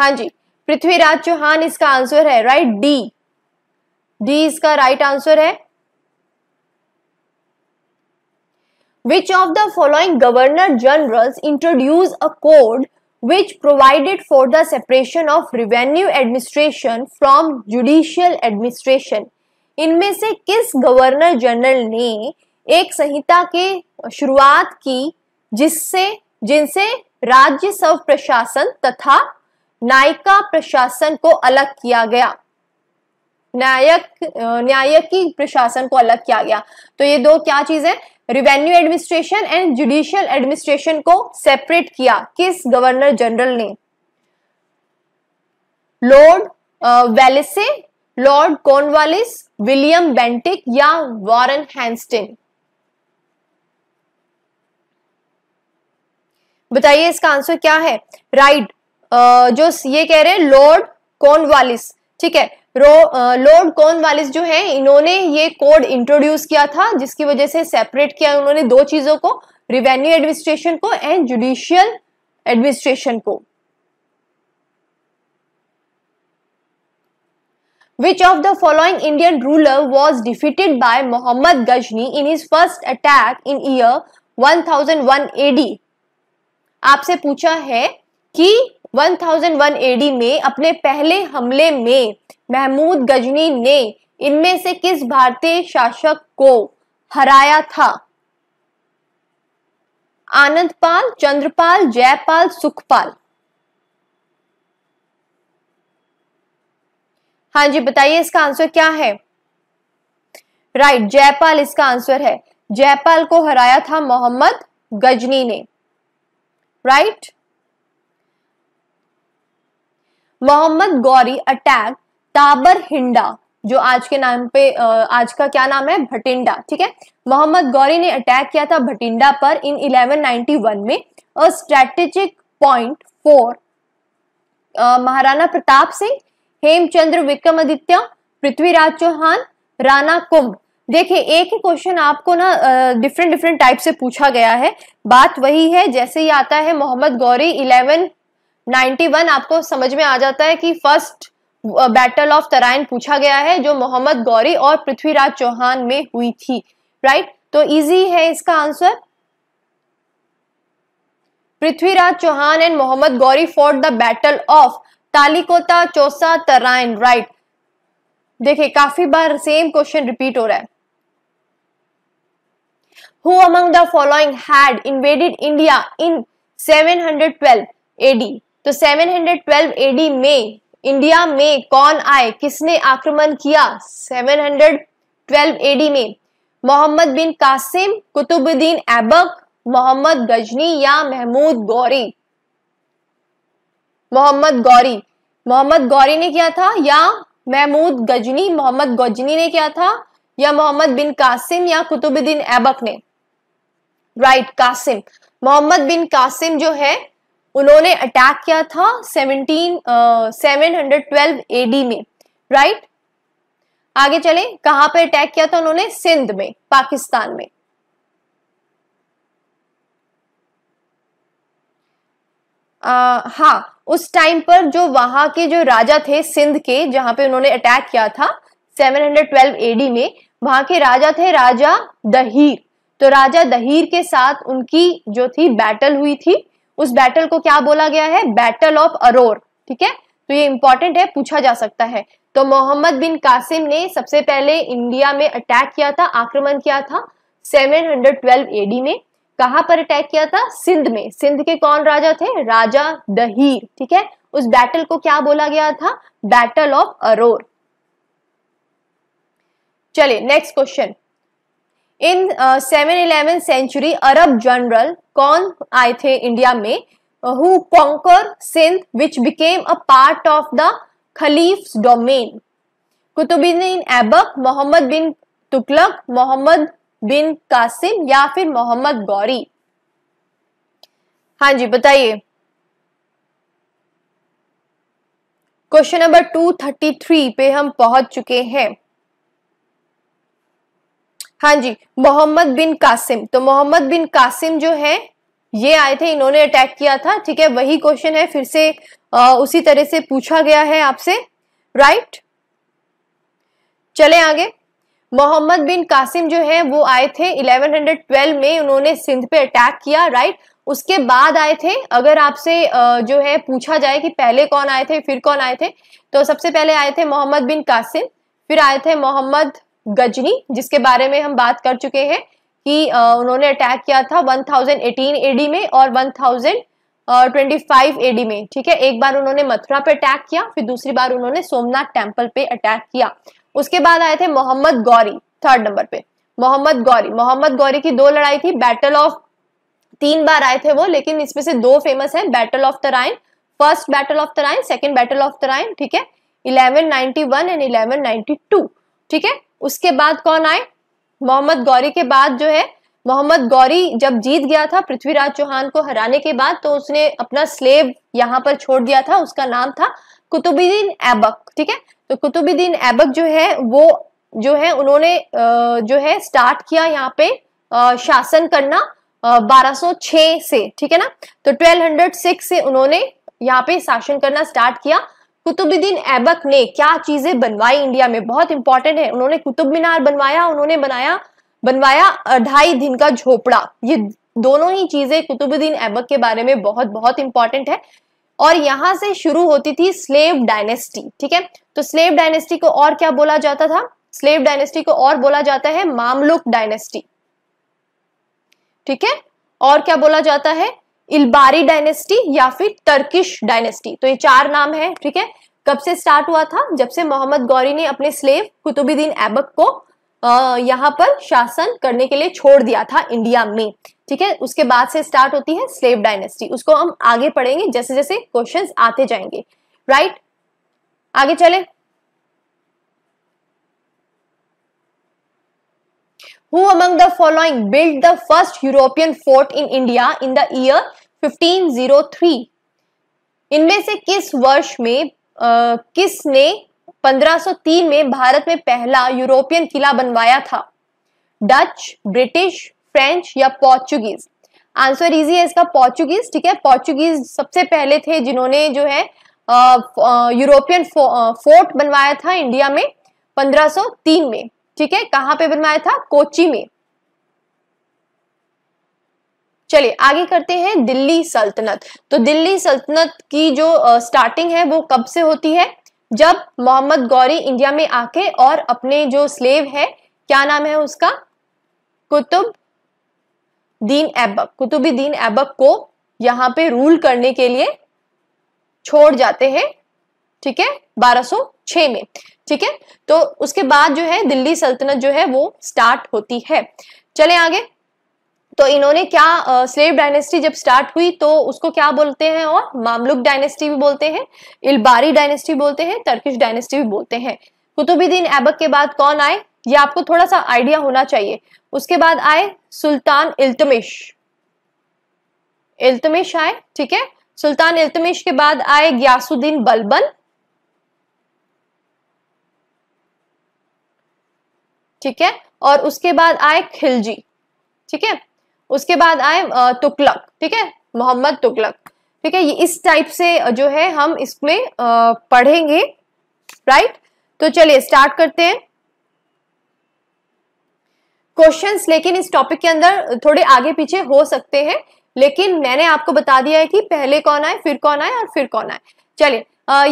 हाँ जी पृथ्वीराज चौहान इसका आंसर है राइट डी डी इसका राइट आंसर है which of the following governor general introduce a code which provided for the separation of revenue administration from judicial administration इनमें से किस गवर्नर जनरल ने एक संहिता के शुरुआत की जिससे जिनसे राज्य सर्व प्रशासन तथा नायिका प्रशासन को अलग किया गया न्यायक न्यायिकी प्रशासन को अलग किया गया तो ये दो क्या चीज है revenue administration and judicial administration को सेपरेट किया किस गवर्नर जनरल ने Lord Wellesley Lord Cornwallis William Bentinck या वॉरन हैंस्टिन बताइए इसका आंसर क्या है राइट right. जो ये कह रहे हैं लॉर्ड कॉर्नवालिस ठीक है लॉर्ड कॉर्नवालिस जो है इन्होंने ये कोड इंट्रोड्यूस किया था जिसकी वजह से सेपरेट किया उन्होंने दो चीजों को रिवेन्यू एडमिनिस्ट्रेशन को एंड जुडिशियल एडमिनिस्ट्रेशन को Which of the following Indian ruler was defeated by Muhammad Ghazni in his first attack in year 1001 AD? आपसे पूछा है कि 1001 AD में अपने पहले हमले में महमूद गजनी ने इनमें से किस भारतीय शासक को हराया था आनंदपाल चंद्रपाल जयपाल सुखपाल हाँ जी बताइए इसका आंसर क्या है राइट right, जयपाल इसका आंसर है जयपाल को हराया था मोहम्मद गजनी ने right right? Mohammad Ghori attack Tabarhinda जो आज के नाम पे आज का क्या नाम है भटिंडा ठीक है मोहम्मद गौरी ने अटैक किया था भटिंडा पर इन 1191 में a strategic point for Maharana Pratap Singh Hemchandra Vikramaditya Prithviraj Chauhan Rana Kumbha देखिए एक ही क्वेश्चन आपको ना डिफरेंट डिफरेंट टाइप से पूछा गया है बात वही है जैसे ही आता है Mohammad Ghori eleven ninety one आपको समझ में आ जाता है कि फर्स्ट बैटल ऑफ तराइन पूछा गया है जो मोहम्मद गौरी और पृथ्वीराज चौहान में हुई थी राइट तो इजी है इसका answer Prithviraj Chauhan and Mohammad Ghori for the battle of Talikota Chausa Tarain right देखिए काफी बार सेम क्वेश्चन रिपीट हो रहा है who among the following had invaded India in 712 AD? तो 712 AD में इंडिया में कौन आए किसने आक्रमण किया 712 AD में मोहम्मद बिन कासिम कुतुबुद्दीन एबक मोहम्मद गजनी या महमूद गौरी मोहम्मद गौरी मोहम्मद गौरी ने किया था या महमूद गजनी मोहम्मद गजनी ने किया था या मोहम्मद बिन कासिम या कुतुबुद्दीन ऐबक ने राइट right, कासिम मोहम्मद बिन कासिम जो है उन्होंने अटैक किया था 17 uh, 712 एडी में राइट right? आगे चले कहां पे अटैक किया था उन्होंने सिंध में पाकिस्तान में हाँ उस टाइम पर जो वहां के जो राजा थे सिंध के जहां पे उन्होंने अटैक किया था 712 एडी में वहां के राजा थे राजा दहीर तो राजा दहीर के साथ उनकी जो थी बैटल हुई थी उस बैटल को क्या बोला गया है बैटल ऑफ अरोर ठीक है तो ये इंपॉर्टेंट है पूछा जा सकता है तो मोहम्मद बिन कासिम ने सबसे पहले इंडिया में अटैक किया था आक्रमण किया था 712 एडी में कहां पर अटैक किया था सिंध में सिंध के कौन राजा थे राजा दहीर ठीक है उस बैटल को क्या बोला गया था बैटल ऑफ अरोर चलिए next question in seven eleven century Arab general कौन आए थे इंडिया में who conquer Sindh which became a part of the khalif domain Qutubuddin Aibak Mohammad bin Tughlaq Mohammad bin Qasim या फिर मोहम्मद गौरी हाँ जी बताइए question number two thirty three पे हम पहुंच चुके हैं हाँ जी मोहम्मद बिन कासिम तो मोहम्मद बिन कासिम जो है ये आए थे इन्होंने अटैक किया था ठीक है वही क्वेश्चन है फिर से आ, उसी तरह से पूछा गया है आपसे राइट चले आगे मोहम्मद बिन कासिम जो है वो आए थे 1112 में उन्होंने सिंध पे अटैक किया राइट उसके बाद आए थे अगर आपसे जो है पूछा जाए कि पहले कौन आए थे फिर कौन आए थे तो सबसे पहले आए थे मोहम्मद बिन कासिम फिर आए थे मोहम्मद गजनी जिसके बारे में हम बात कर चुके हैं कि उन्होंने अटैक किया था 1018 एडी में और 1025 एडी में ठीक है एक बार उन्होंने मथुरा पे अटैक किया फिर दूसरी बार उन्होंने सोमनाथ टेम्पल पे अटैक किया उसके बाद आए थे मोहम्मद गौरी थर्ड नंबर पे मोहम्मद गौरी मोहम्मद गौरी की दो लड़ाई थी बैटल ऑफ तीन बार आए थे वो लेकिन इसमें से दो फेमस है battle of Tarain first battle of Tarain second battle of Tarain ठीक है वन एंड टू ठीक है उसके बाद कौन आए मोहम्मद गौरी के बाद जो है मोहम्मद गौरी जब जीत गया था पृथ्वीराज चौहान को हराने के बाद तो उसने अपना स्लेव यहाँ पर छोड़ दिया था उसका नाम था कुतुबुद्दीन ऐबक ठीक है तो कुतुबुद्दीन ऐबक जो है वो जो है उन्होंने जो है स्टार्ट किया यहाँ पे शासन करना 1206 से ठीक है ना तो 1206 से उन्होंने यहाँ पे शासन करना स्टार्ट किया कुतुबुद्दीन ऐबक ने क्या चीजें बनवाई इंडिया में बहुत इंपॉर्टेंट है उन्होंने कुतुब मीनार बनवाया उन्होंने बनाया बनवाया अढ़ाई दिन का झोपड़ा ये दोनों ही चीजें कुतुबुद्दीन ऐबक के बारे में बहुत बहुत इंपॉर्टेंट है और यहां से शुरू होती थी स्लेव डायनेस्टी ठीक है तो स्लेव डायनेस्टी को और क्या बोला जाता था स्लेव डायनेस्टी को और बोला जाता है मामलुक डायनेस्टी ठीक है और क्या बोला जाता है इलबारी डायनेस्टी या फिर टर्किश डायनेस्टी तो ये चार नाम है ठीक है कब से स्टार्ट हुआ था जब से मोहम्मद गौरी ने अपने स्लेव कुतुबुद्दीन ऐबक को यहाँ पर शासन करने के लिए छोड़ दिया था इंडिया में ठीक है उसके बाद से स्टार्ट होती है स्लेव डायनेस्टी उसको हम आगे पढ़ेंगे जैसे जैसे क्वेश्चंस आते जाएंगे राइट आगे चले Who among the following built the first European fort in India in the year 1503? इनमें से किस वर्ष में आ, किसने 1503 में भारत में पहला यूरोपियन किला बनवाया था डच ब्रिटिश फ्रेंच या पोर्चुगीज आंसर इजी है इसका पोर्चुगीज ठीक है पोर्चुगीज सबसे पहले थे जिन्होंने जो है यूरोपियन फो, फोर्ट बनवाया था इंडिया में 1503 में ठीक है कहां पे बनवाया था कोची में चलिए आगे करते हैं दिल्ली सल्तनत तो दिल्ली सल्तनत की जो आ, स्टार्टिंग है वो कब से होती है जब मोहम्मद गौरी इंडिया में आके और अपने जो स्लेव है क्या नाम है उसका कुतुब दीन ऐबक कुतुबी दीन ऐबक को यहाँ पे रूल करने के लिए छोड़ जाते हैं ठीक है 1206 में ठीक है तो उसके बाद जो है दिल्ली सल्तनत जो है वो स्टार्ट होती है चले आगे तो इन्होंने क्या स्लेव डायनेस्टी जब स्टार्ट हुई तो उसको क्या बोलते हैं और मामलुक डायनेस्टी भी बोलते हैं इलबारी डायनेस्टी बोलते हैं टर्किश डायनेस्टी भी बोलते हैं कुतुबुद्दीन ऐबक के बाद कौन आए ये आपको थोड़ा सा आइडिया होना चाहिए उसके बाद आए सुल्तान इल्तमिश इल्तमिश आए ठीक है सुल्तान इल्तमिश के बाद आए ग्यासुद्दीन बलबन ठीक है और उसके बाद आए खिलजी ठीक है उसके बाद आए तुकलक ठीक है मोहम्मद तुकलक ठीक है ये इस टाइप से जो है हम इसमें पढ़ेंगे राइट तो चलिए स्टार्ट करते हैं क्वेश्चंस लेकिन इस टॉपिक के अंदर थोड़े आगे पीछे हो सकते हैं लेकिन मैंने आपको बता दिया है कि पहले कौन आए फिर कौन आए और फिर कौन आए चलिए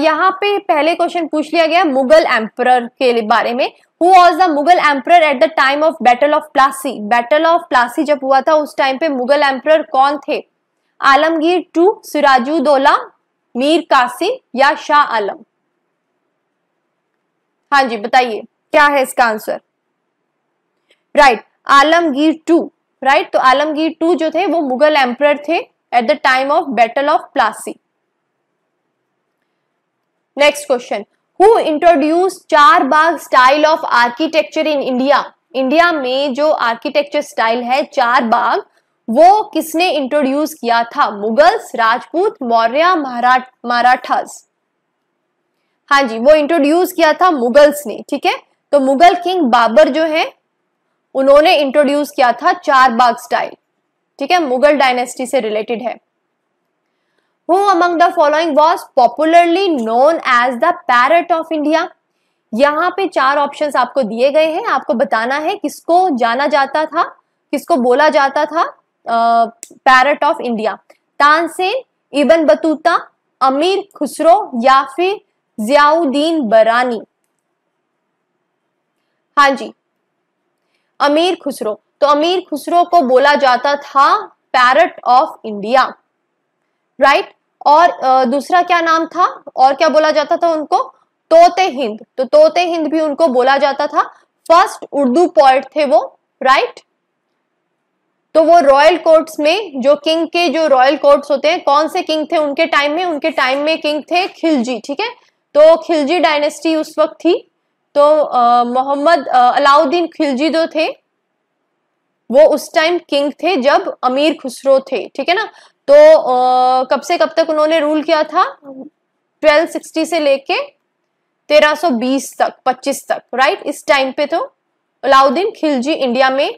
यहाँ पे पहले क्वेश्चन पूछ लिया गया मुगल एम्पर के बारे में who was the Mughal emperor at the time of battle of Plassey battle of Plassey जब हुआ था उस टाइम पे मुगल एम्प्रर कौन थे आलमगीर टू सिराजुद्दौला मीर कासिम या शाह आलम हाँ जी बताइए क्या है इसका answer right Alamgir two right तो आलमगीर टू जो थे वो मुगल एम्प्रर थे at the time of battle of Plassey next question who introduce charbagh style of architecture in India India में जो आर्किटेक्चर स्टाइल है चार बाग वो किसने इंट्रोड्यूस किया था मुगल्स राजपूत मौर्य मराठास हाँ जी वो इंट्रोड्यूस किया था मुगल्स ने ठीक है तो मुगल किंग बाबर जो है उन्होंने इंट्रोड्यूस किया था चार बाग स्टाइल ठीक है मुगल डायनेस्टी से रिलेटेड है who among the following was popularly known as the parrot of India? यहाँ पे चार ऑप्शंस आपको दिए गए हैं आपको बताना है किसको जाना जाता था किसको बोला जाता था parrot of India Tansen Ibn Battuta Amir Khusro या फिर जियाउद्दीन बरानी हाँ जी अमीर खुसरो तो अमीर खुसरो को बोला जाता था पैरट ऑफ इंडिया राइट और दूसरा क्या नाम था और क्या बोला जाता था उनको तोते हिंद तो तोते हिंद भी उनको बोला जाता था फर्स्ट उर्दू पॉइंट थे वो राइट तो वो रॉयल कोर्ट्स में जो किंग के जो रॉयल कोर्ट्स होते हैं कौन से किंग थे उनके टाइम में उनके टाइम में किंग थे खिलजी ठीक है तो खिलजी डायनेस्टी उस वक्त थी तो मोहम्मद अलाउद्दीन खिलजी जो थे वो उस टाइम किंग थे जब अमीर खुसरो थे ठीक है ना तो आ, कब से कब तक उन्होंने रूल किया था 1260 से लेके 1320 तक 25 तक राइट इस टाइम पे तो अलाउद्दीन खिलजी इंडिया में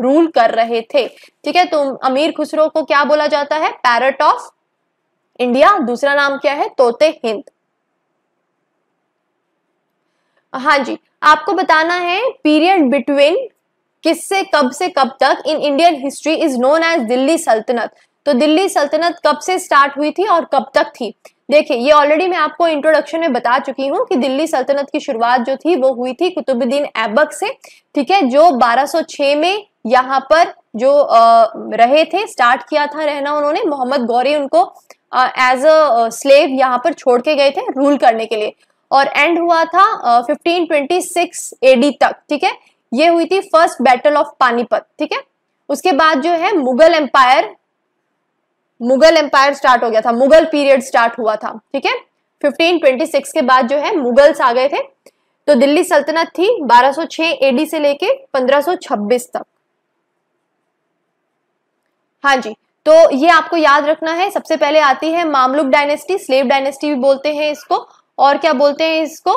रूल कर रहे थे ठीक है तो अमीर खुसरो को क्या बोला जाता है पैरट ऑफ इंडिया दूसरा नाम क्या है तोते हिंद हाँ जी आपको बताना है पीरियड बिटवीन किससे कब से कब तक in Indian history is known as Delhi Sultanate तो दिल्ली सल्तनत कब से स्टार्ट हुई थी और कब तक थी देखिए ये ऑलरेडी मैं आपको इंट्रोडक्शन में बता चुकी हूँ कि दिल्ली सल्तनत की शुरुआत जो थी वो हुई थी कुतुबुद्दीन ऐबक से ठीक है जो 1206 में यहाँ पर जो आ, रहे थे स्टार्ट किया था रहना उन्होंने मोहम्मद गौरी उनको एज अ स्लेव यहाँ पर छोड़ के गए थे रूल करने के लिए और एंड हुआ था फिफ्टीन ट्वेंटी सिक्स एडी तक ठीक है ये हुई थी फर्स्ट बैटल ऑफ पानीपत ठीक है उसके बाद जो है Mughal empire Mughal empire start हो गया था मुगल पीरियड स्टार्ट हुआ था ठीक है 1526 के बाद जो है मुगल्स आ गए थे तो दिल्ली सल्तनत थी 1206 एडी से लेके 1526 तक हाँ जी तो ये आपको याद रखना है सबसे पहले आती है मामलुक डायनेस्टी स्लेव डायनेस्टी भी बोलते हैं इसको और क्या बोलते हैं इसको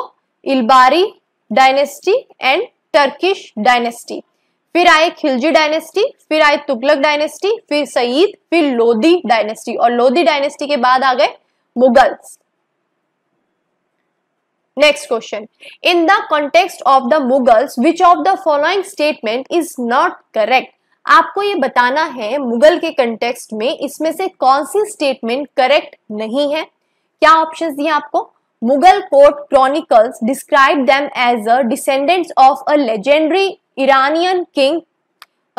Ilbari dynasty and Turkish dynasty फिर आए खिलजी डायनेस्टी फिर आए तुगलक डायनेस्टी फिर सईद फिर लोधी डायनेस्टी और लोधी डायनेस्टी के बाद आ गए Mughals next question in the context of the Mughals which of the following statement is not correct आपको ये बताना है मुगल के कंटेक्स्ट में इसमें से कौन सी स्टेटमेंट करेक्ट नहीं है क्या ऑप्शंस दिए आपको Mughal court chronicles describe them as a descendants of a legendary Iranian king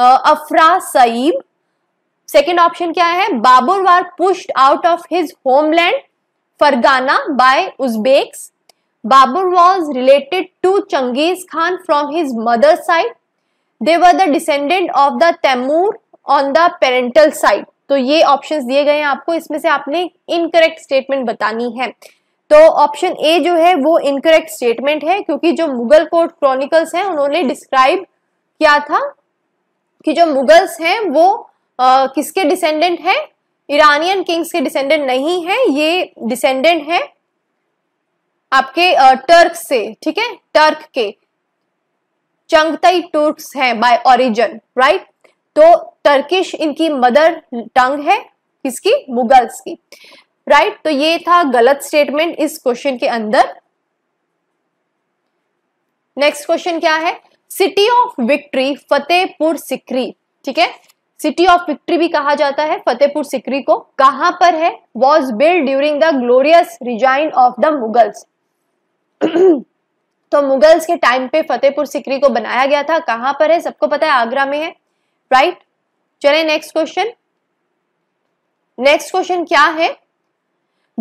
Afrasiab second option क्या है Babur was pushed out of his homeland Fergana by Uzbeks Babur was related to Genghis Khan from his mother side they were the descendant of the Timur on the parental side तो ये options दिए गए हैं आपको इसमें से आपने इनकरेक्ट स्टेटमेंट बतानी है तो ऑप्शन ए जो है वो इनकरेक्ट स्टेटमेंट है क्योंकि जो मुगल कोर्ट क्रॉनिकल्स हैं उन्होंने डिस्क्राइब किया था कि जो मुगल्स हैं वो आ, किसके डिसेंडेंट हैं ईरानियन किंग्स के डिसेंडेंट नहीं है ये डिसेंडेंट है आपके टर्क से ठीक है टर्क के चंगताई टर्क्स हैं बाय ओरिजिन राइट तो टर्किश इनकी मदर टंग है किसकी मुगल्स की राइट right? तो ये था गलत स्टेटमेंट इस क्वेश्चन के अंदर नेक्स्ट क्वेश्चन क्या है city of victory Fatehpur Sikri ठीक है सिटी ऑफ विक्ट्री भी कहा जाता है फतेहपुर सिकरी को कहां पर है was build during the glorious reign of the Mughals तो मुगल्स के टाइम पे फतेहपुर सिकरी को बनाया गया था कहां पर है सबको पता है आगरा में है राइट right? चले नेक्स्ट क्वेश्चन नेक्स्ट क्वेश्चन क्या है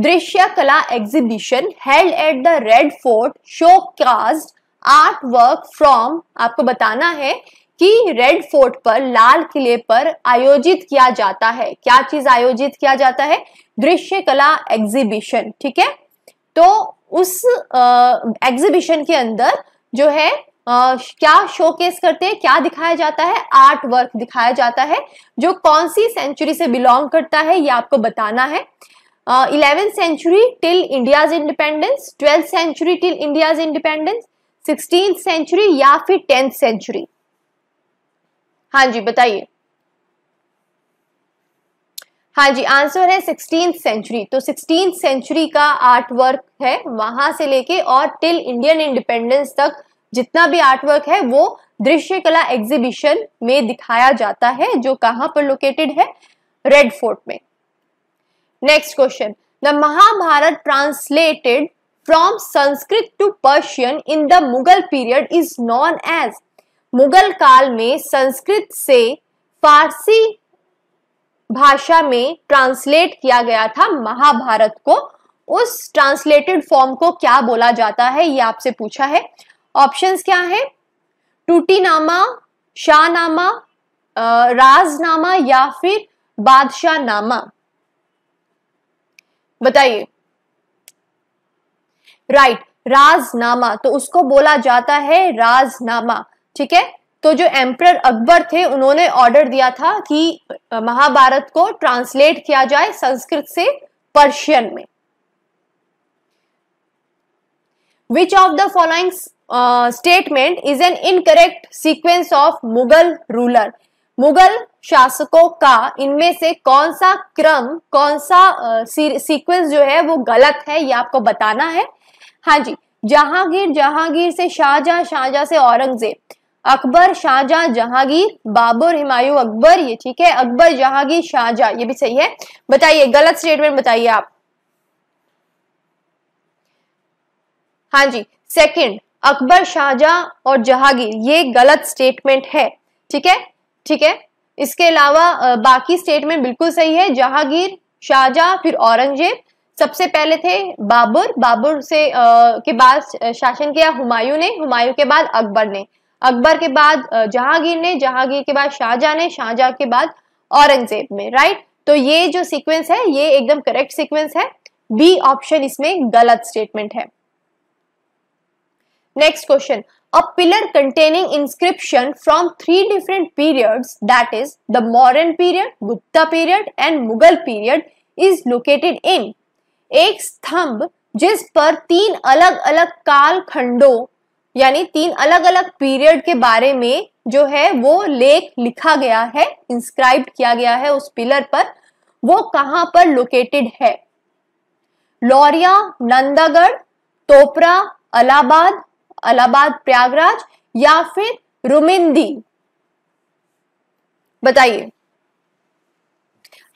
Drishya Kala exhibition held at the Red Fort showcased art work from आपको बताना है कि रेड फोर्ट पर लाल किले पर आयोजित किया जाता है क्या चीज आयोजित किया जाता है दृश्य कला एग्जीबिशन ठीक है तो उस एग्जीबिशन के अंदर जो है Uh, क्या शोकेस करते हैं क्या दिखाया जाता है आर्ट वर्क दिखाया जाता है जो कौन सी सेंचुरी से बिलोंग करता है ये आपको बताना है eleventh century till India's independence twelfth century till India's independence sixteen century या फिर टेंथ सेंचुरी हाँ जी बताइए हाँ जी आंसर है सिक्सटीन सेंचुरी तो सिक्सटीन सेंचुरी का आर्ट वर्क है वहां से लेके और टिल इंडियन इंडिपेंडेंस तक जितना भी आर्ट वर्क है वो दृश्य कला एग्जीबिशन में दिखाया जाता है जो कहां पर लोकेटेड है रेड फोर्ट में next question the Mahabharata translated from Sanskrit to Persian in the Mughal period is known as Mughal काल में संस्कृत से फारसी भाषा में ट्रांसलेट किया गया था महाभारत को उस ट्रांसलेटेड फॉर्म को क्या बोला जाता है ये आपसे पूछा है ऑप्शंस क्या है टूटीनामा शाहनामा राजनामा या फिर बादशाह नामा बताइए राइट राजनामा तो उसको बोला जाता है राजनामा ठीक है तो जो एम्प्रर अकबर थे उन्होंने ऑर्डर दिया था कि महाभारत को ट्रांसलेट किया जाए संस्कृत से पर्शियन में which of the following statement is an incorrect sequence of Mughal ruler Mughal शासकों का इनमें से कौन सा क्रम कौन सा सीक्वेंस जो है वो गलत है ये आपको बताना है हाँ जी जहांगीर जहांगीर से शाहजहां शाहजहां से औरंगजेब अकबर शाहजहां जहांगीर बाबर हिमायू अकबर ये ठीक है अकबर जहांगीर शाहजहां ये भी सही है बताइए गलत स्टेटमेंट बताइए आप हाँ जी सेकंड अकबर शाहजहां और जहांगीर ये गलत स्टेटमेंट है ठीक है ठीक है इसके अलावा बाकी स्टेट में बिल्कुल सही है जहांगीर शाहजहां फिर औरंगजेब सबसे पहले थे बाबर बाबर से आ, के बाद शासन किया हुमायूं ने हुमायूं के बाद अकबर ने अकबर के बाद जहांगीर ने जहांगीर के बाद शाहजहां ने शाहजहां के बाद औरंगजेब ने राइट तो ये जो सीक्वेंस है ये एकदम करेक्ट सीक्वेंस है बी ऑप्शन इसमें गलत स्टेटमेंट है next question a pillar containing inscription from three different periods that is the Mauryan period, Gupta period and Mughal period is located in. एक स्तंभ जिस पर तीन अलग अलग काल खंडों यानी तीन अलग अलग पीरियड के बारे में जो है वो लेख लिखा गया है इंस्क्राइब किया गया है उस पिलर पर वो कहां पर लोकेटेड है लौरिया नंदागढ़ टोपरा अलाहाबाद अलाहाबाद प्रयागराज या फिर रुमिंदी बताइए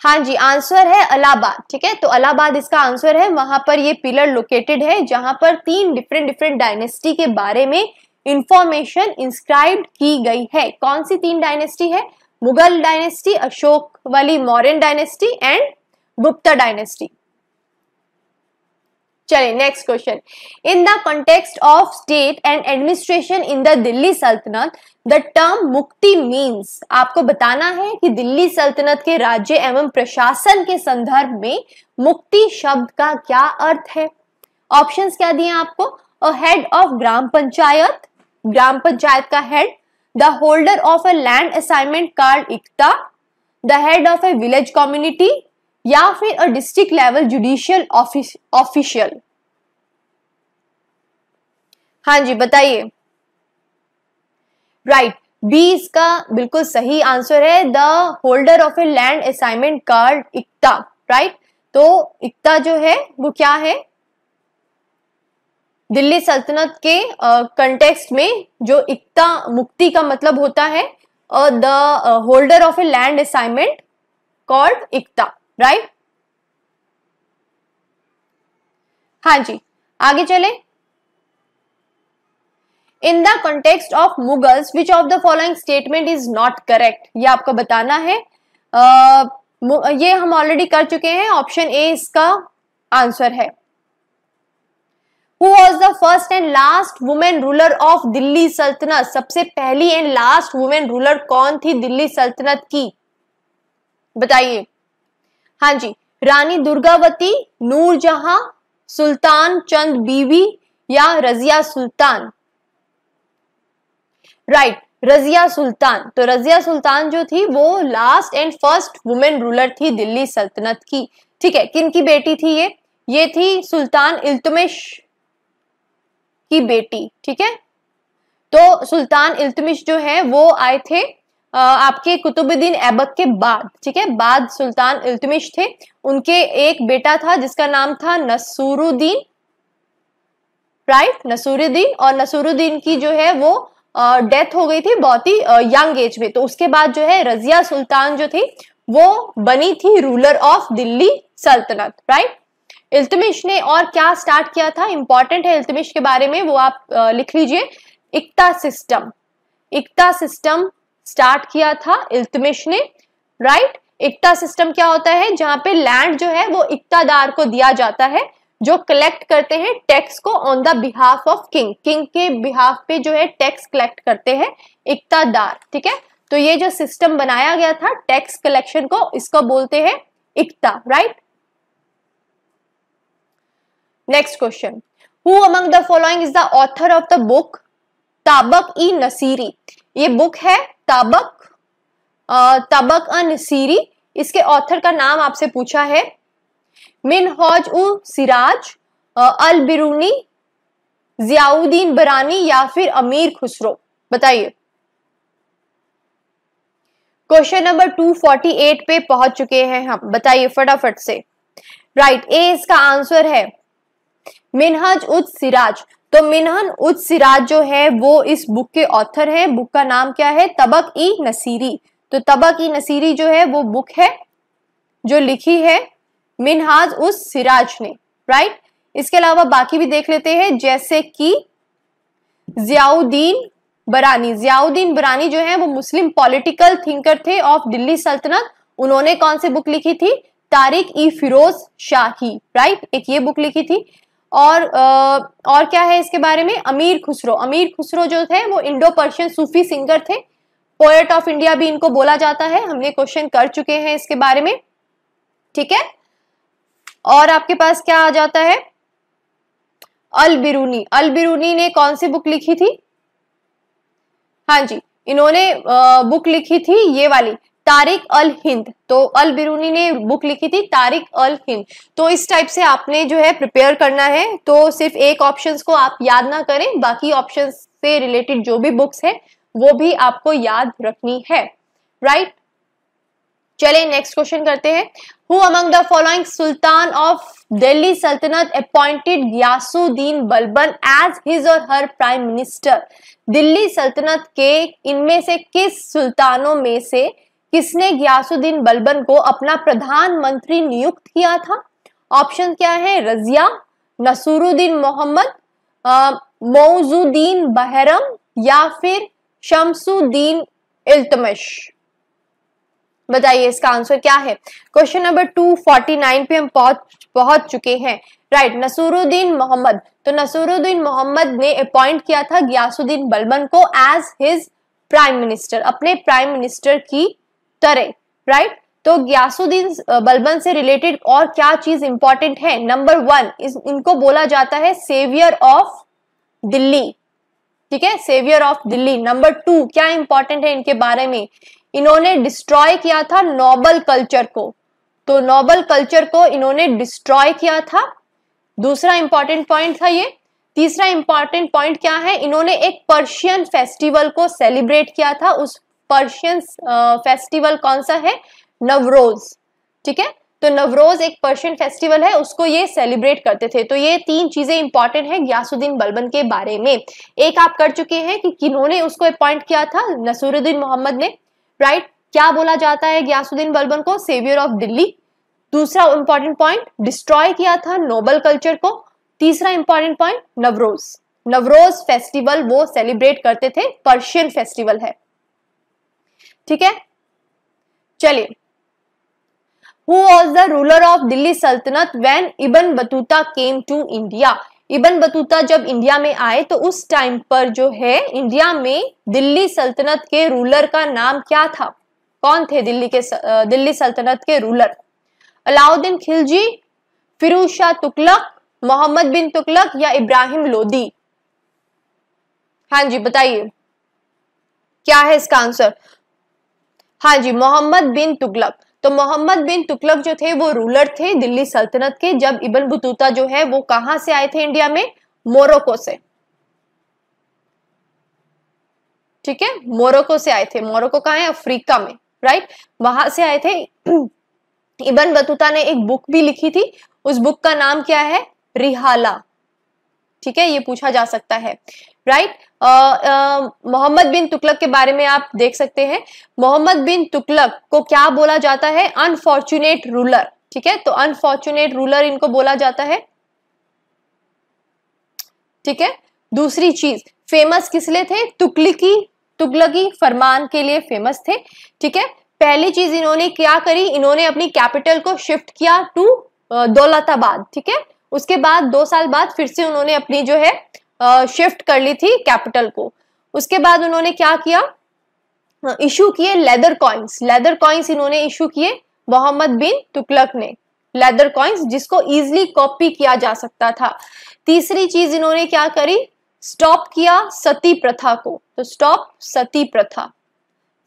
हाँ जी आंसर है अलाहाबाद ठीक है तो अलाहाबाद इसका आंसर है वहां पर ये पिलर लोकेटेड है जहां पर तीन डिफरेंट डिफरेंट डायनेस्टी के बारे में इंफॉर्मेशन इंस्क्राइब की गई है कौन सी तीन डायनेस्टी है मुगल डायनेस्टी अशोक वाली Mauryan dynasty and Gupta dynasty चलिए next question in the context of state and administration in the Delhi Sultanate the term मुक्ति मीन्स आपको बताना है कि दिल्ली सल्तनत के राज्य एवं प्रशासन के संदर्भ में मुक्ति शब्द का क्या अर्थ है ऑप्शंस क्या दिए आपको a head of gram panchayat gram panchayat का head the holder of a land assignment card iqta the head of a village community या फिर a district level judicial official हाँ जी बताइए राइट बी इसका बिल्कुल सही आंसर है the holder of a land assignment card iqta right तो इक्ता जो है वो क्या है दिल्ली सल्तनत के कंटेक्स्ट uh, में जो इक्ता मुक्ति का मतलब होता है the holder of a land assignment called iqta right हाँ जी आगे चले in the context of Mughals which of the following statement is not correct ये आपको बताना है आ, ये हम ऑलरेडी कर चुके हैं ऑप्शन ए इसका आंसर है who was the first and last women ruler of Delhi Sultanate सबसे पहली एंड लास्ट वुमेन रूलर कौन थी दिल्ली सल्तनत की बताइए हाँ जी रानी दुर्गावती नूरजहां सुल्तान चंद बीवी या रजिया सुल्तान राइट right, रजिया सुल्तान तो रजिया सुल्तान जो थी वो last and first women ruler थी दिल्ली सल्तनत की ठीक है किन की बेटी थी ये ये थी सुल्तान इल्तुमिश की बेटी ठीक है तो सुल्तान इल्तुमिश जो है वो आए थे आपके कुतुबुद्दीन ऐबक के बाद ठीक है बाद सुल्तान इल्तमिश थे उनके एक बेटा था जिसका नाम था नसूरुद्दीन राइट नसूरुद्दीन और नसूरुद्दीन की जो है वो डेथ हो गई थी बहुत ही यंग एज में तो उसके बाद जो है रजिया सुल्तान जो थी वो बनी थी रूलर ऑफ दिल्ली सल्तनत राइट इल्तमिश ने और क्या स्टार्ट किया था इंपॉर्टेंट है इल्तमिश के बारे में वो आप लिख लीजिए iqta system iqta system start किया था इल्तमिश ने राइट इक्ता सिस्टम क्या होता है जहां पे लैंड जो है वो इक्तादार को दिया जाता है जो कलेक्ट करते हैं टैक्स को on the behalf of king king के बिहाफ पे जो है टैक्स कलेक्ट करते हैं इक्तादार ठीक है तो ये जो सिस्टम बनाया गया था टैक्स कलेक्शन को इसको बोलते हैं iqta right next question who among the following is the author of the book Tabaqat i Nasiri ये बुक है ताबक ताबक अ नसीरी इसके ऑथर का नाम आपसे पूछा है मिन हौज उ सिराज अल बिरूनी जियाउद्दीन बरानी या फिर अमीर खुसरो बताइए क्वेश्चन नंबर 248 पे पहुंच चुके हैं हम बताइए फटाफट से राइट right, ए इसका आंसर है मिनहज उद सिराज तो मिनहन उज सिराज जो है वो इस बुक के ऑथर है बुक का नाम क्या है तबक ई नसीरी तो तबक ई नसीरी जो है वो बुक है जो लिखी है मिनहाज उस सिराज ने राइट इसके अलावा बाकी भी देख लेते हैं जैसे कि जियाउद्दीन बरानी जियाउद्दीन बरानी जो है वो मुस्लिम पॉलिटिकल थिंकर थे ऑफ दिल्ली सल्तनत उन्होंने कौन सी बुक लिखी थी तारिक ई फिरोज शाही राइट एक ये बुक लिखी थी और आ, और क्या है इसके बारे में अमीर खुसरो अमीर खुसरो जो थे वो इंडो पर्शियन सूफी सिंगर थे पोएट ऑफ इंडिया भी इनको बोला जाता है हमने क्वेश्चन कर चुके हैं इसके बारे में ठीक है और आपके पास क्या आ जाता है अल बिरूनी अल बिरूनी ने कौन सी बुक लिखी थी हाँ जी इन्होंने बुक लिखी थी ये वाली तारिक अल हिंद तो अल बिरूनी ने बुक लिखी थी तारिक अल हिंद तो इस टाइप से आपने जो है प्रिपेयर करना है तो सिर्फ एक ऑप्शन को आप याद ना करें बाकी ऑप्शन से रिलेटेड जो भी बुक्स है वो भी आपको याद रखनी है राइट right? चले नेक्स्ट क्वेश्चन करते हैं who among the following sultan of Delhi Sultanate appointed Ghiyasuddin Balban as his और her prime minister Delhi Sultanate के इनमें से किस सुल्तानों में से किसने ग्यासुद्दीन बलबन को अपना प्रधानमंत्री नियुक्त किया था ऑप्शन क्या है रजिया नसरुद्दीन मोहम्मद मोजुद्दीन बहरम या फिर शमसुद्दीन इल्तमश बताइए इसका आंसर क्या है क्वेश्चन नंबर 249 पे हम पहुंच पहुंच चुके हैं राइट नसरुद्दीन मोहम्मद तो नसरुद्दीन मोहम्मद ने अपॉइंट किया था ग्यासुद्दीन बलबन को एज हिज प्राइम मिनिस्टर अपने प्राइम मिनिस्टर की तरे राइट तो ग्यासुद्दीन बलबन से रिलेटेड और क्या चीज इंपॉर्टेंट है नंबर वन इनको बोला जाता है सेवियर ऑफ दिल्ली ठीक है saviour of Delhi number two क्या इंपॉर्टेंट है इनके बारे में इन्होंने डिस्ट्रॉय किया था नोबल कल्चर को तो नोबल कल्चर को इन्होंने डिस्ट्रॉय किया था दूसरा इंपॉर्टेंट पॉइंट था ये तीसरा इंपॉर्टेंट पॉइंट क्या है इन्होंने एक पर्शियन फेस्टिवल को सेलिब्रेट किया था उस पर्शियन फेस्टिवल कौन सा है नवरोज ठीक है तो नवरोज एक पर्शियन फेस्टिवल है उसको ये सेलिब्रेट करते थे तो ये तीन चीजें इंपॉर्टेंट है ग्यासुद्दीन बलबन के बारे में एक आप कर चुके हैं कि किन्होंने उसको अपॉइंट किया था नसरुद्दीन मोहम्मद ने राइट क्या बोला जाता है ग्यासुद्दीन बलबन को सेवियर ऑफ दिल्ली दूसरा इंपॉर्टेंट पॉइंट डिस्ट्रॉय किया था नोबल कल्चर को तीसरा important point Navroz Navroz festival वो सेलिब्रेट करते थे पर्शियन फेस्टिवल है ठीक है चलिए who was the ruler of Delhi Sultanate when Ibn Battuta came to India Ibn Battuta जब इंडिया में आए तो उस टाइम पर जो है इंडिया में दिल्ली सल्तनत के रूलर का नाम क्या था कौन थे दिल्ली के दिल्ली सल्तनत के रूलर अलाउद्दीन खिलजी फिरोज शाह तुगलक मोहम्मद बिन तुगलक या इब्राहिम लोदी हाँ जी बताइए क्या है इसका आंसर हाँ जी मोहम्मद बिन तुगलक तो मोहम्मद बिन तुगलक जो थे वो रूलर थे दिल्ली सल्तनत के जब इबन बतूता जो है वो कहां से आए थे इंडिया में मोरक्को से ठीक है मोरक्को से आए थे मोरक्को कहा है अफ्रीका में राइट वहां से आए थे इबन बतूता ने एक बुक भी लिखी थी उस बुक का नाम क्या है रिहाला ठीक है ये पूछा जा सकता है राइट मोहम्मद बिन तुकलक के बारे में आप देख सकते हैं मोहम्मद बिन तुकलक को क्या बोला जाता है अनफॉर्चुनेट रूलर ठीक है तो अनफॉर्चुनेट रूलर इनको बोला जाता है ठीक है दूसरी चीज फेमस किस लिए थे तुगलकी तुगलकी फरमान के लिए फेमस थे ठीक है पहली चीज इन्होंने क्या करी इन्होंने अपनी कैपिटल को शिफ्ट किया टू दौलताबाद ठीक है उसके बाद दो साल बाद फिर से उन्होंने अपनी जो है शिफ्ट कर ली थी कैपिटल को उसके बाद उन्होंने क्या किया इशू किए लेदर कॉइन्स लेदर कॉइन्स इन्होंने इशू किए मोहम्मद बिन तुकलक ने लेदर कॉइन्स जिसको इजिली कॉपी किया जा सकता था तीसरी चीज इन्होंने क्या करी स्टॉप किया सती प्रथा को तो स्टॉप सती प्रथा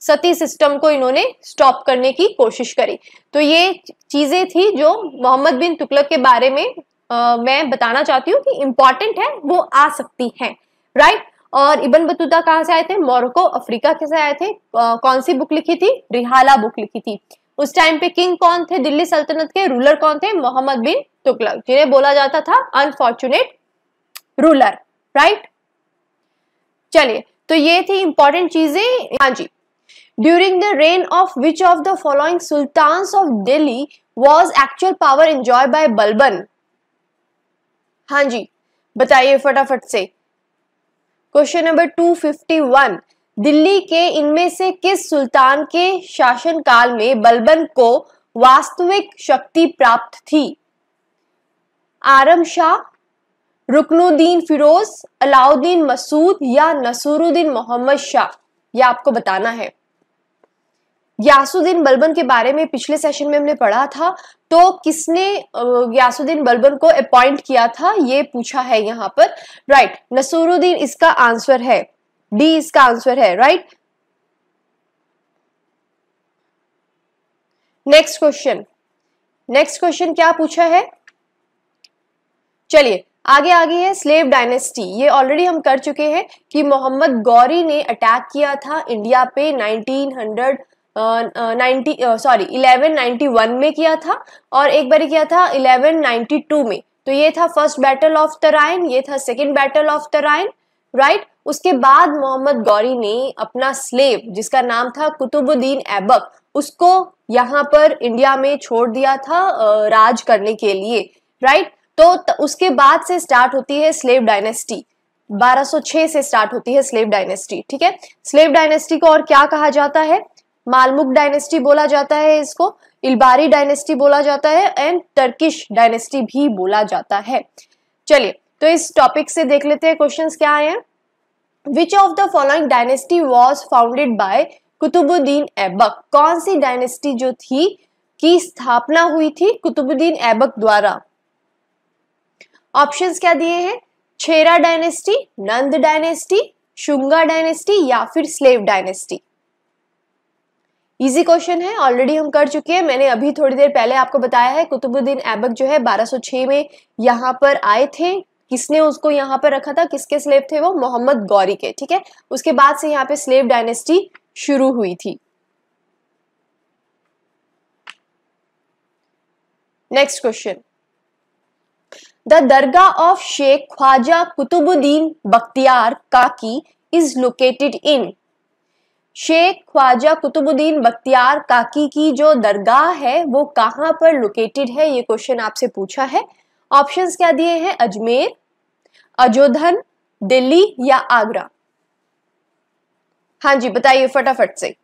सती सिस्टम को इन्होंने स्टॉप करने की कोशिश करी तो ये चीजें थी जो मोहम्मद बिन तुकलक के बारे में मैं बताना चाहती हूँ कि इम्पॉर्टेंट है वो आ सकती हैं राइट और इबन बतूता कहाँ से आए थे मोरको अफ्रीका कैसे से आए थे आ, कौन सी बुक लिखी थी रिहाला बुक लिखी थी उस टाइम पे किंग कौन थे दिल्ली सल्तनत के रूलर कौन थे मोहम्मद बिन तुगलक जिन्हें बोला जाता था अनफॉर्चुनेट रूलर राइट चलिए तो ये थी इंपॉर्टेंट चीजें हाँ जी during the reign of which of the following sultan of Delhi was actual power enjoy by Balban हाँ जी बताइए फटाफट से क्वेश्चन नंबर 251 दिल्ली के इनमें से किस सुल्तान के शासनकाल में बलबन को वास्तविक शक्ति प्राप्त थी आरम शाह रुकनुद्दीन फिरोज अलाउद्दीन मसूद या नसरुद्दीन मोहम्मद शाह यह आपको बताना है यासुद्दीन बलबन के बारे में पिछले सेशन में हमने पढ़ा था तो किसने यासुद्दीन बलबन को अपॉइंट किया था ये पूछा है यहाँ पर राइट नसूरुद्दीन इसका आंसर है डी इसका आंसर है right next question next question क्या पूछा है चलिए आगे आगे है स्लेव डायनेस्टी ये ऑलरेडी हम कर चुके हैं कि मोहम्मद गौरी ने अटैक किया था इंडिया पे 1900 ninety sorry eleven ninety one में किया था और एक बार किया था इलेवन नाइन्टी टू में तो ये था first battle of Tarain ये था second battle of Tarain right उसके बाद मोहम्मद गौरी ने अपना स्लेव जिसका नाम था कुतुबुद्दीन ऐबक उसको यहाँ पर इंडिया में छोड़ दिया था राज करने के लिए राइट तो त, उसके बाद से स्टार्ट होती है स्लेव डायनेस्टी 1206 से स्टार्ट होती है स्लेव डायनेस्टी ठीक है स्लेव डायनेस्टी को और क्या कहा जाता है मालमुक डायनेस्टी बोला जाता है इसको इल्बारी डायनेस्टी बोला जाता है एंड टर्किश डायनेस्टी भी बोला जाता है चलिए तो इस टॉपिक से देख लेते हैं क्वेश्चंस क्या आए हैं which of the following dynasty was founded by Qutubuddin Aibak कौन सी डायनेस्टी जो थी की स्थापना हुई थी कुतुबुद्दीन ऐबक द्वारा ऑप्शंस क्या दिए हैं Chera dynasty Nanda dynasty Shunga dynasty या फिर स्लेव डायनेस्टी इजी क्वेश्चन है ऑलरेडी हम कर चुके हैं मैंने अभी थोड़ी देर पहले आपको बताया है कुतुबुद्दीन ऐबक जो है 1206 में यहाँ पर आए थे किसने उसको यहाँ पर रखा था किसके स्लेव थे वो मोहम्मद गौरी के ठीक है उसके बाद से यहाँ पे स्लेव डायनेस्टी शुरू हुई थी next question the dargah of Sheikh Khwaja Qutbuddin Bakhtiyar Kaki is located in Sheikh Khwaja Qutbuddin Bakhtiyar Kaki की जो दरगाह है वो कहाँ पर लोकेटेड है ये क्वेश्चन आपसे पूछा है ऑप्शंस क्या दिए हैं अजमेर अजोधन दिल्ली या आगरा हाँ जी बताइए फटाफट से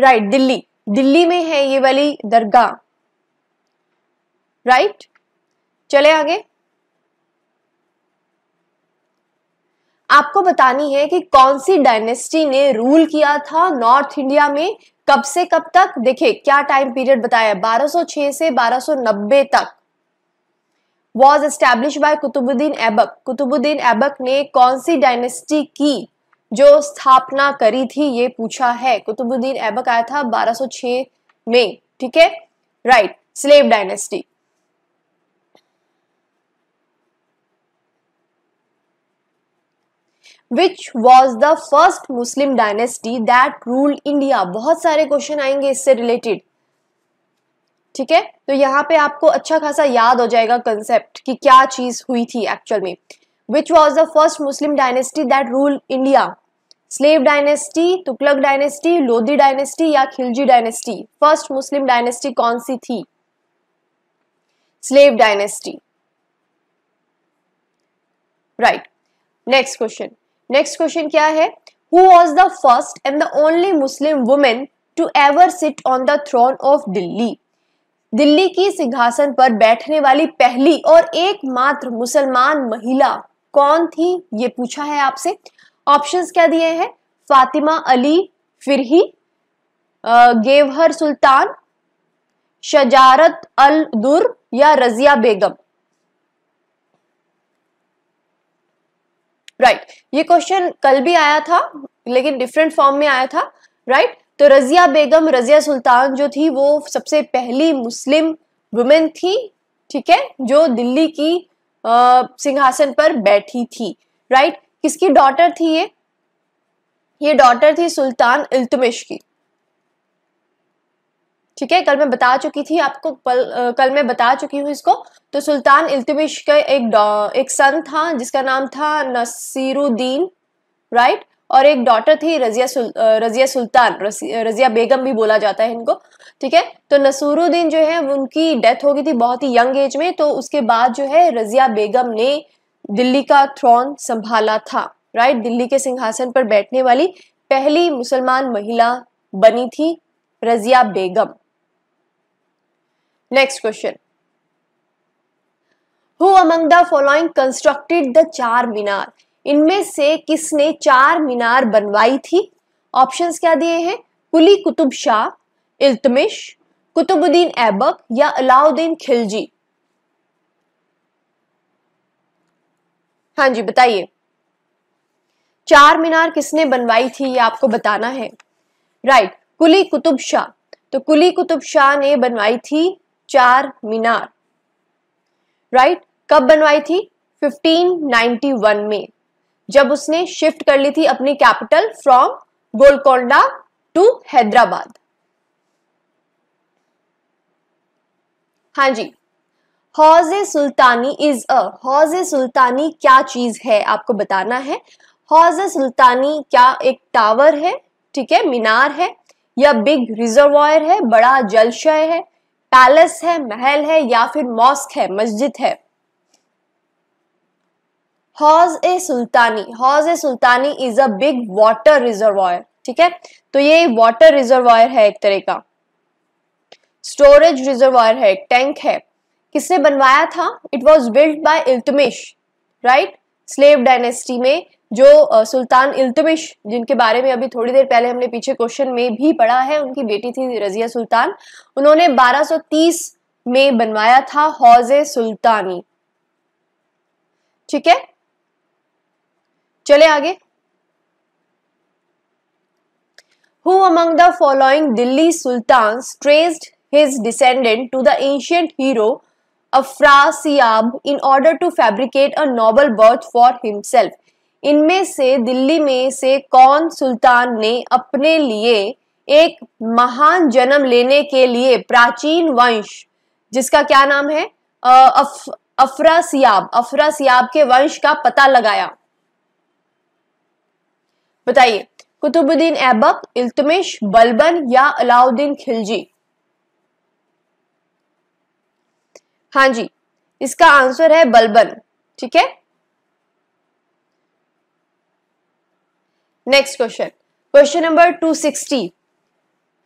राइट दिल्ली दिल्ली में है ये वाली दरगाह राइट चले आगे आपको बतानी है कि कौन सी डायनेस्टी ने रूल किया था नॉर्थ इंडिया में कब से कब तक देखिए क्या टाइम पीरियड बताया 1206 से 1290 तक was establish by Qutubuddin Aibak Qutbuddin Aibak ने कौन सी डायनेस्टी की जो स्थापना करी थी ये पूछा है कुतुबुद्दीन ऐबक आया था 1206 में ठीक है right slave dynasty which was the first Muslim dynasty that rule India बहुत सारे क्वेश्चन आएंगे इससे रिलेटेड ठीक है तो यहाँ पे आपको अच्छा खासा याद हो जाएगा कंसेप्ट कि क्या चीज हुई थी एक्चुअल में which was the first Muslim dynasty that rule India slave dynasty Tughlaq dynasty Lodhi dynasty या Khilji dynasty first Muslim dynasty कौन सी थी slave dynasty right next question next question क्या है who was the first and the only Muslim women to ever sit on the throne of Delhi Delhi की सिंहासन पर बैठने वाली पहली और एकमात्र मुसलमान महिला कौन थी ये पूछा है आपसे ऑप्शंस क्या दिए हैं फातिमा अली ही गेवहर सुल्तान शजारत अल दुर या रजिया बेगम राइट right. ये क्वेश्चन कल भी आया था लेकिन डिफरेंट फॉर्म में आया था राइट right? तो रजिया बेगम रजिया सुल्तान जो थी वो सबसे पहली मुस्लिम वुमेन थी ठीक है जो दिल्ली की सिंहासन पर बैठी थी राइट right? किसकी डॉटर थी ये ये डॉटर थी सुल्तान इल्तुमिश की ठीक है कल मैं बता चुकी थी आपको पल, आ, कल मैं बता चुकी हूँ इसको तो सुल्तान इल्तुमिश का एक एक सन था जिसका नाम था नसीरुद्दीन राइट और एक डॉटर थी रजिया सुल, रजिया सुल्तान रजिया बेगम भी बोला जाता है इनको ठीक है तो नसूरुद्दीन जो है उनकी डेथ हो गई थी बहुत ही यंग एज में तो उसके बाद जो है रजिया बेगम ने दिल्ली का थ्रॉन संभाला था राइट दिल्ली के सिंहासन पर बैठने वाली पहली मुसलमान महिला बनी थी Razia Begum next question who among the following constructed the Charminar इनमें से किसने चार मीनार बनवाई थी ऑप्शंस क्या दिए हैं कुली कुतुब शाह इल्तमिश कुतुबुद्दीन ऐबक या अलाउद्दीन खिलजी हाँ जी बताइए चार मीनार किसने बनवाई थी ये आपको बताना है राइट कुली कुतुब शाह तो कुली कुतुब शाह ने बनवाई थी चार मीनार राइट कब बनवाई थी 1591 में जब उसने शिफ्ट कर ली थी अपनी capital from Golconda to Hyderabad हाँ जी हौज सुल्तानी इज अ हौज सुल्तानी क्या चीज है आपको बताना है हौज सुल्तानी क्या एक टावर है ठीक है मीनार है या बिग रिजर्वायर है बड़ा जलशय है पैलेस है महल है या फिर मॉस्क है मस्जिद है हौज e Sultani Hauz e Sultani is a big water reservoir ठीक है तो ये वाटर रिजर्वायर है एक तरह का स्टोरेज रिजर्वायर है एक टैंक है किसने बनवाया था it was built by Iltutmish right slave dynasty में जो सुल्तान इल्तमिश जिनके बारे में अभी थोड़ी देर पहले हमने पीछे क्वेश्चन में भी पढ़ा है उनकी बेटी थी रजिया सुल्तान उन्होंने 1230 में बनवाया था हौज सुल्तानी ठीक है चले आगे who among the following Delhi sultan traced his descendant to the ancient hero Afrasiab in order to fabricate a noble birth for himself इनमें से दिल्ली में से कौन सुल्तान ने अपने लिए एक महान जन्म लेने के लिए प्राचीन वंश जिसका क्या नाम है अफ, अफरासियाब अफरासियाब के वंश का पता लगाया बताइए कुतुबुद्दीन ऐबक इल्तमिश बलबन या अलाउद्दीन खिलजी हाँ जी इसका आंसर है बलबन ठीक है नेक्स्ट क्वेश्चन क्वेश्चन नंबर 260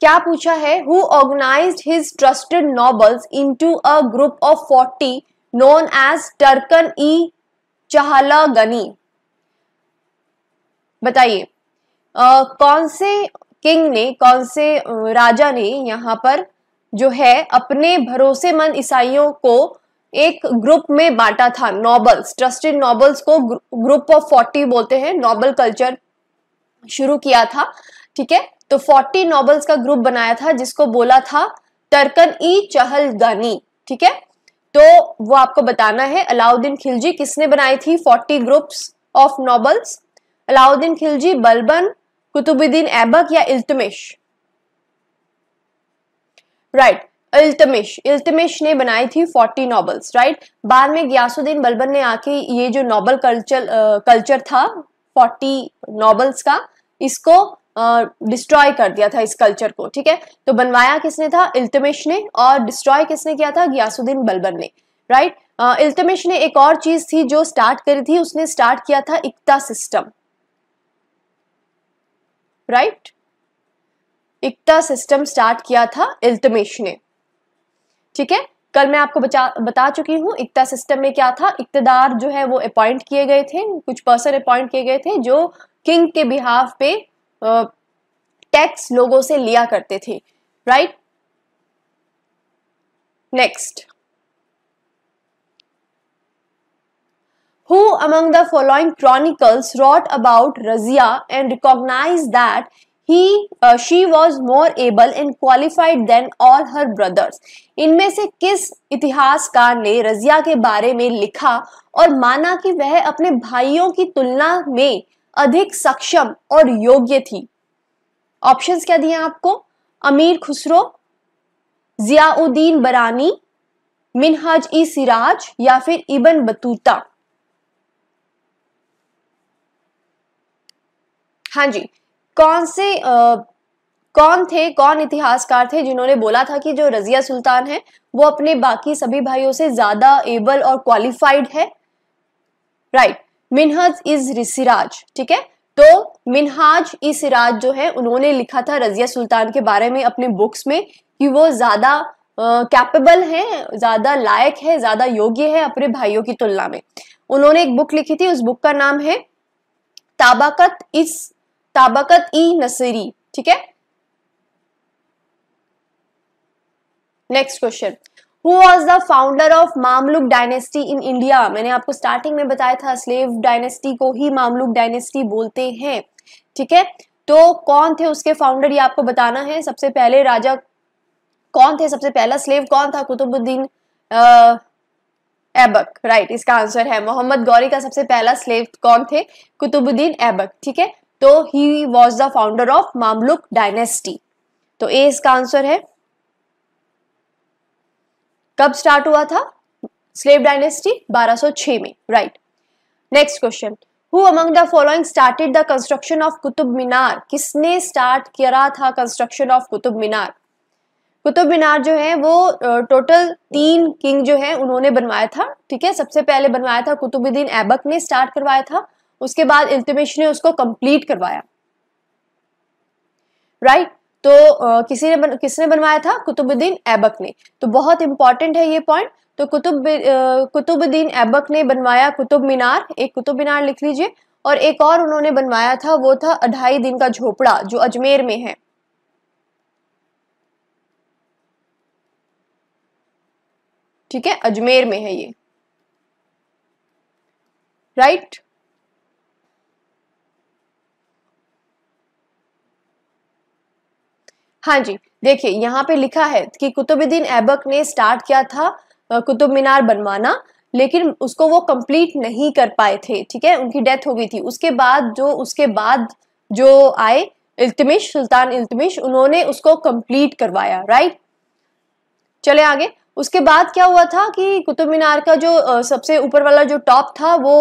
क्या पूछा है who organise his trusted nobles into a group of 40 known as Turkan e Chahalgani बताइए कौन से किंग ने कौन से राजा ने यहां पर जो है अपने भरोसेमंद ईसाइयों को एक ग्रुप में बांटा था नॉबल्स ट्रस्टेड नॉबल्स को ग्रुप ऑफ फोर्टी बोलते हैं नॉबल कल्चर शुरू किया था ठीक है तो 40 नॉबल्स का ग्रुप बनाया था जिसको बोला था तरकन ई चहल गानी ठीक है तो वो आपको बताना है अलाउद्दीन खिलजी किसने बनाई थी 40 groups of nobles Alauddin Khilji Balban Qutbuddin Aibak या इल्तमिश राइट right. इल्तमिश इल्तमिश ने बनाई थी फोर्टी नॉबल्स राइट बाद में ग्यासुद्दीन बलबन ने आके ये जो नॉबल कल्चर कल्चर था फोर्टी नॉबल्स का इसको डिस्ट्रॉय कर दिया था इस कल्चर को ठीक है तो बनवाया किसने था इल्तमिश ने और डिस्ट्रॉय किसने किया था गियासुद्दीन बलबन ने राइट इल्तमिश ने एक और चीज थी जो स्टार्ट करी थी उसने स्टार्ट किया था iqta system right iqta system start किया था इल्तमिश ने ठीक है कल मैं आपको बचा बता चुकी हूँ इक्ता सिस्टम में क्या था इकतदार जो है वो अपॉइंट किए गए थे कुछ पर्सन अपॉइंट किए गए थे जो किंग के बिहाफ पे टैक्स लोगों से लिया करते थे right next who among the following chronicles wrote about razia and recognized that he uh, she was more able and qualified than all her brothers इनमें से किस इतिहासकार ने रजिया के बारे में लिखा और माना कि वह अपने भाइयों की तुलना में अधिक सक्षम और योग्य थी ऑप्शंस क्या दिए आपको अमीर खुसरो जियाउद्दीन बरानी मिनहाज ई सिराज या फिर इबन बतूता हाँ जी कौन से आ, कौन थे कौन इतिहासकार थे जिन्होंने बोला था कि जो रजिया सुल्तान है वो अपने बाकी सभी भाइयों से ज्यादा एबल और क्वालिफाइड है राइट मिनहज इज ऋषिराज ठीक है तो मिनहाज ई सिराज जो है उन्होंने लिखा था रजिया सुल्तान के बारे में अपने बुक्स में कि वो ज़्यादा कैपेबल है ज़्यादा लायक है ज़्यादा योग्य है अपने भाइयों की तुलना में उन्होंने एक बुक लिखी थी उस बुक का नाम है ताबाकत इस ताबाकत ई नसरी ठीक है next question who was the founder of Mamluk dynasty in India मैंने आपको स्टार्टिंग में बताया था स्लेव डायनेस्टी को ही मामलुक डायनेस्टी बोलते हैं ठीक है तो कौन थे उसके फाउंडर ये आपको बताना है सबसे पहले राजा कौन थे सबसे पहला स्लेव कौन था कुतुबुद्दीन ऐबक राइट इसका आंसर है मोहम्मद गौरी का सबसे पहला स्लेव कौन थे कुतुबुद्दीन ऐबक ठीक है तो he was the founder of Mamluk dynasty तो ए इसका आंसर है कब स्टार्ट हुआ था स्लेव डायनेस्टी 1206 में right next question who among the following started the construction of Qutub Minar किसने स्टार्ट करा था कंस्ट्रक्शन ऑफ कुतुब मीनार कुतुब मीनार जो है वो टोटल तीन किंग जो है उन्होंने बनवाया था ठीक है सबसे पहले बनवाया था कुतुबुद्दीन ऐबक ने स्टार्ट करवाया था उसके बाद इल्तमिश ने उसको कंप्लीट करवाया राइट right? तो किसी ने बन, किसने बनवाया था कुतुबुद्दीन ऐबक ने तो बहुत इंपॉर्टेंट है ये पॉइंट तो कुतुब कुतुबुद्दीन ऐबक ने बनवाया कुतुब मीनार एक कुतुब मीनार लिख लीजिए और एक और उन्होंने बनवाया था वो था अढ़ाई दिन का झोपड़ा जो अजमेर में है ठीक है अजमेर में है ये राइट हाँ जी देखिए यहाँ पे लिखा है कि कुतुबुद्दीन ऐबक ने स्टार्ट किया था कुतुब मीनार बनवाना लेकिन उसको वो कंप्लीट नहीं कर पाए थे ठीक है उनकी डेथ हो गई थी उसके बाद जो उसके बाद जो आए इल्तमिश सुल्तान इल्तमिश उन्होंने उसको कंप्लीट करवाया राइट चले आगे उसके बाद क्या हुआ था कि कुतुब मीनार का जो सबसे ऊपर वाला जो टॉप था वो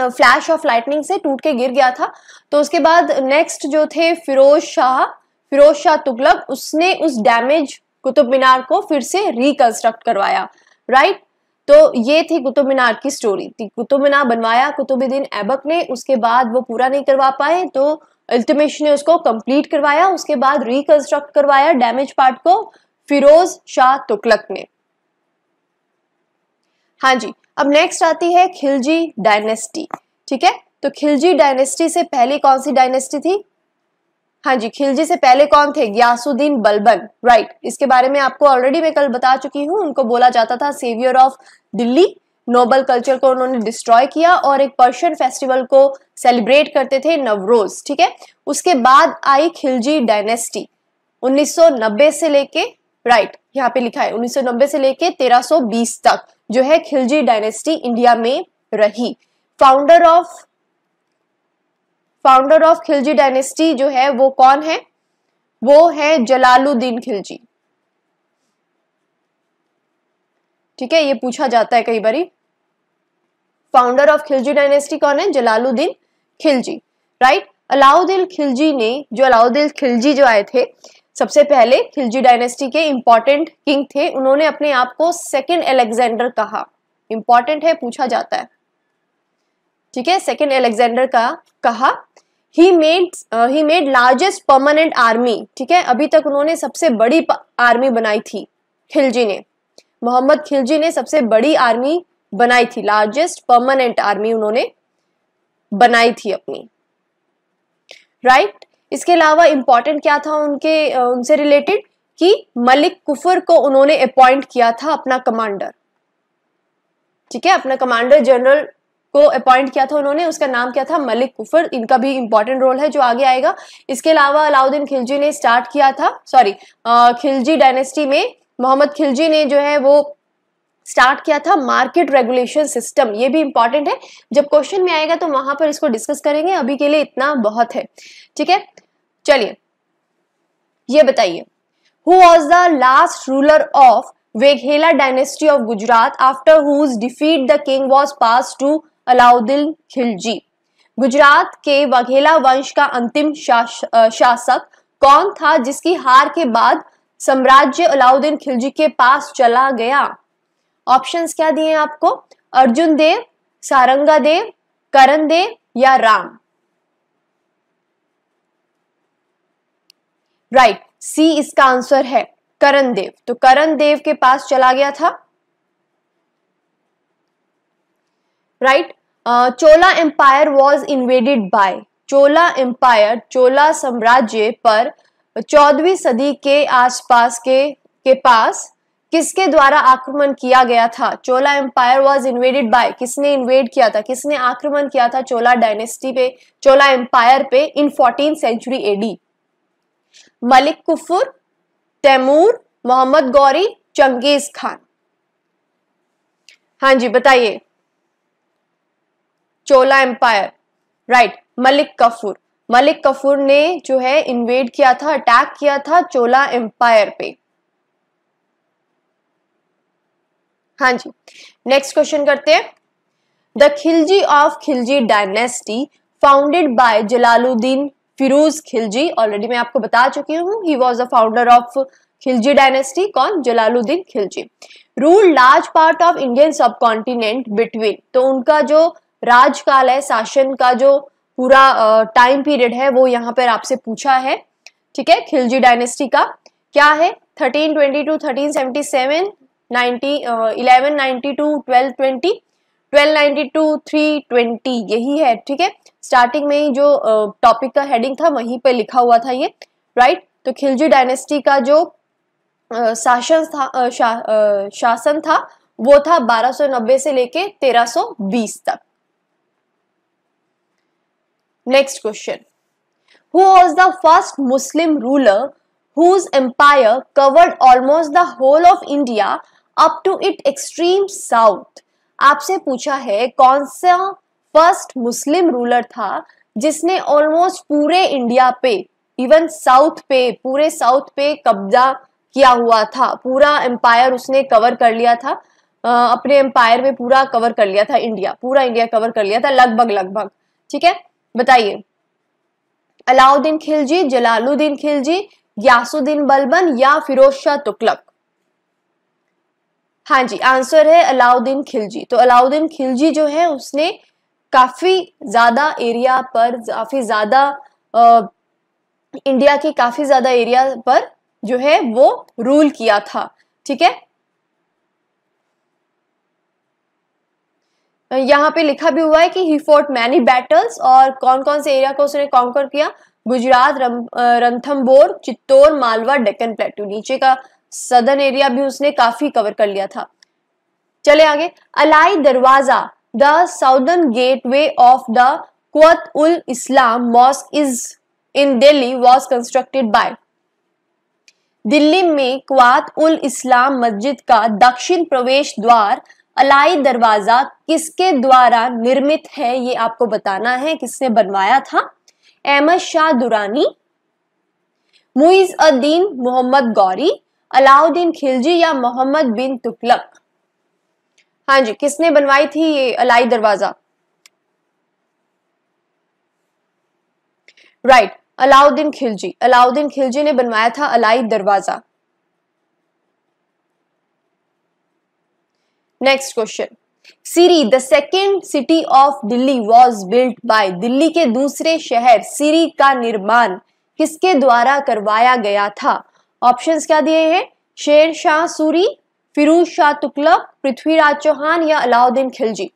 फ्लैश ऑफ लाइटनिंग से टूट के गिर गया था तो उसके बाद नेक्स्ट जो थे फिरोज शाह फिरोज शाह तुगलक उसने उस डैमेज कुतुब मीनार को फिर से रिकंस्ट्रक्ट करवाया राइट तो ये थी कुतुब मीनार की स्टोरी कुतुब मीनार बनवाया कुतुबुद्दीन ऐबक ने उसके बाद वो पूरा नहीं करवा पाए तो अल्तमेश ने उसको कंप्लीट करवाया उसके बाद रिकंस्ट्रक्ट करवाया डैमेज पार्ट को फिरोज शाह तुगलक ने हाँ जी अब नेक्स्ट आती है खिलजी डायनेस्टी ठीक है तो खिलजी डायनेस्टी से पहले कौन सी डायनेस्टी थी हाँ जी खिलजी से पहले कौन थे ग्यासुद्दीन बलबन राइट इसके बारे में आपको ऑलरेडी मैं कल बता चुकी हूँ उनको बोला जाता था saviour of Delhi noble culture को उन्होंने डिस्ट्रॉय किया और एक पर्शियन फेस्टिवल को सेलिब्रेट करते थे नवरोज ठीक है उसके बाद आई खिलजी डायनेस्टी 1990 से लेके राइट यहाँ पे लिखा है 1990 से लेके 1320 तक जो है खिलजी डायनेस्टी इंडिया में रही founder of founder of Khilji dynasty जो है वो कौन है वो है जलालुद्दीन खिलजी ठीक है ये पूछा जाता है कई बारी फाउंडर ऑफ खिलजी डायनेस्टी कौन है जलालुद्दीन खिलजी राइट अलाउद्दीन खिलजी ने जो अलाउद्दीन खिलजी जो आए थे सबसे पहले खिलजी डायनेस्टी के इंपॉर्टेंट किंग थे उन्होंने अपने आप को सेकेंड एलेक्सेंडर कहा इंपॉर्टेंट है पूछा जाता है ठीक है सेकेंड एलेक्जेंडर का कहा he made he made largest permanent army ठीक है अभी तक उन्होंने सबसे बड़ी आर्मी बनाई थी खिलजी ने मोहम्मद खिलजी ने सबसे बड़ी आर्मी बनाई थी लार्जेस्ट परमानेंट आर्मी उन्होंने बनाई थी अपनी राइट right? इसके अलावा इंपॉर्टेंट क्या था उनके uh, उनसे रिलेटेड कि मलिक कुफर को उन्होंने अपॉइंट किया था अपना कमांडर ठीक है अपना कमांडर जनरल को अपॉइंट किया था उन्होंने उसका नाम क्या था मलिक कुफर इनका भी इंपॉर्टेंट रोल है जो आगे आएगा इसके अलावा अलाउद्दीन खिलजी ने स्टार्ट किया था सॉरी खिलजी डायनेस्टी में मोहम्मद खिलजी ने जो है वो स्टार्ट किया था मार्केट रेगुलेशन सिस्टम ये भी इंपॉर्टेंट है जब क्वेश्चन में आएगा तो वहां पर इसको डिस्कस करेंगे अभी के लिए इतना बहुत है ठीक है चलिए ये बताइए who was the last ruler of Vaghela dynasty of Gujarat after whose defeat the king was passed to Alauddin Khilji Gujarat के वघेला वंश का अंतिम शास, शासक कौन था जिसकी हार के बाद साम्राज्य अलाउद्दीन खिलजी के पास चला गया ऑप्शंस क्या दिए आपको अर्जुन देव सारंगा देव करण देव या राम राइट सी इसका आंसर है करण देव तो करण देव के पास चला गया था right Chola empire was invaded by Chola empire Chola साम्राज्य पर चौदहवीं सदी के आसपास के के पास किसके द्वारा आक्रमण किया गया था Chola empire was invaded by किसने इन्वेड किया था किसने आक्रमण किया था चोला डायनेस्टी पे चोला एम्पायर पे in fourteen century AD Malik Kafur Timur Mohammad Ghori Genghis Khan हाँ जी बताइए चोला एम्पायर राइट मलिक कफूर मलिक कफूर ने जो है इन्वेड किया था अटैक किया था चोला एम्पायर पे हाँ जी नेक्स्ट क्वेश्चन करते हैं the Khilji of Khilji dynasty founded by Jalaluddin Firoz Khilji already मैं आपको बता चुकी हूँ he was a founder of Khilji dynasty कौन Jalaluddin Khilji rule large part of Indian subcontinent between तो उनका जो राजकाल है शासन का जो पूरा टाइम पीरियड है वो यहाँ पर आपसे पूछा है ठीक है खिलजी डायनेस्टी का क्या है 1322, 1377, 90, twelve ninety to three twenty यही है ठीक है स्टार्टिंग में ही जो टॉपिक का हेडिंग था वहीं पे लिखा हुआ था ये राइट तो खिलजी डायनेस्टी का जो शासन था शा, शासन था वो था 1290 से लेके 1320 तक next question who was the first Muslim ruler whose empire covered almost the whole of India up to it extreme south आपसे पूछा है कौन सा फर्स्ट मुस्लिम रूलर था जिसने ऑलमोस्ट पूरे इंडिया पे इवन साउथ पे पूरे साउथ पे कब्जा किया हुआ था पूरा एम्पायर उसने कवर कर लिया था अपने एम्पायर में पूरा कवर कर लिया था इंडिया पूरा इंडिया कवर कर लिया था लगभग लगभग ठीक है बताइए अलाउद्दीन खिलजी जलालुद्दीन खिलजी यासुद्दीन बलबन या फिरोज शाह तुकलक हाँ जी आंसर है अलाउद्दीन खिलजी तो अलाउद्दीन खिलजी जो है उसने काफी ज्यादा एरिया पर काफी ज्यादा इंडिया के काफी ज्यादा एरिया पर जो है वो रूल किया था ठीक है यहाँ पे लिखा भी हुआ है कि ही फोर्ट मैनी बैटल्स और कौन कौन से एरिया को उसने कॉन्कर किया गुजरात रणथम्बोर चित्तौर मालवा डेक्कन प्लेटू नीचे का सदर्न एरिया भी उसने काफी कवर कर लिया था चले आगे Alai Darwaza the southern gateway of the Quwwat ul Islam mosque is in Delhi was constructed by Delhi में क्वात उल इस्लाम मस्जिद का दक्षिण प्रवेश द्वार अलाई दरवाजा किसके द्वारा निर्मित है ये आपको बताना है किसने बनवाया था अहमद शाह दुरानी मुइज अद्दीन मोहम्मद गौरी अलाउद्दीन खिलजी या मोहम्मद बिन तुगलक हाँ जी किसने बनवाई थी ये अलाई दरवाजा राइट अलाउद्दीन खिलजी अलाउद्दीन खिलजी ने बनवाया था Alai Darwaza next question Siri the second city of Delhi was built by Delhi के दूसरे शहर सीरी का निर्माण किसके द्वारा करवाया गया था ऑप्शंस क्या दिए हैं शेर शाह सूरी फिरोज शाह तुगलक पृथ्वीराज चौहान या अलाउद्दीन खिलजी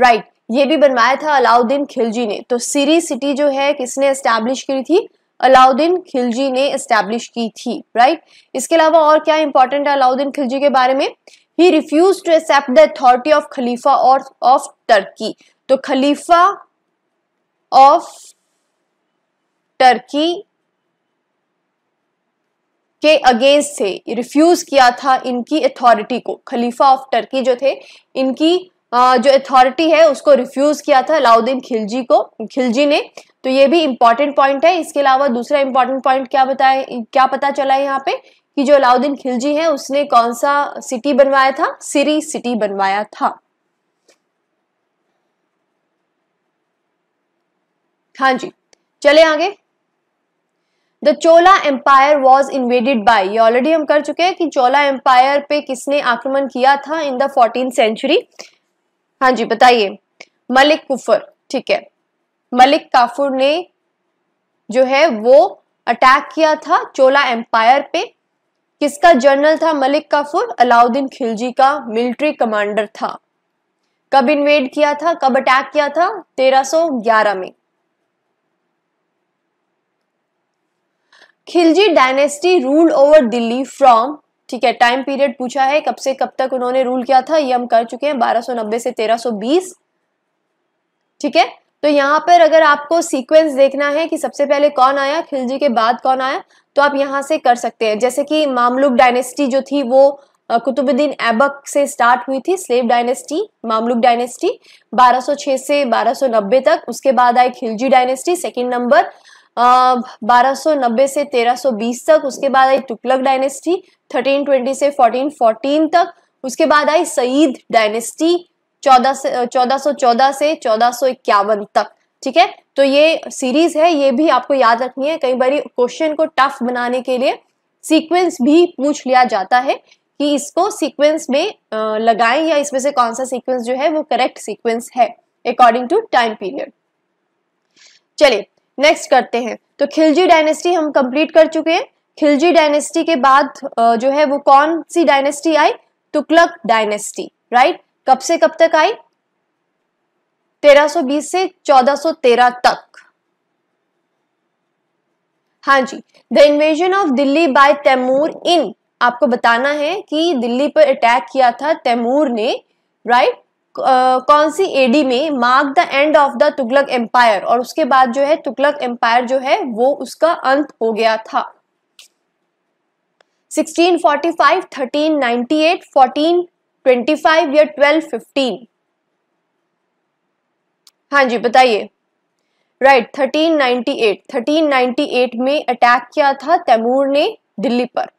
राइट right, ये भी बनवाया था अलाउद्दीन खिलजी ने तो सीरी सिटी जो है किसने एस्टैब्लिश की थी अलाउद्दीन खिलजी ने एस्टैब्लिश की थी राइट right? इसके अलावा और क्या इंपॉर्टेंट है अलाउद्दीन खिलजी के बारे में he refuse to accept the authority of खलीफा और ऑफ टर्की तो खलीफा ऑफ टर्की के अगेंस्ट थे रिफ्यूज किया था इनकी अथॉरिटी को खलीफा ऑफ टर्की जो थे इनकी जो अथॉरिटी है उसको रिफ्यूज किया था अलाउद्दीन खिलजी को खिलजी ने तो ये भी इंपॉर्टेंट पॉइंट है इसके अलावा दूसरा इंपॉर्टेंट पॉइंट क्या बताया क्या पता चला है यहाँ पे कि जो अलाउद्दीन खिलजी है उसने कौन सा सिटी बनवाया था सिरी सिटी बनवाया था हाँ जी चले आगे the Chola empire was invaded by ये ऑलरेडी हम कर चुके हैं कि चोला एम्पायर पे किसने आक्रमण किया था इन द फोर्टीन सेंचुरी हाँ जी बताइए मलिक कुफर ठीक है मलिक काफुर ने जो है वो अटैक किया था चोला एम्पायर पे किसका जनरल था मलिक काफूर अलाउद्दीन खिलजी का मिलिट्री कमांडर था कब इन्वेड किया था कब अटैक किया था 1311 में Khilji dynasty rule over Delhi from ठीक है टाइम पीरियड पूछा है कब से कब तक उन्होंने रूल किया था ये हम कर चुके हैं 1290 से 1320 ठीक है तो यहाँ पर अगर आपको सीक्वेंस देखना है कि सबसे पहले कौन आया खिलजी के बाद कौन आया तो आप यहाँ से कर सकते हैं जैसे कि मामलुक डायनेस्टी जो थी वो कुतुबुद्दीन ऐबक से स्टार्ट हुई थी स्लेव डायनेस्टी मामलुक डायनेस्टी 1206 से 1290 तक उसके बाद आई खिलजी डायनेस्टी सेकंड नंबर बारह से 1320 तक उसके बाद आई तुकलक डायनेस्टी 1320 से 1414 तक उसके बाद आई सईद डायनेस्टी चौदह से चौदह सो चौदह से चौदह सो इक्यावन तक ठीक है तो ये सीरीज है ये भी आपको याद रखनी है कई बार क्वेश्चन को टफ बनाने के लिए सीक्वेंस भी पूछ लिया जाता है कि इसको सीक्वेंस में लगाएं या इसमें से कौन सा सीक्वेंस जो है वो करेक्ट सीक्वेंस है अकॉर्डिंग टू टाइम पीरियड चलिए नेक्स्ट करते हैं तो खिलजी डायनेस्टी हम कंप्लीट कर चुके हैं खिलजी डायनेस्टी के बाद जो है वो कौन सी डायनेस्टी आई तुकलक डायनेस्टी राइट कब से कब तक आई 1320 से 1413 तक हाँ जी the invasion of Delhi by Timur in आपको बताना है कि दिल्ली पर अटैक किया था तैमूर ने राइट कौन सी एडी में mark the end of the Tughlaq empire और उसके बाद जो है तुगलक एम्पायर जो है वो उसका अंत हो गया था 1645, 1398, 14 ट्वेंटी फाइव या ट्वेल्व फिफ्टीन हाँ जी बताइए right thirteen ninety eight thirteen ninety eight में अटैक किया था तैमूर ने दिल्ली पर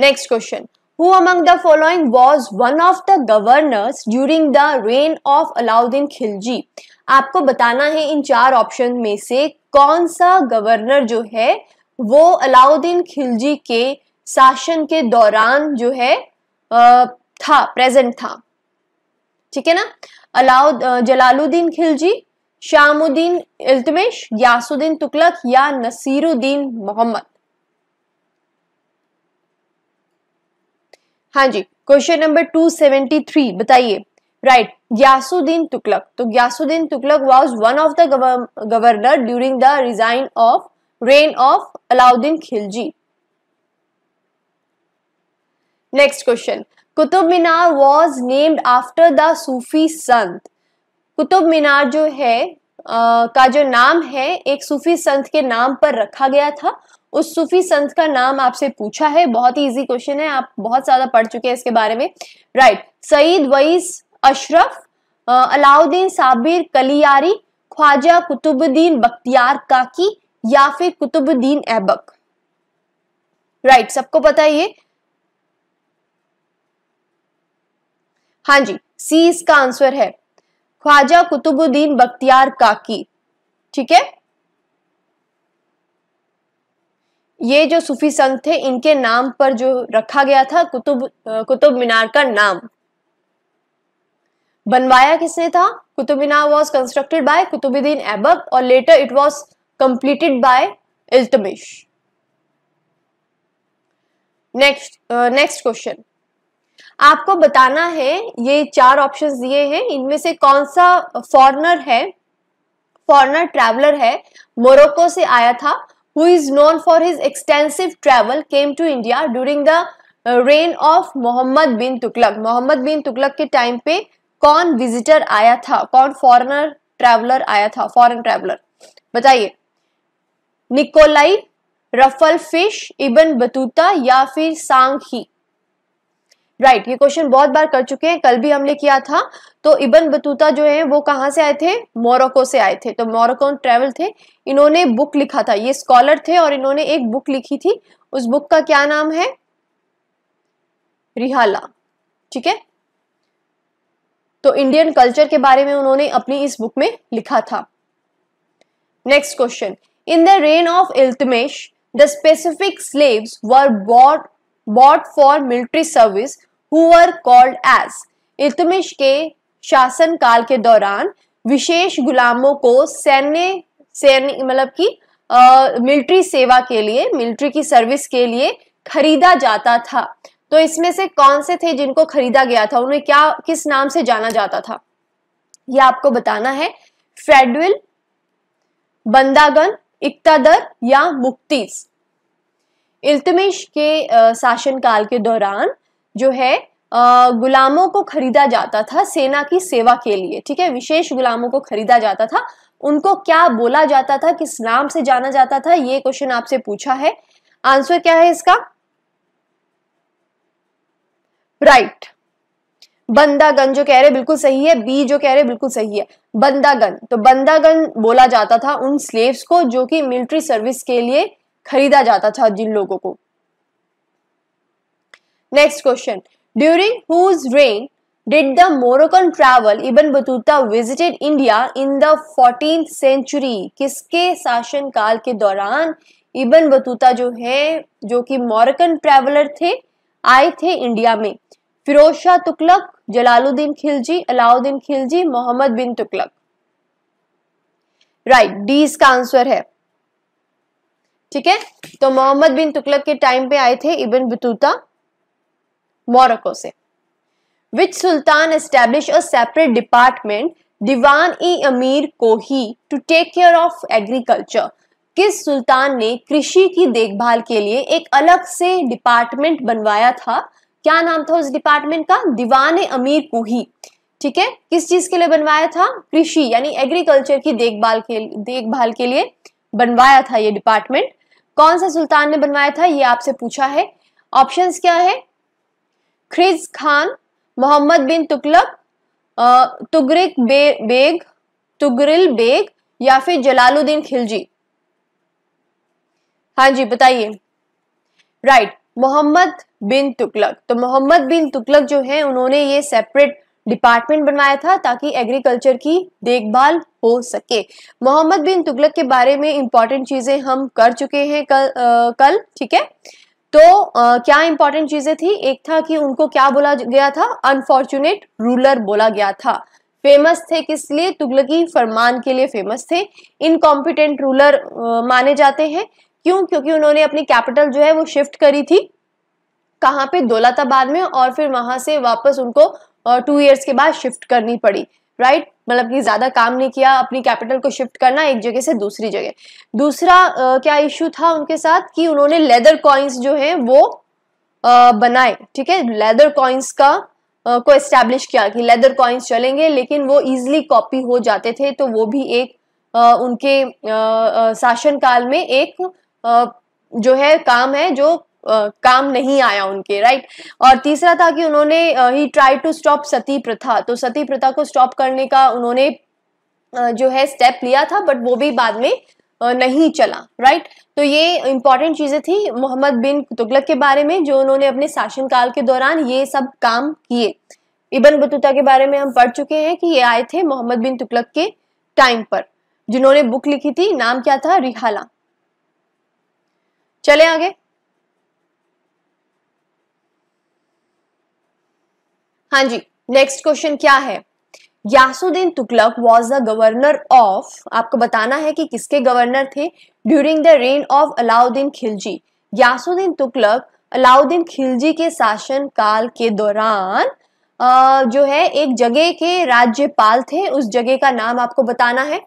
next question who among the following was one of the governors during the reign of Alauddin Khilji आपको बताना है इन चार ऑप्शन में से कौन सा गवर्नर जो है वो अलाउद्दीन खिलजी के शासन के दौरान जो है था प्रेजेंट था ठीक है ना अलाउ जलालुद्दीन खिलजी श्यामुद्दीन इल्तमिश यासुद्दीन तुकलक या नसीरुद्दीन मोहम्मद हाँ जी क्वेश्चन नंबर 273 बताइए राइट ग्यासुद्दीन तुकलक तो Ghiyasuddin Tughlaq was one of the governor during the resign of reign of Alauddin Khilji next question Qutub Minar was named after the Sufi संत कुतुब मीनार जो है आ, का जो नाम है एक सूफी संत के नाम पर रखा गया था उस सूफी संत का नाम आपसे पूछा है बहुत ही इजी क्वेश्चन है आप बहुत ज्यादा पढ़ चुके हैं इसके बारे में राइट सईद वईस अशरफ अलाउद्दीन साबिर कलियारी ख्वाजा कुतुबुद्दीन बख्तियार काकी या फिर कुतुबुद्दीन ऐबक राइट सबको पता है ये हाँ जी सी इसका आंसर है ख्वाजा कुतुबुद्दीन बख्तियार काकी ठीक है ये जो सूफी संघ थे इनके नाम पर जो रखा गया था कुतुब कुतुब मीनार का नाम बनवाया किसने था Qutub Minar was constructed by Qutbuddin Aibak और later it was completed by Iltutmish next next question आपको बताना है ये चार ऑप्शंस दिए हैं इनमें से कौन सा फॉरनर है फॉरनर ट्रैवलर है मोरक्को से आया था who is known for his extensive travel came to India during the reign of Mohammad bin Tughlaq Mohammad bin Tughlaq के टाइम पे कौन विजिटर आया था कौन फॉरनर ट्रैवलर आया था फॉरेन ट्रैवलर बताइए निकोलाई रफल फिश इबन बतूता या फिर सांग ही राइट right, ये क्वेश्चन बहुत बार कर चुके हैं कल भी हमने किया था तो इबन बतूता जो है वो कहाँ से आए थे मोरक्को से आए थे तो मोरक्को ट्रेवल थे इन्होंने बुक लिखा था ये स्कॉलर थे और इन्होंने एक बुक लिखी थी उस बुक का क्या नाम है रिहाला ठीक है तो इंडियन कल्चर के बारे में उन्होंने अपनी इस बुक में लिखा था next question in the reign of Iltutmish the specific slaves were bought bought for military service हुआ कॉल्ड एज इल्तमिश के शासन काल के दौरान विशेष गुलामों को सैन्य सैन्य मतलब कि मिलिट्री सेवा के लिए मिलिट्री की सर्विस के लिए खरीदा जाता था तो इसमें से कौन से थे जिनको खरीदा गया था उन्हें क्या किस नाम से जाना जाता था यह आपको बताना है फ्रेडविल बंदागन इक्तादर या मुक्तिस इल्तमिश के शासनकाल के दौरान जो है गुलामों को खरीदा जाता था सेना की सेवा के लिए ठीक है विशेष गुलामों को खरीदा जाता था उनको क्या बोला जाता था किस नाम से जाना जाता था ये क्वेश्चन आपसे पूछा है आंसर क्या है इसका राइट बंदागन जो कह रहे बिल्कुल सही है बी जो कह रहे बिल्कुल सही है बंदागन तो बंदागन बोला जाता था उन स्लेव्स को जो कि मिलिट्री सर्विस के लिए खरीदा जाता था जिन लोगों को next question during whose reign did the Moroccan travel Ibn Battuta visited India in the 14th किसके शासन काल के दौरान इबन बतूता जो है जो कि मोरकन ट्रैवलर थे आए थे इंडिया में फिरोज शाह तुकलक जलालुद्दीन खिलजी अलाउद्दीन खिलजी मोहम्मद बिन तुकलक राइट डी इसका आंसर है ठीक है तो मोहम्मद बिन तुकलक के टाइम पे आए थे इबन बतूता मोरक्को से which sultan establish a separate department Diwan e Amir Kohi to take care of agriculture किस सुल्तान ने कृषि की देखभाल के लिए एक अलग से डिपार्टमेंट बनवाया था क्या नाम था उस डिपार्टमेंट का दीवान अमीर कोही ठीक है किस चीज के लिए बनवाया था कृषि यानी एग्रीकल्चर की देखभाल के देखभाल के लिए बनवाया था ये डिपार्टमेंट कौन सा सुल्तान ने बनवाया था ये आपसे पूछा है ऑप्शंस क्या है ख्रिज खान मोहम्मद बिन तुगलक तुगरिक बे, बेग तुगरिल बेग या फिर जलालुद्दीन खिलजी हाँ जी बताइए राइट मोहम्मद बिन तुगलक तो मोहम्मद बिन तुगलक जो है उन्होंने ये सेपरेट डिपार्टमेंट बनवाया था ताकि एग्रीकल्चर की देखभाल हो सके मोहम्मद बिन तुगलक के बारे में इंपॉर्टेंट चीजें हम कर चुके हैं कल आ, कल ठीक है तो आ, क्या इंपॉर्टेंट चीजें थी एक था कि उनको क्या बोला गया था अनफॉर्चुनेट रूलर बोला गया था फेमस थे किस लिए तुगलकी फरमान के लिए फेमस थे इनकॉम्पिटेंट रूलर माने जाते हैं क्यों क्योंकि उन्होंने अपनी कैपिटल जो है वो शिफ्ट करी थी कहाँ पे दौलताबाद में और फिर वहां से वापस उनको टू इयर्स के बाद शिफ्ट करनी पड़ी राइट मतलब कि ज़्यादा काम नहीं किया अपनी कैपिटल को शिफ्ट करना एक जगह से दूसरी जगह दूसरा आ, क्या इश्यू था उनके साथ कि उन्होंने लेदर कॉइन्स जो है वो आ, बनाए ठीक है लेदर कॉइन्स का आ, को एस्टेब्लिश किया कि लेदर कॉइन्स चलेंगे लेकिन वो इजिली कॉपी हो जाते थे तो वो भी एक आ, उनके शासनकाल में एक आ, जो है काम है जो काम नहीं आया उनके राइट और तीसरा था कि उन्होंने he try to stop sati प्रथा तो सती प्रथा को स्टॉप करने का उन्होंने जो है स्टेप लिया था बट वो भी बाद में नहीं चला राइट तो ये इंपॉर्टेंट चीज़ें थी मोहम्मद बिन तुगलक के बारे में जो उन्होंने अपने शासनकाल के दौरान ये सब काम किए इबन बतूता के बारे में हम पढ़ चुके हैं कि ये आए थे मोहम्मद बिन तुगलक के टाइम पर जिन्होंने बुक लिखी थी नाम क्या था रिहाला चले आगे हाँ जी नेक्स्ट क्वेश्चन क्या है Ghiyasuddin Tughlaq was the governor of आपको बताना है कि किसके गवर्नर थे during the reign of Alauddin Khilji Ghiyasuddin Tughlaq Alauddin Khilji के शासन काल के दौरान जो है एक जगह के राज्यपाल थे उस जगह का नाम आपको बताना है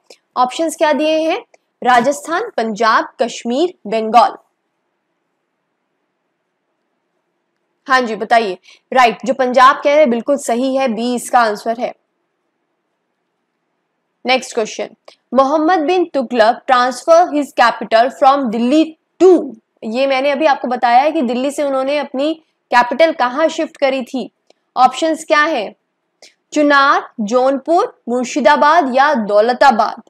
ऑप्शंस क्या दिए हैं राजस्थान पंजाब कश्मीर बंगाल हाँ जी बताइए राइट जो पंजाब कह रहे हैं बिल्कुल सही है बी इसका आंसर है next question Mohammad bin Tughlaq transfer his capital from Delhi to ये मैंने अभी आपको बताया है कि दिल्ली से उन्होंने अपनी कैपिटल कहाँ शिफ्ट करी थी ऑप्शंस क्या है चुनार जौनपुर मुर्शिदाबाद या दौलताबाद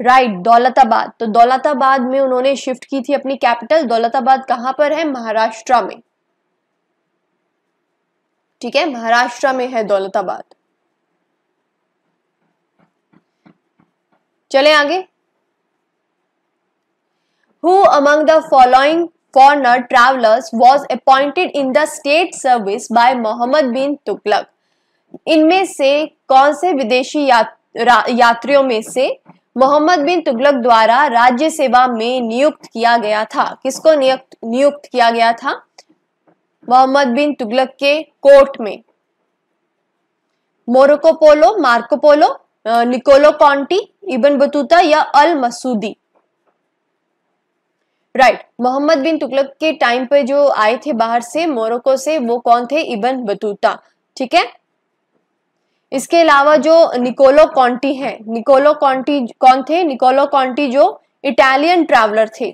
राइट right, दौलताबाद तो दौलताबाद में उन्होंने शिफ्ट की थी अपनी कैपिटल दौलताबाद कहाँ पर है महाराष्ट्र में ठीक है महाराष्ट्र में है दौलताबाद चले आगे who among the following foreigner travellers was appointed in the state service by Mohammad bin Tughlaq इनमें से कौन से विदेशी यात्रियों में से मोहम्मद बिन तुगलक द्वारा राज्य सेवा में नियुक्त किया गया था किसको नियुक्त नियुक्त किया गया था मोहम्मद बिन तुगलक के कोर्ट में Marco Polo Marco Polo Niccolo Conti Ibn Battuta या al Masudi right right. Mohammad bin Tughlaq के टाइम पे जो आए थे बाहर से मोरक्को से वो कौन थे इबन बतूता ठीक है इसके अलावा जो निकोलो कॉन्टी है निकोलो कॉन्टी कौन थे निकोलो कॉन्टी जो इटालियन ट्रैवलर थे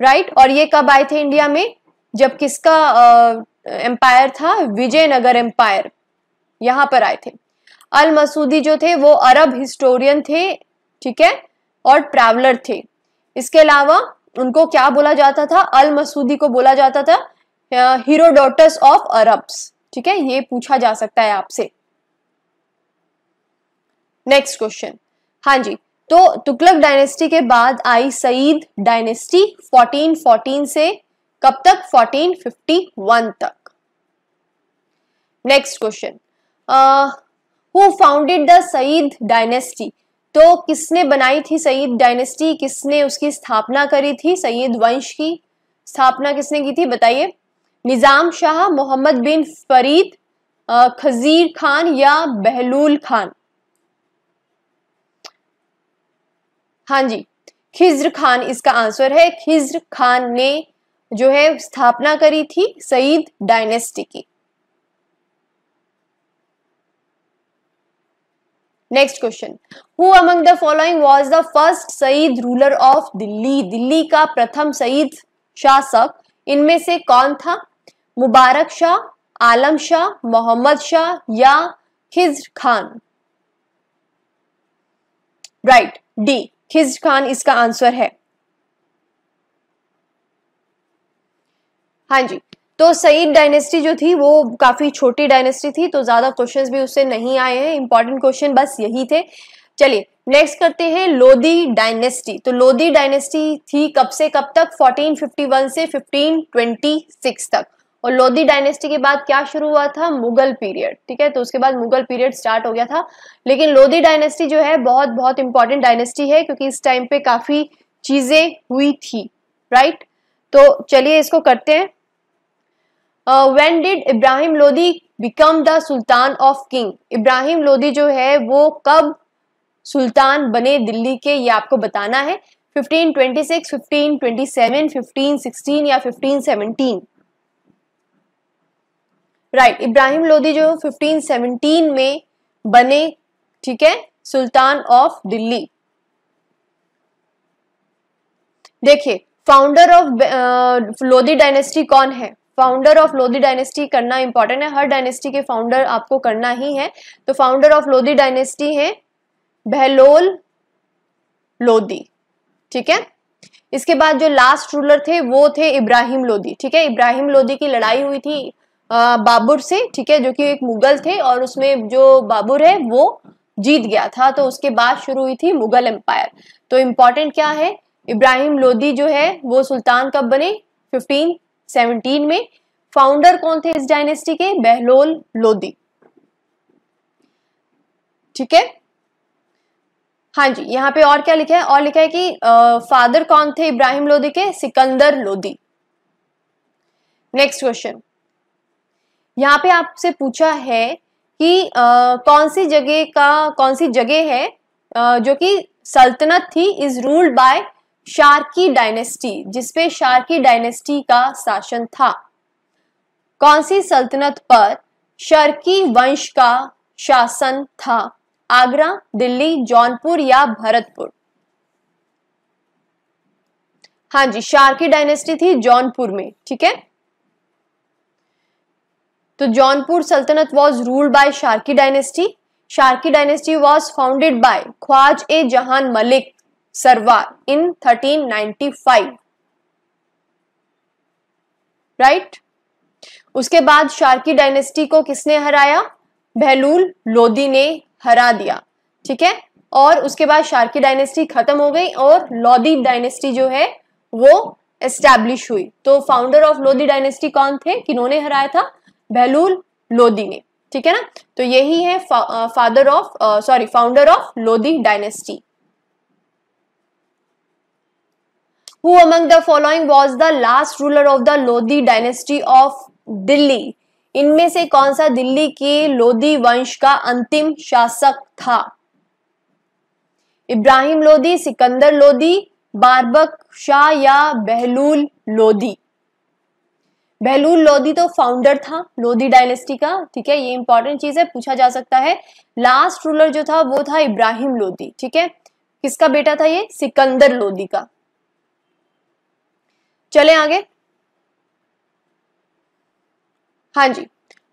राइट right? और ये कब आए थे इंडिया में जब किसका एम्पायर था विजयनगर एम्पायर यहां पर आए थे अल मसूदी जो थे वो अरब हिस्टोरियन थे ठीक है और ट्रैवलर थे इसके अलावा उनको क्या बोला जाता था अल मसूदी को बोला जाता था हीरोडोटस ऑफ अरब्स ठीक है ये पूछा जा सकता है आपसे नेक्स्ट क्वेश्चन हाँ जी तो तुगलक डायनेस्टी के बाद आई सईद डायनेस्टी 1414 से कब तक 1451 तक next question who founded the Sayyid dynasty तो किसने बनाई थी सईद डायनेस्टी किसने उसकी स्थापना करी थी सईद वंश की स्थापना किसने की थी बताइए निज़ाम शाह मोहम्मद बिन फरीद खजीर खान या बहलूल खान हाँ जी खिज्र खान इसका आंसर है खिज्र खान ने जो है स्थापना करी थी सईद डायनेस्टी की next question who among the following was the first Sayyid ruler of Delhi Delhi का प्रथम सईद शासक इनमें से कौन था मुबारक शाह आलम शाह मोहम्मद शाह या खिज्र खान राइट डी खिज्र खान इसका आंसर है हाँ जी तो सईद डायनेस्टी जो थी वो काफ़ी छोटी डायनेस्टी थी तो ज़्यादा क्वेश्चंस भी उससे नहीं आए हैं इंपॉर्टेंट क्वेश्चन बस यही थे चलिए नेक्स्ट करते हैं लोधी डायनेस्टी तो लोधी डायनेस्टी थी कब से कब तक 1451 से 1526 तक और लोधी डायनेस्टी के बाद क्या शुरू हुआ था मुगल पीरियड ठीक है तो उसके बाद मुगल पीरियड स्टार्ट हो गया था लेकिन लोधी डायनेस्टी जो है बहुत बहुत इंपॉर्टेंट डायनेस्टी है क्योंकि इस टाइम पे काफ़ी चीज़ें हुई थी राइट तो चलिए इसको करते हैं when did Ibrahim Lodi become the sultan of king Ibrahim Lodi जो है वो कब सुल्तान बने दिल्ली के ये आपको बताना है 1526, 1527, 1516 या 1517 राइट right, इब्राहिम लोधी जो 1517 में बने ठीक है सुल्तान ऑफ दिल्ली देखिए फाउंडर ऑफ लोधी डायनेस्टी कौन है फाउंडर ऑफ लोधी डायनेस्टी करना इंपॉर्टेंट है हर डायनेस्टी के फाउंडर आपको करना ही है तो फाउंडर ऑफ लोधी डायनेस्टी है बहलोल लोधी ठीक है इसके बाद जो लास्ट रूलर थे वो थे इब्राहिम लोधी ठीक है इब्राहिम लोधी की लड़ाई हुई थी बाबुर से ठीक है जो कि एक मुगल थे और उसमें जो बाबुर है वो जीत गया था तो उसके बाद शुरू हुई थी मुगल एम्पायर तो इम्पोर्टेंट क्या है इब्राहिम लोधी जो है वो सुल्तान कब बने फिफ्टीन 1717 में फाउंडर कौन थे इस डायनेस्टी के बहलोल लोधी ठीक है हाँ जी यहाँ पे और क्या लिखा है और लिखा है कि आ, फादर कौन थे इब्राहिम लोधी के सिकंदर लोधी नेक्स्ट क्वेश्चन यहाँ पे आपसे पूछा है कि आ, कौन सी जगह का कौन सी जगह है आ, जो कि सल्तनत थी is ruled by Sharqi dynasty जिसपे शार्की डायनेस्टी का शासन था कौन सी सल्तनत पर शर्की वंश का शासन था आगरा दिल्ली जौनपुर या भरतपुर हाँ जी शार्की डायनेस्टी थी जौनपुर में ठीक है तो जौनपुर सल्तनत was ruled by Sharqi dynasty Sharqi dynasty was founded by Khwaja e Jahan Malik Sarwar in 1395 right right? उसके बाद शार्की डायनेस्टी को किसने हराया बहलूल लोदी ने हरा दिया ठीक है और उसके बाद शार्की डायनेस्टी खत्म हो गई और लोदी डायनेस्टी जो है वो एस्टैब्लिश हुई तो फाउंडर ऑफ लोदी डायनेस्टी कौन थे किन्होंने हराया था बहलूल लोदी ने ठीक है ना तो यही है फा, father of sorry founder of Lodi dynasty who among the following was the last ruler of the lodi dynasty of delhi इनमें से कौन सा दिल्ली के लोधी वंश का अंतिम शासक था इब्राहिम लोधी सिकंदर लोधी बारबक शाह या बहलूल लोधी बहलूल लोधी तो फाउंडर था लोधी डायनेस्टी का ठीक है ये इंपॉर्टेंट चीज है पूछा जा सकता है लास्ट रूलर जो था वो था इब्राहिम लोधी ठीक है किसका बेटा था ये सिकंदर लोधी का चले आगे हाँ जी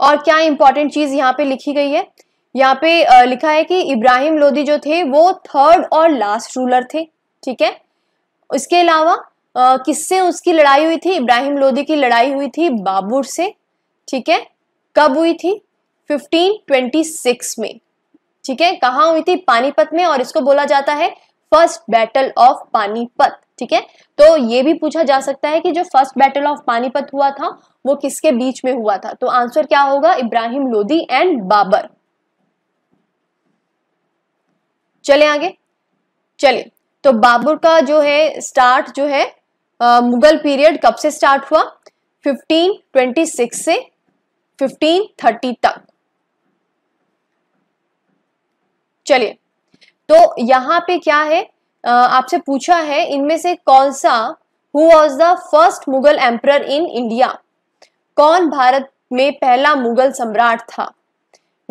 और क्या इंपॉर्टेंट चीज यहाँ पे लिखी गई है यहाँ पे लिखा है कि इब्राहिम लोदी जो थे वो थर्ड और लास्ट रूलर थे ठीक है इसके अलावा किससे उसकी लड़ाई हुई थी इब्राहिम लोदी की लड़ाई हुई थी बाबुर से ठीक है कब हुई थी 1526 में ठीक है कहाँ हुई थी पानीपत में और इसको बोला जाता है फर्स्ट बैटल ऑफ पानीपत ठीक है तो ये भी पूछा जा सकता है कि जो फर्स्ट बैटल ऑफ पानीपत हुआ था वो किसके बीच में हुआ था तो आंसर क्या होगा इब्राहिम लोधी एंड बाबर चले आगे चले तो बाबर का जो है स्टार्ट जो है आ, मुगल पीरियड कब से स्टार्ट हुआ 1526 से 1530 तक चलिए तो यहां पे क्या है आपसे पूछा है इनमें से कौन सा who was the first Mughal emperor in India कौन भारत में पहला मुगल सम्राट था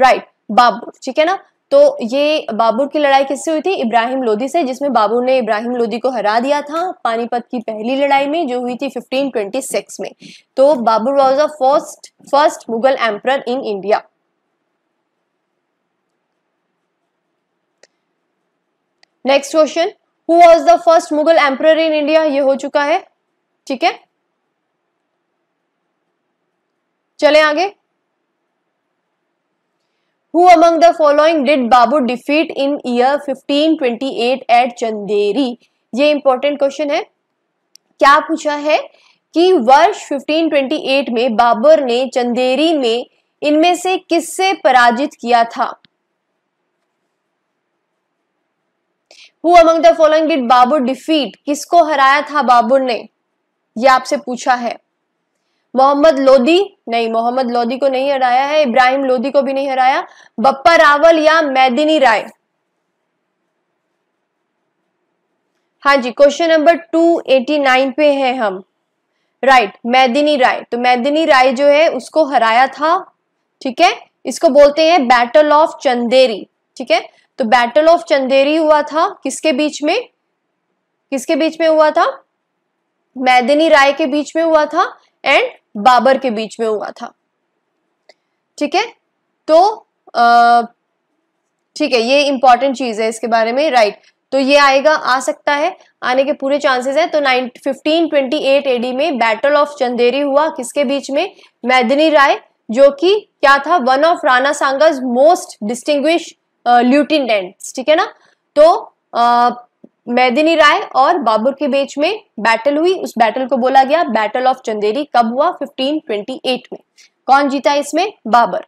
राइट right, बाबर ठीक है ना तो ये बाबुर की लड़ाई किससे हुई थी इब्राहिम लोदी से जिसमें बाबुर ने इब्राहिम लोदी को हरा दिया था पानीपत की पहली लड़ाई में जो हुई थी 1526 में तो Babur was the first first Mughal emperor in India next question who was the first Mughal emperor in India ये हो चुका है ठीक है चले आगे who among the following did Babur defeat in year 1528 at Chanderi ये इंपॉर्टेंट क्वेश्चन है क्या पूछा है कि वर्ष 1528 में बाबर ने चंदेरी में इनमें से किससे पराजित किया था who among the following did Babur defeat किसको हराया था बाबुर ने यह आपसे पूछा है मोहम्मद लोधी नहीं मोहम्मद लोधी को नहीं हराया है इब्राहिम लोधी को भी नहीं हराया बप्पा रावल या मैदिनी राय हाँ जी क्वेश्चन नंबर 289 पे है हम राइट right, मैदिनी राय तो मैदिनी राय जो है उसको हराया था ठीक है इसको बोलते हैं बैटल ऑफ चंदेरी ठीक है तो बैटल ऑफ चंदेरी हुआ था किसके बीच में किसके बीच में हुआ था मैदिनी राय के बीच में हुआ था एंड बाबर के बीच में हुआ था ठीक है तो ठीक है ये इंपॉर्टेंट चीज है इसके बारे में राइट तो ये आएगा आ सकता है आने के पूरे चांसेस हैं तो nine fifteen twenty eight AD में बैटल ऑफ चंदेरी हुआ किसके बीच में मैदिनी राय जो कि क्या था one of Rana Sanga's most distinguished lieutenants ठीक है ना तो आ, मैदिनी राय और बाबर के बीच में बैटल हुई उस बैटल को बोला गया बैटल ऑफ चंदेरी कब हुआ 1528 में कौन जीता इसमें Babar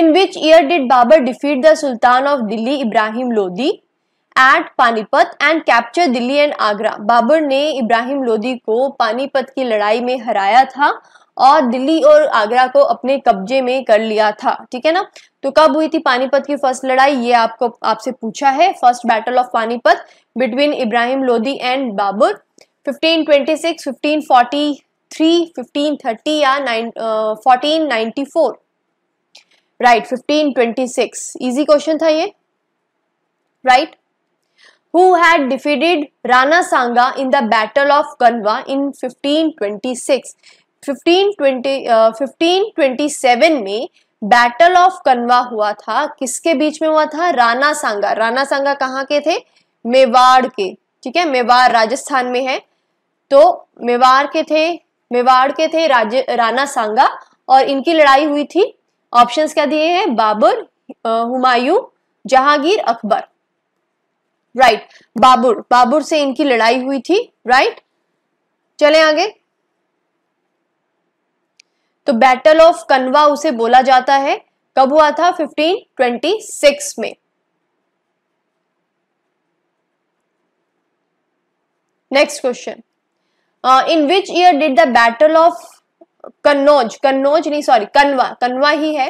in which year did Babar defeat the sultan of Delhi Ibrahim Lodi at Panipat and capture Delhi and Agra Babar ने इब्राहिम लोधी को पानीपत की लड़ाई में हराया था और दिल्ली और आगरा को अपने कब्जे में कर लिया था ठीक है ना तो कब हुई थी पानीपत की फर्स्ट लड़ाई ये आपको आपसे पूछा है first battle of Panipat between Ibrahim Lodi and Babar 1526, 1543, 1530 या uh, 1494, right right, 1526 easy question था ये right who had had Rana Sanga in the battle of of in 1526. 1520, uh, 1527 में बैटल ऑफ कनवा हुआ था किसके बीच में हुआ था राणा सांगा राणा सांगा कहाँ के थे मेवाड़ के ठीक है मेवाड़ राजस्थान में है तो मेवाड़ के थे मेवाड़ के थे राज राणा सांगा और इनकी लड़ाई हुई थी ऑप्शंस क्या दिए हैं बाबर हुमायूं जहांगीर अकबर राइट बाबुर बाबुर से इनकी लड़ाई हुई थी राइट चले आगे तो बैटल ऑफ कनवा उसे बोला जाता है कब हुआ था 1526 में next question in which year did the battle of Kannauj Kannauj नहीं सॉरी कनवा कनवा ही है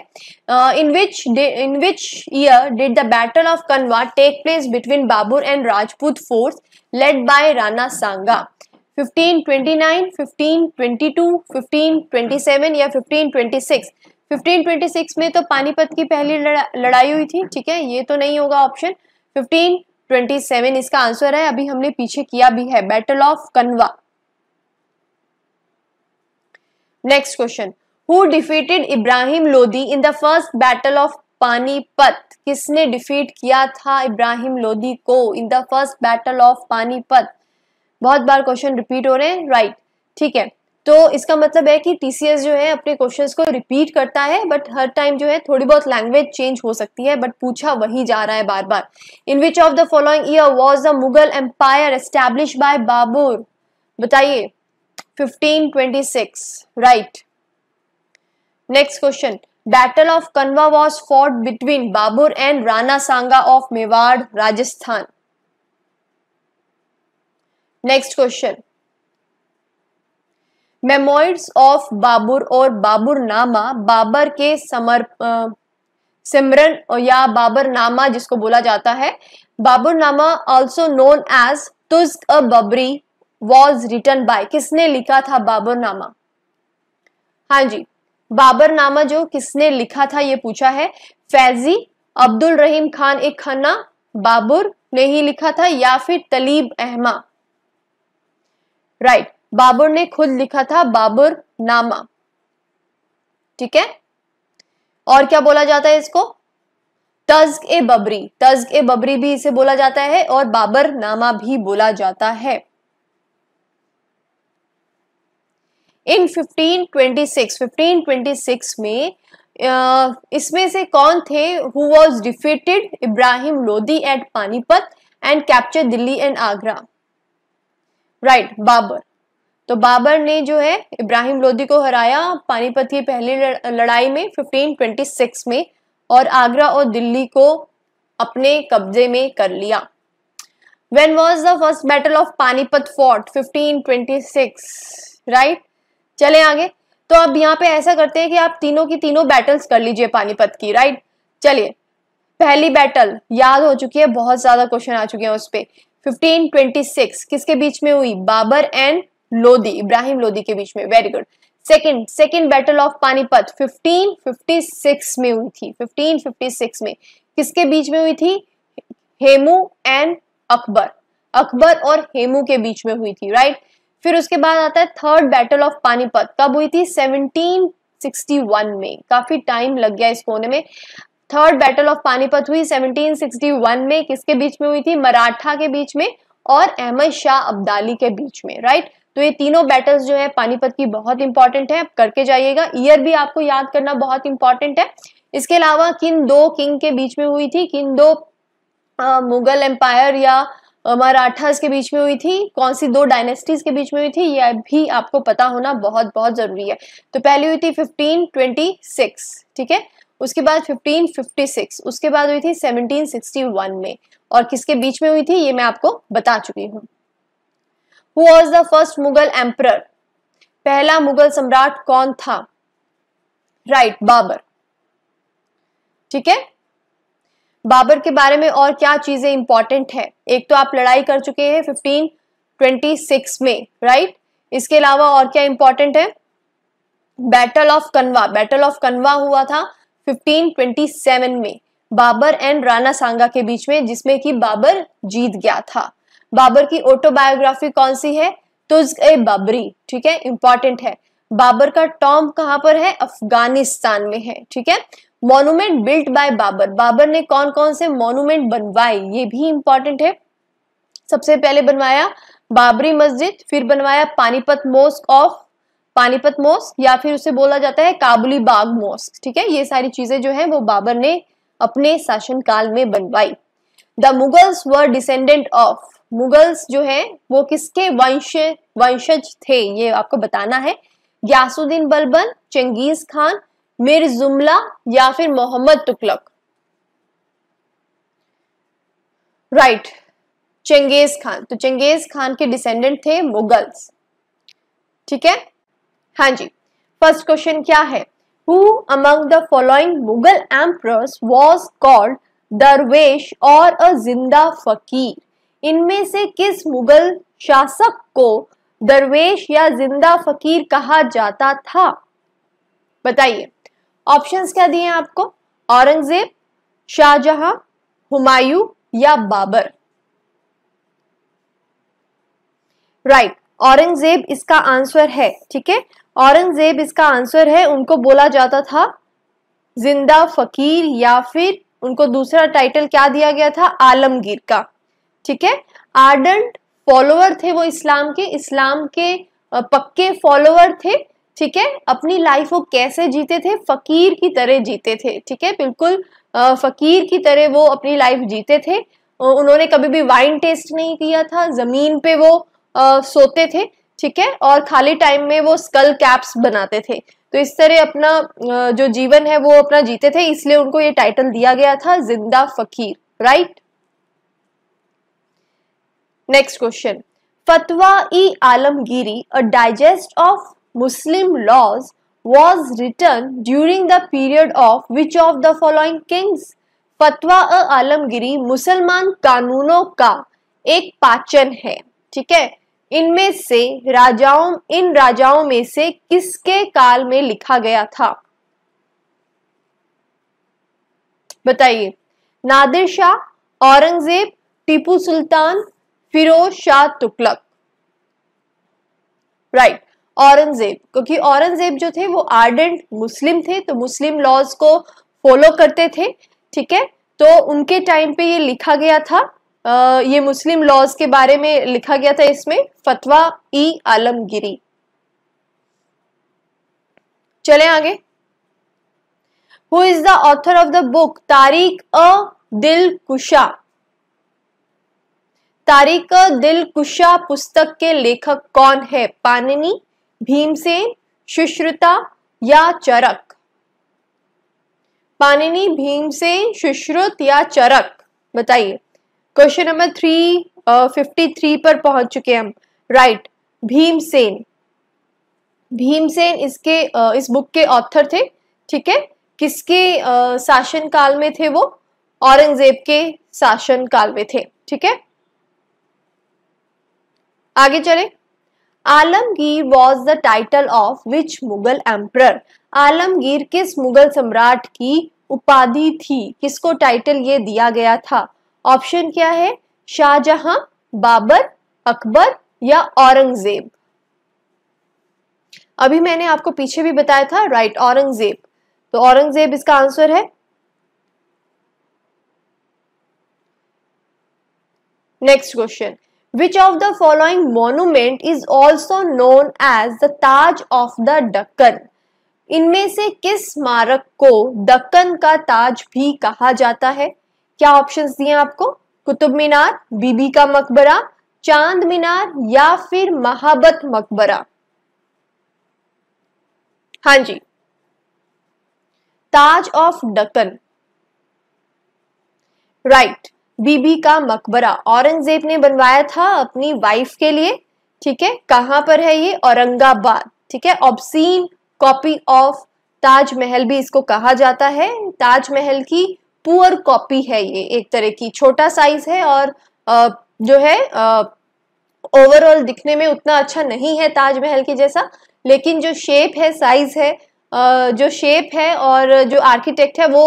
in which in which year did the battle of Khanwa take place between Babur and Rajput force led by Rana Sanga fifteen twenty nine fifteen twenty two fifteen twenty seven या fifteen twenty six fifteen twenty six में तो पानीपत की पहली लड़ा, लड़ाई हुई थी ठीक है ये तो नहीं होगा ऑप्शन फिफ्टीन ट्वेंटी सेवन इसका आंसर है अभी हमने पीछे किया भी है battle of Khanwa next question who defeated Ibrahim Lodi in the first battle of Panipat किसने डिफीट किया था इब्राहिम लोदी को in the first battle of Panipat बहुत बार क्वेश्चन रिपीट हो रहे हैं राइट ठीक है तो इसका मतलब है कि टीसीएस जो है अपने क्वेश्चन को रिपीट करता है बट हर टाइम जो है थोड़ी बहुत लैंग्वेज चेंज हो सकती है बट पूछा वही जा रहा है बार बार in which of the following year was the Mughal empire establish by Babur बताइए 1526 right next question battle of Khanwa was fought between Babur and Rana Sanga of Mewar Rajasthan next question memoirs of Babur और बाबुरनामा बाबर के समर सिमरन या बाबरनामा जिसको बोला जाता है Baburnama also known as Tuzk e Baburi was written by किसने लिखा था बाबरनामा हाँ जी बाबरनामा जो किसने लिखा था ये पूछा है फैजी अब्दुल रहीम खान ए खन्ना बाबुर ने ही लिखा था या फिर तलीब अहमा राइट right. बाबर ने खुद लिखा था बाबर नामा ठीक है और क्या बोला जाता है इसको तज ए बबरी तज्ग ए बबरी भी इसे बोला जाता है और बाबर नामा भी बोला जाता है इन 1526 1526 में इसमें से कौन थे who was defeated Ibrahim Lodi at Panipat and capture Delhi and Agra right right, Babar तो बाबर ने जो है इब्राहिम लोधी को हराया पानीपत की पहली लड़ाई में 1526 में और आगरा और दिल्ली को अपने कब्जे में कर लिया when was the first battle of Panipat fought 1526, right? चले आगे तो अब यहाँ पे ऐसा करते हैं कि आप तीनों की तीनों बैटल्स कर लीजिए पानीपत की राइट right? चलिए पहली बैटल याद हो चुकी है बहुत ज्यादा क्वेश्चन आ चुके हैं उस पर 1526 किसके बीच में हुई बाबर एंड लोदी इब्राहिम लोदी के बीच में very good second second battle of Panipat 1556 में हुई थी 1556 में किसके बीच में हुई थी हेमू एंड अकबर अकबर और हेमू के बीच में हुई थी राइट फिर उसके बाद आता है थर्ड बैटल ऑफ पानीपत कब हुई थी 1761 में काफी टाइम लग गया इसको होने में थर्ड बैटल ऑफ पानीपत हुई 1761 में किसके बीच में हुई थी मराठा के बीच में और अहमद शाह अब्दाली के बीच में राइट तो ये तीनों बैटल्स जो है पानीपत की बहुत इंपॉर्टेंट है आप करके जाइएगा ईयर भी आपको याद करना बहुत इंपॉर्टेंट है इसके अलावा किन दो किंग के बीच में हुई थी किन दो आ, मुगल एम्पायर या मराठास के बीच में हुई थी कौन सी दो डायनेस्टीज के बीच में हुई थी यह भी आपको पता होना बहुत बहुत जरूरी है तो पहली हुई थी फिफ्टीन ट्वेंटी सिक्स ठीक है उसके बाद 1556 उसके बाद हुई थी 1761 में और किसके बीच में हुई थी ये मैं आपको बता चुकी हूँ who was the first Mughal emperor पहला मुगल सम्राट कौन था राइट right, बाबर ठीक है बाबर के बारे में और क्या चीजें इंपॉर्टेंट है एक तो आप लड़ाई कर चुके हैं 1526 में राइट right? इसके अलावा और क्या इंपॉर्टेंट है battle of Khanwa battle of Khanwa हुआ था 1527 में बाबर एंड राणा सांगा के बीच में जिसमें कि बाबर जीत गया था बाबर की ऑटोबायोग्राफी कौन सी है तुज ए बाबरी ठीक है इंपॉर्टेंट है बाबर का टॉम कहाँ पर है अफगानिस्तान में है ठीक है monument built by Babar Babar ने कौन कौन से मॉन्यूमेंट बनवाए ये भी इंपॉर्टेंट है सबसे पहले बनवाया बाबरी मस्जिद फिर बनवाया Panipat mosque of Panipat mosque या फिर उसे बोला जाता है काबुली बाग मोस्क ठीक है ये सारी चीजें जो है वो बाबर ने अपने शासनकाल में बनवाई the Mughals were descendant of Mughals जो है वो किसके वंश वंशज थे ये आपको बताना है ग्यासुद्दीन बलबन चंगेज खान मिर जुमला या फिर Mohammad Tughlaq right Genghis Khan तो चंगेज खान के डिसेंडेंट थे मुगल्स ठीक है हाँ जी फर्स्ट क्वेश्चन क्या है who among the following Mughal emperors was called Darvesh और अ जिंदा फकीर इनमें से किस मुगल शासक को दरवेश या जिंदा फकीर कहा जाता था बताइए ऑप्शंस क्या दिए आपको औरंगजेब शाहजहां हुमायूं या बाबर राइट right, औरंगजेब इसका आंसर है ठीक है औरंगजेब इसका आंसर है उनको बोला जाता था जिंदा फकीर या फिर उनको दूसरा टाइटल क्या दिया गया था आलमगीर का ठीक है आर्डेंट फॉलोअर थे वो इस्लाम के इस्लाम के पक्के फॉलोअर थे ठीक है अपनी लाइफ वो कैसे जीते थे फकीर की तरह जीते थे ठीक है बिल्कुल फकीर की तरह वो अपनी लाइफ जीते थे उन्होंने कभी भी वाइन टेस्ट नहीं किया था ज़मीन पे वो आ, सोते थे ठीक है और खाली टाइम में वो स्कल कैप्स बनाते थे तो इस तरह अपना जो जीवन है वो अपना जीते थे इसलिए उनको ये टाइटल दिया गया था जिंदा फकीर right next question Fatawa e Alamgiri a digest of Muslim laws was written during the period of which of the following kings Fatawa e Alamgiri मुसलमान कानूनों का एक पाचन है ठीक है इनमें से राजाओं इन राजाओं में से किसके काल में लिखा गया था बताइए नादिर शाह औरंगजेब टीपू सुल्तान फिरोज शाह तुकलक राइट right. औरंगजेब क्योंकि औरंगजेब जो थे वो आर्डेंट मुस्लिम थे तो मुस्लिम लॉज को फॉलो करते थे ठीक है तो उनके टाइम पे ये लिखा गया था ये मुस्लिम लॉज के बारे में लिखा गया था इसमें फतवा ई आलमगिरी चले आगे who is the author of the book Tarikh e दिल कुशा तारीख दिल कुशा पुस्तक के लेखक कौन है पानिनी भीमसेन सुश्रुता या चरक पानिनी भीमसेन सुश्रुत या चरक बताइए question number three fifty three पर पहुंच चुके हम राइट भीमसेन भीमसेन इसके uh, इस बुक के ऑथर थे ठीक है किसके uh, शासन काल में थे वो औरंगजेब के शासन काल में थे ठीक है आगे चले Alamgir was the title of which Mughal emperor Alamgir किस मुगल सम्राट की उपाधि थी किसको टाइटल ये दिया गया था ऑप्शन क्या है शाहजहां बाबर अकबर या औरंगजेब अभी मैंने आपको पीछे भी बताया था राइट औरंगजेब तो औरंगजेब इसका आंसर है next question which of the following monument is also known as the Taj of the Deccan इनमें से किस स्मारक को दक्कन का ताज भी कहा जाता है क्या ऑप्शंस दिए आपको कुतुब मीनार बीबी का मकबरा चांद मीनार या फिर महाबत मकबरा हाँ जी ताज ऑफ डकन राइट बीबी का मकबरा औरंगजेब ने बनवाया था अपनी वाइफ के लिए ठीक है कहां पर है ये औरंगाबाद ठीक है ऑब्सीन कॉपी ऑफ ताजमहल भी इसको कहा जाता है ताजमहल की पुअर कॉपी है ये एक तरह की छोटा साइज है और जो है ओवरऑल दिखने में उतना अच्छा नहीं है ताजमहल के जैसा लेकिन जो शेप है साइज है जो शेप है और जो आर्किटेक्ट है वो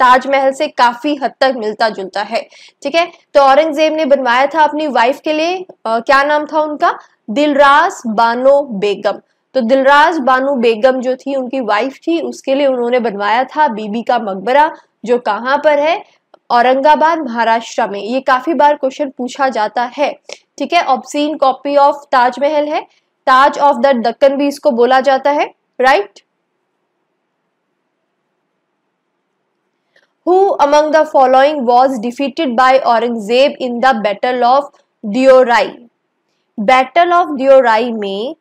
ताजमहल से काफ़ी हद तक मिलता जुलता है ठीक है तो औरंगजेब ने बनवाया था अपनी वाइफ के लिए क्या नाम था उनका दिलराज बानो बेगम तो दिलराज बानू बेगम जो थी उनकी वाइफ थी उसके लिए उन्होंने बनवाया था बीबी का मकबरा जो कहाँ पर है औरंगाबाद महाराष्ट्र में ये काफी बार क्वेश्चन पूछा जाता है ठीक है ऑब्सीन कॉपी ऑफ ताजमहल है ताज ऑफ द दक्कन भी इसको बोला जाता है right who among the following was defeated by Aurangzeb in the battle of Deorai battle of Deorai में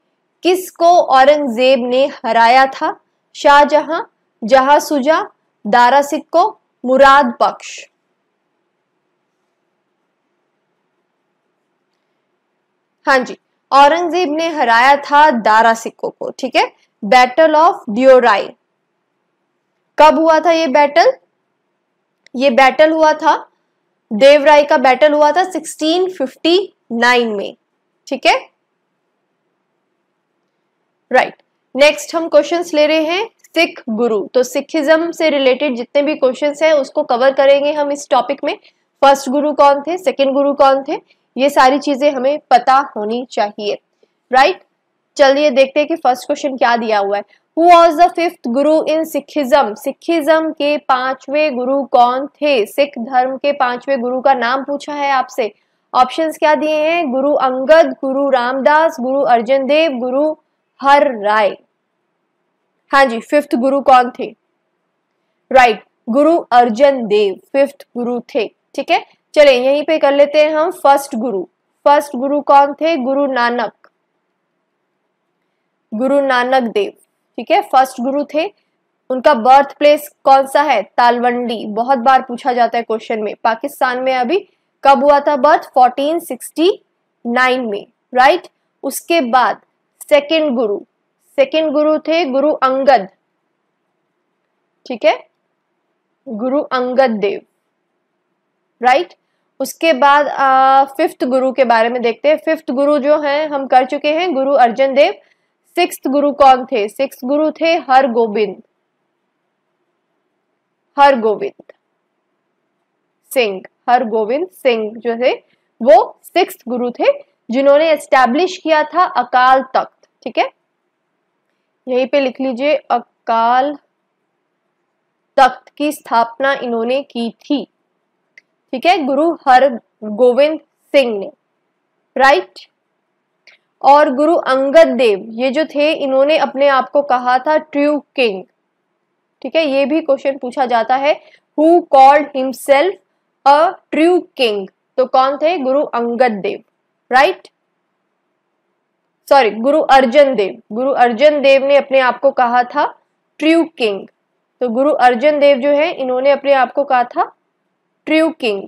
किसको औरंगजेब ने हराया था शाहजहां जहां सुजा दारा को मुराद बख्श हाँ जी औरंगजेब ने हराया था दारा सिक्को को ठीक है बैटल ऑफ ड्योराई कब हुआ था ये बैटल ये बैटल हुआ था देवराय का बैटल हुआ था 1659 में ठीक है राइट नेक्स्ट हम क्वेश्चंस ले रहे हैं सिख गुरु तो सिखिज्म से रिलेटेड जितने भी क्वेश्चन हैं उसको कवर करेंगे हम इस टॉपिक में फर्स्ट गुरु कौन थे सेकेंड गुरु कौन थे ये सारी चीजें हमें पता होनी चाहिए राइट right? चलिए देखते हैं कि फर्स्ट क्वेश्चन क्या दिया हुआ है हु वॉज द फिफ्थ गुरु इन सिखिज्म सिखिज्म के पांचवे गुरु कौन थे सिख धर्म के पांचवे गुरु का नाम पूछा है आपसे ऑप्शंस क्या दिए हैं गुरु अंगद गुरु रामदास गुरु अर्जन देव गुरु हर राय हाँ जी फिफ्थ गुरु कौन थे राइट right, गुरु अर्जन देव फिफ्थ गुरु थे ठीक है चले यहीं पे कर लेते हैं हम फर्स्ट गुरु फर्स्ट गुरु कौन थे गुरु नानक गुरु नानक देव ठीक है फर्स्ट गुरु थे उनका बर्थ प्लेस कौन सा है तालवंडी बहुत बार पूछा जाता है क्वेश्चन में पाकिस्तान में अभी कब हुआ था बर्थ 1469 में राइट उसके बाद सेकंड गुरु सेकेंड गुरु थे गुरु अंगद ठीक है गुरु अंगद देव राइट right? उसके बाद फिफ्थ गुरु के बारे में देखते हैं फिफ्थ गुरु जो हैं हम कर चुके हैं गुरु अर्जन देव सिक्स गुरु कौन थे सिक्स गुरु थे हर गोविंद हर गोविंद सिंह हर गोविंद सिंह जो थे वो सिक्स गुरु थे जिन्होंने एस्टेब्लिश किया था अकाल तख्त ठीक है यहीं पे लिख लीजिए अकाल तख्त की स्थापना इन्होंने की थी ठीक है गुरु हर गोविंद सिंह ने राइट और गुरु अंगद देव ये जो थे इन्होंने अपने आप को कहा था ट्रू किंग ठीक है ये भी क्वेश्चन पूछा जाता है who called himself a true king तो कौन थे गुरु अंगद देव राइट सॉरी गुरु अर्जन देव गुरु अर्जन देव ने अपने आप को कहा था ट्रू किंग तो गुरु अर्जन देव जो है इन्होंने अपने आप को कहा था ट्रू किंग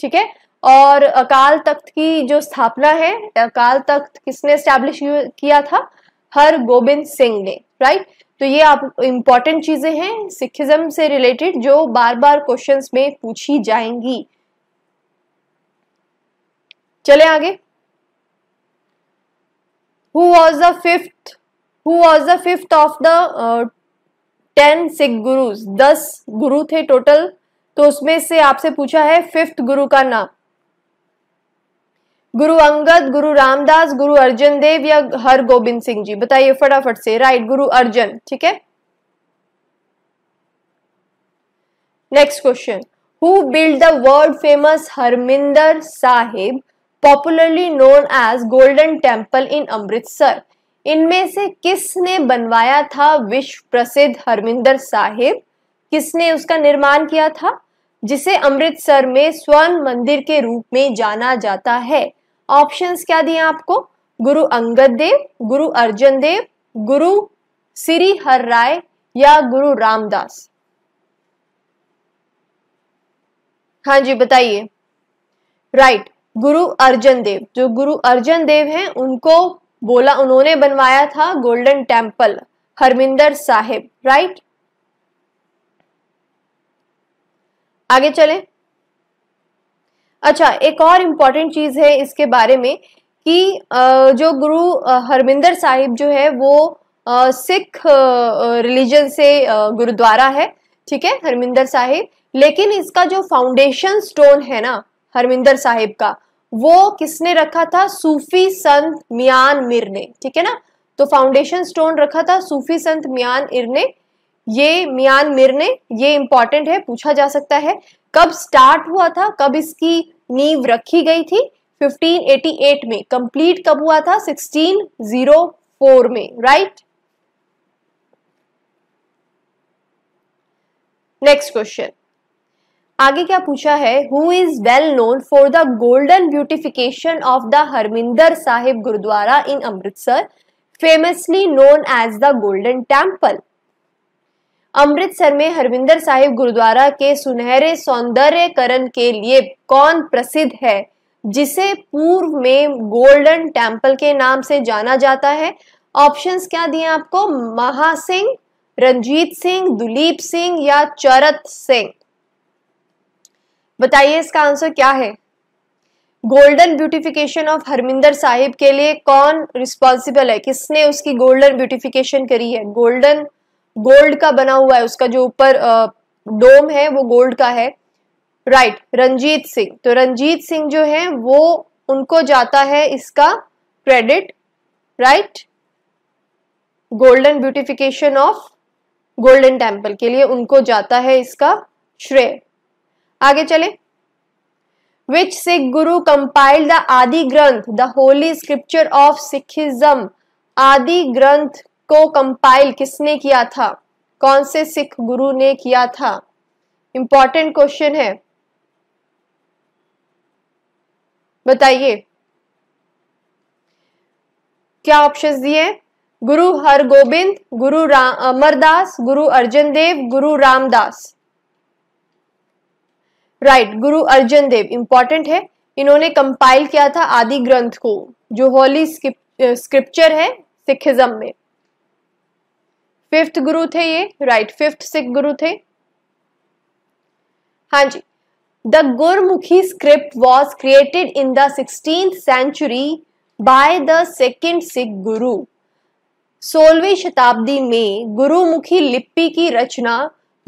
ठीक है और अकाल तख्त की जो स्थापना है अकाल तख्त किसने स्टैब्लिश किया था हर गोबिंद सिंह ने राइट तो ये आप इंपॉर्टेंट चीजें हैं सिखिज्म से रिलेटेड जो बार बार क्वेश्चंस में पूछी जाएंगी चले आगे who was the fifth who was the fifth of the uh, ten Sikh gurus दस गुरु थे टोटल तो उसमें से आपसे पूछा है फिफ्थ गुरु का नाम गुरु अंगद गुरु रामदास गुरु अर्जन देव या हर गोविंद सिंह जी बताइए फटाफट से राइट गुरु अर्जन ठीक है next question who build the world famous Harmandir Sahib popularly known as Golden Temple in Amritsar इनमें से किसने बनवाया था विश्व प्रसिद्ध हरमिंदर साहिब किसने उसका निर्माण किया था जिसे अमृतसर में स्वर्ण मंदिर के रूप में जाना जाता है ऑप्शंस क्या दिए आपको गुरु अंगद देव गुरु अर्जन देव गुरु श्री हर राय या गुरु रामदास हाँ जी बताइए राइट गुरु अर्जन देव जो गुरु अर्जन देव हैं उनको बोला उन्होंने बनवाया था Golden Temple Harmandir Sahib right आगे चले अच्छा एक और इम्पॉर्टेंट चीज है इसके बारे में कि जो गुरु हरमिंदर साहिब जो है वो सिख रिलीजन से गुरुद्वारा है ठीक है हरमिंदर साहिब लेकिन इसका जो फाउंडेशन स्टोन है ना हरमिंदर साहिब का वो किसने रखा था सूफी संत मियान मिर ने ठीक है ना तो फाउंडेशन स्टोन रखा था सूफी संत मियान इर ने ये मियान मिर ने ये इंपॉर्टेंट है पूछा जा सकता है कब स्टार्ट हुआ था कब इसकी नींव रखी गई थी 1588 में कंप्लीट कब हुआ था 1604 में राइट नेक्स्ट क्वेश्चन आगे क्या पूछा है who is well known for the golden beautification of the Harmandir Sahib gurdwara in Amritsar famously known as the Golden temple Amritsar में हरमिंदर साहिब गुरुद्वारा के सुनहरे सौंदर्यकरण के लिए कौन प्रसिद्ध है जिसे पूर्व में गोल्डन टेम्पल के नाम से जाना जाता है ऑप्शंस क्या दिए आपको महासिंह रंजीत सिंह दुलीप सिंह या चरत सिंह बताइए इसका आंसर क्या है golden beautification of Harmandir Sahib के लिए कौन रिस्पॉन्सिबल है किसने उसकी गोल्डन ब्यूटिफिकेशन करी है गोल्डन गोल्ड का बना हुआ है उसका जो ऊपर डोम है वो गोल्ड का है राइट right, रंजीत सिंह तो रंजीत सिंह जो है वो उनको जाता है इसका credit right golden beautification of Golden Temple के लिए उनको जाता है इसका श्रेय आगे चले विच सिख गुरु compile the Adi Granth the holy scripture of Sikhism Adi Granth को कंपाइल किसने किया था कौन से सिख गुरु ने किया था इंपॉर्टेंट क्वेश्चन है बताइए क्या ऑप्शंस दिए गुरु हरगोबिंद गुरु अमरदास गुरु अर्जन देव गुरु रामदास राइट right, गुरु अर्जन देव इंपॉर्टेंट है इन्होंने कंपाइल किया था आदि ग्रंथ को जो होली स्क्रिप्चर है सिखिज्म में फिफ्थ गुरु थे ये राइट फिफ्थ सिख गुरु थे हाँ जी the Gurmukhi script was created in the sixteen century by the second Sikh guru सोलहवीं शताब्दी में गुरुमुखी लिपि की रचना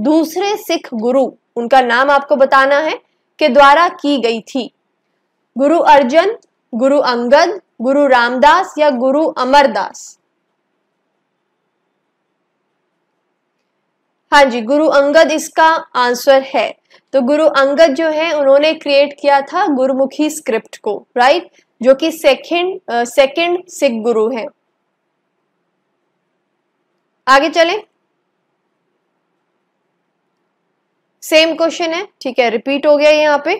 दूसरे सिख गुरु उनका नाम आपको बताना है के द्वारा की गई थी गुरु अर्जन गुरु अंगद गुरु रामदास या गुरु अमरदास हाँ जी गुरु अंगद इसका आंसर है तो गुरु अंगद जो है उन्होंने क्रिएट किया था गुरुमुखी स्क्रिप्ट को राइट जो कि सेकंड सेकंड सिख गुरु है आगे चलें सेम क्वेश्चन है ठीक है रिपीट हो गया यहाँ पे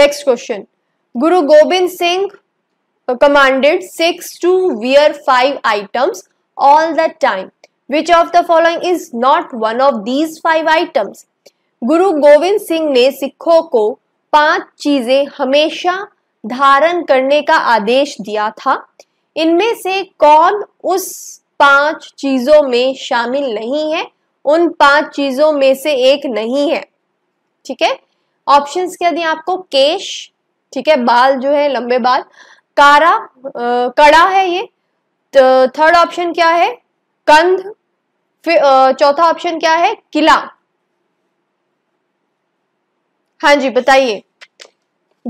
next question Guru Gobind Singh commanded Sikhs to wear five items all the time which of the following is not one of these five items Guru Gobind Singh ने सिखों को पांच चीजें हमेशा धारण करने का आदेश दिया था इनमें से कौन उस पांच चीजों में शामिल नहीं है उन पांच चीजों में से एक नहीं है ठीक है ऑप्शंस क्या दिए आपको केश ठीक है बाल जो है लंबे बाल कारा आ, कड़ा है ये थर्ड ऑप्शन क्या है कंध चौथा ऑप्शन क्या है किला हाँ जी बताइए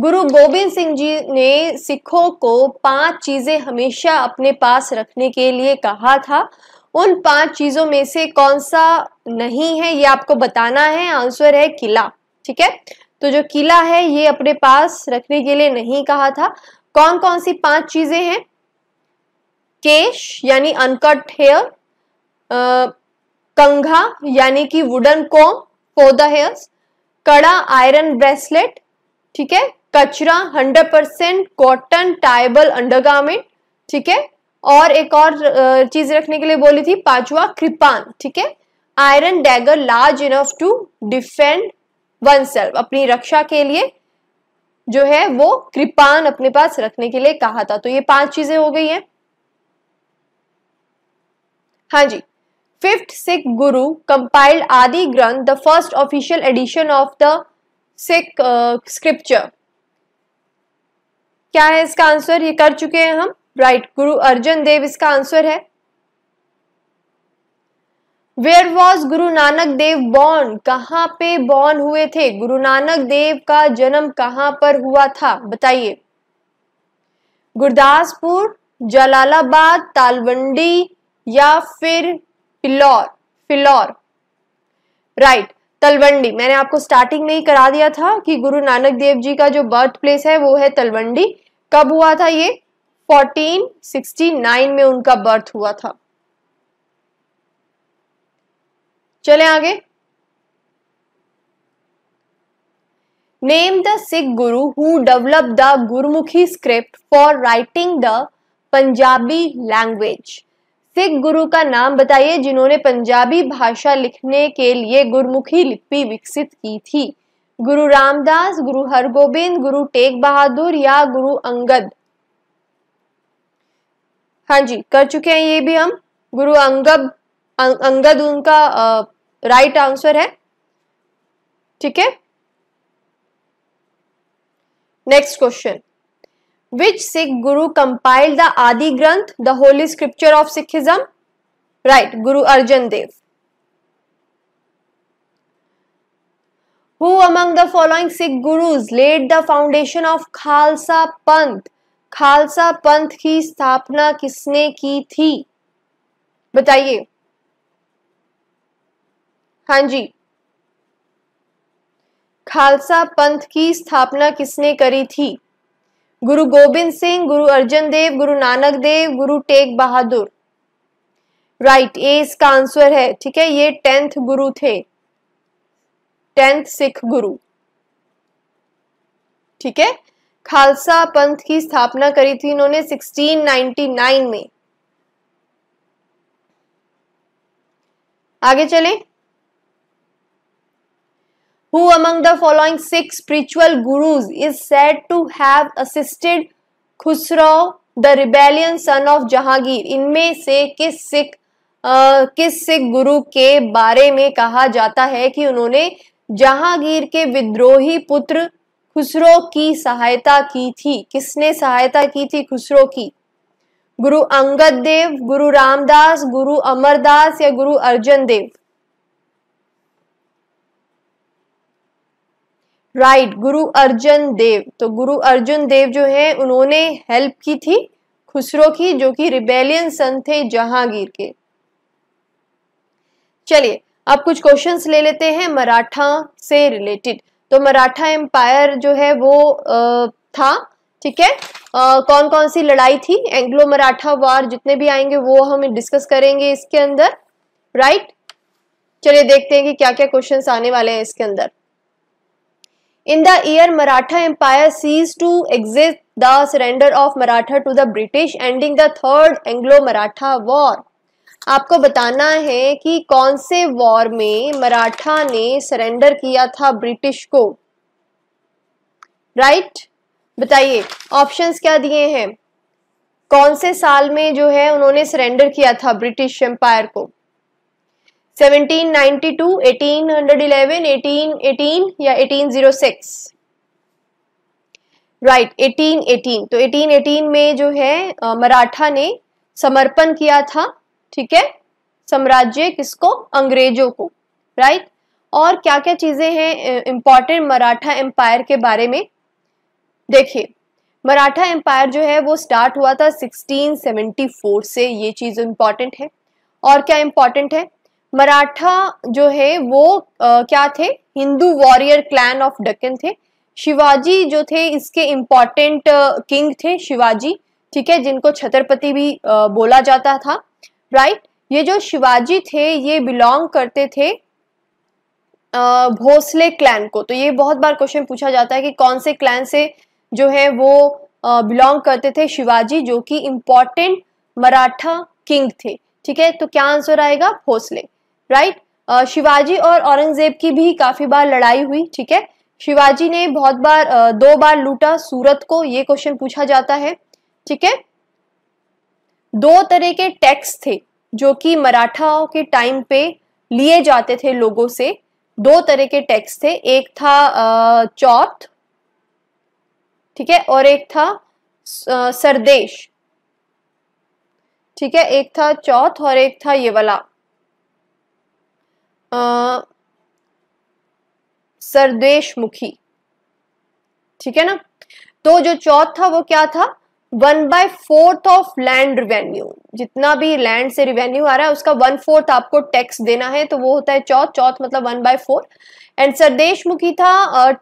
गुरु गोविंद सिंह जी ने सिखों को पांच चीजें हमेशा अपने पास रखने के लिए कहा था उन पांच चीजों में से कौन सा नहीं है ये आपको बताना है आंसर है किला ठीक है तो जो किला है ये अपने पास रखने के लिए नहीं कहा था कौन कौन सी पांच चीजें हैं केश यानी अनकट हेयर कंघा यानी कि wooden comb for the hairs kara iron bracelet ठीक है कचरा 100 परसेंट कॉटन टाइबल अंडरगार्मेंट ठीक है और एक और चीज रखने के लिए बोली थी पांचवा कृपान ठीक है iron dagger large enough to defend oneself अपनी रक्षा के लिए जो है वो कृपान अपने पास रखने के लिए कहा था तो ये पांच चीजें हो गई हैं हाँ जी फिफ्थ सिख गुरु compiled Adi Granth the first official edition of the Sikh scripture क्या है इसका आंसर ये कर चुके हैं हम राइट गुरु अर्जन देव इसका आंसर है वेयर वॉज गुरु नानक देव बॉर्न कहाँ पे बॉर्न हुए थे गुरु नानक देव का जन्म कहाँ पर हुआ था बताइए गुरदासपुर जलालाबाद तालवंडी या फिर फिलौर फिलौर राइट तलवंडी मैंने आपको स्टार्टिंग में ही करा दिया था कि गुरु नानक देव जी का जो बर्थ प्लेस है वो है तलवंडी कब हुआ था ये 1469 में उनका बर्थ हुआ था चले आगे name the Sikh guru who develop the Gurmukhi script for writing the Punjabi language Sikh guru का नाम बताइए जिन्होंने पंजाबी भाषा लिखने के लिए गुरुमुखी लिपि विकसित की थी गुरु रामदास गुरु हरगोबिंद गुरु टेग बहादुर या गुरु अंगद हाँ जी कर चुके हैं ये भी हम गुरु अंगद अंगद उनका राइट आंसर है ठीक है नेक्स्ट क्वेश्चन विच सिख गुरु compile the Adi Granth the holy scripture of Sikhism right Guru Arjan Dev Who among the following Sikh gurus laid the foundation of Khalsa Panth? Khalsa पंथ की स्थापना किसने की थी बताइए हाँ जी खालसा पंथ की स्थापना किसने करी थी गुरु गोबिंद सिंह गुरु अर्जन देव गुरु नानक देव गुरु टेक बहादुर राइट ए इसका आंसर है ठीक है ये टेंथ गुरु थे टेंथ सिख गुरु ठीक है खालसा पंथ की स्थापना करी थी इन्होंने 1699 में आगे चले who among the following Sikh spiritual gurus is said to have assisted Khusrau the rebellion son of Jahangir इनमें से किस सिख आ, किस सिख गुरु के बारे में कहा जाता है कि उन्होंने जहांगीर के विद्रोही पुत्र खुसरो की सहायता की थी किसने सहायता की थी खुसरो की गुरु अंगद देव गुरु रामदास गुरु अमरदास या गुरु अर्जन देव राइट right, गुरु अर्जन देव तो गुरु अर्जुन देव जो है उन्होंने हेल्प की थी खुसरो की जो कि रिबेलियन सन थे जहांगीर के चलिए अब कुछ क्वेश्चंस ले लेते हैं मराठा से रिलेटेड तो मराठा एम्पायर जो है वो आ, था ठीक है कौन कौन सी लड़ाई थी एंग्लो मराठा वार जितने भी आएंगे वो हम डिस्कस करेंगे इसके अंदर राइट चलिए देखते हैं कि क्या क्या क्वेश्चन आने वाले हैं इसके अंदर in the year Maratha empire cease to exist the surrender of Maratha to the British ending the third Anglo Maratha war आपको बताना है कि कौन से वॉर में मराठा ने सरेंडर किया था ब्रिटिश को राइट right? बताइए ऑप्शंस क्या दिए हैं कौन से साल में जो है उन्होंने सरेंडर किया था ब्रिटिश एम्पायर को 1792, 1811, 1818 या 1806 राइट right, 1818 तो 1818 में जो है मराठा ने समर्पण किया था ठीक है साम्राज्य किसको अंग्रेजों को राइट और क्या क्या चीजें हैं इंपॉर्टेंट मराठा एम्पायर के बारे में देखिए मराठा एम्पायर जो है वो स्टार्ट हुआ था 1674 से ये चीज इंपॉर्टेंट है और क्या इंपॉर्टेंट है मराठा जो है वो आ, क्या थे Hindu warrior clan of Deccan थे शिवाजी जो थे इसके इंपॉर्टेंट किंग थे शिवाजी ठीक है जिनको छत्रपति भी आ, बोला जाता था राइट ये जो शिवाजी थे ये बिलोंग करते थे भोसले क्लैन को तो ये बहुत बार क्वेश्चन पूछा जाता है कि कौन से क्लैन से जो है वो बिलोंग करते थे शिवाजी जो कि इम्पोर्टेंट मराठा किंग थे ठीक है तो क्या आंसर आएगा भोसले राइट शिवाजी और औरंगजेब की भी काफ़ी बार लड़ाई हुई ठीक है शिवाजी ने बहुत बार दो बार लूटा सूरत को ये क्वेश्चन पूछा जाता है ठीक है दो तरह के टैक्स थे जो कि मराठाओं के टाइम पे लिए जाते थे लोगों से दो तरह के टैक्स थे एक था चौथ ठीक है और एक था सरदेश ठीक है एक था चौथ और एक था ये वाला सरदेश मुखी ठीक है ना तो जो चौथ था वो क्या था one by fourth of land revenue जितना भी लैंड से रिवेन्यू आ रहा है उसका वन फोर्थ आपको टैक्स देना है तो वो होता है चौथ चौथ मतलब one by four and sardeshmukhi था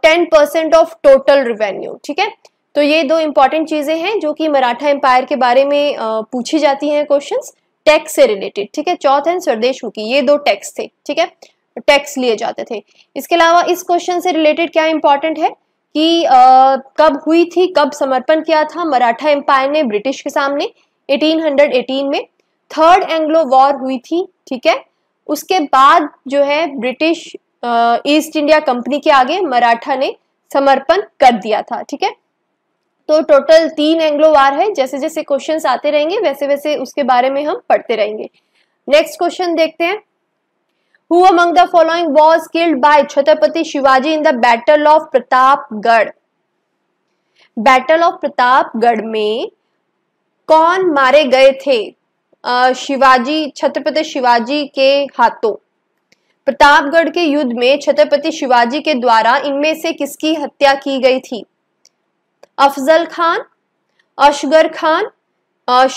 ten percent of total revenue ठीक है तो ये दो इंपॉर्टेंट चीजें हैं जो कि मराठा एम्पायर के बारे में uh, पूछी जाती हैं क्वेश्चन टैक्स से रिलेटेड ठीक है चौथ एंड सरदेश मुखी ये दो टैक्स थे ठीक है टैक्स लिए जाते थे इसके अलावा इस क्वेश्चन से रिलेटेड क्या इंपॉर्टेंट है कि कब हुई थी कब समर्पण किया था मराठा एम्पायर ने ब्रिटिश के सामने 1818 में थर्ड एंग्लो वॉर हुई थी ठीक है उसके बाद जो है ब्रिटिश ईस्ट इंडिया कंपनी के आगे मराठा ने समर्पण कर दिया था ठीक है तो टोटल तीन एंग्लो वार है जैसे जैसे क्वेश्चन आते रहेंगे वैसे वैसे उसके बारे में हम पढ़ते रहेंगे नेक्स्ट क्वेश्चन देखते हैं who among the following was killed by Chhatrapati Shivaji in the Battle of Pratapgarh? Battle of Pratapgarh में कौन मारे गए थे शिवाजी छत्रपति शिवाजी के हाथों प्रतापगढ़ के युद्ध में छत्रपति शिवाजी के द्वारा इनमें से किसकी हत्या की गई थी अफजल खान अशगर खान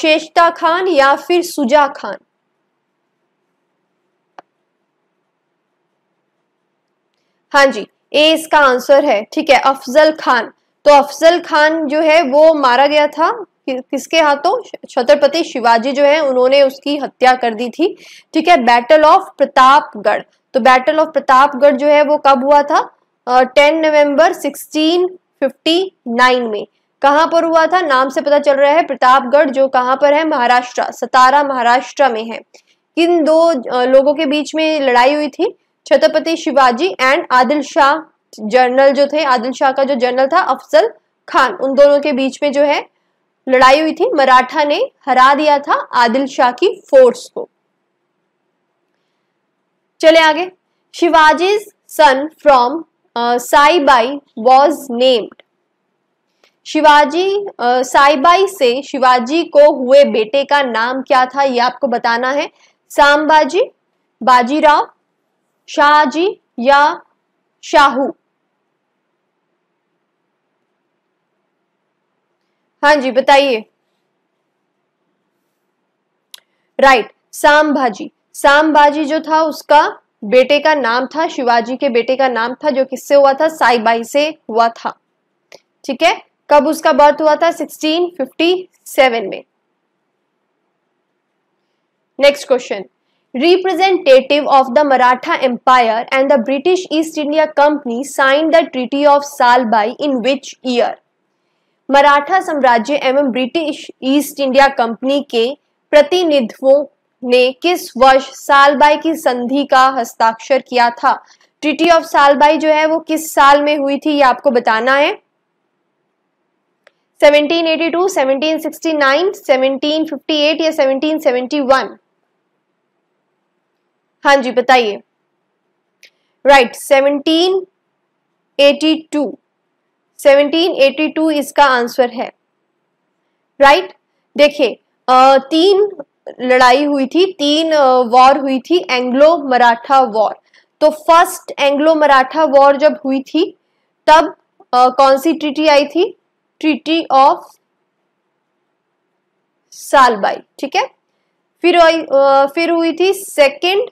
शेषता खान या फिर सुजा खान हाँ जी ए इसका आंसर है ठीक है अफजल खान तो अफजल खान जो है वो मारा गया था कि, किसके हाथों छत्रपति शिवाजी जो है उन्होंने उसकी हत्या कर दी थी ठीक है बैटल ऑफ प्रतापगढ़ तो बैटल ऑफ प्रतापगढ़ जो है वो कब हुआ था टेन नवंबर 1659 में कहां पर हुआ था नाम से पता चल रहा है प्रतापगढ़ जो कहाँ पर है महाराष्ट्र सतारा महाराष्ट्र में है किन दो लोगों के बीच में लड़ाई हुई थी छत्रपति शिवाजी एंड आदिल शाह जनरल जो थे आदिल शाह का जो जर्नल था अफजल खान उन दोनों के बीच में जो है लड़ाई हुई थी मराठा ने हरा दिया था आदिल शाह की फोर्स को चले आगे Shivaji son from Saibai was named Shivaji Saibai से शिवाजी को हुए बेटे का नाम क्या था ये आपको बताना है सांबाजी बाजीराव शाहजी या शाहू हाँ जी बताइए राइट सांभाजी सांभाजी जो था उसका बेटे का नाम था शिवाजी के बेटे का नाम था जो किससे हुआ था साईबाई से हुआ था ठीक है कब उसका बर्थ हुआ था 1657 में next question representative of the Maratha Empire and the British East India Company signed the Treaty of Salbai in which year? maratha samrajya एवं british east india company ke प्रतिनिधित्वों ne kis varsh salbai ki sandhi ka hastakshar kiya tha treaty of salbai jo hai wo kis saal mein hui thi ye aapko batana hai 1782, 1769, 1758 ya 1771 हाँ जी बताइए right seventeen eighty two seventeen eighty two इसका answer है right right? देखिए तीन लड़ाई हुई थी तीन वॉर हुई थी एंग्लो मराठा वॉर तो फर्स्ट एंग्लो मराठा वॉर जब हुई थी तब आ, कौन सी ट्रीटी आई थी ट्रीटी ऑफ सालबाई ठीक है फिर आ, फिर हुई थी second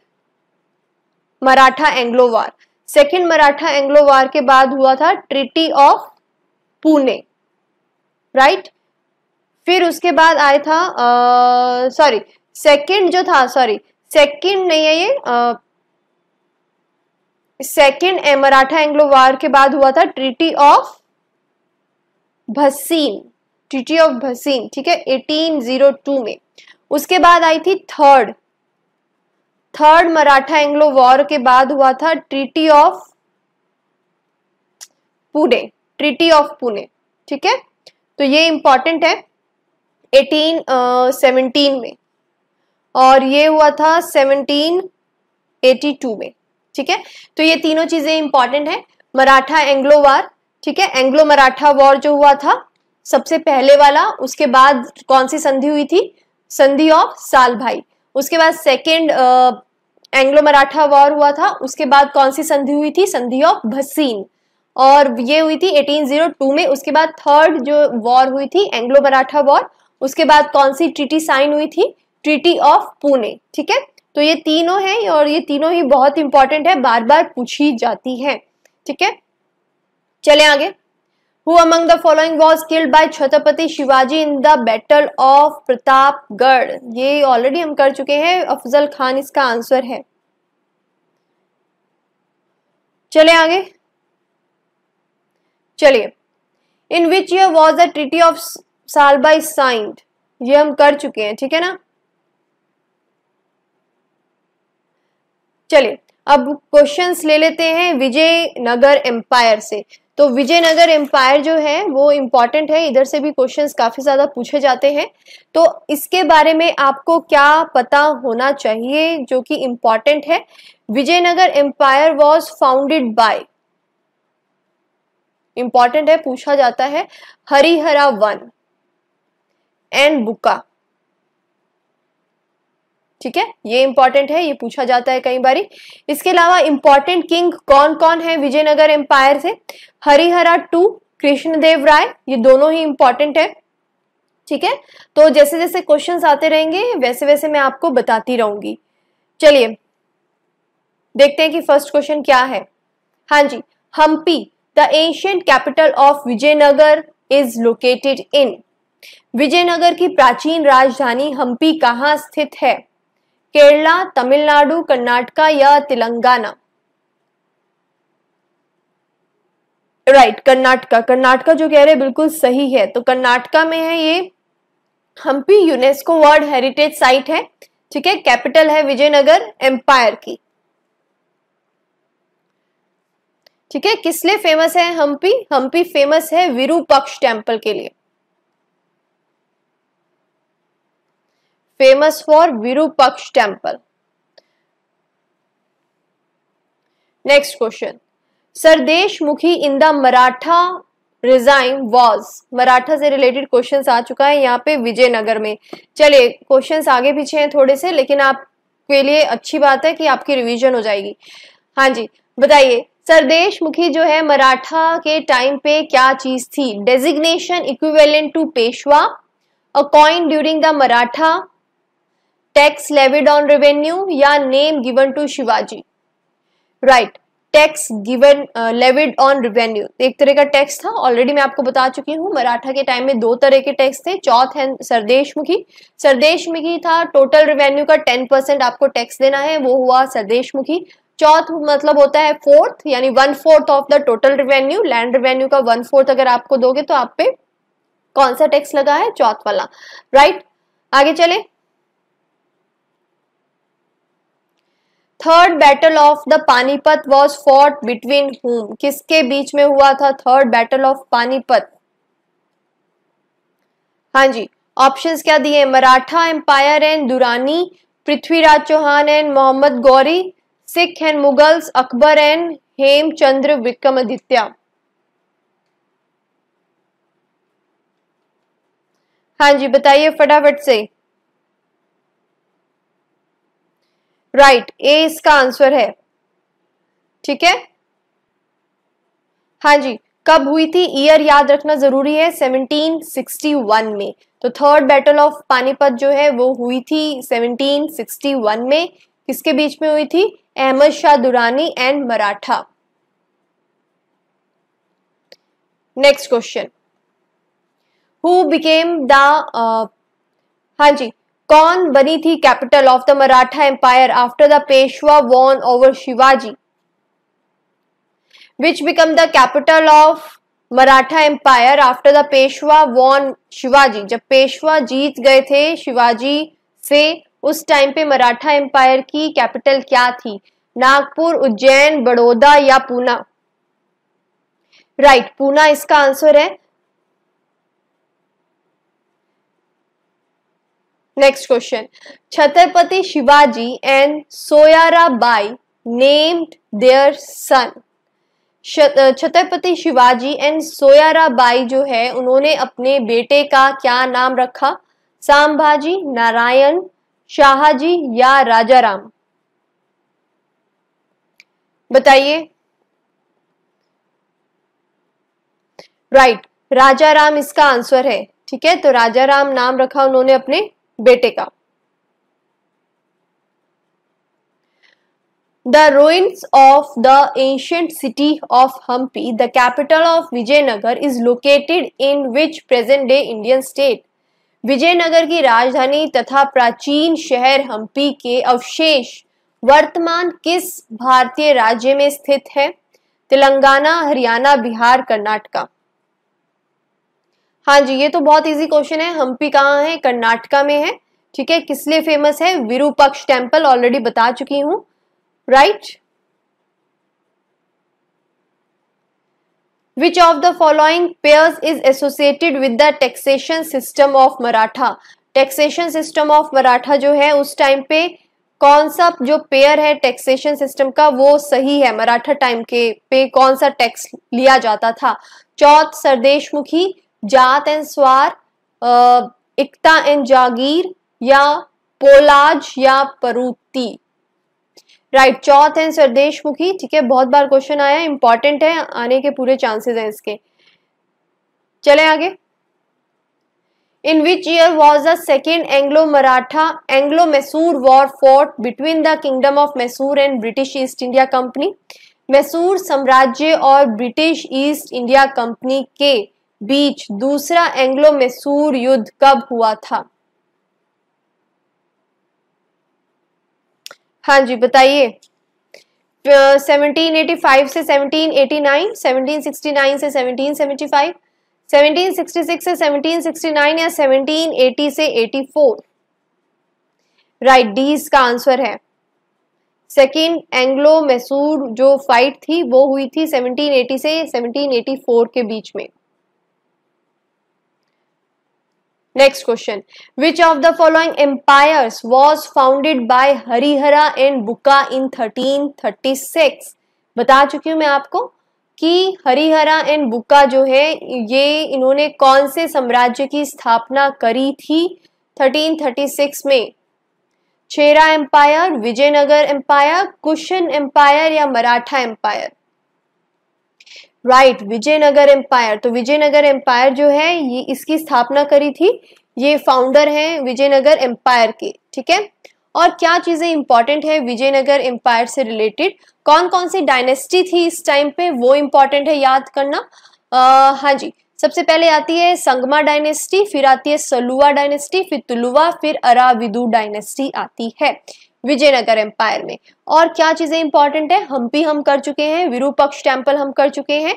Maratha Anglo war second Maratha Anglo war के बाद हुआ था ट्रिटी ऑफ पुणे राइट फिर उसके बाद आया था सॉरी सेकेंड जो था सॉरी सेकेंड नहीं है ये सेकेंड मराठा एंग्लो वार के बाद हुआ था treaty of Bassein treaty of Bassein ठीक है 1802 में उसके बाद आई थी third third Maratha Anglo war के बाद हुआ था treaty of Pune treaty of Pune ठीक है तो ये इंपॉर्टेंट है 1817 uh, में और ये हुआ था 1782 में ठीक है तो ये तीनों चीजें इंपॉर्टेंट है मराठा एंग्लो वॉर ठीक है एंग्लो मराठा वॉर जो हुआ था सबसे पहले वाला उसके बाद कौन सी संधि हुई थी संधि ऑफ साल भाई उसके बाद सेकेंड एंग्लो मराठा वॉर हुआ था उसके बाद कौन सी संधि हुई थी संधि ऑफ भसीन और ये हुई थी 1802 में उसके बाद थर्ड जो वॉर हुई थी एंग्लो मराठा वॉर उसके बाद कौन सी ट्रीटी साइन हुई थी ट्रीटी ऑफ पुणे ठीक है तो ये तीनों हैं और ये तीनों ही बहुत इंपॉर्टेंट है बार बार पूछी जाती है ठीक है चले आगे who among the following was killed by Chhatrapati Shivaji in the Battle of Pratapgarh? ये already हम कर चुके हैं अफजल खान इसका आंसर है चले आगे चलिए in which year was the treaty of Salbai signed ये हम कर चुके हैं ठीक है ना चलिए अब क्वेश्चंस ले लेते हैं विजय नगर एम्पायर से तो विजयनगर एम्पायर जो है वो इम्पॉर्टेंट है इधर से भी क्वेश्चंस काफ़ी ज़्यादा पूछे जाते हैं तो इसके बारे में आपको क्या पता होना चाहिए जो कि इम्पॉर्टेंट है Vijayanagara empire was founded by important है पूछा जाता है हरिहरा वन एंड बुका ठीक है ये इंपॉर्टेंट है ये पूछा जाता है कई बारी इसके अलावा इंपॉर्टेंट किंग कौन कौन है विजयनगर एम्पायर से हरिहरा टू कृष्णदेव राय ये दोनों ही इंपॉर्टेंट है ठीक है तो जैसे जैसे क्वेश्चन आते रहेंगे वैसे वैसे मैं आपको बताती रहूंगी चलिए देखते हैं कि फर्स्ट क्वेश्चन क्या है हाँ जी Hampi the ancient capital of Vijayanagar is located in Vijayanagara की प्राचीन राजधानी हम्पी कहाँ स्थित है केरला तमिलनाडु कर्नाटका या तेलंगाना राइट कर्नाटका कर्नाटका जो कह रहे बिल्कुल सही है तो कर्नाटका में है ये Hampi UNESCO world heritage site है ठीक है कैपिटल है विजयनगर एम्पायर की ठीक है किस लिए फेमस है हम्पी हम्पी फेमस है विरूपक्ष टेम्पल के लिए famous for temple temple. Next question. Sardeshmukhi in the Maratha regime was Maratha से रिलेटेड क्वेश्चन आ चुका है यहाँ पे विजयनगर में चलिए क्वेश्चन आगे पीछे हैं थोड़े से लेकिन आपके लिए अच्छी बात है कि आपकी रिविजन हो जाएगी हाँ जी बताइए सरदेश मुखी जो है मराठा के टाइम पे क्या चीज थी designation equivalent to Peshwa a coin during the Maratha tax levied on revenue या name given to Shivaji right tax given levied on revenue एक तरह का टैक्स था ऑलरेडी मैं आपको बता चुकी हूँ मराठा के टाइम में दो तरह के टैक्स थे चौथ है सरदेशमुखी सरदेशमुखी था टोटल रेवेन्यू का टेन परसेंट आपको टैक्स देना है वो हुआ सरदेशमुखी चौथ मतलब होता है फोर्थ यानी one fourth of the total revenue land revenue का वन फोर्थ अगर आपको दोगे तो आप पे कौन सा टैक्स लगा है चौथ वाला राइट right? आगे चले third battle of the Panipat was fought between whom किसके बीच में हुआ था थर्ड बैटल ऑफ पानीपत हाँ जी ऑप्शंस क्या दिए Maratha empire and Durrani Prithviraj Chauhan and Mohammad Ghori Sikh and Mughals Akbar and Hemchandra Vikramaditya हाँ जी बताइए फटाफट से राइट right, ए इसका आंसर है ठीक है हाँ जी कब हुई थी ईयर याद रखना जरूरी है 1761 में तो थर्ड बैटल ऑफ पानीपत जो है वो हुई थी 1761 में किसके बीच में हुई थी Ahmad Shah Durrani and Maratha next question who became the हाँ जी कौन बनी थी capital of the Maratha empire after the Peshwa won over Shivaji which became the capital of Maratha empire after the Peshwa won Shivaji जब पेशवा जीत गए थे शिवाजी से उस टाइम पे मराठा एम्पायर की कैपिटल क्या थी नागपुर उज्जैन बड़ौदा या पूना राइट right, पूना इसका आंसर है next question Chhatrapati Shivaji and Soyara Bai named their son Chhatrapati Shivaji and Soyara Bai जो है उन्होंने अपने बेटे का क्या नाम रखा सांभाजी नारायण शाहजी या राजाराम बताइए राइट right, राम इसका आंसर है ठीक है तो राजा राम नाम रखा उन्होंने अपने बेटे का the ruins of the ancient city of Hampi the capital of Vijayanagar is located in which present day Indian state Vijayanagara की राजधानी तथा प्राचीन शहर हम्पी के अवशेष वर्तमान किस भारतीय राज्य में स्थित है तेलंगाना हरियाणा बिहार कर्नाटका हाँ जी ये तो बहुत इजी क्वेश्चन है हम्पी कहाँ है कर्नाटका में है ठीक है किस लिए फेमस है विरूपक्ष टेम्पल ऑलरेडी बता चुकी हूँ right which of the following pairs is associated with the taxation system of Maratha taxation system of Maratha जो है उस टाइम पे कौन सा जो पेयर है टैक्सेशन सिस्टम का वो सही है मराठा टाइम के पे कौन सा टैक्स लिया जाता था चौथ सरदेशमुखी जात एंड स्वार इकता एंड जागीर या पोलाज या परूती राइट चौथ है सर ठीक है बहुत बार क्वेश्चन आया इंपॉर्टेंट है आने के पूरे चांसेस हैं इसके चले आगे in which year was the second Anglo Maratha Anglo Mysore war fought between the kingdom of Mysore and British East India company Mysore साम्राज्य और ब्रिटिश ईस्ट इंडिया कंपनी के बीच दूसरा एंग्लो मैसूर युद्ध कब हुआ था हाँ जी बताइए 1785 से 1789, 1769 से 1775, 1766 से 1769 या 1780 से 84 राइट डी इसका आंसर है सेकेंड एंग्लो मैसूर जो फाइट थी वो हुई थी 1780 से 1784 के बीच में next question which of the following empire was founded by Harihara and Bukka in thirteen thirty six बता चुकी हूँ मैं आपको कि हरिहरा एंड बुका जो है ये इन्होंने कौन से साम्राज्य की स्थापना करी थी 1336 में Chera empire Vijayanagara empire Kushan empire या Maratha empire right right, Vijayanagara empire तो विजयनगर एम्पायर जो है ये इसकी स्थापना करी थी ये फाउंडर हैं विजयनगर एम्पायर के ठीक है और क्या चीज़ें इंपॉर्टेंट है विजयनगर एम्पायर से रिलेटेड कौन कौन सी डायनेस्टी थी इस टाइम पे वो इम्पॉर्टेंट है याद करना आ, हाँ जी सबसे पहले आती है संगमा डायनेस्टी फिर आती है सलुआ डायनेस्टी फिर तुलुआ फिर अराविदु डायनेस्टी आती है विजयनगर एम्पायर में और क्या चीजें इंपॉर्टेंट है हम्पी हम कर चुके हैं विरूपक्ष टेम्पल हम कर चुके हैं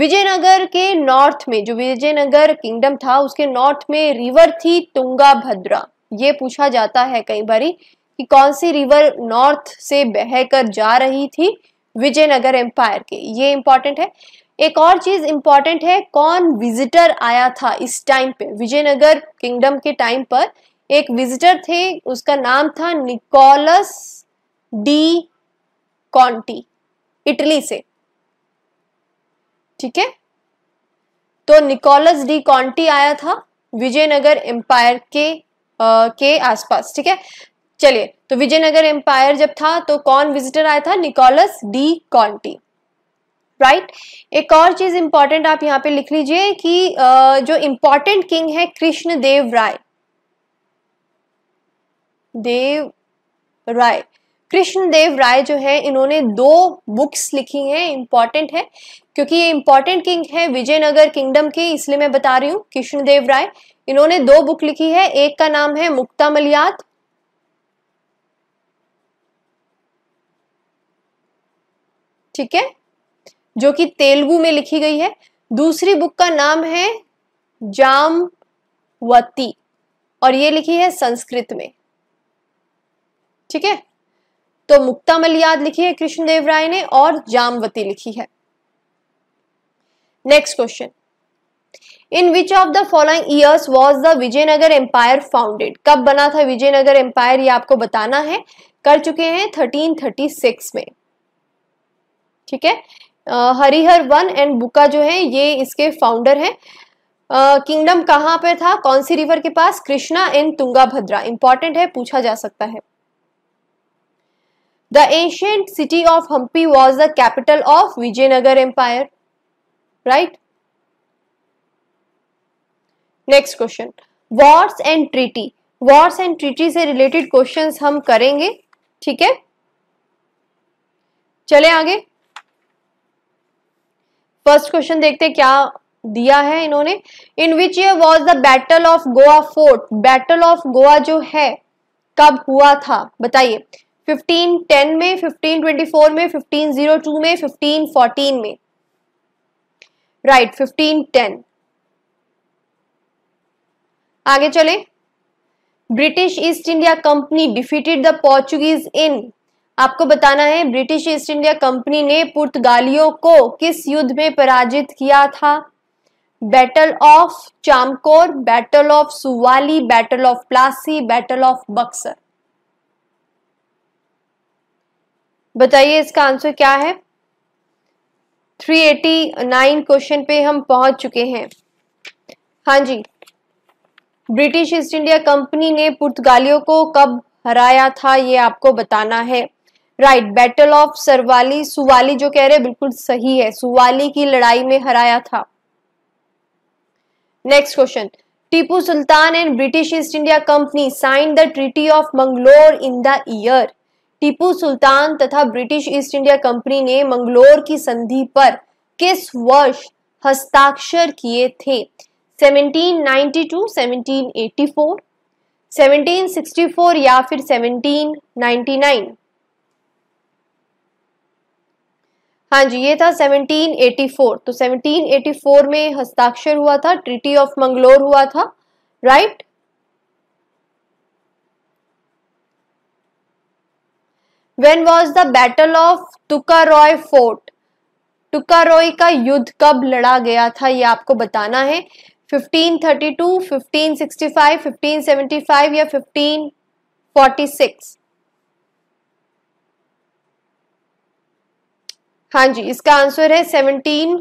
विजयनगर के नॉर्थ में जो विजयनगर किंगडम था उसके नॉर्थ में रिवर थी तुंगा भद्रा ये पूछा जाता है कई बारी कि कौन सी रिवर नॉर्थ से बहकर जा रही थी विजयनगर एम्पायर के ये इंपॉर्टेंट है एक और चीज इंपॉर्टेंट है कौन विजिटर आया था इस टाइम पे विजयनगर किंगडम के टाइम पर एक विजिटर थे उसका नाम था निकोलस डी कॉन्टी इटली से ठीक है तो निकोलस डी कॉन्टी आया था विजयनगर एम्पायर के आ, के आसपास ठीक है चलिए तो विजयनगर एम्पायर जब था तो कौन विजिटर आया था निकोलस डी कॉन्टी राइट एक और चीज इंपॉर्टेंट आप यहां पे लिख लीजिए कि जो इंपॉर्टेंट किंग है कृष्णदेव राय देव राय कृष्ण देव राय जो है इन्होंने दो बुक्स लिखी हैं इम्पॉर्टेंट है क्योंकि ये इम्पॉर्टेंट किंग है विजयनगर किंगडम के इसलिए मैं बता रही हूँ कृष्ण देव राय इन्होंने दो बुक लिखी है एक का नाम है मुक्ता मलियात ठीक है जो कि तेलुगु में लिखी गई है दूसरी बुक का नाम है जामवती और ये लिखी है संस्कृत में ठीक है तो मुक्तामल याद लिखी है कृष्णदेव राय ने और जामवती लिखी है next question in which of the following years was the Vijayanagara empire founded कब बना था विजयनगर एम्पायर ये आपको बताना है कर चुके हैं 1336 में ठीक है हरिहर वन एंड बुका जो है ये इसके फाउंडर हैं किंगडम कहाँ पे था कौन सी रिवर के पास कृष्णा एंड तुंगाभद्रा इंपॉर्टेंट है पूछा जा सकता है the ancient city of Hampi was the capital of Vijayanagara empire right next question wars and treaty wars and treaty से रिलेटेड क्वेश्चन हम करेंगे ठीक है चले आगे फर्स्ट क्वेश्चन देखते क्या दिया है इन्होंने in which year was the battle of Goa fought battle of Goa जो है कब हुआ था बताइए फिफ्टीन टेन में फिफ्टीन ट्वेंटी फोर में फिफ्टीन जीरो टू में फिफ्टीन फोर्टीन में राइट फिफ्टीन टेन आगे चले British East India company defeated the Portuguese in आपको बताना है ब्रिटिश ईस्ट इंडिया कंपनी ने पुर्तगालियों को किस युद्ध में पराजित किया था battle of Chamkaur battle of Suvali battle of Plassey battle of Buxar बताइए इसका आंसर क्या है 389 क्वेश्चन पे हम पहुंच चुके हैं हाँ जी ब्रिटिश ईस्ट इंडिया कंपनी ने पुर्तगालियों को कब हराया था ये आपको बताना है right battle of Sarwali Suvali जो कह रहे हैं बिल्कुल सही है सुवाली की लड़ाई में हराया था next question Tipu Sultan and British East India company signed the treaty of Mangalore in the year Tipu Sultan तथा ब्रिटिश ईस्ट इंडिया कंपनी ने मंगलोर की संधि पर किस वर्ष हस्ताक्षर किए थे 1792, 1784, 1764 या फिर 1799 हाँ जी ये था 1784 तो 1784 में हस्ताक्षर हुआ था ट्रिटी ऑफ मंगलोर हुआ था right when was the battle of tukaroy fort Tukaroi का युद्ध कब लड़ा गया था ये आपको बताना है 1532, 1565, 1575 या 1546 हाँ जी इसका आंसर है 17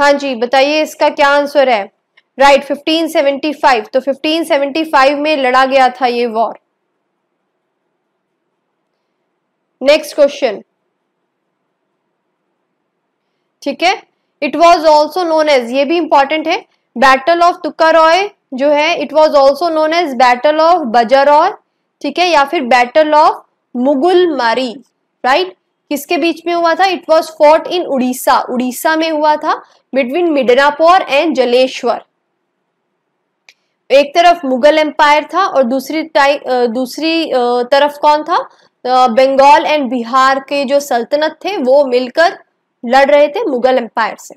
हाँ जी बताइए इसका क्या आंसर है राइट right, 1575 तो 1575 में लड़ा गया था ये वॉर नेक्स्ट क्वेश्चन ठीक है it was also known as ये भी इंपॉर्टेंट है बैटल ऑफ रॉय जो है it was also known as battle of Bajroy ठीक है या फिर बैटल ऑफ मुगुल मारी राइट किसके बीच में हुआ था it was fought in Orissa Orissa में हुआ था बिटवीन मिडनापोर एंड जलेश्वर एक तरफ मुगल एम्पायर था और दूसरी टाइप दूसरी तरफ कौन था तो बंगाल एंड बिहार के जो सल्तनत थे वो मिलकर लड़ रहे थे मुगल एम्पायर से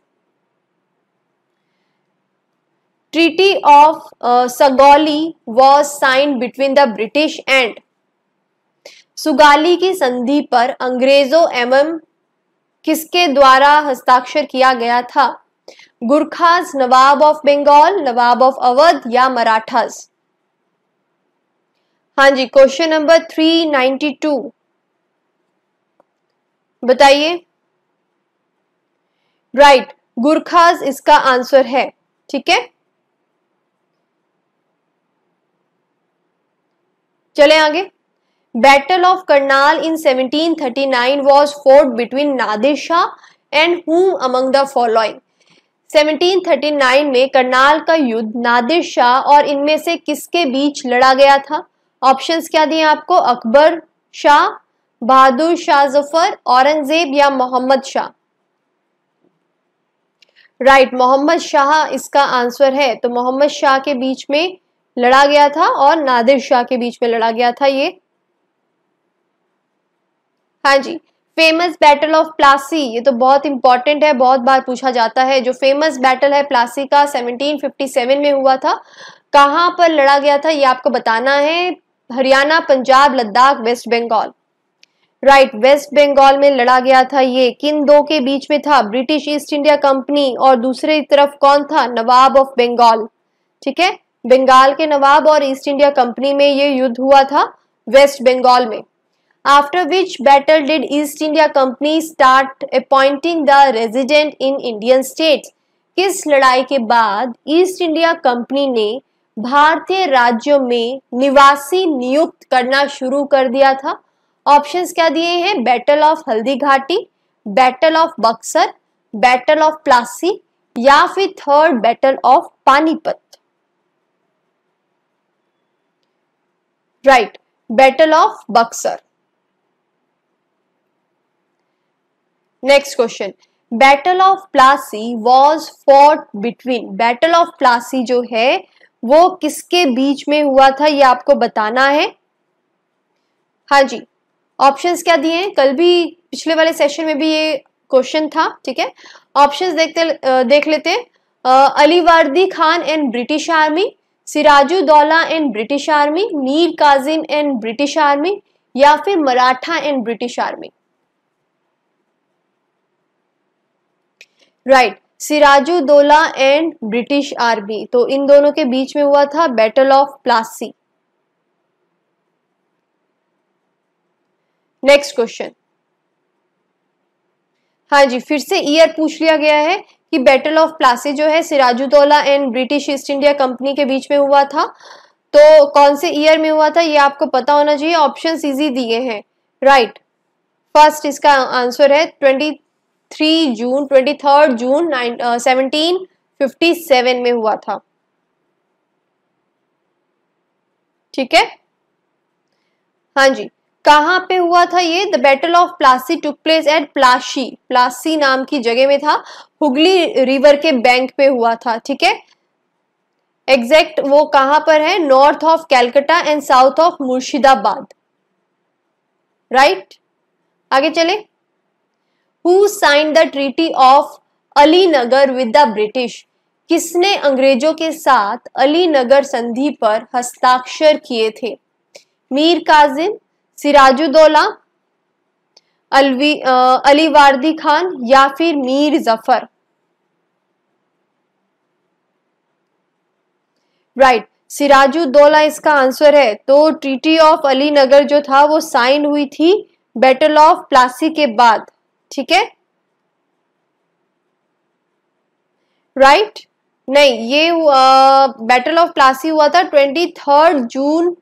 treaty of Sugauli was signed between the British and Sugauli की संधि पर अंग्रेजों एवं किसके द्वारा हस्ताक्षर किया गया था गुरखाज नवाब ऑफ बंगाल नवाब ऑफ अवध या मराठास हाँ जी question number three ninety two बताइए राइट गुरखाज इसका आंसर है ठीक है चले आगे battle of Karnal in 1739 was fought between Nadir Shah and whom among the following 1739 में करनाल का युद्ध नादिर शाह और इनमें से किसके बीच लड़ा गया था ऑप्शन क्या दिए आपको अकबर शाह बहादुर शाह जफर औरंगजेब या मोहम्मद शाह राइट मोहम्मद शाह इसका आंसर है तो मोहम्मद शाह के बीच में लड़ा गया था और नादिर शाह के बीच में लड़ा गया था ये हाँ जी फेमस बैटल ऑफ प्लासी ये तो बहुत इंपॉर्टेंट है बहुत बार पूछा जाता है जो फेमस बैटल है प्लासी का 1757 में हुआ था कहाँ पर लड़ा गया था ये आपको बताना है Haryana Punjab Ladakh West Bengal right West Bengal में लड़ा गया था ये किन दो के बीच में था ब्रिटिश ईस्ट इंडिया कंपनी और दूसरी तरफ कौन था नवाब ऑफ बंगाल ठीक है बंगाल के नवाब और ईस्ट इंडिया कंपनी में ये युद्ध हुआ था वेस्ट बंगाल में after which battle did East India company start appointing the resident in Indian state किस लड़ाई के बाद ईस्ट इंडिया कंपनी ने भारतीय राज्यों में निवासी नियुक्त करना शुरू कर दिया था ऑप्शंस क्या दिए हैं battle of Haldi Ghati battle of Buxar battle of Plassey या फिर third battle of Panipat right battle of Buxar next question battle of Plassey was fought between battle of Plassey जो है वो किसके बीच में हुआ था ये आपको बताना है हाँ जी ऑप्शंस क्या दिए हैं कल भी पिछले वाले सेशन में भी ये क्वेश्चन था ठीक है ऑप्शंस देखते देख लेते हैं Alivardi Khan and British army Siraju Daula and British army Mir Kazim and British army या फिर Maratha and British army right Siraju and British army तो इन दोनों के बीच में हुआ था battle of Plassey next question हाँ जी फिर से ईयर पूछ लिया गया है कि बैटल ऑफ प्लासी जो है Sirajuddaula and British East India company के बीच में हुआ था तो कौन से ईयर में हुआ था ये आपको पता होना चाहिए ऑप्शन इजी दिए हैं राइट फर्स्ट इसका आंसर है twenty three June twenty third June seventeen fifty seven में हुआ था ठीक है हाँ जी कहां पे हुआ था ये the battle of Plassey took place at Plassey Plassey नाम की जगह में था हुगली रिवर के बैंक पे हुआ था ठीक है एग्जैक्ट वो कहां पर है north of Calcutta and south of Murshidabad right आगे चले who signed the treaty of Alinagar with the British किसने अंग्रेजों के साथ अली नगर संधि पर हस्ताक्षर किए थे मीर काजिम सिराजुद्दौला अलवी अली वारदी खान या फिर मीर जफर राइट right. सिराजुद्दौला इसका आंसर है तो ट्रीटी ऑफ अली नगर जो था वो साइन हुई थी बैटल ऑफ प्लासी के बाद ठीक है राइट नहीं ये बैटल ऑफ प्लासी हुआ था ट्वेंटी थर्ड जून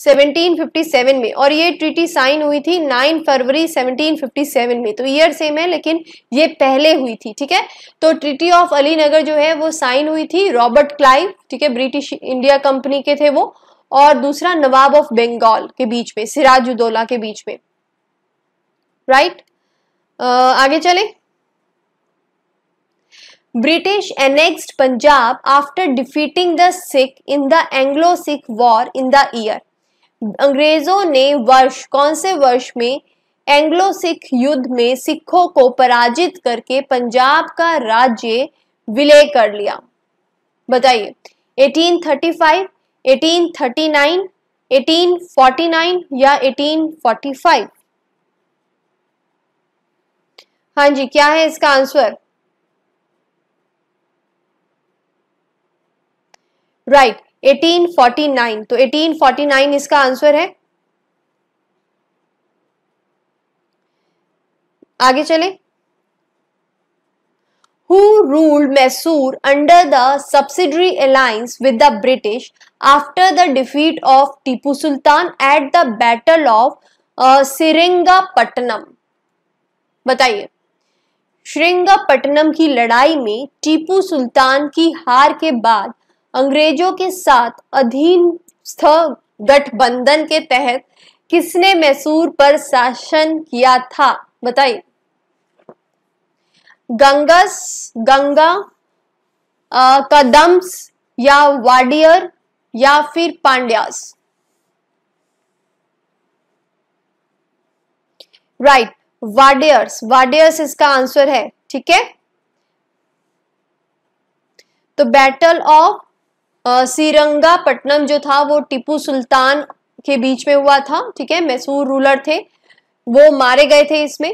1757 में और ये ट्रीटी साइन हुई थी 9 फरवरी 1757 में तो ईयर सेम है लेकिन ये पहले हुई थी ठीक है तो ट्रीटी ऑफ अली नगर जो है वो साइन हुई थी रॉबर्ट क्लाइव ठीक है ब्रिटिश इंडिया कंपनी के थे वो और दूसरा नवाब ऑफ बंगाल के बीच में सिराजुद्दौला के बीच में राइट आगे चले British annexed Punjab after defeating the Sikh in the Anglo Sikh war in the year अंग्रेजों ने वर्ष कौन से वर्ष में एंग्लो सिख युद्ध में सिखों को पराजित करके पंजाब का राज्य विलय कर लिया बताइए 1835, 1839, 1849 या 1845? हाँ जी क्या है इसका आंसर राइट right, 1849 तो 1849 इसका आंसर है आगे चले who rule Mysore under the subsidiary alliance with the British after the defeat of Tipu Sultan at the battle of Seringapatam बताइए श्रृंगापट्टनम की लड़ाई में टीपू सुल्तान की हार के बाद अंग्रेजों के साथ अधीन गठबंधन के तहत किसने मैसूर पर शासन किया था बताइए गंगस गंगा आ, कदम्स या वाडियर या फिर पांड्यास राइट वाडियर्स वाडियर्स इसका आंसर है ठीक है तो बैटल ऑफ सिरंगापट्टनम जो था वो टीपू सुल्तान के बीच में हुआ था ठीक है मैसूर रूलर थे वो मारे गए थे इसमें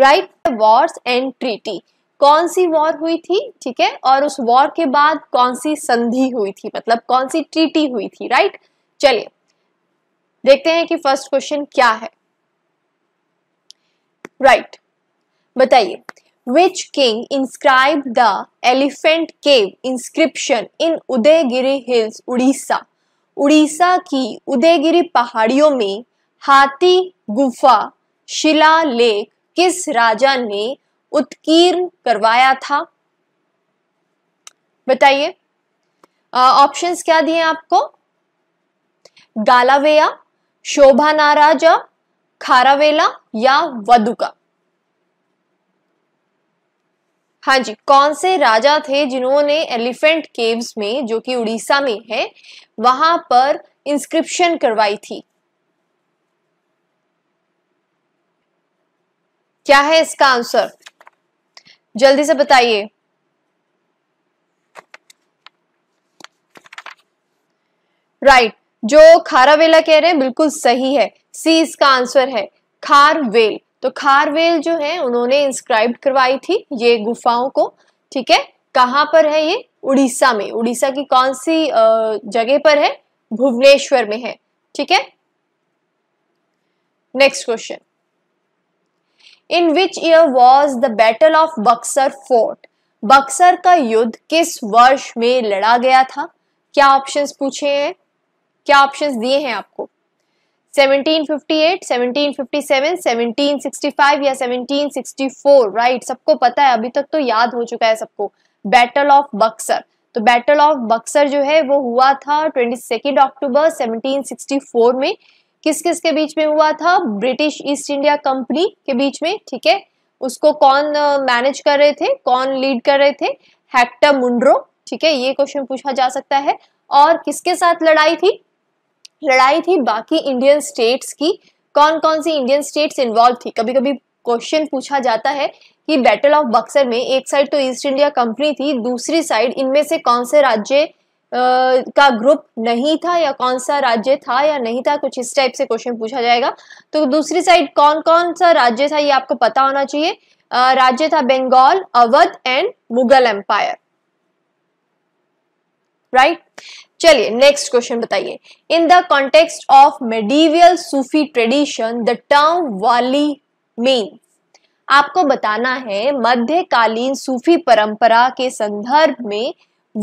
राइट वॉर्स एंड ट्रीटी कौन सी वॉर हुई थी ठीक है और उस वॉर के बाद कौन सी संधि हुई थी मतलब कौन सी ट्रीटी हुई थी राइट चलिए देखते हैं कि फर्स्ट क्वेश्चन क्या है राइट बताइए which king inscribe the elephant cave inscription in Udayagiri hills Orissa Orissa की उदयगिरी पहाड़ियों में हाथी गुफा शिला लेख किस राजा ने उत्कीर्ण करवाया था बताइए ऑप्शंस क्या दिए आपको गालावेया शोभा नाराजा खारावेला या वदुका हाँ जी कौन से राजा थे जिन्होंने एलिफेंट केव्स में जो कि उड़ीसा में है वहां पर इंस्क्रिप्शन करवाई थी क्या है इसका आंसर जल्दी से बताइए राइट right. जो खारावेला कह रहे हैं बिल्कुल सही है सी इसका आंसर है खार वेल तो खार वेल जो है उन्होंने इंस्क्राइब करवाई थी ये गुफाओं को ठीक है कहाँ पर है ये उड़ीसा में उड़ीसा की कौन सी जगह पर है भुवनेश्वर में है ठीक है next question in which year was the battle of Buxar fought Buxar का युद्ध किस वर्ष में लड़ा गया था क्या ऑप्शंस पूछे हैं क्या ऑप्शंस दिए हैं आपको 1758, 1757, 1765 या 1764 राइट सबको पता है अभी तक तो याद हो चुका है सबको बैटल ऑफ बक्सर तो बैटल ऑफ बक्सर जो है वो हुआ था 22 अक्टूबर 1764 में किस किस के बीच में हुआ था ब्रिटिश ईस्ट इंडिया कंपनी के बीच में ठीक है उसको कौन मैनेज कर रहे थे कौन लीड कर रहे थे हेक्टर मुंड्रो ठीक है ये क्वेश्चन पूछा जा सकता है और किसके साथ लड़ाई थी लड़ाई थी बाकी इंडियन स्टेट्स की कौन कौन सी इंडियन स्टेट्स इन्वॉल्व थी कभी कभी क्वेश्चन पूछा जाता है कि बैटल ऑफ बक्सर में एक साइड तो ईस्ट इंडिया कंपनी थी दूसरी साइड इनमें से कौन से राज्य का ग्रुप नहीं था या कौन सा राज्य था या नहीं था कुछ इस टाइप से क्वेश्चन पूछा जाएगा तो दूसरी साइड कौन कौन सा राज्य था ये आपको पता होना चाहिए राज्य था Bengal Awadh and Mughal empire right चलिए नेक्स्ट क्वेश्चन बताइए in the context of medieval Sufi tradition the term wali mean आपको बताना है मध्यकालीन सूफी परंपरा के संदर्भ में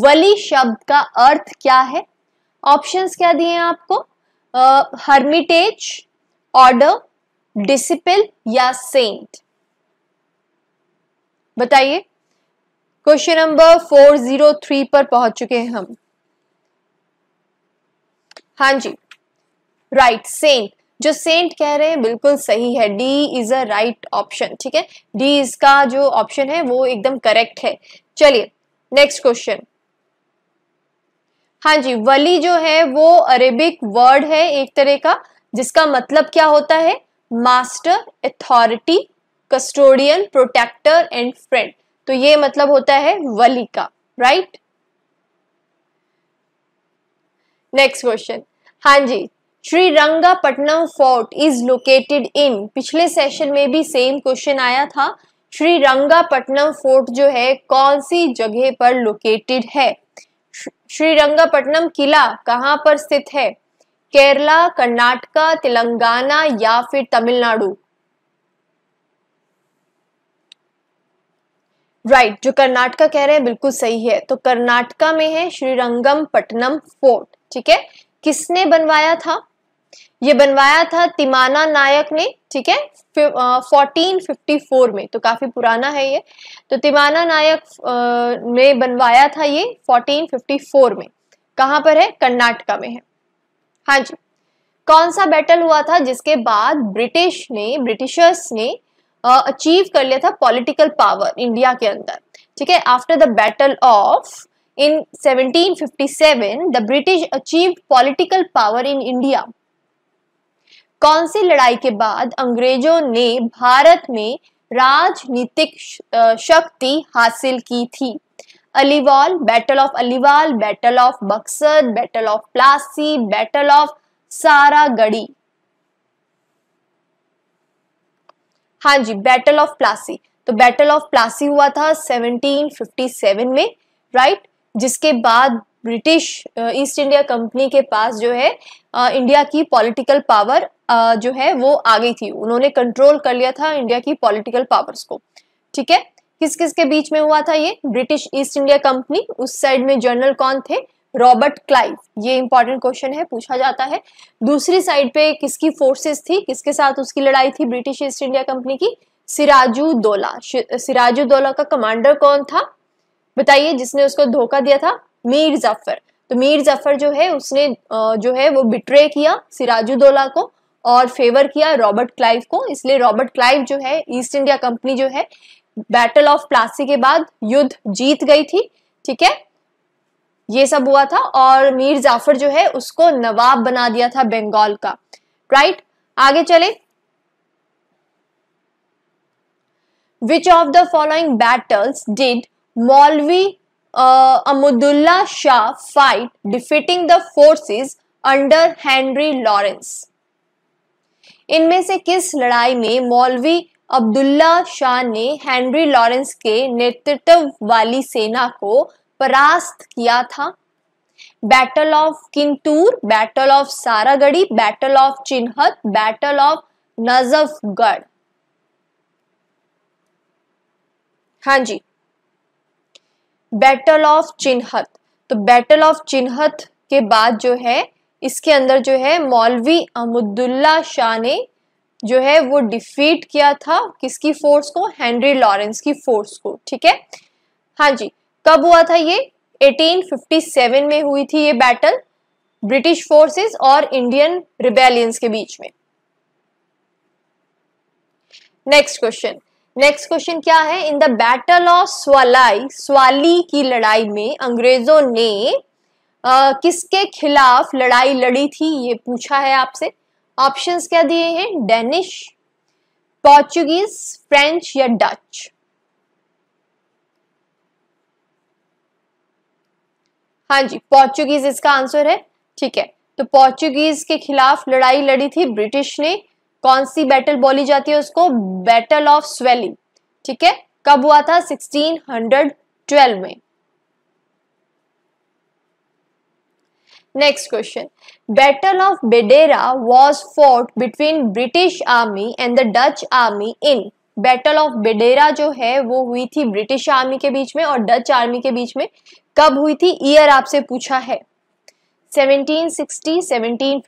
वली शब्द का अर्थ क्या है ऑप्शंस क्या दिए हैं आपको हर्मिटेज ऑर्डर डिसिप्लिन या सेंट बताइए क्वेश्चन नंबर 403 पर पहुंच चुके हैं हम हाँ जी राइट right, सेंट जो सेंट कह रहे हैं बिल्कुल सही है D is a right option ठीक है डी इसका जो ऑप्शन है वो एकदम करेक्ट है चलिए नेक्स्ट क्वेश्चन हाँ जी वली जो है वो अरेबिक वर्ड है एक तरह का जिसका मतलब क्या होता है master authority custodian protector and friend तो ये मतलब होता है वली का राइट right? नेक्स्ट क्वेश्चन हाँ जी Shri Srirangapatnam fort is located in पिछले सेशन में भी सेम क्वेश्चन आया था श्री रंगापट्टनम फोर्ट जो है कौन सी जगह पर लोकेटेड है श्री रंगापट्टनम किला कहाँ पर स्थित है केरला कर्नाटका तेलंगाना या फिर तमिलनाडु राइट right, जो कर्नाटका कह रहे हैं बिल्कुल सही है तो कर्नाटका में है श्रीरंगम पटनम फोर्ट ठीक है किसने बनवाया था ये बनवाया था तिमाना नायक ने ठीक है 1454 में तो काफी पुराना है ये तो तिमाना नायक ने बनवाया था ये फोर्टीन फिफ्टी फोर में कहां पर है कर्नाटका में है हाँ जी कौन सा बैटल हुआ था जिसके बाद ब्रिटिश ने ब्रिटिशर्स ने अचीव कर लिया था पॉलिटिकल पावर इंडिया के अंदर ठीक है after the battle of In 1757, the British achieved political power in India. कौन सी लड़ाई के बाद अंग्रेजों ने भारत में राजनीतिक शक्ति हासिल की थी Aliwal battle of Aliwal battle of Buxar battle of Plassey battle of Saragarhi हाँ जी बैटल ऑफ प्लासी तो बैटल ऑफ प्लासी हुआ था 1757 में राइट जिसके बाद ब्रिटिश ईस्ट इंडिया कंपनी के पास जो है इंडिया की पॉलिटिकल पावर जो है वो आ गई थी उन्होंने कंट्रोल कर लिया था इंडिया की पॉलिटिकल पावर्स को ठीक है किस किस के बीच में हुआ था ये ब्रिटिश ईस्ट इंडिया कंपनी उस साइड में जनरल कौन थे रॉबर्ट क्लाइव ये इंपॉर्टेंट क्वेश्चन है पूछा जाता है दूसरी साइड पे किसकी फोर्सेस थी किसके साथ उसकी लड़ाई थी ब्रिटिश ईस्ट इंडिया कंपनी की सिराजू दौला सिराजू दौला का कमांडर कौन था बताइए जिसने उसको धोखा दिया था मीर जाफर तो मीर जाफर जो है उसने जो है वो बिट्रे किया सिराजुद्दौला को और फेवर किया रॉबर्ट क्लाइव को इसलिए रॉबर्ट क्लाइव जो है ईस्ट इंडिया कंपनी जो है बैटल ऑफ प्लासी के बाद युद्ध जीत गई थी ठीक है ये सब हुआ था और मीर जाफर जो है उसको नवाब बना दिया था बंगाल का राइट आगे चले which of the following battles did Maulvi Ahmadullah Shah fight defeating the forces under Henry Lawrence इनमें से किस लड़ाई में मौलवी अब्दुल्ला शाह ने हेनरी लॉरेंस के नेतृत्व वाली सेना को परास्त किया था battle of Kintoor battle of Saragarhi battle of Chinhat battle of Najafgarh हाँ जी बैटल ऑफ चिन्हत तो बैटल ऑफ चिन्हत के बाद जो है इसके अंदर जो है मौलवी अहमदुल्ला शाह ने जो है वो डिफीट किया था किसकी फोर्स को हेनरी लॉरेंस की फोर्स को ठीक है हाँ जी कब हुआ था ये 1857 में हुई थी ये बैटल ब्रिटिश फोर्सेस और इंडियन रिबेलियंस के बीच में नेक्स्ट क्वेश्चन नेक्स्ट क्वेश्चन क्या है in the battle of Swally Swally की लड़ाई में अंग्रेजों ने आ, किसके खिलाफ लड़ाई लड़ी थी ये पूछा है आपसे ऑप्शंस क्या दिए हैं डेनिश पोर्चुगीज फ्रेंच या डच हाँ जी पोर्चुगीज इसका आंसर है ठीक है तो पोर्चुगीज के खिलाफ लड़ाई लड़ी थी ब्रिटिश ने कौन सी बैटल बोली जाती है उसको बैटल ऑफ स्वेली ठीक है कब हुआ था 1612 में next question battle of Bedara was fought between British army and the Dutch army in battle of Bedara जो है वो हुई थी ब्रिटिश आर्मी के बीच में और डच आर्मी के बीच में कब हुई थी ईयर आपसे पूछा है 1760,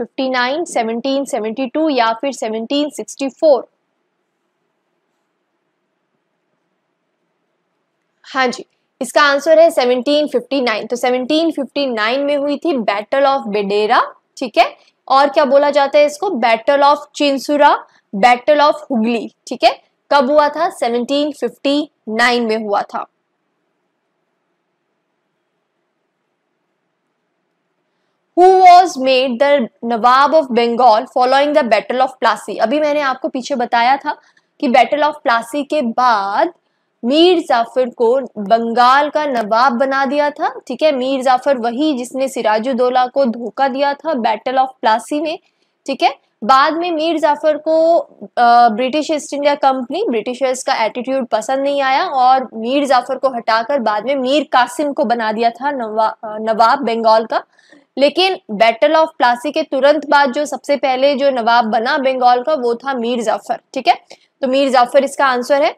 या फिर 1764 हाँ जी इसका आंसर है 1759 तो 1759 में हुई थी बैटल ऑफ बेडेरा ठीक है और क्या बोला जाता है इसको battle of Chinsurah battle of Hooghly ठीक है कब हुआ था 1759 में हुआ था who was made the Nawab of Bengal following the battle of Plassey अभी मैंने आपको पीछे बताया था कि बैटल ऑफ प्लासी के बाद मीर जाफर को बंगाल का नवाब बना दिया था ठीक है मीर जाफर वही जिसने सिराजुद्दौला को धोखा दिया था बैटल ऑफ प्लासी में ठीक है बाद में मीर जाफर को British East India Company Britishers का एटीट्यूड पसंद नहीं आया और मीर जाफर को हटाकर बाद में मीर कासिम को बना दिया था नवा नवाब बंगाल का लेकिन बैटल ऑफ प्लासी के तुरंत बाद जो सबसे पहले जो नवाब बना बंगाल का वो था मीर जाफर ठीक है तो मीर जाफर इसका आंसर है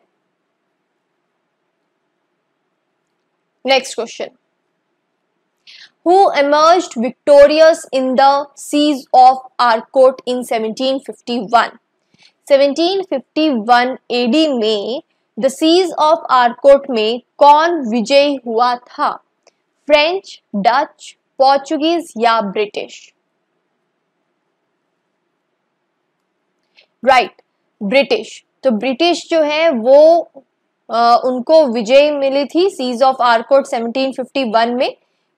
next question who emerged victorious in the siege of arcot in 1751 1751 AD में द सीज ऑफ Arcot में कौन विजय हुआ था फ्रेंच Dutch, पोर्चुगीज या ब्रिटिश राइट ब्रिटिश तो ब्रिटिश जो है वो आ, उनको विजय मिली थी सीज ऑफ आरकोट 1751 में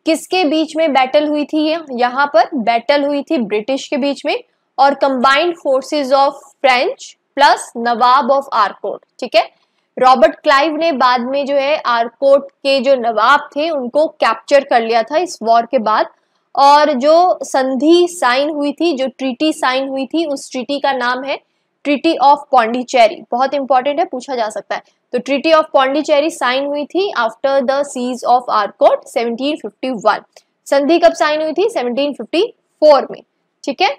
किसके बीच में बैटल हुई थी यहां पर बैटल हुई थी ब्रिटिश के बीच में और combined forces of French plus nawab of Arcot ठीक है रॉबर्ट क्लाइव ने बाद में जो है आरकोट के जो नवाब थे उनको कैप्चर कर लिया था इस वॉर के बाद और जो संधि साइन हुई थी जो ट्रीटी साइन हुई थी उस ट्रीटी का नाम है ट्रीटी ऑफ पौंडीचेरी बहुत इंपॉर्टेंट है पूछा जा सकता है तो ट्रीटी ऑफ पौंडीचेरी साइन हुई थी after the siege of Arcot 1751 संधि कब साइन हुई थी 1754 में ठीक है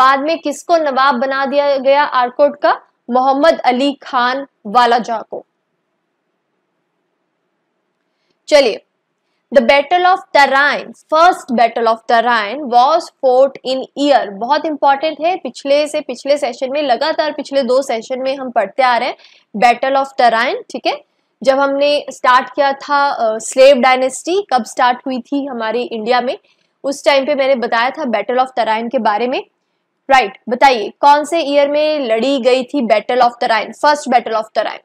बाद में किसको नवाब बना दिया गया आरकोट का मोहम्मद अली खान वालाजा को चलिए the battle of Tarain first battle of Tarain was fought in year बहुत इंपॉर्टेंट है पिछले से पिछले सेशन में लगातार पिछले दो सेशन में हम पढ़ते आ रहे हैं बैटल ऑफ तराइन ठीक है जब हमने स्टार्ट किया था स्लेव uh, डायनेस्टी कब स्टार्ट हुई थी हमारे इंडिया में उस टाइम पे मैंने बताया था बैटल ऑफ तराइन के बारे में राइट right, बताइए कौन से ईयर में लड़ी गई थी battle of Tarain first battle of Tarain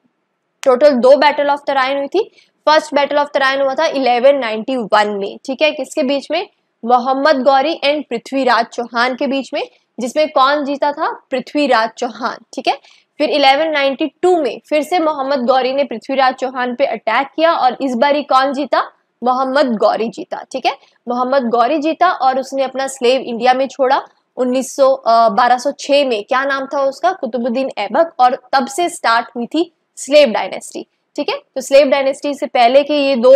total दो बैटल ऑफ द राइन हुई थी first battle of Tarain हुआ था 1191 में ठीक है किसके बीच में मोहम्मद गौरी एंड पृथ्वीराज चौहान के बीच में जिसमें कौन जीता था पृथ्वीराज चौहान ठीक है फिर 1192 में फिर से मोहम्मद गौरी ने पृथ्वीराज चौहान पे अटैक किया और इस बारी कौन जीता मोहम्मद गौरी जीता ठीक है मोहम्मद गौरी जीता और उसने अपना स्लेव इंडिया में छोड़ा 1206 सौ में क्या नाम था उसका कुतुबुद्दीन ऐबक और तब से स्टार्ट हुई थी स्लेव डायनेस्टी ठीक है तो स्लेव डायनेस्टी से पहले के ये दो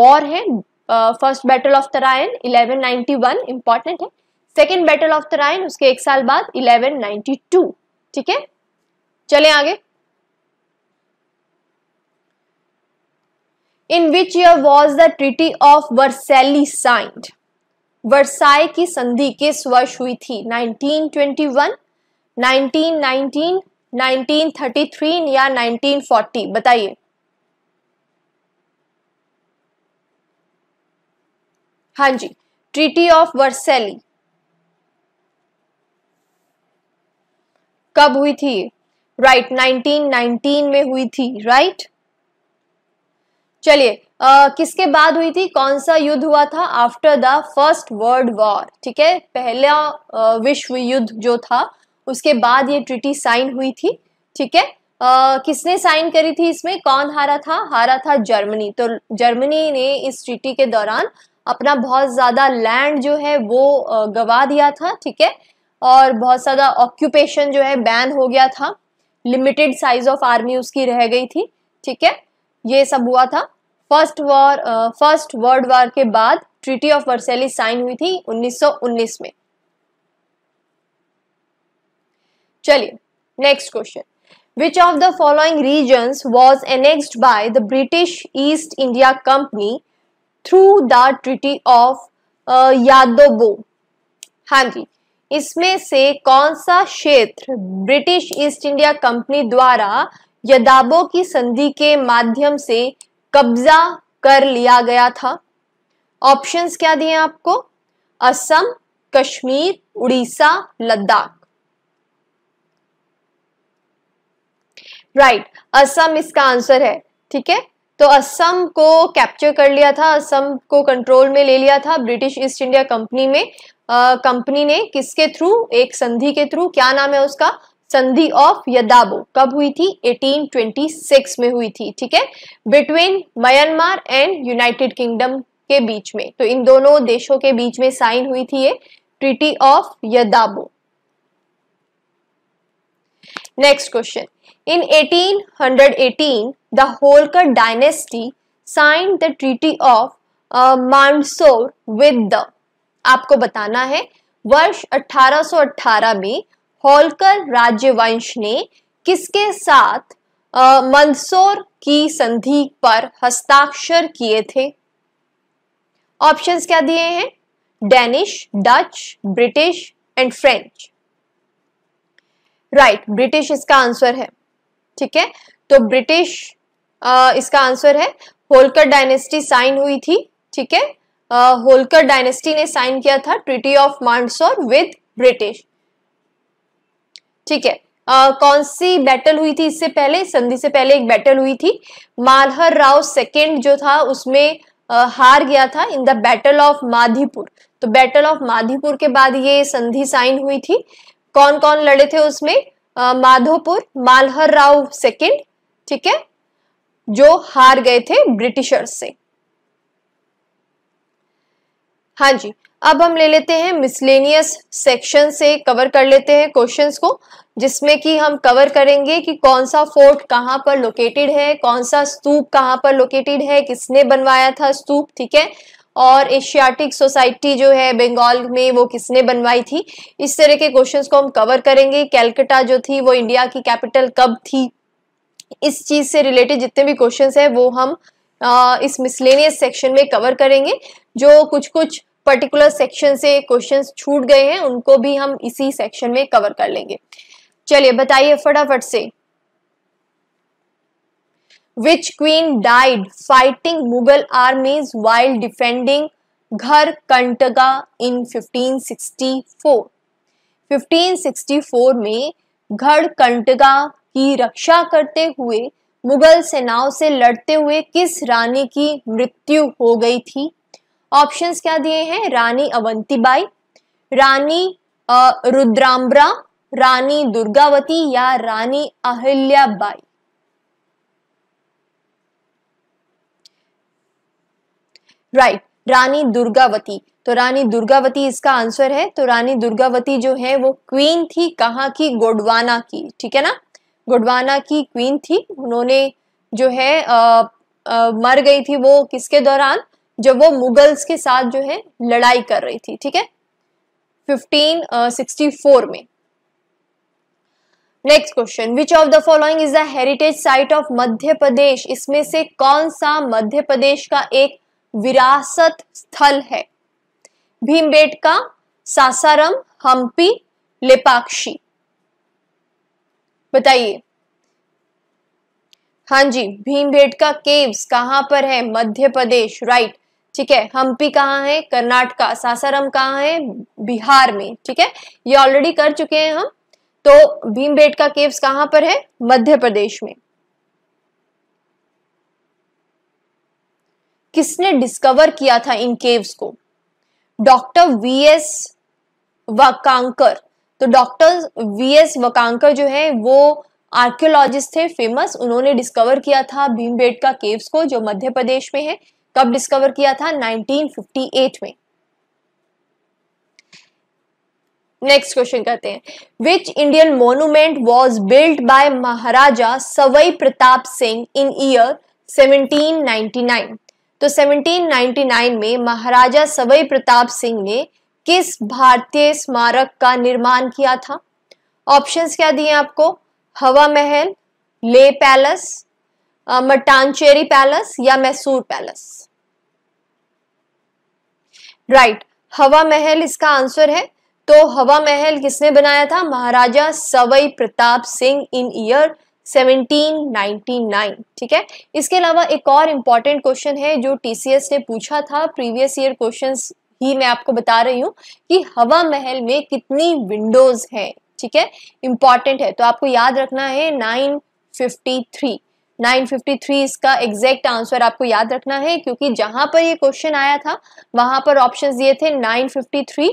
वॉर हैं first battle of Tarain 1191 important है सेकेंड बैटल ऑफ तराइन उसके एक साल बाद 1192 ठीक है चले आगे in which was the treaty of Versailles versailles signed Versailles की संधि किस वर्ष हुई थी 1921, 1919, 1933 या 1940 बताइए हाँ जी ट्रीटी ऑफ वर्सेली कब हुई थी राइट right, 1919 में हुई थी राइट right? चलिए किसके बाद हुई थी कौन सा युद्ध हुआ था after the first world war ठीक है पहला uh, विश्व युद्ध जो था उसके बाद ये ट्रिटी साइन हुई थी ठीक है uh, किसने साइन करी थी इसमें कौन हारा था हारा था जर्मनी तो जर्मनी ने इस ट्रिटी के दौरान अपना बहुत ज़्यादा लैंड जो है वो गवा दिया था ठीक है और बहुत ज़्यादा ऑक्यूपेशन जो है बैन हो गया था लिमिटेड साइज ऑफ आर्मी उसकी रह गई थी ठीक है ये सब हुआ था first war first world war के बाद ट्रीटी ऑफ वर्सेली साइन हुई थी 1919 में चलिए next question which of the following region was annexed by the British East India Company through the treaty of Yandabo हाँ जी इसमें से कौन सा क्षेत्र ब्रिटिश ईस्ट इंडिया कंपनी द्वारा यदाबो की संधि के माध्यम से कब्जा कर लिया गया था ऑप्शंस क्या दिए आपको असम कश्मीर उड़ीसा लद्दाख राइट right, असम इसका आंसर है ठीक है तो असम को कैप्चर कर लिया था असम को कंट्रोल में ले लिया था ब्रिटिश ईस्ट इंडिया कंपनी में कंपनी ने किसके थ्रू एक संधि के थ्रू क्या नाम है उसका संधि ऑफ यदाबो कब हुई थी 1826 में हुई थी ठीक है between Myanmar and United Kingdom के बीच में तो इन दोनों देशों के बीच में साइन हुई थी ये treaty of Yandabo next question in 1818 the Holkar dynasty sign the treaty of Mandsaur with the आपको बताना है वर्ष 1818 में होलकर राज्यवंश ने किसके साथ मंदसौर की संधि पर हस्ताक्षर किए थे ऑप्शंस क्या दिए हैं Danish Dutch British and French right British इसका आंसर है ठीक है तो ब्रिटिश इसका आंसर है होलकर डायनेस्टी साइन हुई थी ठीक है होलकर डायनेस्टी ने साइन किया था treaty of Mandsaur with British ठीक है आ, कौन सी बैटल हुई थी इससे पहले संधि से पहले एक बैटल हुई थी मालहर राव सेकेंड जो था उसमें आ, हार गया था in the battle of Mahidpur तो बैटल ऑफ माधीपुर के बाद ये संधि साइन हुई थी कौन कौन लड़े थे उसमें माधोपुर मालहर राव सेकेंड ठीक है जो हार गए थे ब्रिटिशर्स से हाँ जी अब हम ले लेते हैं मिसलेनियस सेक्शन से कवर कर लेते हैं क्वेश्चंस को जिसमें कि हम कवर करेंगे कि कौन सा फोर्ट कहाँ पर लोकेटेड है कौन सा स्तूप कहाँ पर लोकेटेड है किसने बनवाया था स्तूप ठीक है और एशियाटिक सोसाइटी जो है बंगाल में वो किसने बनवाई थी इस तरह के क्वेश्चंस को हम कवर करेंगे कैलकटा जो थी वो इंडिया की कैपिटल कब थी इस चीज़ से रिलेटेड जितने भी क्वेश्चन है वो हम आ, इस मिसलेनियस सेक्शन में कवर करेंगे जो कुछ कुछ पर्टिकुलर सेक्शन से क्वेश्चंस छूट गए हैं उनको भी हम इसी सेक्शन में कवर कर लेंगे चलिए बताइए फटाफट से which queen died fighting Mughal armies while defending Garha Katanga इन 1564 1564 में घर कंटगा की रक्षा करते हुए मुगल सेनाओं से लड़ते हुए किस रानी की मृत्यु हो गई थी ऑप्शंस क्या दिए हैं रानी अवंतीबाई रानी रुद्राम्बरा रानी दुर्गावती या रानी अहिल्याबाई राइट right, रानी दुर्गावती तो रानी दुर्गावती इसका आंसर है तो रानी दुर्गावती जो है वो क्वीन थी कहाँ की गोडवाना की ठीक है ना गोडवाना की क्वीन थी उन्होंने जो है आ, आ, मर गई थी वो किसके दौरान जब वो मुगल्स के साथ जो है लड़ाई कर रही थी ठीक है 1564 में next question which of the following is the heritage site of Madhya Pradesh इसमें से कौन सा मध्य प्रदेश का एक विरासत स्थल है भीमबेट का सासाराम हम्पी लेपाक्षी बताइए हाँ जी भीमबेट का केव्स कहां पर है मध्य प्रदेश राइट ठीक है हम्पी कहाँ है कर्नाटका सासाराम कहाँ है बिहार में ठीक है ये ऑलरेडी कर चुके हैं हम तो का केव्स कहां पर है मध्य प्रदेश में किसने डिस्कवर किया था इन केव्स को डॉक्टर वी एस वकांकर तो डॉक्टर वी एस वकांकर जो है वो आर्कियोलॉजिस्ट थे फेमस उन्होंने डिस्कवर किया था भीमबेटका केव्स को जो मध्य प्रदेश में है कब डिस्कवर किया था 1958 में नेक्स्ट क्वेश्चन करते हैं which Indian monument was built by Maharaja Sawai Pratap Singh in year 1799 तो 1799 में महाराजा सवई प्रताप सिंह ने किस भारतीय स्मारक का निर्माण किया था ऑप्शंस क्या दिए आपको हवा महल ले पैलेस मटानचेरी पैलेस या मैसूर पैलेस राइट right, हवा महल इसका आंसर है तो हवा महल किसने बनाया था महाराजा सवई प्रताप सिंह इन ईयर 1799 ठीक है इसके अलावा एक और इम्पॉर्टेंट क्वेश्चन है जो टीसीएस ने पूछा था प्रीवियस ईयर क्वेश्चंस ही मैं आपको बता रही हूँ कि हवा महल में कितनी विंडोज हैं ठीक है इंपॉर्टेंट है तो आपको याद रखना है 953 953 इसका एग्जैक्ट आंसर आपको याद रखना है क्योंकि जहां पर ये क्वेश्चन आया था वहां पर ऑप्शंस दिए थे 953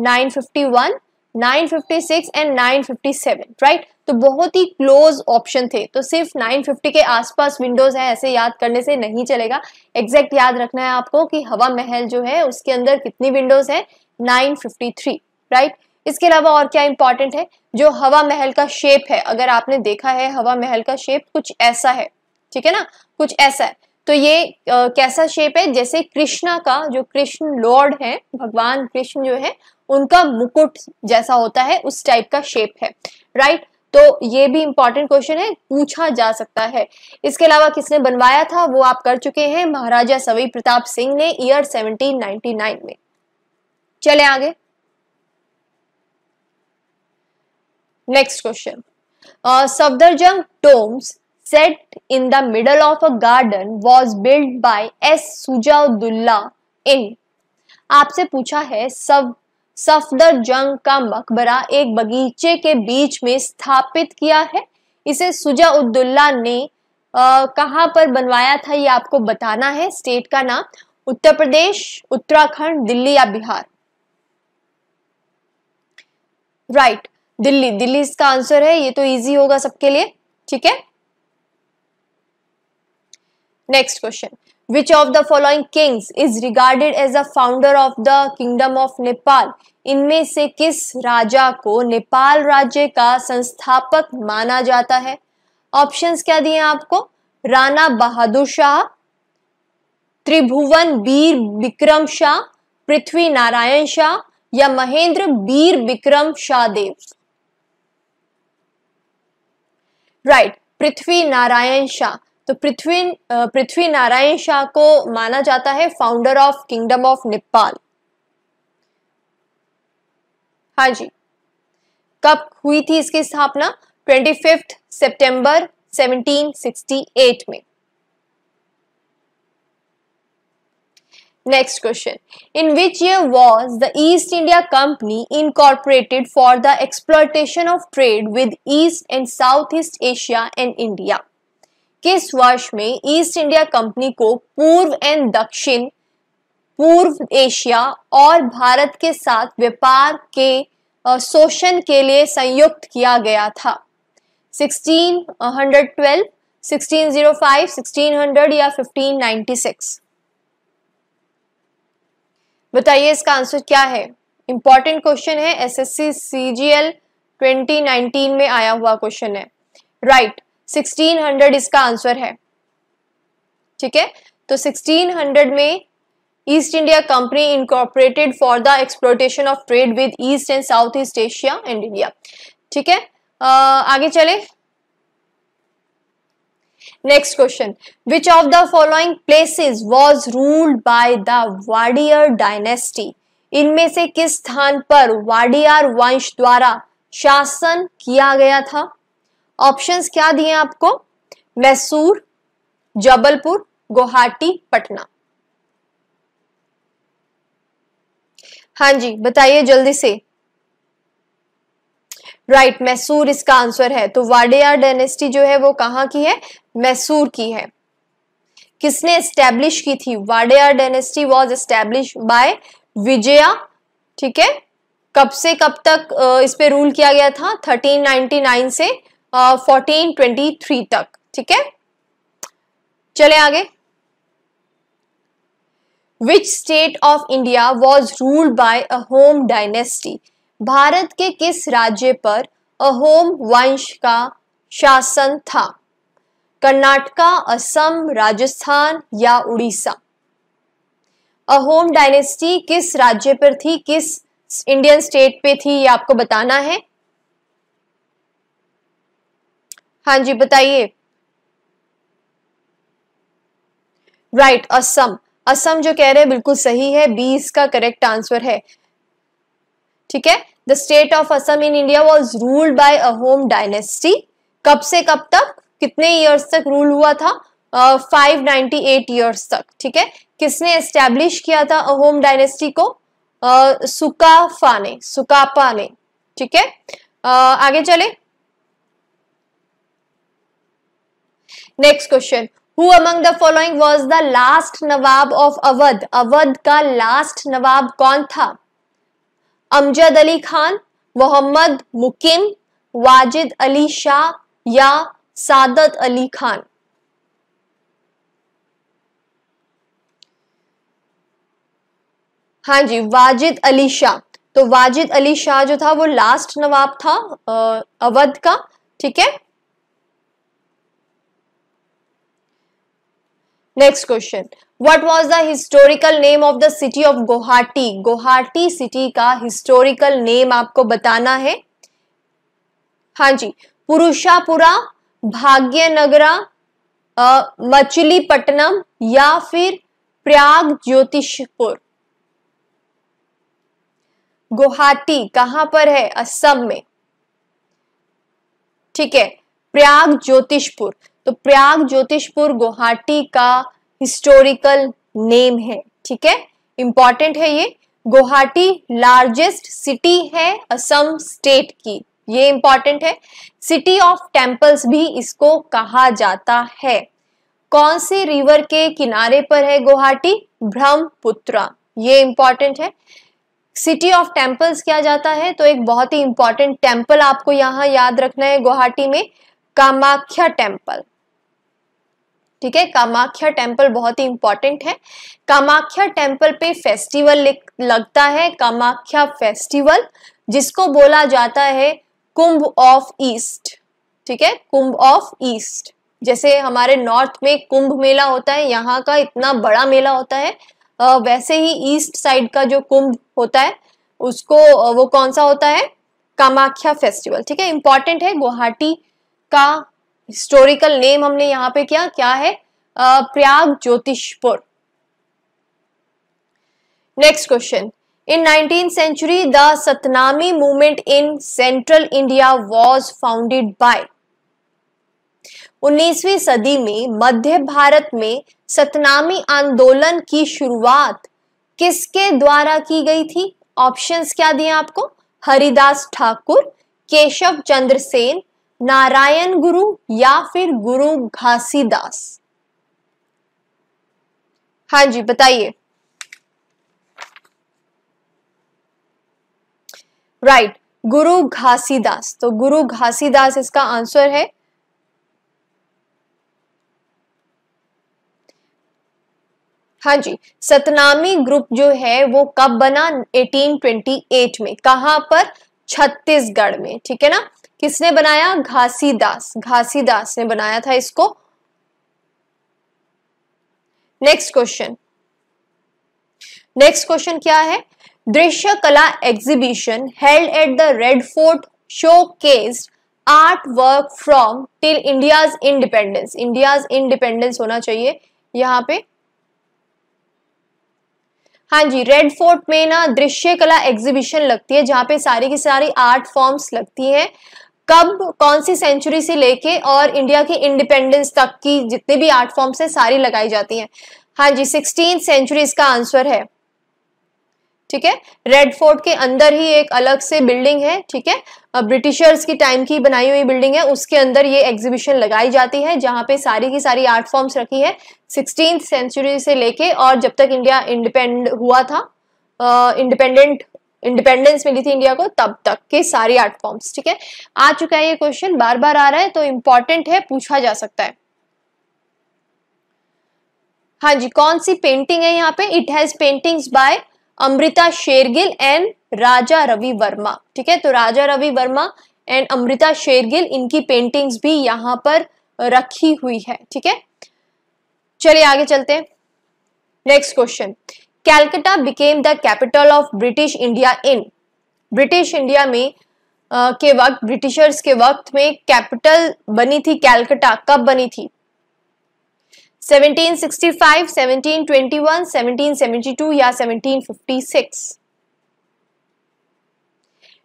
951 956 एंड 957 राइट तो बहुत ही क्लोज ऑप्शन थे तो सिर्फ 950 के आसपास विंडोज है ऐसे याद करने से नहीं चलेगा एग्जैक्ट याद रखना है आपको कि हवा महल जो है उसके अंदर कितनी विंडोज है 953 राइट इसके अलावा और क्या इंपॉर्टेंट है जो हवा महल का शेप है अगर आपने देखा है हवा महल का शेप कुछ ऐसा है ठीक है ना कुछ ऐसा है तो ये आ, कैसा शेप है जैसे कृष्णा का जो कृष्ण लॉर्ड है भगवान कृष्ण जो है उनका मुकुट जैसा होता है उस टाइप का शेप है राइट right? तो ये भी इंपॉर्टेंट क्वेश्चन है पूछा जा सकता है इसके अलावा किसने बनवाया था वो आप कर चुके हैं महाराजा सवी प्रताप सिंह ने ईयर 1799 में चले आगे next question Safdarjung tombs set in the middle of a garden was build by S Shujauddaulah in आपसे पूछा है सब सफदर जंग का मकबरा एक बगीचे के बीच में स्थापित किया है इसे सुजा उद्दुल्ला ने कहाँ पर बनवाया था ये आपको बताना है स्टेट का नाम उत्तर प्रदेश उत्तराखंड दिल्ली या बिहार राइट दिल्ली दिल्ली इसका आंसर है ये तो इजी होगा सबके लिए ठीक है next question Which of the following kings is regarded as a founder of the kingdom of Nepal? इनमें से किस राजा को नेपाल राज्य का संस्थापक माना जाता है ऑप्शंस क्या दिए आपको राणा बहादुर शाह त्रिभुवन बीर विक्रम शाह पृथ्वी नारायण शाह या महेंद्र बीर विक्रम शाह देव राइट right, पृथ्वी नारायण शाह तो पृथ्वी पृथ्वी नारायण शाह को माना जाता है founder of kingdom of Nepal हाँ जी कब हुई थी इसकी स्थापना 25 सितंबर 1768 में next question in which year was the East India Company incorporated for the exploitation of trade with East and South East Asia and India किस वर्ष में ईस्ट इंडिया कंपनी को पूर्व एंड दक्षिण पूर्व एशिया और भारत के साथ व्यापार के शोषण के लिए संयुक्त किया गया था 1612, 1605, 1600 या 1596 बताइए इसका आंसर क्या है इंपॉर्टेंट क्वेश्चन है एसएससी सीजीएल 2019 में आया हुआ क्वेश्चन है राइट 1600 इसका आंसर है ठीक है तो 1600 में East India Company incorporated for the exploitation of trade with East and South East Asia and India ठीक है आगे चले next question which of the following places was ruled by the Wadiyar dynasty इनमें से किस स्थान पर वाडियार वंश द्वारा शासन किया गया था ऑप्शंस क्या दिए आपको मैसूर जबलपुर गुवाहाटी पटना हाँ जी बताइए जल्दी से राइट right, मैसूर इसका आंसर है तो वाडेयर डायनेस्टी जो है वो कहां की है मैसूर की है किसने एस्टेब्लिश की थी Wadiyar dynasty was establish by Vijaya ठीक है कब से कब तक इस पे रूल किया गया था 1399 से फोर्टीन ट्वेंटी थ्री तक ठीक है चले आगे which state of India was ruled by a Ahom dynasty Bharat के किस राज्य पर अहोम वंश का शासन था कर्नाटका असम राजस्थान या उड़ीसा अहोम डायनेस्टी किस राज्य पर थी किस इंडियन स्टेट पे थी ये आपको बताना है हाँ जी बताइए राइट असम असम जो कह रहे हैं बिल्कुल सही है बीस का करेक्ट आंसर है ठीक है the state of Assam in India was ruled by a Ahom dynasty कब से कब तक कितने ईयर्स तक रूल हुआ था फाइव नाइन्टी एट ईयर्स तक ठीक है किसने एस्टेब्लिश किया था अहोम डायनेस्टी को सुकाफा ने सुकापा ने ठीक है uh, आगे चले next question who among the following was the last nawab of Awadh Awadh का लास्ट नवाब कौन था अमजद अली खान मोहम्मद मुकिम वाजिद अली शाह या सादत अली खान हाँ जी वाजिद अली शाह तो वाजिद अली शाह जो था वो लास्ट नवाब था अवध का ठीक है next question what was the historical name of the city of Guwahati Guwahati city का हिस्टोरिकल नेम आपको बताना है हाँ जी पुरुषापुरा भाग्यनगरा मछलीपट्टनम या फिर प्रयाग ज्योतिषपुर गुवाहाटी कहां पर है असम में ठीक है प्रयाग ज्योतिषपुर तो प्रयाग ज्योतिषपुर गुवाहाटी का हिस्टोरिकल नेम है ठीक है इंपॉर्टेंट है ये गुवाहाटी लार्जेस्ट सिटी है असम स्टेट की ये इंपॉर्टेंट है सिटी ऑफ टेम्पल्स भी इसको कहा जाता है कौन से रिवर के किनारे पर है गुवाहाटी ब्रह्मपुत्रा ये इंपॉर्टेंट है सिटी ऑफ टेम्पल्स क्या जाता है तो एक बहुत ही इंपॉर्टेंट टेम्पल आपको यहाँ याद रखना है गुवाहाटी में कामाख्या टेम्पल ठीक है कामाख्या टेम्पल बहुत ही इंपॉर्टेंट है कामाख्या टेम्पल पे फेस्टिवल लगता है कामाख्या फेस्टिवल जिसको बोला जाता है कुंभ ऑफ ईस्ट ठीक है कुंभ ऑफ ईस्ट जैसे हमारे नॉर्थ में कुंभ मेला होता है यहाँ का इतना बड़ा मेला होता है वैसे ही ईस्ट साइड का जो कुंभ होता है उसको वो कौन सा होता है कामाख्या फेस्टिवल ठीक है इंपॉर्टेंट है गुवाहाटी का हिस्टोरिकल नेम हमने यहाँ पे क्या क्या है Prayag Jyotishpur next question in 19th century the Satnami movement in central India was founded by 19वीं सदी में मध्य भारत में सतनामी आंदोलन की शुरुआत किसके द्वारा की गई थी ऑप्शंस क्या दिए आपको हरिदास ठाकुर केशव चंद्र सेन नारायण गुरु या फिर गुरु घासीदास हाँ जी बताइए राइट right, गुरु घासीदास तो गुरु घासीदास इसका आंसर है हाँ जी सतनामी ग्रुप जो है वो कब बना 1828 में कहां पर छत्तीसगढ़ में ठीक है ना किसने बनाया घासीदास घासीदास ने बनाया था इसको नेक्स्ट क्वेश्चन नेक्स्ट क्वेश्चन क्या है Drishya Kala exhibition held at the Red Fort showcased art work from till India's independence India's independence होना चाहिए यहां पे हाँ जी रेड फोर्ट में ना दृश्य कला एग्जीबिशन लगती है जहां पे सारी की सारी आर्ट फॉर्म्स लगती हैं कब कौन सी सेंचुरी से लेके और इंडिया की इंडिपेंडेंस तक की जितने भी आर्ट फॉर्म्स है सारी लगाई जाती हैं हाँ जी सिक्सटीन सेंचुरी इसका आंसर है ठीक है रेड फोर्ट के अंदर ही एक अलग से बिल्डिंग है ठीक है ब्रिटिशर्स की टाइम की बनाई हुई बिल्डिंग है उसके अंदर ये एग्जीबिशन लगाई जाती है जहाँ पे सारी की सारी आर्ट फॉर्म्स रखी है सिक्सटीन सेंचुरी से लेके और जब तक इंडिया इंडिपेंड हुआ था इंडिपेंडेंट इंडिपेंडेंस मिली थी इंडिया को तब तक के सारी आर्ट फॉर्म्स ठीक है आ चुका है ये क्वेश्चन बार बार आ रहा है तो इंपॉर्टेंट है पूछा जा सकता है हाँ जी कौन सी पेंटिंग है यहाँ पे it has paintings by Amrita Shergil and Raja Ravi Varma ठीक है तो राजा रवि वर्मा एंड अमृता शेरगिल इनकी पेंटिंग्स भी यहाँ पर रखी हुई है ठीक है चलिए आगे चलते हैं next question Calcutta became the capital of British India in British India में आ, के वक्त ब्रिटिशर्स के वक्त में कैपिटल बनी थी कैलकटा कब बनी थी 1765, 1721, 1772 या 1756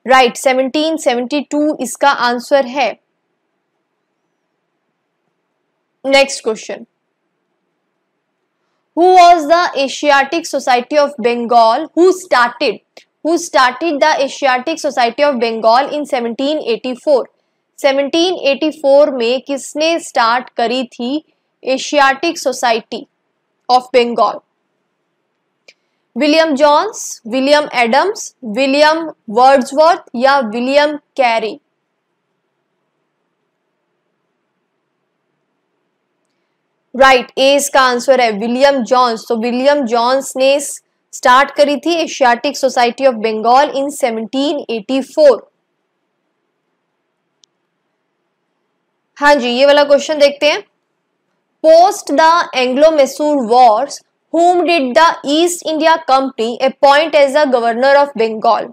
राइट right, 1772 इसका आंसर है next question who was the asiatic society of bengal who started who started the asiatic society of bengal in 1784 1784 में किसने start करी थी asiatic society of bengal william Jones william adams william wordsworth या william carey right A इसका answer है William Jones तो William Jones ने start करी थी Asiatic Society of Bengal in 1784 हाँ जी ये वाला क्वेश्चन देखते हैं post the Anglo Mysore wars whom did the East India Company appoint as the governor of Bengal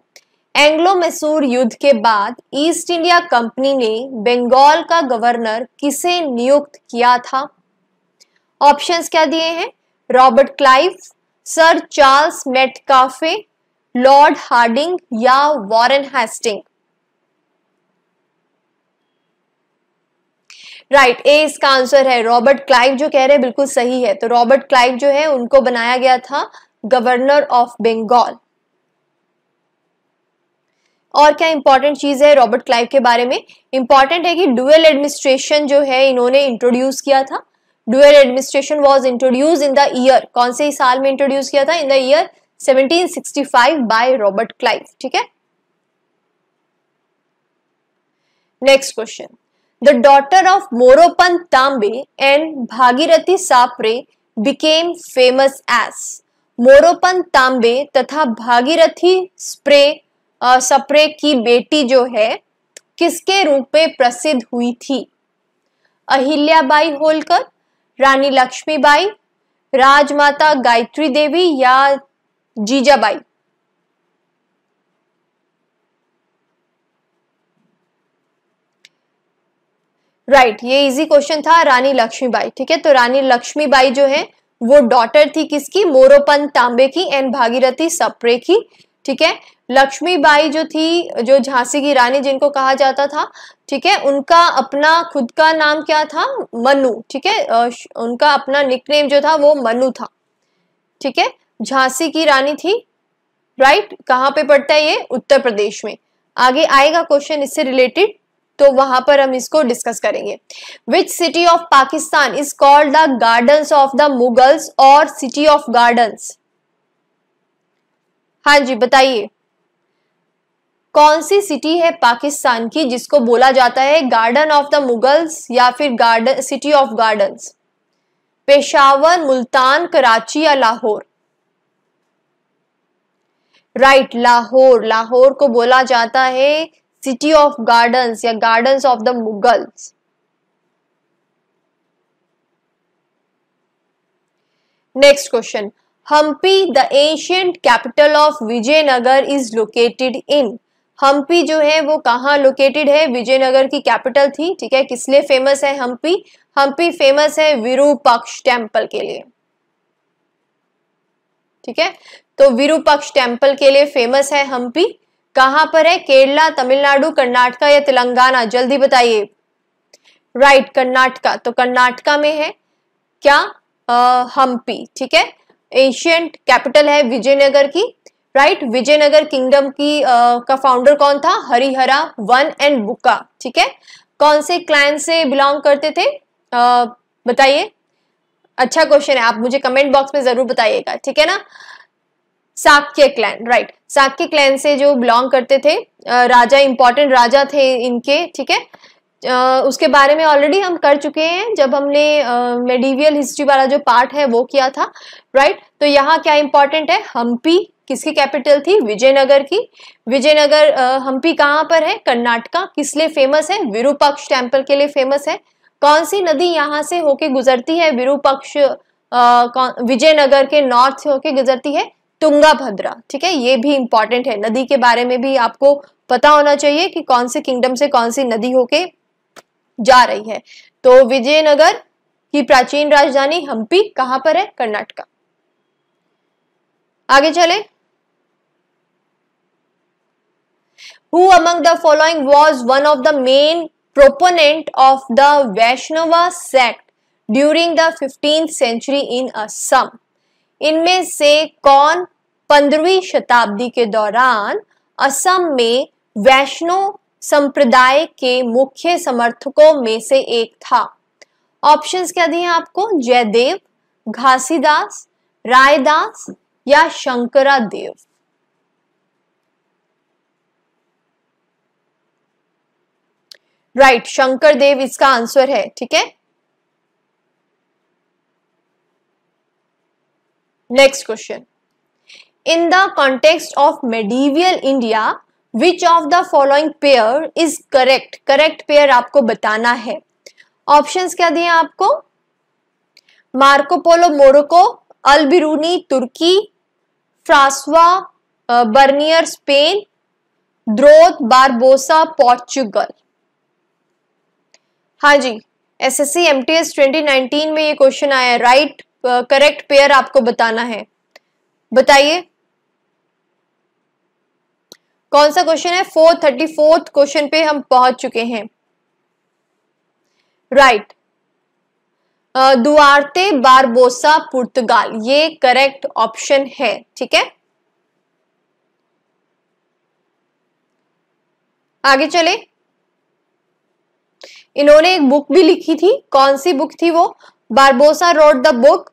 Anglo Mysore युद्ध के बाद ईस्ट इंडिया कंपनी ने बंगाल का गवर्नर किसे नियुक्त किया था ऑप्शंस क्या दिए हैं Robert Clive Sir Charles Metcalfe Lord Hardinge या वॉरेन हेस्टिंग राइट ए इसका आंसर है रॉबर्ट क्लाइव जो कह रहे हैं बिल्कुल सही है तो रॉबर्ट क्लाइव जो है उनको बनाया गया था गवर्नर ऑफ बंगाल और क्या इंपॉर्टेंट चीज है रॉबर्ट क्लाइव के बारे में इंपॉर्टेंट है कि डुअल एडमिनिस्ट्रेशन जो है इन्होंने इंट्रोड्यूस किया था dual administration was introduce in the year कौन से साल में इंट्रोड्यूस किया था in the year 1765 by Robert Clive ठीक है next question the daughter of Moropant Tambe and Bhagirathi Sapre became famous as Moropant Tambe तथा भागीरथी स्प्रे सप्रे की बेटी जो है किसके रूप में प्रसिद्ध हुई थी अहिल्याबाई होलकर रानी लक्ष्मीबाई राजमाता गायत्री देवी या जीजाबाई राइट right, ये इजी क्वेश्चन था रानी लक्ष्मीबाई ठीक है तो रानी लक्ष्मीबाई जो है वो डॉटर थी किसकी मोरोपन तांबे की एंड भागीरथी सप्रे की ठीक है लक्ष्मीबाई जो थी जो झांसी की रानी जिनको कहा जाता था ठीक है उनका अपना खुद का नाम क्या था मनु ठीक है उनका अपना निकनेम जो था वो मनु था ठीक है झांसी की रानी थी राइट कहाँ पे पड़ता है ये उत्तर प्रदेश में आगे आएगा क्वेश्चन इससे रिलेटेड तो वहां पर हम इसको डिस्कस करेंगे which city of Pakistan is called the gardens of the Mughals और सिटी ऑफ गार्डन्स हाँ जी बताइए कौन सी सिटी है पाकिस्तान की जिसको बोला जाता है गार्डन ऑफ द मुगल्स या फिर garden city of gardens Peshawar Multan Karachi या लाहौर राइट right, लाहौर लाहौर को बोला जाता है सिटी ऑफ गार्डन्स या gardens of the Mughals next question Hampi the ancient capital of Vijayanagar is located in Hampi जो है वो कहाँ लोकेटेड है विजयनगर की कैपिटल थी ठीक है किस लिए फेमस है हम्पी हम्पी फेमस है विरूपक्ष टेम्पल के लिए ठीक है तो विरूपक्ष टेम्पल के लिए फेमस है हम्पी कहाँ पर है केरला तमिलनाडु कर्नाटका या तेलंगाना जल्दी बताइए राइट कर्नाटका तो कर्नाटका में है क्या हम्पी ठीक है एशियंट कैपिटल है विजयनगर की राइट right? विजयनगर किंगडम की uh, का फाउंडर कौन था हरिहरा वन एंड बुक्का ठीक है कौन से क्लाइन से बिलोंग करते थे बताइए अच्छा क्वेश्चन है आप मुझे कमेंट बॉक्स में जरूर बताइएगा ठीक है ना Sakya clan right Sakya clan से जो बिलोंग करते थे राजा इंपॉर्टेंट राजा थे इनके ठीक है उसके बारे में ऑलरेडी हम कर चुके हैं जब हमने मेडिवियल हिस्ट्री वाला जो पार्ट है वो किया था राइट तो यहाँ क्या इंपॉर्टेंट है हम्पी किसकी कैपिटल थी विजयनगर की विजयनगर हम्पी कहाँ पर है कर्नाटका किस लिए फेमस है विरूपक्ष टेम्पल के लिए फेमस है कौन सी नदी यहाँ से होके गुजरती है विरूपक्ष विजयनगर के नॉर्थ से होके गुजरती है तुंगा भद्रा ठीक है ये भी इंपॉर्टेंट है नदी के बारे में भी आपको पता होना चाहिए कि कौन से किंगडम से कौन सी नदी होके जा रही है तो विजयनगर की प्राचीन राजधानी हम्पी कहां पर है कर्नाटका आगे चले who among the following was one of the main proponent of the Vaishnava sect during the fifteen century in Assam इनमें से कौन पंद्रवी शताब्दी के दौरान असम में वैष्णो संप्रदाय के मुख्य समर्थकों में से एक था ऑप्शंस क्या दिए आपको जयदेव घासीदास रायदास या शंकरा देव राइट right, शंकर देव इसका आंसर है ठीक है next question in the context of medieval India which of the following pair is correct correct pair आपको बताना है ऑप्शंस क्या दिए आपको मार्कोपोलो मोरको अल तुर्की François Bernier Spain Duarte Barbosa Portugal हाँ जी एसएससी एमटीएस 2019 में ये क्वेश्चन आया राइट करेक्ट पेयर आपको बताना है बताइए कौन सा क्वेश्चन है फोर थर्टी फोर्थ क्वेश्चन पे हम पहुंच चुके हैं राइट right. दुआरते बारबोसा पुर्तगाल ये करेक्ट ऑप्शन है ठीक है आगे चले इन्होंने एक बुक भी लिखी थी कौन सी बुक थी वो Barbosa wrote the book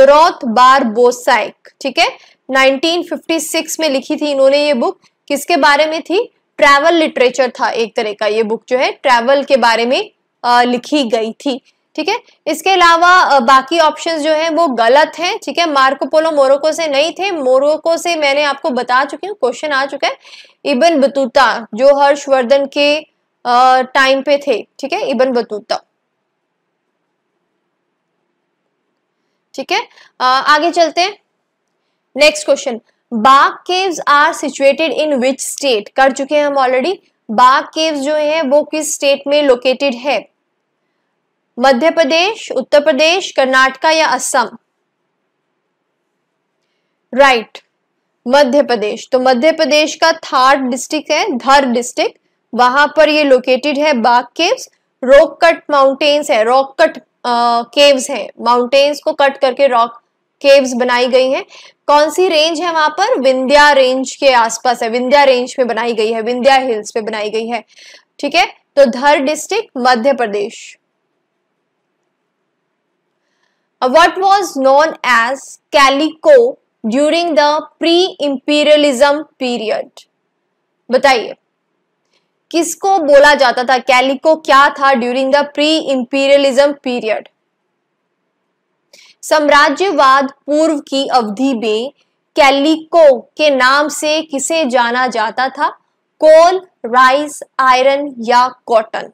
Duarte बारबोसाइक ठीक है 1956 में लिखी थी इन्होंने ये बुक किसके बारे में थी ट्रैवल लिटरेचर था एक तरह का ये बुक जो है ट्रैवल के बारे में आ, लिखी गई थी ठीक है इसके अलावा बाकी ऑप्शंस जो है वो गलत हैं ठीक है मार्कोपोलो मोरको से नहीं थे मोरको से मैंने आपको बता चुकी हूँ क्वेश्चन आ चुका है इबन बतूता जो हर्षवर्धन के टाइम पे थे ठीक है इबन बतूता ठीक है आगे चलते हैं next question Bagh caves are situated in which state कर चुके हैं हम ऑलरेडी बाघ केव्स जो है वो किस स्टेट में लोकेटेड है मध्य प्रदेश उत्तर प्रदेश कर्नाटका या असम राइट right. मध्य प्रदेश तो मध्य प्रदेश का थार डिस्ट्रिक्ट है धर डिस्ट्रिक्ट वहां पर ये लोकेटेड है Bagh caves rock cut mountains है रॉक कट केव्स है माउंटेन्स को कट करके रॉक केव्स बनाई गई हैं कौन सी रेंज है वहां पर विंध्या रेंज के आसपास है विंध्या रेंज में बनाई गई है विंध्या हिल्स पे बनाई गई है ठीक है तो Dhar district Madhya Pradesh what was known as calico during the pre imperialism period बताइए किसको बोला जाता था कैलिको क्या था during the pre imperialism period साम्राज्यवाद पूर्व की अवधि में कैलिको के नाम से किसे जाना जाता था कोल राइस आयरन या कॉटन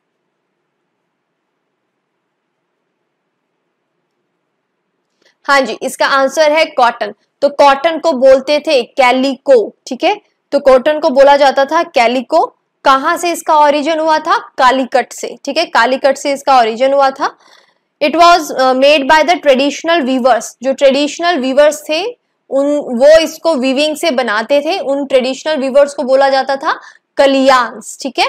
हाँ जी इसका आंसर है कॉटन तो कॉटन को बोलते थे कैलिको ठीक है तो कॉटन को बोला जाता था कैलिको कहां से इसका ओरिजिन हुआ था कालीकट से ठीक है कालीकट से इसका ओरिजिन हुआ था it was made by the traditional weavers जो ट्रेडिशनल वीवर्स थे उन वो इसको वीविंग से बनाते थे उन ट्रेडिशनल वीवर्स को बोला जाता था कलियांस ठीक है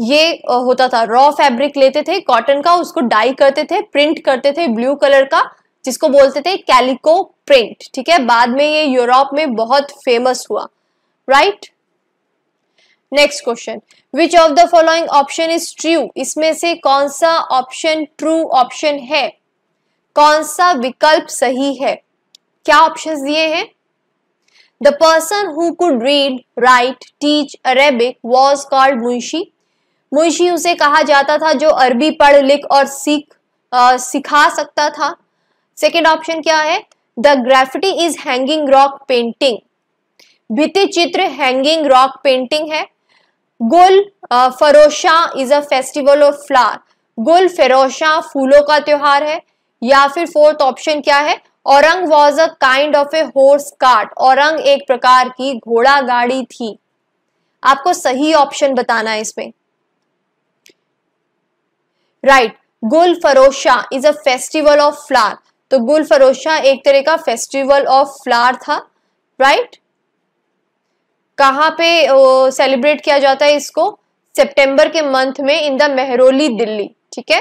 ये होता था रॉ फैब्रिक लेते थे कॉटन का उसको डाई करते थे प्रिंट करते थे ब्लू कलर का जिसको बोलते थे कैलिको प्रिंट ठीक है बाद में ये यूरोप में बहुत फेमस हुआ right next question which of the following option is true इसमें से कौन सा ऑप्शन ट्रू ऑप्शन है कौन सा विकल्प सही है क्या ऑप्शन दिए हैं the person who could read write teach Arabic was called munshi munshi उसे कहा जाता था जो अरबी पढ़ लिख और सीख आ, सिखा सकता था सेकेंड ऑप्शन क्या है the graffiti is hanging rock painting भित्ति चित्र हैंगिंग रॉक पेंटिंग है Gul Farosha is a festival of flower Gul Farosha फूलों का त्योहार है या फिर फोर्थ ऑप्शन क्या है aurang was a kind of a horse cart aurang एक प्रकार की घोड़ा गाड़ी थी आपको सही ऑप्शन बताना है इसमें right Gul Farosha is a festival of flower तो गुल फरोशा एक तरह का फेस्टिवल ऑफ फ्लावर था राइट right? कहाँ पे सेलिब्रेट किया जाता है इसको सितंबर के मंथ में इन द मेहरोली दिल्ली ठीक है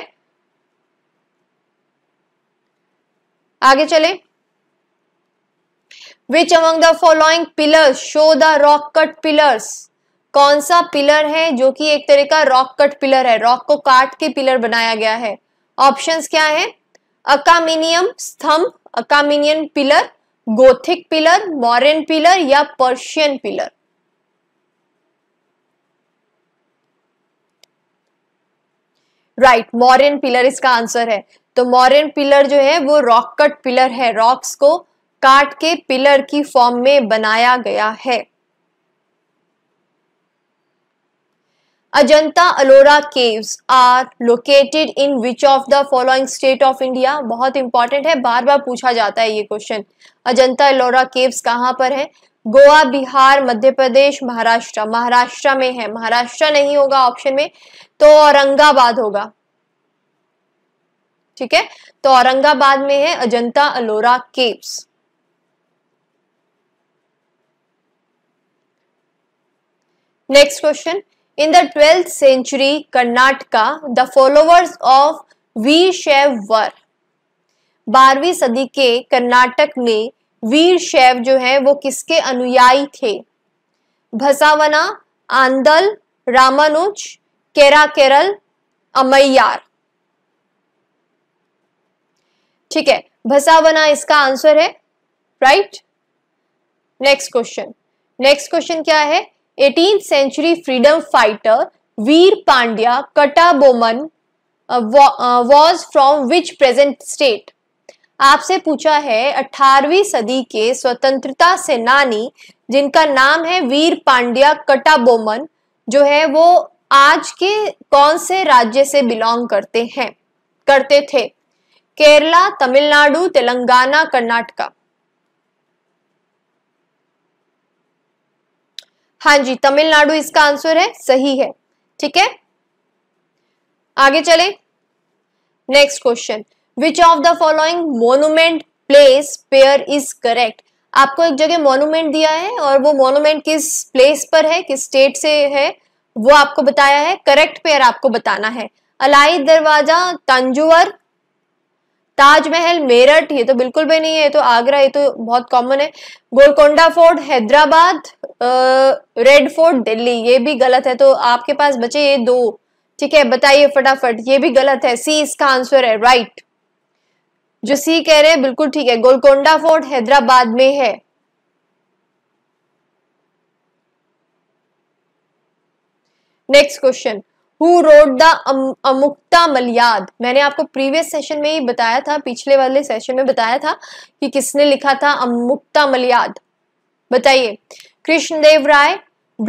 आगे चले which among the following pillars show the rock cut pillars कौन सा पिलर है जो कि एक तरह का रॉक कट पिलर है रॉक को काट के पिलर बनाया गया है ऑप्शंस क्या है अकामिनियम स्तंभ Achaemenian pillar Gothic pillar Mauryan pillar या Persian pillar right Mauryan pillar इसका आंसर है तो मॉरेन पिलर जो है वो रॉक कट पिलर है रॉक्स को काट के पिलर की फॉर्म में बनाया गया है Ajanta Ellora caves are located in which of the following state of India बहुत इंपॉर्टेंट है बार बार पूछा जाता है ये क्वेश्चन अजंता अलोरा केव्स कहाँ पर है गोवा बिहार मध्य प्रदेश महाराष्ट्र महाराष्ट्र में है महाराष्ट्र नहीं होगा ऑप्शन में तो औरंगाबाद होगा ठीक है तो औरंगाबाद में है Ajanta Ellora caves next question in the twelfth century Karnataka the followers of Veerashaiva were बारहवीं सदी के कर्नाटक में वीर शैव जो है वो किसके अनुयायी थे भसावना आंदल रामानुज केरा केरल अमैयार ठीक है भसावना इसका आंसर है right next question next question क्या है eighteen century freedom fighter Veera Pandiya Kattabomman was from which present state आपसे पूछा है 18वीं सदी के स्वतंत्रता सेनानी जिनका नाम है वीर पांड्या कटा बोमन जो है वो आज के कौन से राज्य से बिलोंग करते हैं करते थे केरला तमिलनाडु तेलंगाना कर्नाटका हाँ जी तमिलनाडु इसका आंसर है सही है ठीक है आगे चले next question which of the following monument place pair is correct आपको एक जगह मोनूमेंट दिया है और वो मोनूमेंट किस प्लेस पर है किस स्टेट से है वो आपको बताया है करेक्ट पेयर आपको बताना है अलाई दरवाजा तंजुअर ताजमहल मेरठ ये तो बिल्कुल भी नहीं है ये तो आगरा ये तो बहुत कॉमन है Golconda fort Hyderabad red fort Delhi ये भी गलत है तो आपके पास बचे ये दो ठीक है बताइए फटाफट ये भी गलत है सी इसका आंसर है राइट जो सी कह रहे हैं बिल्कुल ठीक है गोलकोंडा फोर्ट हैदराबाद में है next question who wrote the Amuktamalyada मैंने आपको प्रीवियस सेशन में ही बताया था पिछले वाले सेशन में बताया था कि किसने लिखा था अमुक्ता मलियाद बताइए कृष्णदेव राय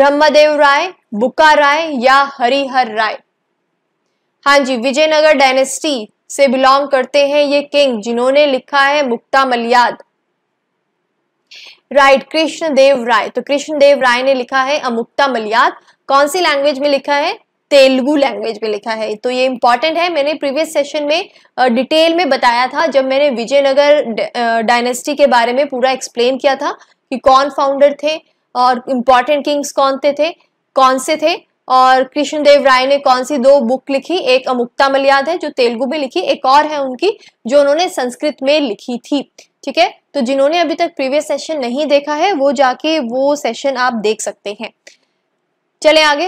ब्रह्मदेव राय बुका राय या हरिहर राय हाँ जी विजयनगर डायनेस्टी से बिलोंग करते हैं ये किंग जिन्होंने लिखा है मुक्ता मलियाद राइट कृष्णदेव राय तो कृष्णदेव राय ने लिखा है अमुक्ता मलियाद कौन सी लैंग्वेज में लिखा है तेलुगु लैंग्वेज में लिखा है तो ये इंपॉर्टेंट है मैंने प्रीवियस सेशन में डिटेल में बताया था जब मैंने विजयनगर डायनेस्टी के बारे में पूरा एक्सप्लेन किया था कि कौन फाउंडर थे और इम्पॉर्टेंट किंग्स कौन थे थे कौन से थे और कृष्णदेव राय ने कौन सी दो बुक लिखी एक अमुक्ता मलियाद है जो तेलुगु में लिखी एक और है उनकी जो उन्होंने संस्कृत में लिखी थी ठीक है तो जिन्होंने अभी तक प्रीवियस सेशन नहीं देखा है वो जाके वो सेशन आप देख सकते हैं चले आगे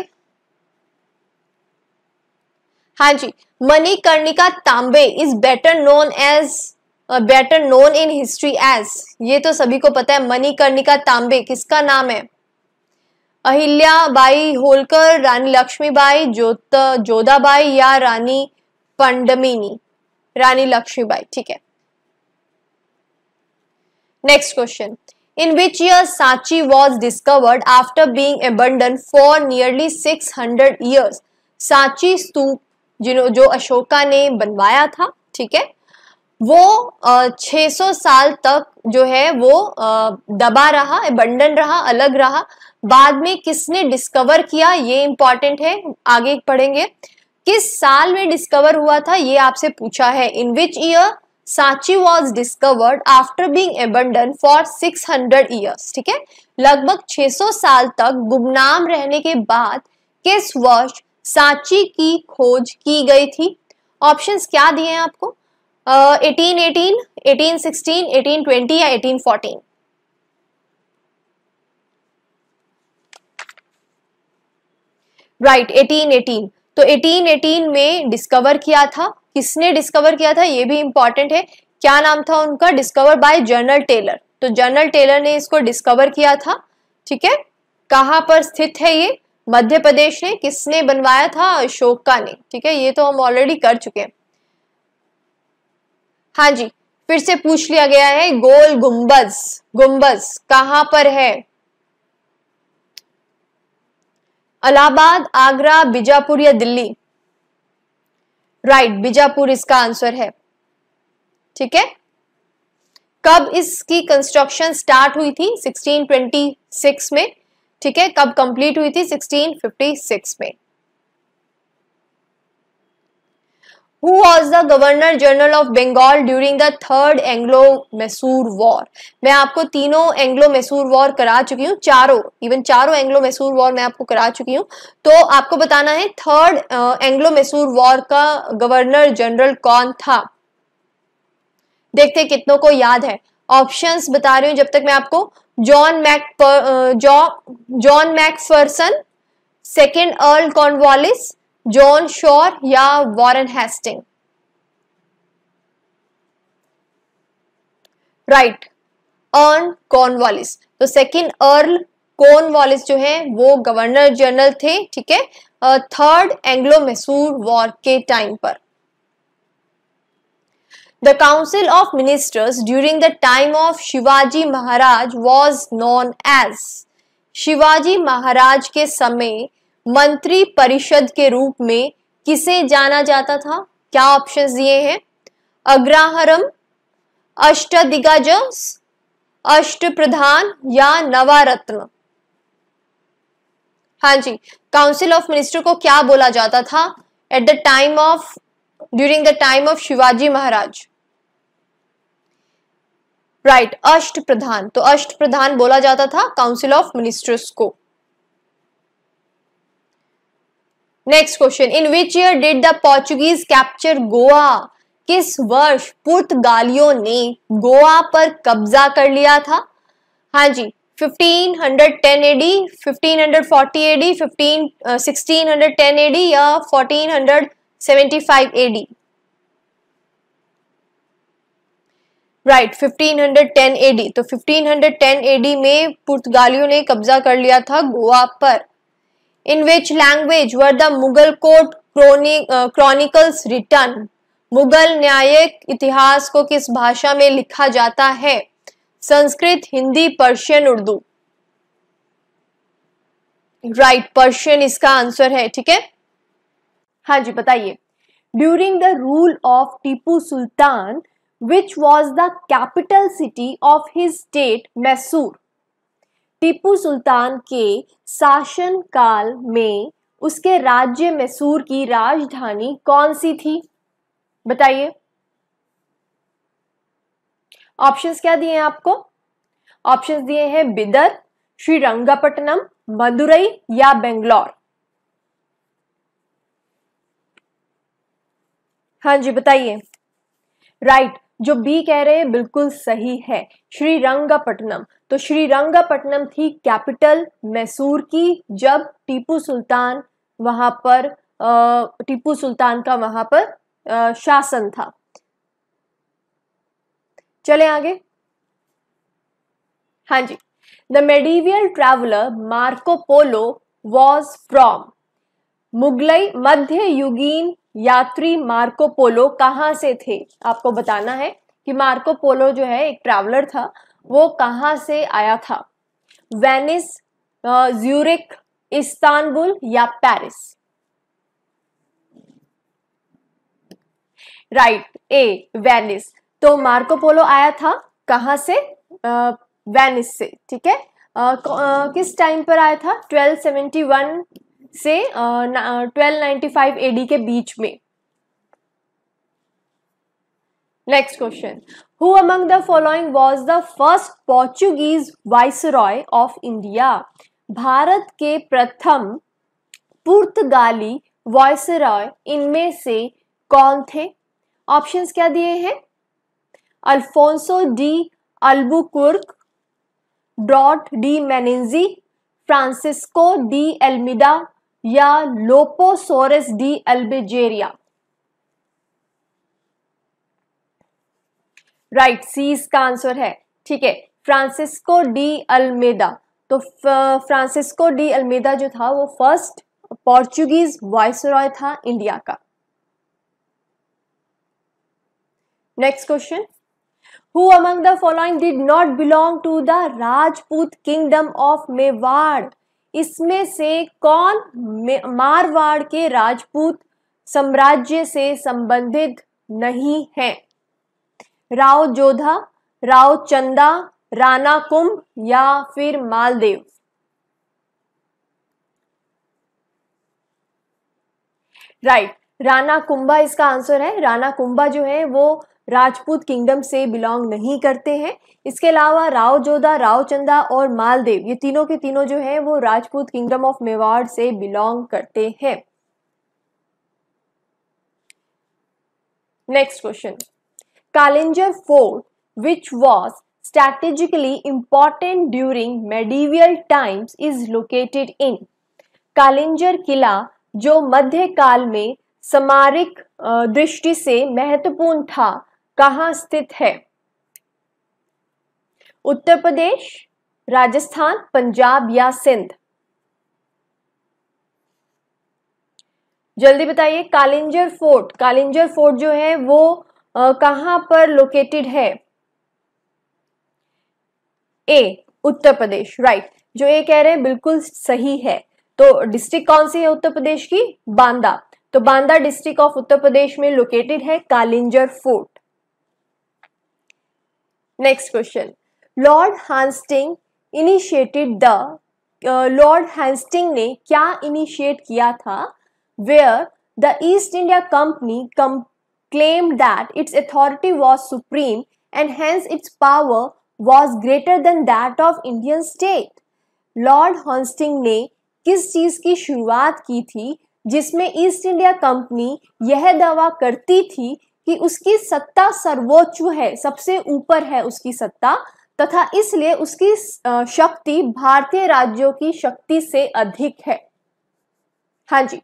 हाँ जी Manikarnika Tambe is better known as better known in history as ये तो सभी को पता है मणिकर्णिका तांबे किसका नाम है अहिल्या बाई होलकर रानी लक्ष्मीबाई जोत जोधाबाई या रानी पंडमिनी रानी लक्ष्मीबाई ठीक है next question in which year Sachi was discovered after being abandoned for nearly 600 years. Sachi stupa जिन्हों जो अशोका ने बनवाया था ठीक है वो आ, 600 साल तक जो है वो आ, दबा रहा बंडन रहा अलग रहा बाद में किसने डिस्कवर किया ये इंपॉर्टेंट है आगे पढ़ेंगे किस साल में डिस्कवर हुआ था ये आपसे पूछा है इन विच ईयर साची was discovered after being abandon for 600 years ठीक है लगभग 600 साल तक गुमनाम रहने के बाद किस वर्ष सांची की खोज की गई थी ऑप्शंस क्या दिए हैं आपको eighteen eighteen eighteen sixteen eighteen twenty या eighteen fourteen right eighteen eighteen तो एटीन एटीन में डिस्कवर किया था किसने डिस्कवर किया था ये भी इंपॉर्टेंट है क्या नाम था उनका डिस्कवर बाय जनरल टेलर तो जनरल टेलर ने इसको डिस्कवर किया था ठीक है कहाँ पर स्थित है ये मध्य प्रदेश ने किसने बनवाया था अशोका ने ठीक है ये तो हम ऑलरेडी कर चुके हैं हाँ जी फिर से पूछ लिया गया है गोल गुंबज गुंबज कहाँ पर है अलाहाबाद आगरा बीजापुर या दिल्ली राइट right, बीजापुर इसका आंसर है ठीक है कब इसकी कंस्ट्रक्शन स्टार्ट हुई थी 1626 में ठीक है कब कंप्लीट हुई थी 1656 में who was the governor general of Bengal during the third Anglo Mysore war मैं आपको तीनों एंग्लो मैसूर वॉर करा चुकी हूँ चारों इवन चारों एंग्लो मैसूर वॉर मैं आपको करा चुकी हूँ तो आपको बताना है थर्ड एंग्लो मैसूर वॉर का गवर्नर जनरल कौन था देखते कितनों को याद है ऑप्शंस बता रही हूँ जब तक मैं आपको John Mac John Macpherson second Earl Cornwallis John Shore या Warren Hastings right Earl Cornwallis तो सेकंड अर्ल कॉर्नवालिस जो है वो गवर्नर जनरल थे ठीक है थर्ड एंग्लो मैसूर वॉर के टाइम पर the council of ministers during the time of Shivaji Maharaj was known as Shivaji Maharaj के समय मंत्री परिषद के रूप में किसे जाना जाता था क्या ऑप्शंस दिए हैं अग्राहरम अष्ट दिग्गज अष्ट प्रधान या नवारत्न हाँ जी काउंसिल ऑफ मिनिस्टर को क्या बोला जाता था at the time of during the time of Shivaji Maharaj right right, Ashta Pradhan तो अष्ट प्रधान बोला जाता था काउंसिल ऑफ मिनिस्टर्स को next question in which year did the Portuguese capture Goa किस वर्ष पुर्तगालियों ने गोवा पर कब्जा कर लिया था हाँ जी 1510 एडी 1540 एडी 15 uh, 1610 एडी या 1475 एडी राइट right, 1510 एडी तो 1510 एडी में पुर्तगालियों ने कब्जा कर लिया था गोवा पर in which language were the Mughal court chronicles written Mughal न्यायिक इतिहास को किस भाषा में लिखा जाता है Sanskrit Hindi Persian Urdu right Persian इसका आंसर है ठीक है हाँ जी बताइए during the rule of Tipu Sultan which was the capital city of his state Mysore Tipu Sultan के शासनकाल में उसके राज्य मैसूर की राजधानी कौन सी थी बताइए ऑप्शंस क्या दिए हैं आपको ऑप्शंस दिए हैं बिदर श्रीरंगापट्टनम मदुरई या बेंगलोर हाँ जी बताइए राइट जो बी कह रहे हैं बिल्कुल सही है श्री रंगापट्टनम तो श्री रंगापट्टनम थी कैपिटल मैसूर की जब टीपू सुल्तान वहां पर टीपू सुल्तान का वहां पर शासन था चले आगे हाँ जी the medieval traveller Marco Polo was from मुगलई मध्य युगीन यात्री मार्को पोलो कहाँ से थे आपको बताना है कि मार्को पोलो जो है एक ट्रैवलर था वो कहाँ से आया था वेनिस ज्यूरिक इस्तानबुल या पेरिस राइट ए वेनिस तो मार्को पोलो आया था कहाँ से वेनिस से ठीक है किस टाइम पर आया था 1271 से ट्वेल्व नाइन्टी फाइव एडी के बीच में next question who among the following was the first Portuguese viceroy of India भारत के प्रथम पुर्तगाली रॉय इनमें से कौन थे ऑप्शंस क्या दिए हैं अल्फोंसो डी अल्बुकुर्क डॉट de Menezes Francisco de Almeida या लोपोसोरस डी एल्बेजेरिया राइट सी इसका आंसर है ठीक है फ्रांसिस्को डी अल्मेदा तो फ्रांसिस्को डी अल्मेदा जो था वो फर्स्ट पोर्चुगीज वाइसरॉय था इंडिया का next question who among the following did not belong to the Rajput kingdom of Mewar इसमें से कौन मारवाड़ के राजपूत साम्राज्य से संबंधित नहीं है राव जोधा राव चंदा राणा कुंभ या फिर मालदेव राइट right. राणा कुंभा इसका आंसर है राणा कुंभा जो है वो राजपूत किंगडम से बिलोंग नहीं करते हैं इसके अलावा राव जोधा राव चंदा और मालदेव ये तीनों के तीनों जो है वो राजपूत किंगडम ऑफ मेवाड़ से बिलोंग करते हैं next question Kalinjar fort which was strategically important during medieval times is located in Kalinjar किला जो मध्यकाल में सामरिक दृष्टि से महत्वपूर्ण था कहाँ स्थित है उत्तर प्रदेश राजस्थान पंजाब या सिंध जल्दी बताइए कालिंजर फोर्ट कालिंजर फोर्ट जो है वो कहाँ पर लोकेटेड है ए उत्तर प्रदेश राइट जो ये कह रहे हैं बिल्कुल सही है तो डिस्ट्रिक्ट कौन सी है उत्तर प्रदेश की बांदा तो बांदा डिस्ट्रिक्ट ऑफ उत्तर प्रदेश में लोकेटेड है Kalinjar fort Next question. Lord Hastings initiated the Lord Hastings ने क्या इनिशिएट किया था where the East India Company claim that its authority was supreme and hence its power was greater than that of Indian state Lord Hastings ने किस चीज़ की शुरुआत की थी जिसमें ईस्ट इंडिया कंपनी यह दावा करती थी कि उसकी सत्ता सर्वोच्च है सबसे ऊपर है उसकी सत्ता तथा इसलिए उसकी शक्ति भारतीय राज्यों की शक्ति से अधिक है हाँ जी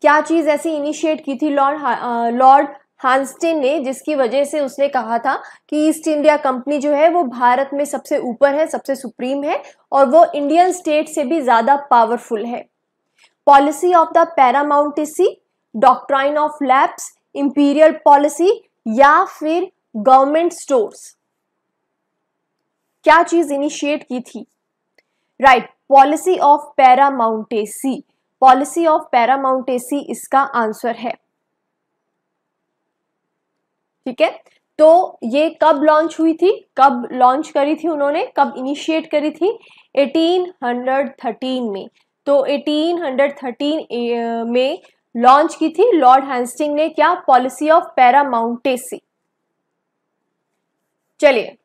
क्या चीज ऐसी इनिशिएट की थी लॉर्ड लॉर्ड हांस्टिन ने जिसकी वजह से उसने कहा था कि ईस्ट इंडिया कंपनी जो है वो भारत में सबसे ऊपर है सबसे सुप्रीम है और वो इंडियन स्टेट से भी ज्यादा पावरफुल है policy of the paramountcy doctrine of lapse imperial policy या फिर गवर्नमेंट स्टोर्स क्या चीज इनिशिएट की थी right policy of paramountcy policy of paramountcy इसका आंसर है ठीक है तो ये कब लॉन्च हुई थी कब लॉन्च करी थी उन्होंने कब इनिशिएट करी थी 1813 में तो 1813 में लॉन्च की थी लॉर्ड हैंस्टिंग ने क्या पॉलिसी ऑफ पैरामाउंटेसी चलिए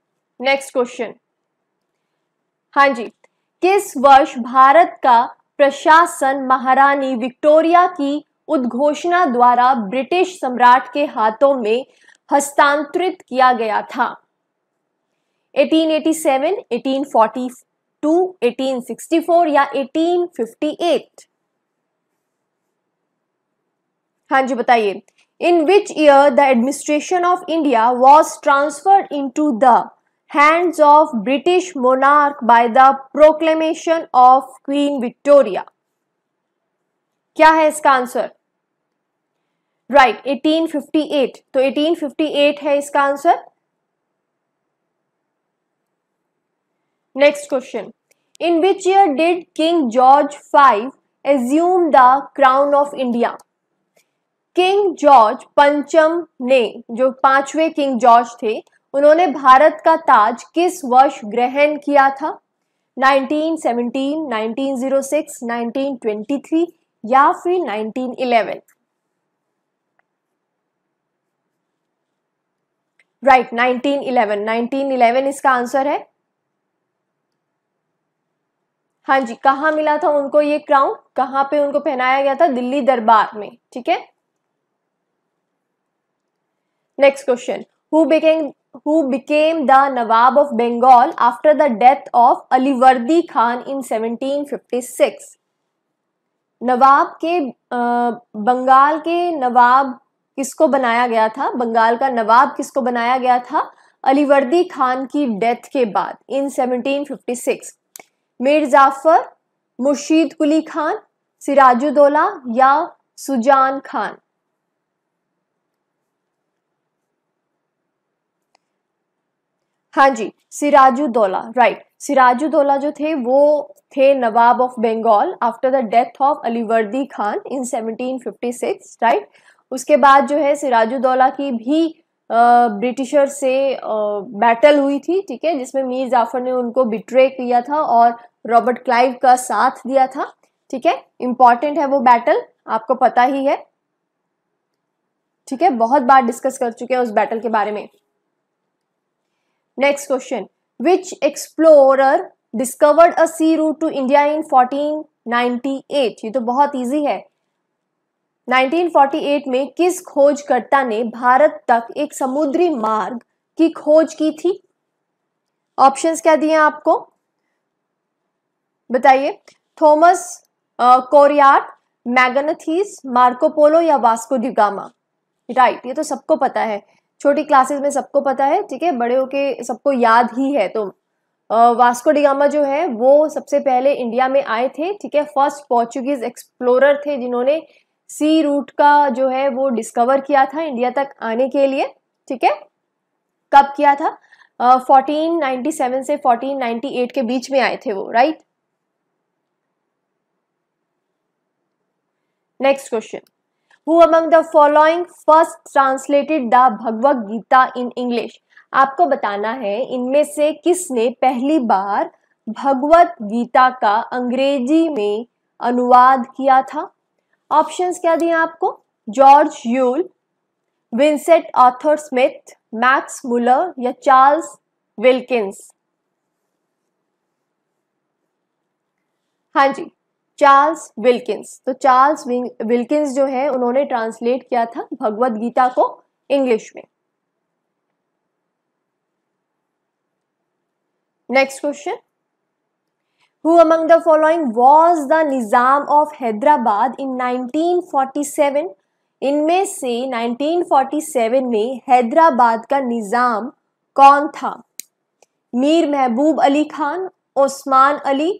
नेक्स्ट क्वेश्चन हाँ जी किस वर्ष भारत का प्रशासन महारानी विक्टोरिया की उद्घोषणा द्वारा ब्रिटिश सम्राट के हाथों में हस्तांतरित किया गया था 1887, 1842, 1864 या 1858 हाँ जी बताइए in which year the administration of India was transferred into the hands of British monarch by the proclamation of Queen Victoria क्या है इसका आंसर राइट right, 1858 तो 1858 है इसका answer next question in which year did King George five assume the crown of India King George पंचम ने जो पांचवे किंग जॉर्ज थे उन्होंने भारत का ताज किस वर्ष ग्रहण किया था 1917, 1906, 1923 या फिर 1911 राइट right, 1911 1911 इसका आंसर है हाँ जी कहा मिला था उनको ये क्राउन कहां पे उनको पहनाया गया था दिल्ली दरबार में ठीक है next question who became the Nawab of Nawab after the death of Alivardi Khan in 1756? Nawab के बंगाल के नवाब किसको बनाया गया था बंगाल का नवाब किसको बनाया गया था अलीवर्दी खान की डेथ के बाद इन 1756 मीर जाफर मुर्शीद कुली खान सिराजुद्दौला या सुजान खान हाँ जी सिराजुद्दौला राइट सिराजुद्दौला जो थे वो थे nawab of Bengal after the death of Alivardi Khan in 1756 right उसके बाद जो है सिराजुद्दौला की भी ब्रिटिशर से बैटल हुई थी ठीक है जिसमें मीर जाफर ने उनको बिट्रे किया था और रॉबर्ट क्लाइव का साथ दिया था ठीक है इम्पॉर्टेंट है वो बैटल आपको पता ही है ठीक है बहुत बार डिस्कस कर चुके हैं उस बैटल के बारे में next question which explorer discovered a to India in fourteen ninety 1498? ये तो बहुत ईजी है. 1948 में किस खोजकर्ता ने भारत तक एक समुद्री मार्ग की खोज की थी ऑप्शंस क्या दिए आपको बताइए थॉमस कोरियाट मैगनथीस मार्कोपोलो या वास्को डिगामा राइट ये तो सबको पता है छोटी क्लासेस में सबको पता है ठीक है बड़े होके सबको याद ही है तो वास्को डिगामा जो है वो सबसे पहले इंडिया में आए थे ठीक है फर्स्ट पोर्चुगीज एक्सप्लोरर थे जिन्होंने सी रूट का जो है वो डिस्कवर किया था इंडिया तक आने के लिए ठीक है कब किया था फोर्टीन uh, सेवन से फोर्टीन एट के बीच में आए थे वो right next question who among the following first translated the Bhagavad Gita in English आपको बताना है इनमें से किसने पहली बार भगवत गीता का अंग्रेजी में अनुवाद किया था ऑप्शंस क्या दिए आपको George Yule Vincent Arthur Smith Max Muller या चार्ल्स विल्किंस हाँ जी चार्ल्स विल्किंस तो चार्ल्स विल्किंस जो है उन्होंने ट्रांसलेट किया था भगवत गीता को इंग्लिश में next question who among the following was the Nizam of Hyderabad in 1947? इनमें से 1947 में हैदराबाद का निज़ाम कौन था मीर महबूब अली खान ओस्मान अली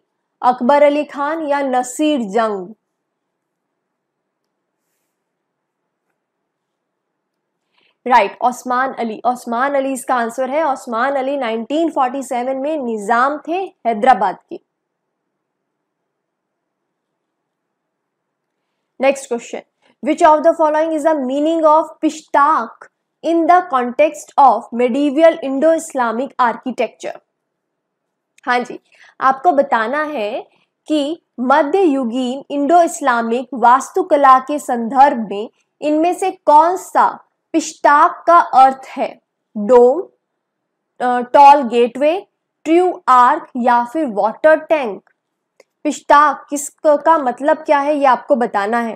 अकबर अली खान या नसीर जंग राइट right, ओस्मान अली ओस्मान अली इसका आंसर है ओस्मान अली 1947 में निजाम थे हैदराबाद के next question which of the following is the meaning of pishtaq in the context of medieval Indo Islamic architecture हाँ जी आपको बताना है कि मध्य युगीन इंडो इस्लामिक वास्तुकला के संदर्भ में इनमें से कौन सा पिस्टाक का अर्थ है dome tall gateway true arch या फिर वाटर टैंक पिस्टाक किस का मतलब क्या है ये आपको बताना है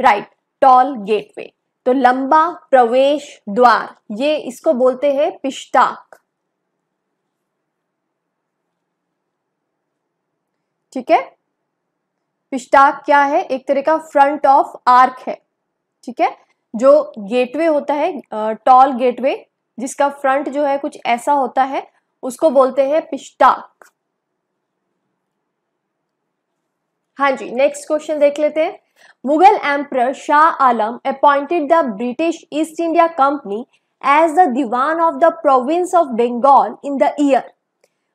राइट टॉल गेटवे तो लंबा प्रवेश द्वार ये इसको बोलते हैं पिष्टाक ठीक है पिष्टाक क्या है एक तरह का फ्रंट ऑफ आर्क है ठीक है जो गेटवे होता है टॉल गेटवे जिसका फ्रंट जो है कुछ ऐसा होता है उसको बोलते हैं पिष्टाक हाँ जी नेक्स्ट क्वेश्चन देख लेते हैं Mughal emperor Shah Alam appointed the British East India Company as the diwan of the province of Bengal in the year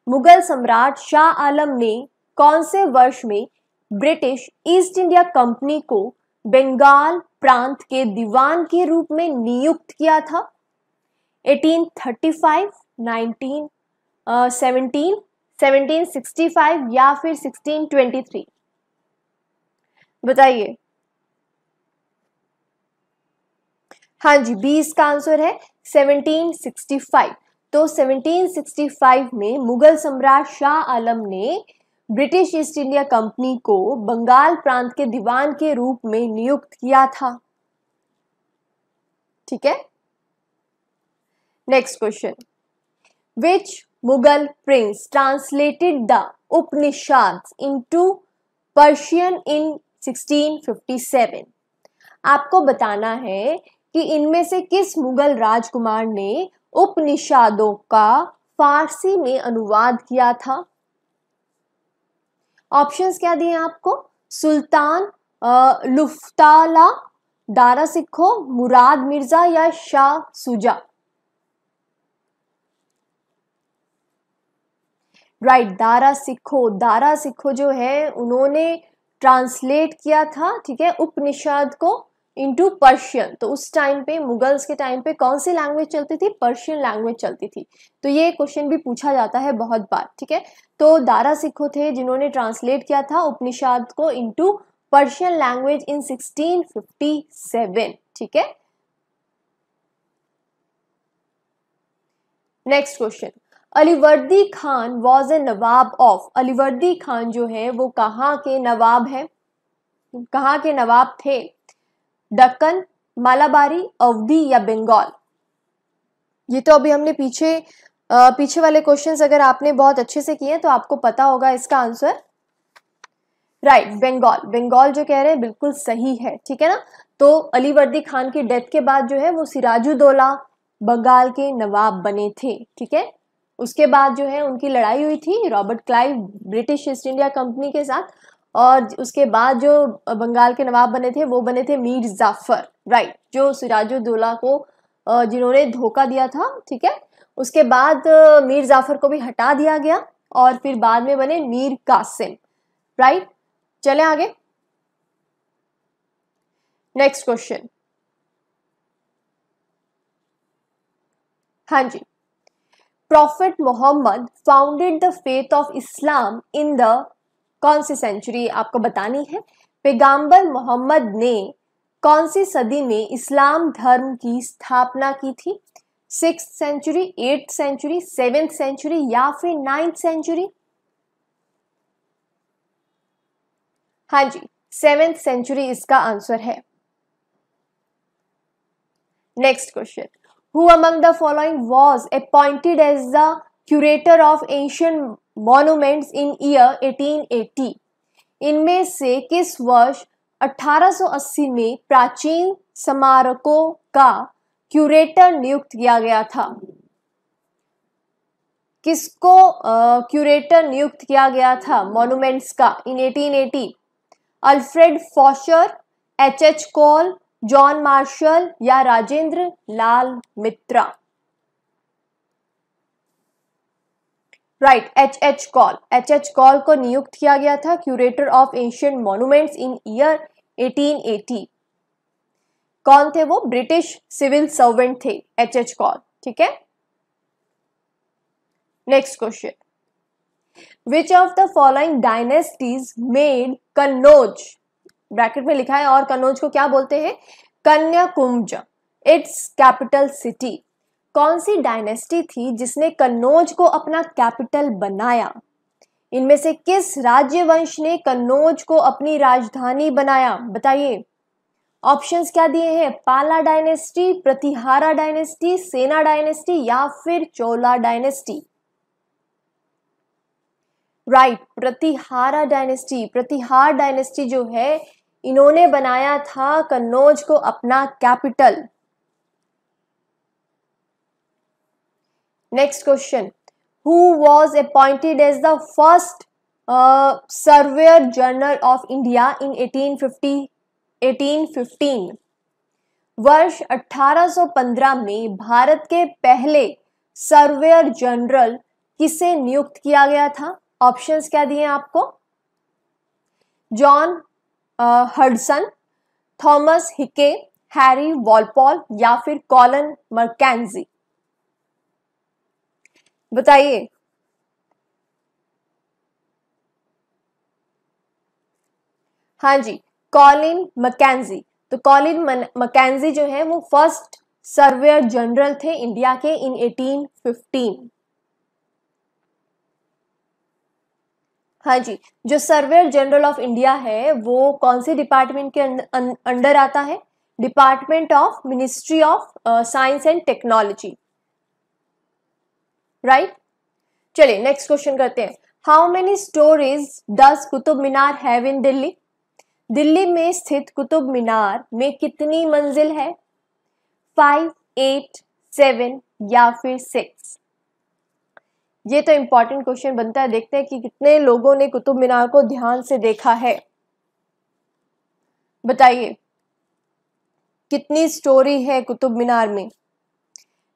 Mughal सम्राट शाह आलम ने कौन से वर्ष में ब्रिटिश ईस्ट इंडिया कंपनी को बंगाल प्रांत के दीवान के रूप में नियुक्त किया था 1835, 19, uh, 17, 1765 या फिर बताइए हाँ जी बी इसका आंसर है 1765 तो 1765 में मुगल सम्राट शाह आलम ने ब्रिटिश ईस्ट इंडिया कंपनी को बंगाल प्रांत के दीवान के रूप में नियुक्त किया था ठीक है next question which Mughal prince translated the Upanishad into Persian in 1657 आपको बताना है कि इनमें से किस मुगल राजकुमार ने उपनिषादों का फारसी में अनुवाद किया था ऑप्शंस क्या दिए आपको सुल्तान लुफ्ताला दारा सिखो मुराद मिर्जा या शाह सुजा राइट right, दारा सिखो दारा सिखो जो है उन्होंने ट्रांसलेट किया था ठीक है उपनिषद को इंटू पर्शियन तो उस टाइम पे मुगल्स के टाइम पे कौन सी लैंग्वेज चलती थी पर्शियन लैंग्वेज चलती थी तो ये क्वेश्चन भी पूछा जाता है बहुत बार ठीक है तो दारा सिखो थे जिन्होंने ट्रांसलेट किया था उपनिषद को इंटू पर्शियन लैंग्वेज इन 1657 ठीक है next question Alivardi Khan was a nawab of Alivardi Khan जो है वो कहाँ के नवाब हैं कहाँ के नवाब थे डक्कन मालाबारी अवधि या बंगाल ये तो अभी हमने पीछे आ, पीछे वाले क्वेश्चंस अगर आपने बहुत अच्छे से किए तो आपको पता होगा इसका आंसर राइट बंगाल बंगाल जो कह रहे हैं बिल्कुल सही है ठीक है ना तो अलीवर्दी खान की डेथ के बाद जो है वो सिराजुद्दौला बंगाल के नवाब बने थे ठीक है उसके बाद जो है उनकी लड़ाई हुई थी Robert Clive British East India company के साथ और उसके बाद जो बंगाल के नवाब बने थे वो बने थे मीर जाफर राइट जो सिराजुद्दौला को जिन्होंने धोखा दिया था ठीक है उसके बाद मीर जाफर को भी हटा दिया गया और फिर बाद में बने मीर कासिम राइट चले आगे नेक्स्ट क्वेश्चन हाँ जी Prophet Muhammad founded the faith of Islam in the कौन सी सेंचुरी आपको बतानी है पैगाम्बर मोहम्मद ने कौन सी सदी में इस्लाम धर्म की स्थापना की थी six century eighth century seventh century या फिर नाइन्थ सेंचुरी हाँ जी सेवेंथ सेंचुरी इसका आंसर है next question who among the following was appointed as the curator of ancient monuments in year 1880 इनमें से किस वर्ष 1880 में प्राचीन स्मारकों का क्यूरेटर नियुक्त किया गया था किसको क्यूरेटर नियुक्त किया गया था मॉन्यूमेंट्स का इन 1880 Alfred Foucher H H Cole John Marshall या Rajendra Lal Mitra right H H Cole H H Cole को नियुक्त किया गया था curator of ancient monuments in year 1880 कौन थे वो ब्रिटिश सिविल सर्वेंट थे एच एच कॉल ठीक है next question which of the following dynasties made Kannauj bracket में लिखा है और कन्नौज को क्या बोलते हैं कन्याकुंज इट्स कैपिटल सिटी कौन सी डायनेस्टी थी जिसने कन्नौज को अपना कैपिटल बनाया इनमें से किस राज्यवंश ने कन्नौज को अपनी राजधानी बनाया बताइए ऑप्शंस क्या दिए हैं Pala dynasty Pratihara dynasty Sena dynasty या फिर Chola dynasty right right, Pratihara dynasty Pratihara dynasty जो है इन्होंने बनाया था कन्नौज को अपना capital next question who was appointed as the first surveyor general of India in 1850 1815 वर्ष 1815 में भारत के पहले सर्वेयर जनरल किसे नियुक्त किया गया था ऑप्शंस क्या दिए आपको John Hudson Hudson Thomas Hickey Harry Walpole या फिर कॉलन मर्कैंजी बताइए हाँ जी कॉलिन मकैंजी तो कॉलिन मकैंजी जो है वो फर्स्ट सर्वेयर जनरल थे इंडिया के इन 1815 हाँ जी जो सर्वेयर जनरल ऑफ इंडिया है वो कौन से डिपार्टमेंट के अंडर अं-, आता है department of ministry of science and technology right चलिए नेक्स्ट क्वेश्चन करते हैं how many storeys does Qutub Minar have in Delhi Delhi में स्थित कुतुब मीनार में कितनी मंजिल है फाइव एट सेवन या फिर सिक्स ये तो इम्पोर्टेंट क्वेश्चन बनता है देखते हैं कि कितने लोगों ने कुतुब मीनार को ध्यान से देखा है बताइए कितनी स्टोरी है कुतुब मीनार में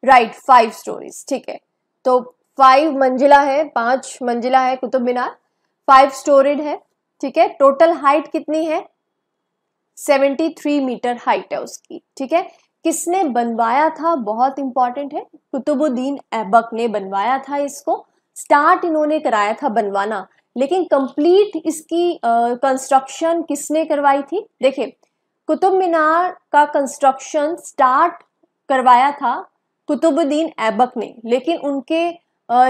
राइट फाइव स्टोरीज ठीक है तो फाइव मंजिला है पांच मंजिला है कुतुब मीनार फाइव स्टोरीड है ठीक है टोटल हाइट कितनी है सेवेंटी थ्री मीटर हाइट है उसकी ठीक है किसने बनवाया था बहुत इंपॉर्टेंट है कुतुबुद्दीन ऐबक ने बनवाया था इसको स्टार्ट इन्होंने कराया था बनवाना लेकिन कंप्लीट इसकी कंस्ट्रक्शन uh, किसने करवाई थी देखिए कुतुब मीनार का कंस्ट्रक्शन स्टार्ट करवाया था कुतुबुद्दीन ऐबक ने लेकिन उनके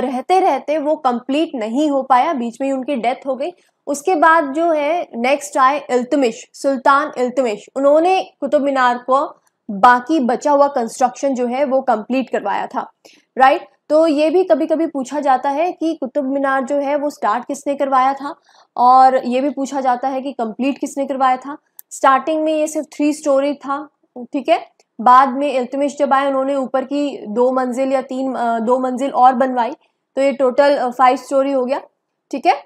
रहते रहते वो कंप्लीट नहीं हो पाया बीच में ही उनकी डेथ हो गई उसके बाद जो है नेक्स्ट आए इल्तमिश सुल्तान इल्तमिश उन्होंने कुतुब मीनार को बाकी बचा हुआ कंस्ट्रक्शन जो है वो कंप्लीट करवाया था राइट right? तो ये भी कभी कभी पूछा जाता है कि कुतुब मीनार जो है वो स्टार्ट किसने करवाया था और ये भी पूछा जाता है कि कंप्लीट किसने करवाया था स्टार्टिंग में ये सिर्फ थ्री स्टोरी था ठीक है बाद में इल्तमिश जब आए उन्होंने ऊपर की दो मंजिल या तीन दो मंजिल और बनवाई तो ये टोटल फाइव स्टोरी हो गया ठीक है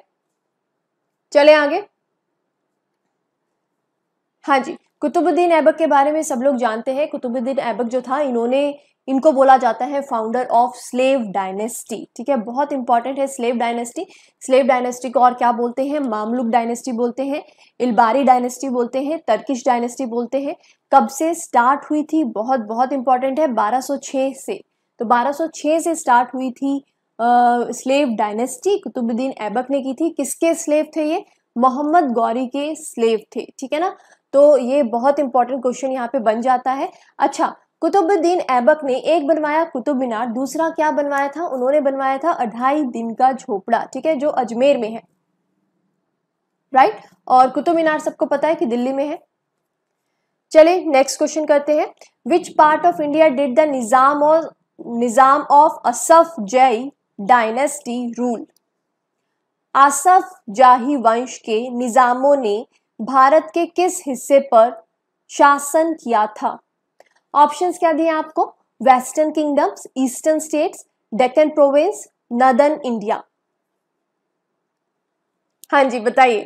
चले आगे हाँ जी कुतुबुद्दीन ऐबक के बारे में सब लोग जानते हैं कुतुबुद्दीन ऐबक जो था इन्होंने इनको बोला जाता है फाउंडर ऑफ स्लेव डायनेस्टी ठीक है बहुत इंपॉर्टेंट है स्लेव डायनेस्टी स्लेव डायनेस्टी को और क्या बोलते हैं मामलुक डायनेस्टी बोलते हैं इल्बारी डायनेस्टी बोलते हैं तर्किश डायनेस्टी बोलते हैं कब से स्टार्ट हुई थी बहुत बहुत इंपॉर्टेंट है 1206 से तो 1206 से स्टार्ट हुई थी स्लेव डायनेस्टी कुतुबुद्दीन ऐबक ने की थी किसके स्लेव थे ये मोहम्मद गौरी के स्लेव थे ठीक है ना तो ये बहुत इंपॉर्टेंट क्वेश्चन यहाँ पे बन जाता है अच्छा कुतुबुद्दीन ऐबक ने एक बनवाया कुतुब मीनार दूसरा क्या बनवाया था उन्होंने बनवाया था अढ़ाई दिन का झोपड़ा ठीक है जो अजमेर में है राइट और कुतुब मीनार सबको पता है कि दिल्ली में है चले नेक्स्ट क्वेश्चन करते हैं which part of India did the Nizam और निजाम ऑफ असफ जय डायनेस्टी रूल आसफ जाही वंश के निजामों ने भारत के किस हिस्से पर शासन किया था ऑप्शंस क्या दिए आपको western kingdoms eastern states Deccan province northern India हाँ जी बताइए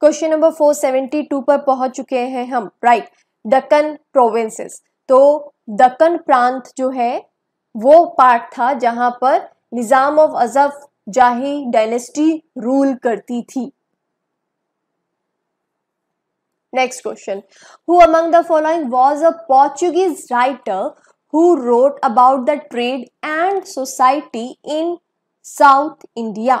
क्वेश्चन नंबर 472 पर पहुंच चुके हैं हम राइट दक्कन प्रोविंसेस तो दक्कन प्रांत जो है वो पार्ट था जहां पर निजाम ऑफ अजफ जाही डायनेस्टी रूल करती थी next question who among the following was a Portuguese writer who wrote about the trade and society in South India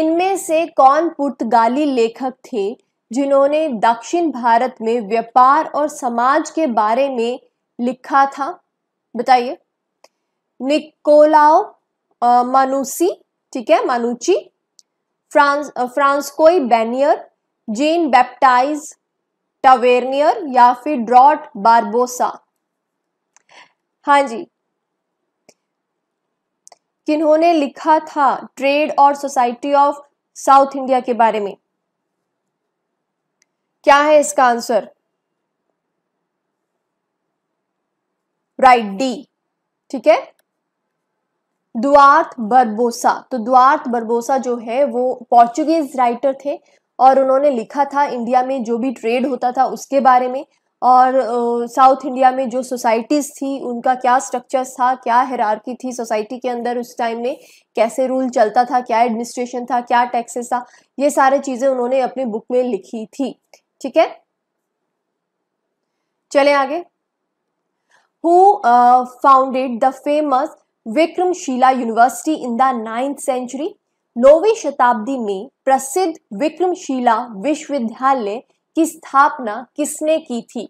इनमें से कौन पुर्तगाली लेखक थे जिन्होंने दक्षिण भारत में व्यापार और समाज के बारे में लिखा था बताइए निकोलाओ मानुसी ठीक है मानुची फ्रांस फ्रांसकोई बैनियर जेन बैप्टाइज टवेरनियर या फिर ड्रॉट बारबोसा हाँ जी किन्होंने लिखा था ट्रेड और सोसाइटी ऑफ साउथ इंडिया के बारे में क्या है इसका आंसर राइट डी ठीक है द्वार्थ बर्बोसा तो द्वार्थ बर्बोसा जो है वो पोर्चुगीज राइटर थे और उन्होंने लिखा था इंडिया में जो भी ट्रेड होता था उसके बारे में और साउथ uh, इंडिया में जो सोसाइटीज़ थी उनका क्या स्ट्रक्चर था क्या हरारकी थी सोसाइटी के अंदर उस टाइम में कैसे रूल चलता था क्या एडमिनिस्ट्रेशन था क्या टैक्सेस था ये सारी चीज़ें उन्होंने अपने बुक में लिखी थी ठीक है चले आगे who founded the famous Vikramashila university in the ninth century नौवीं शताब्दी में प्रसिद्ध विक्रमशिला विश्वविद्यालय की स्थापना किसने की थी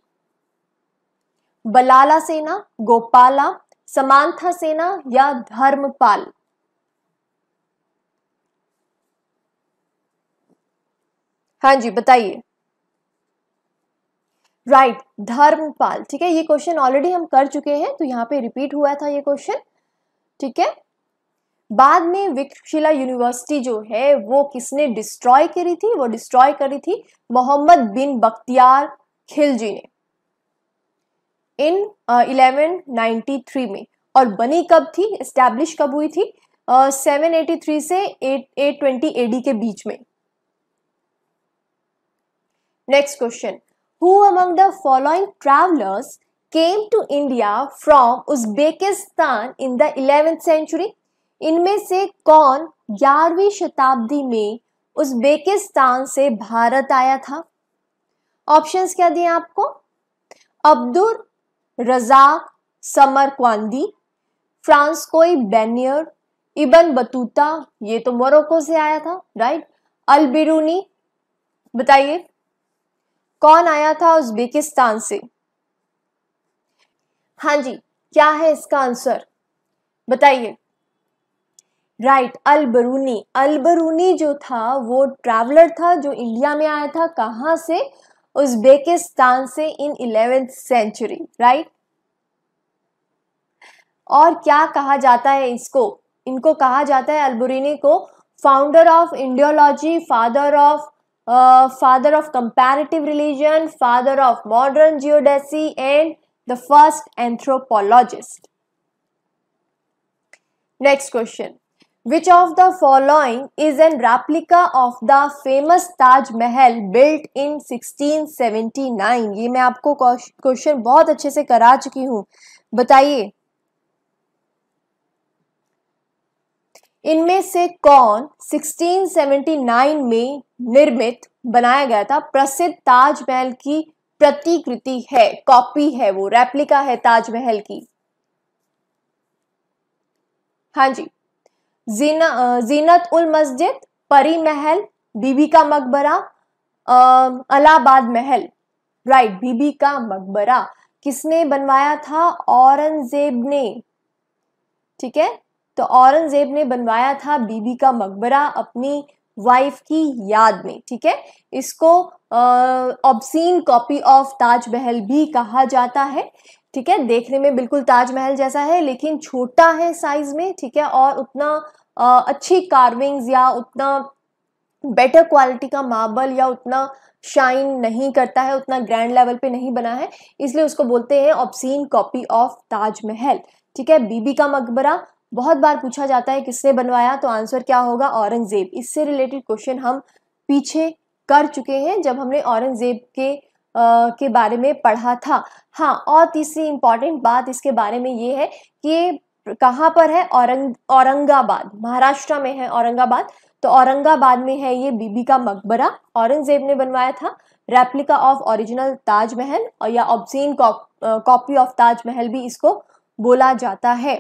बलाला सेना गोपाला समांथा सेना या धर्मपाल हाँ जी बताइए राइट right, धर्मपाल ठीक है ये क्वेश्चन ऑलरेडी हम कर चुके हैं तो यहाँ पे रिपीट हुआ था ये क्वेश्चन ठीक है बाद में विक्रशिला यूनिवर्सिटी जो है वो किसने डिस्ट्रॉय करी थी वो डिस्ट्रॉय करी थी मोहम्मद बिन बख्तियार खिलजी ने इन इलेवन नाइन्टी थ्री में और बनी कब थी इस्टेब्लिश कब हुई थी सेवन एटी थ्री से एट एट ट्वेंटी एडी के बीच में next question who among the following travellers came to India from Uzbekistan in the eleventh century इनमें से कौन ग्यारहवीं शताब्दी में उज्बेकिस्तान से भारत आया था ऑप्शंस क्या दिए आपको Abdul Razzaq Samarqandi Francois Bernier Ibn Battuta ये तो मोरक्को से आया था राइट अल बिरूनी बताइए कौन आया था उज्बेकिस्तान से हाँ जी क्या है इसका आंसर बताइए राइट अल बरूनी अल बरूनी जो था वो ट्रैवलर था जो इंडिया में आया था कहाँ से उज्बेकिस्तान से इन इलेवेंथ सेंचुरी राइट और क्या कहा जाता है इसको इनको कहा जाता है अलबरूनी को founder of Indology father of father of comparative religion father of modern geodesy and the first anthropologist next question Which of the following is an replica of the famous Taj Mahal built in 1679? ये मैं आपको question बहुत अच्छे से करा चुकी हूँ बताइए इनमें से कौन 1679 में निर्मित बनाया गया था प्रसिद्ध ताजमहल की प्रतिकृति है कॉपी है वो रेप्लिका है ताजमहल की हाँ जी जीनत उल मस्जिद परी महल बीबी का मकबरा अलाहाबाद महल राइट बीबी का मकबरा किसने बनवाया था औरंगजेब ने ठीक है तो औरंगजेब ने बनवाया था बीबी का मकबरा अपनी वाइफ की याद में ठीक है इसको ऑब्सीन कॉपी ऑफ ताजमहल भी कहा जाता है ठीक है देखने में बिल्कुल ताजमहल जैसा है लेकिन छोटा है साइज में ठीक है और उतना आ, अच्छी कार्विंग्स या उतना बेटर क्वालिटी का मार्बल या उतना शाइन नहीं करता है उतना ग्रैंड लेवल पे नहीं बना है इसलिए उसको बोलते हैं ऑप्सीन कॉपी ऑफ ताजमहल ठीक है बीबी का मकबरा बहुत बार पूछा जाता है किसने बनवाया तो आंसर क्या होगा औरंगजेब इससे रिलेटेड क्वेश्चन हम पीछे कर चुके हैं जब हमने औरंगजेब के के बारे में पढ़ा था हाँ और तीसरी इम्पॉर्टेंट बात इसके बारे में ये है कि कहाँ पर है औरंग औरंगाबाद महाराष्ट्र में है औरंगाबाद तो औरंगाबाद में है ये बीबी का मकबरा औरंगजेब ने बनवाया था रेप्लिका ऑफ ओरिजिनल ताजमहल और या ऑब्सिन कॉपी ऑफ ताजमहल भी इसको बोला जाता है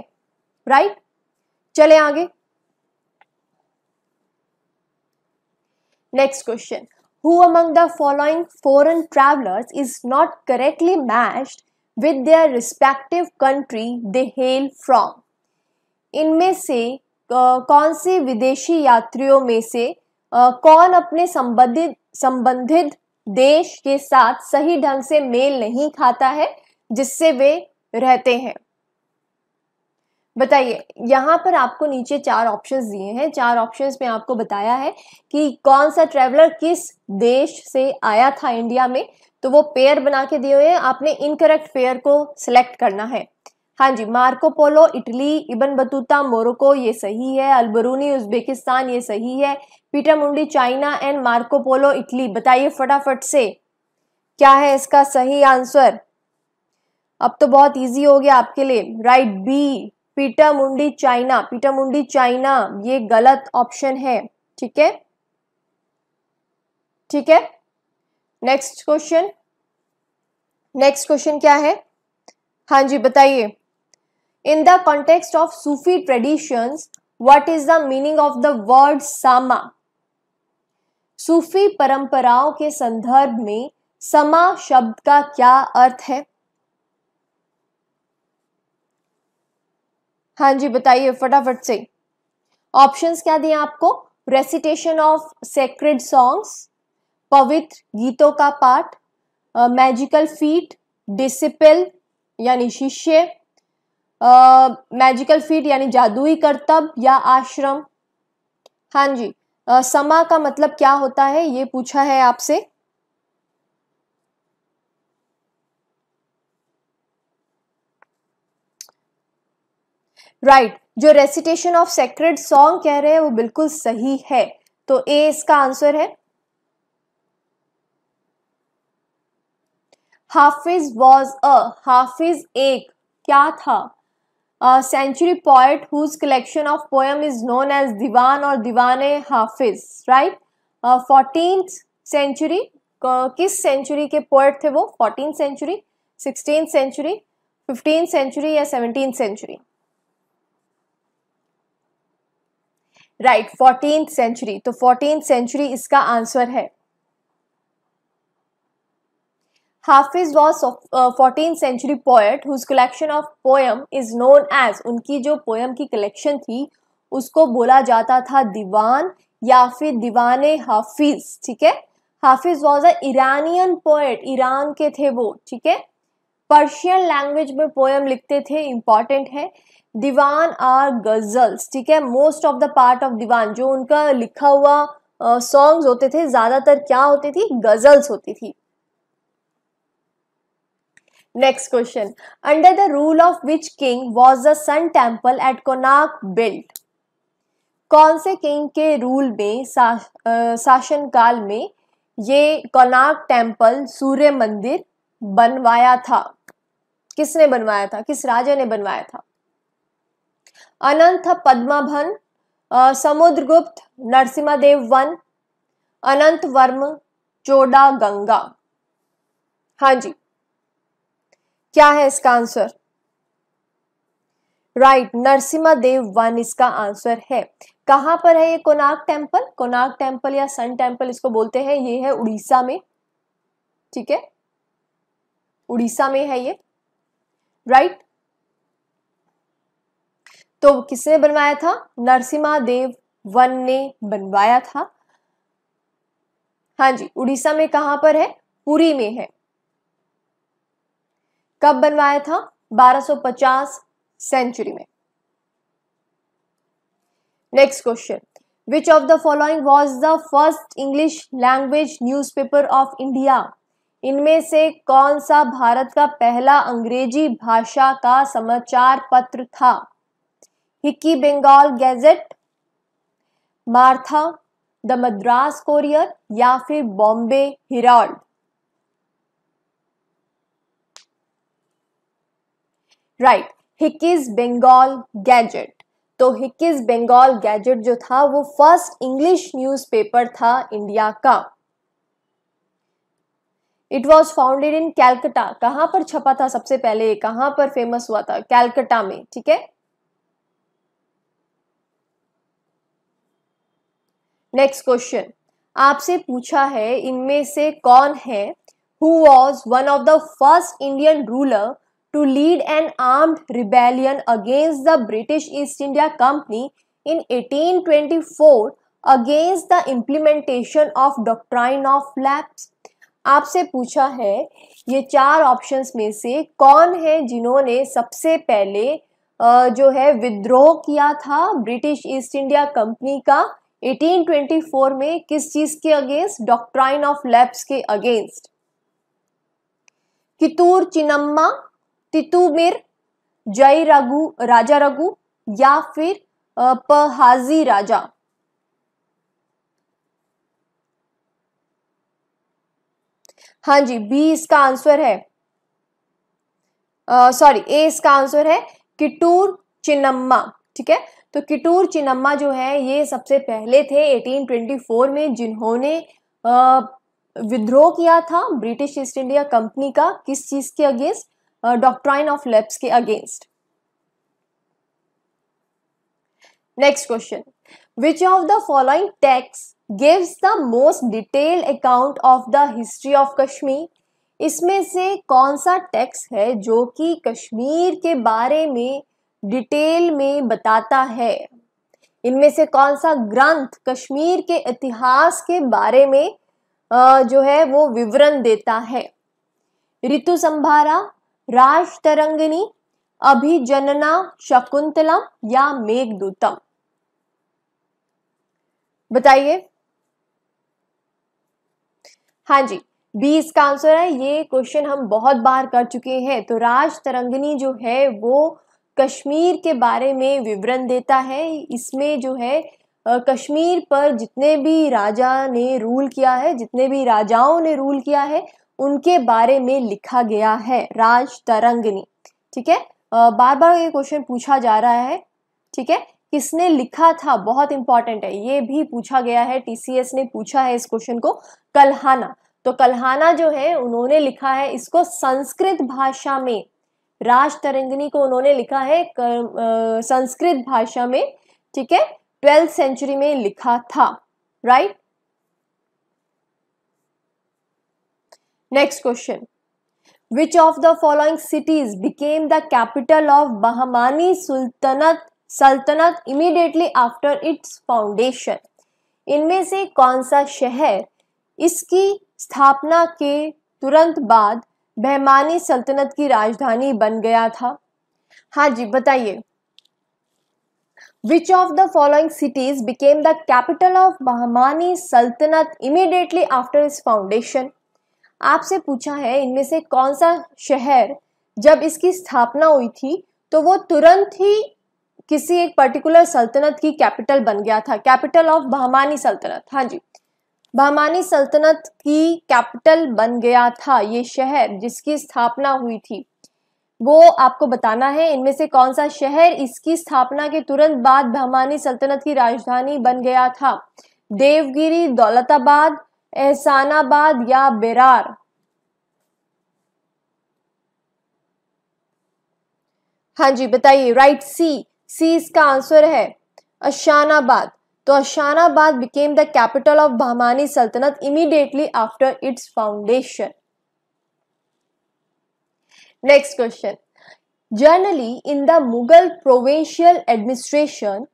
राइट चले आगे next question who among the following foreign travelers is not correctly matched with their respective country they hail from? इनमें से uh, कौन से विदेशी यात्रियों में से uh, कौन अपने संबंधित संबंधित देश के साथ सही ढंग से मेल नहीं खाता है जिससे वे रहते हैं बताइए यहाँ पर आपको नीचे चार ऑप्शंस दिए हैं चार ऑप्शंस में आपको बताया है कि कौन सा ट्रेवलर किस देश से आया था इंडिया में तो वो पेयर बना के दिए हुए हैं आपने इनकरेक्ट पेयर को सिलेक्ट करना है हाँ जी Marco Polo Italy Ibn Battuta Morocco ये सही है अलबरूनी उज्बेकिस्तान ये सही है Peter Mundy China and Marco Polo Italy बताइए फटाफट से क्या है इसका सही आंसर अब तो बहुत इजी हो गया आपके लिए राइट बी पीटा मुंडी चाइना पीटा मुंडी चाइना ये गलत ऑप्शन है ठीक है ठीक है नेक्स्ट क्वेश्चन नेक्स्ट क्वेश्चन क्या है हाँ जी बताइए in the context of Sufi traditions what is the meaning of the word sama सूफी परंपराओं के संदर्भ में समा शब्द का क्या अर्थ है हाँ जी बताइए फटाफट से ऑप्शंस क्या दिए आपको रेसिटेशन ऑफ सेक्रेड सॉन्ग्स पवित्र गीतों का पाठ मैजिकल फीट डिसिपल यानी शिष्य मैजिकल फीट यानी जादुई कर्तव्य या आश्रम हाँ जी uh, समा का मतलब क्या होता है ये पूछा है आपसे राइट right, जो रेसिटेशन ऑफ सेक्रेट सॉन्ग कह रहे हैं वो बिल्कुल सही है तो ए इसका आंसर है हाफिज वॉज अ हाफिज एक क्या था century poet whose collection of poem is known as Diwan और Diwan Hafiz right fourteen century किस सेंचुरी के पोएट थे वो fourteen century sixteen century fifteen century या seventeen century right fourteen century तो फोर्टीन सेंचुरी इसका आंसर है Hafiz was fourteen century poet whose collection of poem is known as उनकी जो पोएम की कलेक्शन थी उसको बोला जाता था दीवान या फिर दीवान हाफिज ठीक है Hafiz was a Iranian poet Iran के थे वो ठीक है पर्शियन लैंग्वेज में पोएम लिखते थे इम्पॉर्टेंट है दीवान आर गजल्स ठीक है most of the part of Diwan जो उनका लिखा हुआ सॉन्ग्स होते थे ज्यादातर क्या होती थी गजल्स होती थी next question under the rule of which king was the sun temple at Konark built कौन से किंग के रूल में सा, काल में ये कोनाक टेम्पल सूर्य मंदिर बनवाया था किसने बनवाया था किस राजा ने बनवाया था अनंत पद्माभन समुद्रगुप्त नरसिम्हादेव वन अनंत वर्म चोडा गंगा हाँ जी क्या है इसका answer right Narasimha Deva one इसका आंसर है कहां पर है ये कोनार्क टेम्पल कोनाक टेम्पल या सन टेम्पल इसको बोलते हैं ये है उड़ीसा में ठीक है उड़ीसा में है ये राइट तो किसने बनवाया था नरसिम्हा देव वन ने बनवाया था हाँ जी उड़ीसा में कहां पर है पुरी में है कब बनवाया था 1250 सेंचुरी में next question of the following was the first English language newspaper of India इनमें से कौन सा भारत का पहला अंग्रेजी भाषा का समाचार पत्र था हिक्की बंगाल गैजेट मार्था द मद्रास कोरियर या फिर Bombay Herald right Hicky's Bengal Gazette तो हिकीज बंगाल गैजेट जो था वो फर्स्ट इंग्लिश न्यूज़पेपर था इंडिया का it was founded in Calcutta कहां पर छपा था सबसे पहले कहां पर फेमस हुआ था कैलकटा में ठीक है नेक्स्ट क्वेश्चन आपसे पूछा है इनमें से कौन है who was one of the first Indian ruler to lead an armed rebellion against the British East India Company in 1824 against the implementation of doctrine of lapse आपसे पूछा है ये चार ऑप्शंस में से कौन है जिन्होंने सबसे पहले जो है विद्रोह किया था ब्रिटिश ईस्ट इंडिया कंपनी का 1824 में किस चीज के अगेंस्ट डॉक्ट्राइन ऑफ लैब्स के अगेंस्ट कितूर चिनम्मा तितुमिर जय रघु राजा रघु या फिर पहाजी राजा हाँ जी बी इसका आंसर है सॉरी ए इसका आंसर है किटूर चिनम्मा ठीक है तो किटूर चिनम्मा जो है ये सबसे पहले थे 1824 में जिन्होंने विद्रोह किया था ब्रिटिश ईस्ट इंडिया कंपनी का किस चीज़ के अगेंस्ट डॉक्ट्राइन ऑफ लेप्स के against next question which of the following texts gives the most detailed account of the history of Kashmir इसमें से कौन सा टैक्स है जो कि कश्मीर के बारे में डिटेल में बताता है इनमें से कौन सा ग्रंथ कश्मीर के इतिहास के बारे में जो है वो विवरण देता है ऋतु संभारा राज तरंगिनी अभिजनना शकुंतलम या मेघदूतम बताइए हाँ जी बी इसका आंसर है ये क्वेश्चन हम बहुत बार कर चुके हैं तो राज तरंगिनी जो है वो कश्मीर के बारे में विवरण देता है इसमें जो है कश्मीर पर जितने भी राजा ने रूल किया है जितने भी राजाओं ने रूल किया है उनके बारे में लिखा गया है राज तरंगनी ठीक है बार बार ये क्वेश्चन पूछा जा रहा है ठीक है किसने लिखा था बहुत इंपॉर्टेंट है ये भी पूछा गया है टीसीएस ने पूछा है इस क्वेश्चन को कल्हाना तो कल्हाना जो है उन्होंने लिखा है इसको संस्कृत भाषा में राज तरंगिनी को उन्होंने लिखा है संस्कृत भाषा में ठीक है ट्वेल्थ सेंचुरी में लिखा था right next question which of the following cities became the capital of bahamani sultanate सल्तनत इमीडिएटली आफ्टर इट्स फाउंडेशन इनमें से कौन सा शहर इसकी स्थापना के तुरंत बाद बहमानी सल्तनत की राजधानी बन गया था हाँ जी बताइए which of the following cities became the capital of bahmani sultanate immediately after its foundation आपसे पूछा है इनमें से कौन सा शहर जब इसकी स्थापना हुई थी तो वो तुरंत ही किसी एक पर्टिकुलर सल्तनत की कैपिटल बन गया था कैपिटल ऑफ बहमानी सल्तनत हाँ जी बहमानी सल्तनत की कैपिटल बन गया था ये शहर जिसकी स्थापना हुई थी वो आपको बताना है इनमें से कौन सा शहर इसकी स्थापना के तुरंत बाद बहमानी सल्तनत की राजधानी बन गया था देवगिरी दौलताबाद एहसानाबाद या बेरार हाँ जी बताइए राइट सी सी इसका आंसर है अशानाबाद तो Ahsanabad became the capital of Bahmani saltanat immediately after its foundation next question generally in the Mughal provincial administration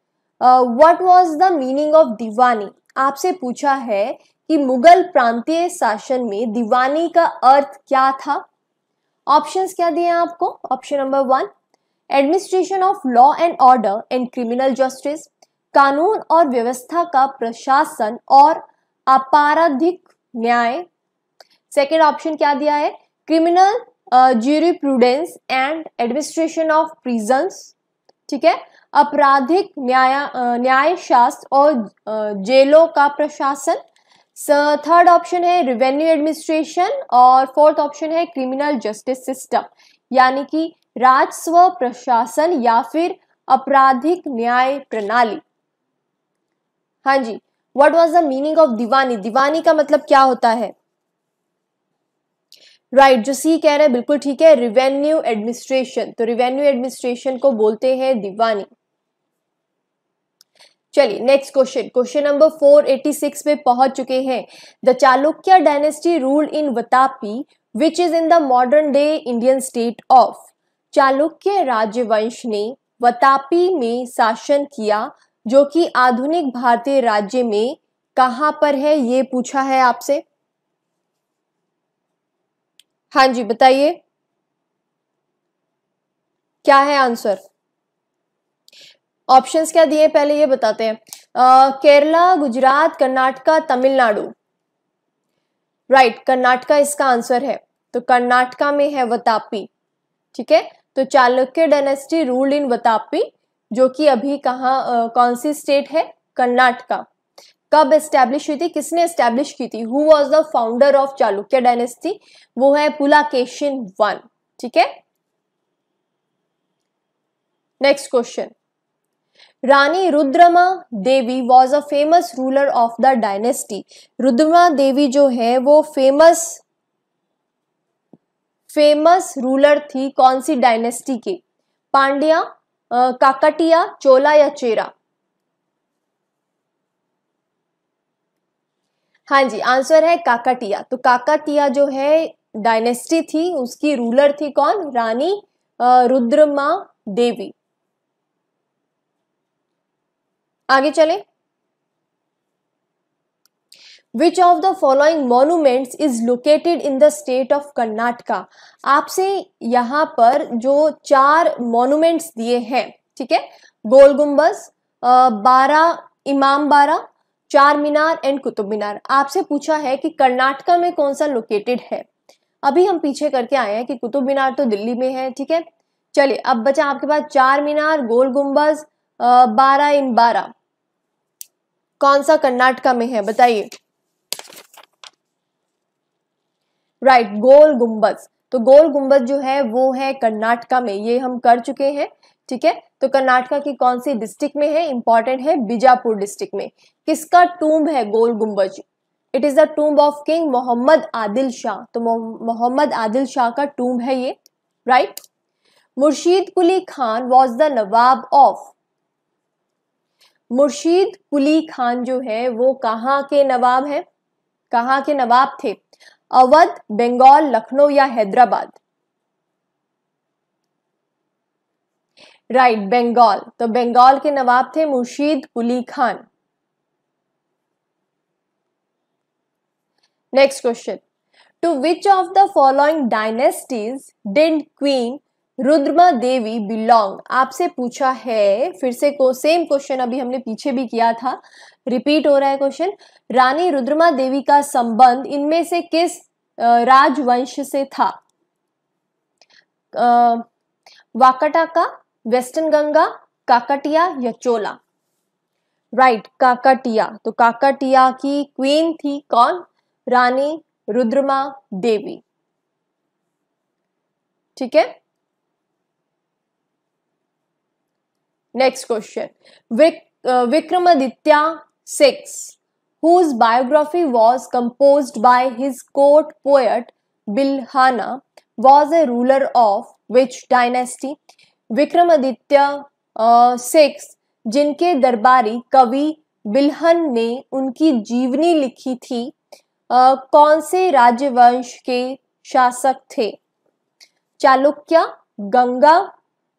what was the meaning of diwani आपसे पूछा है कि मुगल प्रांतीय शासन में दीवानी का अर्थ क्या था ऑप्शन क्या दिए आपको option number one administration of law and order and criminal justice कानून और व्यवस्था का प्रशासन और अपराधिक न्याय सेकेंड ऑप्शन क्या दिया है criminal jurisprudence and administration of prisons ठीक है आपराधिक न्याय uh, न्याय शास्त्र और uh, जेलों का प्रशासन थर्ड ऑप्शन है रिवेन्यू एडमिनिस्ट्रेशन और फोर्थ ऑप्शन है क्रिमिनल जस्टिस सिस्टम यानी कि राजस्व प्रशासन या फिर आपराधिक न्याय प्रणाली हाँ जी what was the meaning of diwani दीवानी का मतलब क्या होता है राइट right, जो सी कह रहे हैं बिल्कुल ठीक है रिवेन्यू एडमिनिस्ट्रेशन तो रिवेन्यू एडमिनिस्ट्रेशन को बोलते हैं दीवानी चलिए नेक्स्ट क्वेश्चन क्वेश्चन नंबर 486 पे पहुंच चुके हैं the Chalukya dynasty rule in Vatapi which is in the modern day Indian state of Chalukya राजवंश ने वतापी में शासन किया जो कि आधुनिक भारतीय राज्य में कहां पर है ये पूछा है आपसे हां जी बताइए क्या है आंसर ऑप्शंस क्या दिए पहले ये बताते हैं आ, केरला गुजरात कर्नाटका तमिलनाडु राइट कर्नाटका इसका आंसर है तो कर्नाटका में है वतापी ठीक है तो Chalukya dynasty ruled in Vatapi जो कि अभी कहाँ कौन सी स्टेट है कर्नाटका कब एस्टैब्लिश हुई थी किसने एस्टैब्लिश की थी who was the founder of Chalukya dynasty वो है पुलाकेशिन वन ठीक है next question Rani Rudrama Devi was a famous ruler of the dynasty Rudrama Devi जो है वो फेमस फेमस रूलर थी कौन सी डायनेस्टी की पांड्या काकटिया चोला या चेरा हाँ जी आंसर है काकटिया तो काकटिया जो है डायनेस्टी थी उसकी रूलर थी कौन रानी रुद्रमा देवी आगे चले which of the following monuments is located in the state of Karnataka आपसे यहाँ पर जो चार मोनूमेंट्स दिए हैं ठीक है गोल गुम्बज बारह इमाम बारह चार मीनार एंड कुतुब मीनार आपसे पूछा है कि कर्नाटका में कौन सा लोकेटेड है अभी हम पीछे करके आए हैं कि कुतुब मीनार तो दिल्ली में है ठीक है चलिए अब बचा आपके पास चार मीनार गोल गुम्बज बारह इन बारह कौन सा कर्नाटका में है बताइए राइट गोल गुम्बज तो गोल गुम्बज जो है वो है कर्नाटका में ये हम कर चुके हैं ठीक है तो कर्नाटका की कौन सी डिस्ट्रिक्ट में है इंपॉर्टेंट है बीजापुर डिस्ट्रिक्ट में किसका टूम्ब है Gol Gumbaz it is the tomb of king Mohammad Adil Shah तो मोहम्मद आदिल शाह का टूम्ब है ये right Murshid Quli Khan was the Nawab of Murshid Quli Khan जो है वो कहाँ के नवाब है कहाँ के नवाब थे अवध बंगाल लखनऊ या हैदराबाद राइट बंगाल तो बंगाल के नवाब थे Murshid Quli Khan next question to which of the following dynasties did queen Rudrama Devi belong आपसे पूछा है फिर से को सेम क्वेश्चन अभी हमने पीछे भी किया था रिपीट हो रहा है क्वेश्चन रानी रुद्रमा देवी का संबंध इनमें से किस राजवंश से था वाकटा का वेस्टर्न गंगा काकटिया या चोला राइट right, काकटिया तो काकटिया की क्वीन थी कौन रानी रुद्रमा देवी ठीक है next question Vikramaditya six, Whose biography was composed by his court poet Bilhana was a ruler of which dynasty? Vikramaditya uh, six, जिनके दरबारी कवि बिलहन ने उनकी जीवनी लिखी थी uh, कौन से राज्यवंश के शासक थे चालुक्य गंगा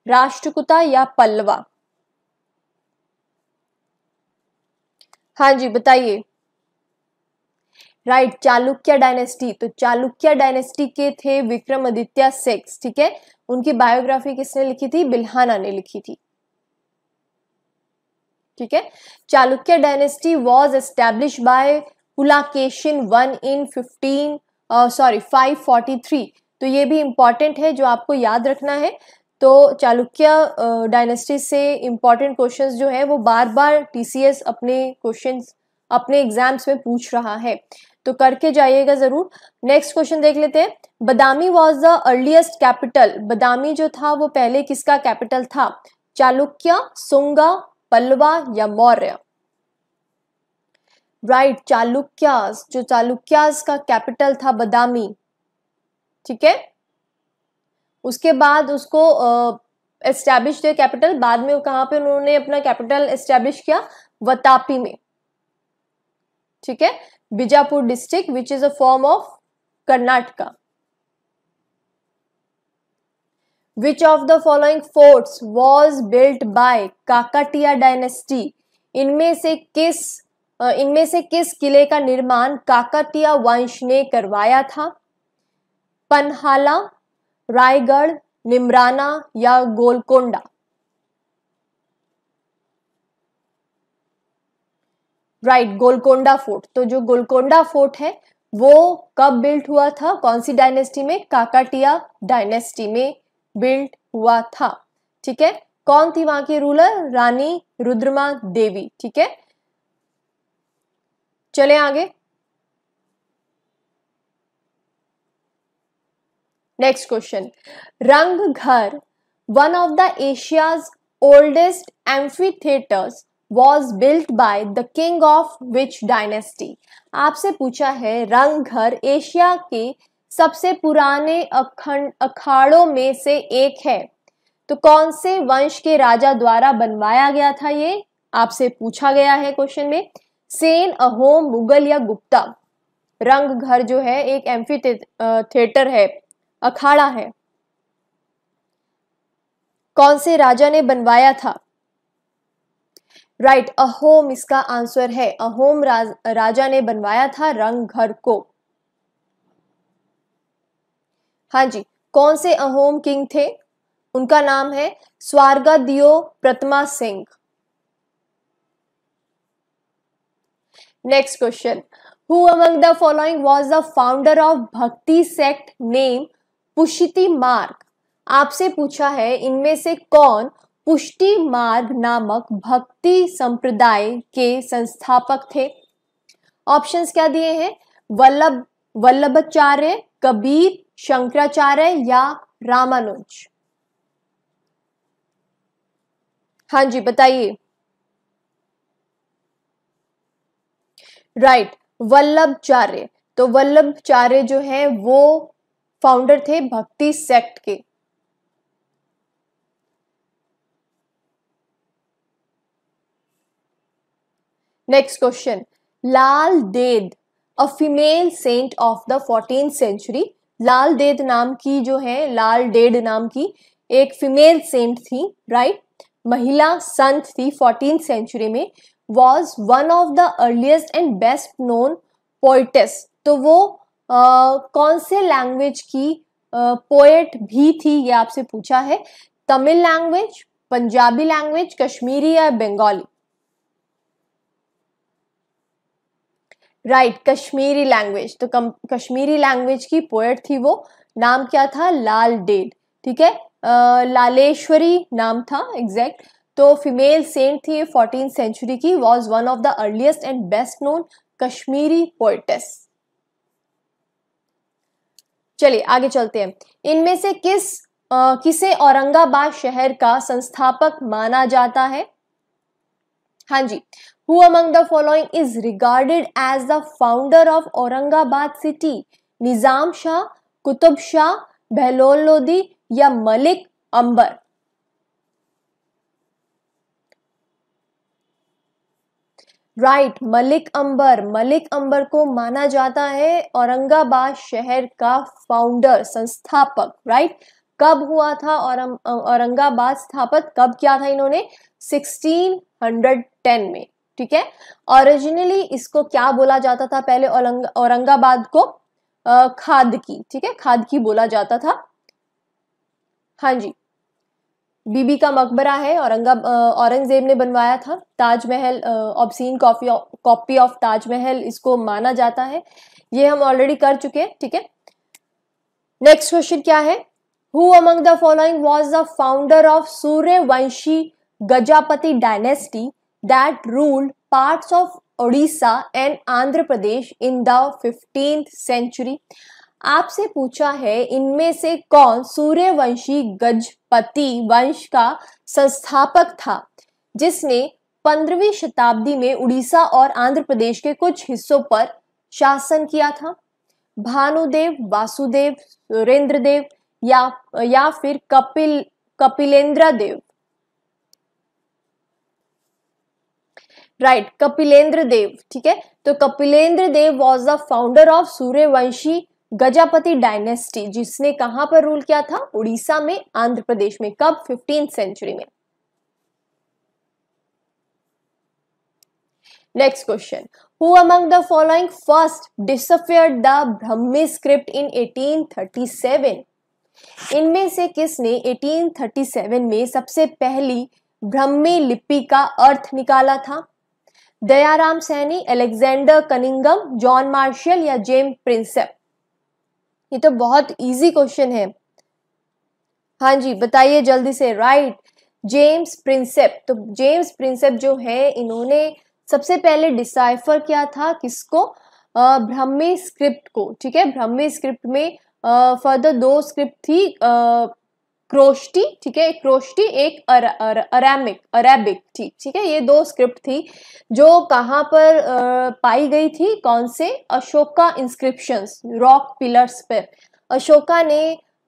राष्ट्रकुता या पल्लवा हाँ जी बताइए राइट right, चालुक्य डायनेस्टी तो चालुक्य डायनेस्टी के थे विक्रमादित्य सेक्स ठीक है उनकी बायोग्राफी किसने लिखी थी बिल्हाना ने लिखी थी ठीक है Chalukya dynasty was establish by Pulakeshin one in fifteen sorry five forty three तो ये भी इंपॉर्टेंट है जो आपको याद रखना है तो चालुक्य डायनेस्टी से इम्पॉर्टेंट क्वेश्चन जो है वो बार बार एस अपने क्वेश्चन अपने एग्जाम्स में पूछ रहा है तो करके जाइएगा जरूर नेक्स्ट क्वेश्चन देख लेते हैं Badami was the earliest capital Badami जो था वो पहले किसका कैपिटल था चालुक्य सुंगा पल्लवा या मौर्य राइट right, चालुक्यास जो चालुक्यास का कैपिटल था बदामी ठीक है उसके बाद उसको एस्टैब्लिश किया कैपिटल बाद में कहाँ पे उन्होंने अपना कैपिटल एस्टैब्लिश किया वतापी में ठीक है Bijapur district which is a form of Karnataka which of the following forts was built by kakatiya dynasty इनमें से किस इनमें से किस किले का निर्माण काकतिया वंश ने करवाया था पनहाला रायगढ़ निमराना या Golconda right right, Golconda fort तो जो गोलकोंडा फोर्ट है वो कब बिल्ट हुआ था कौन सी डायनेस्टी में काकाटिया डायनेस्टी में बिल्ट हुआ था ठीक है कौन थी वहां की रूलर रानी रुद्रमा देवी ठीक है चले आगे next question Rang Ghar one of the Asia's oldest amphitheatres was built by the king of which dynasty आपसे पूछा है रंग घर एशिया के सबसे पुराने अखंड अखाड़ों में से एक है तो कौन से वंश के राजा द्वारा बनवाया गया था ये आपसे पूछा गया है क्वेश्चन में सेन अहोम मुगल या गुप्ता रंग घर जो है एक एम्फी थिएटर है अखाड़ा है कौन से राजा ने बनवाया था राइट right, अहोम इसका आंसर है अहोम राज, राजा ने बनवाया था रंग घर को हाँ जी कौन से अहोम किंग थे उनका नाम है Deo Pratima Singh next question who among the following was the founder of Bhakti sect name Pushti Marg आपसे पूछा है इनमें से कौन पुष्टि मार्ग नामक भक्ति संप्रदाय के संस्थापक थे ऑप्शंस क्या दिए हैं वल्लभ वल्लभाचार्य कबीर शंकराचार्य या रामानुज हाँ जी बताइए राइट right, तो वल्लभचार्य जो है वो फाउंडर थे भक्ति सेक्ट के next question Lal Ded a female saint of the fourteen century Lal Ded नाम की जो है लाल डेड नाम की एक फीमेल सेंट थी राइट right? महिला संत थी फोर्टीन सेंचुरी में was one of the earliest and best known poets तो वो कौन से लैंग्वेज की पोएट भी थी ये आपसे पूछा है तमिल लैंग्वेज पंजाबी लैंग्वेज कश्मीरी या Bengali right right, Kashmiri language तो कम, कश्मीरी लैंग्वेज की पोएट थी वो नाम क्या था लाल डेड ठीक है लालेश्वरी नाम था एग्जैक्ट तो फीमेल सेंट थी फोर्टीन सेंचुरी की was one of the earliest and best known Kashmiri poetess चलिए आगे चलते हैं इनमें से किस आ, किसे औरंगाबाद शहर का संस्थापक माना जाता है हाँ जी who among the following is regarded as the founder of Aurangabad city Nizam Shah Qutub Shah Bahlol Lodi या मलिक अंबर राइट right, मलिक अंबर मलिक अंबर को माना जाता है औरंगाबाद शहर का फाउंडर संस्थापक राइट right? कब हुआ था और औरंगाबाद स्थापित कब किया था इन्होंने 1610 में ठीक है ओरिजिनली इसको क्या बोला जाता था पहले औरंगाबाद को खाद की ठीक है खाद की बोला जाता था हाँ जी बीबी का मकबरा है औरंगा औरंगजेब ने बनवाया था Taj Mahal obscene copy copy of Taj Mahal इसको माना जाता है ये हम ऑलरेडी कर चुके हैं ठीक है नेक्स्ट क्वेश्चन क्या है who among the following was the founder of Suryavanshi Gajapati dynasty that ruled parts of Odisha and Andhra Pradesh in the fifteenth century आपसे पूछा है इनमें से कौन सूर्यवंशी गजपति वंश का संस्थापक था जिसने पंद्रहवीं शताब्दी में उड़ीसा और आंध्र प्रदेश के कुछ हिस्सों पर शासन किया था भानुदेव वासुदेव देव या या फिर कपिल कपिलेंद्र देव राइट right, कपिलेंद्र देव ठीक है तो Kapilendra Dev was the founder of Suryavanshi Gajapati dynasty जिसने कहां पर रूल किया था उड़ीसा में आंध्र प्रदेश में कब फिफ्टीन सेंचुरी में next question who among the following first decipher the Brahmi script in 1837 इनमें से किसने 1837 में सबसे पहली ब्रह्मी लिपि का अर्थ निकाला था Dayaram Sahni Alexander Cunningham John Marshall या जेम प्रिंसेप ये तो बहुत इजी क्वेश्चन है हाँ जी बताइए जल्दी से राइट जेम्स प्रिंसेप तो जेम्स प्रिंसेप जो है इन्होंने सबसे पहले डिसाइफर किया था किसको ब्रह्मी स्क्रिप्ट को ठीक है ब्रह्मी स्क्रिप्ट में फर्दर दो स्क्रिप्ट थी क्रोष्टी ठीक है क्रोष्टी एक अर, अर, अरेबिक ठीक ठीक है ये दो स्क्रिप्ट थी जो कहाँ पर आ, पाई गई थी कौन से अशोका इंस्क्रिप्शंस रॉक पिलर्स पर अशोका ने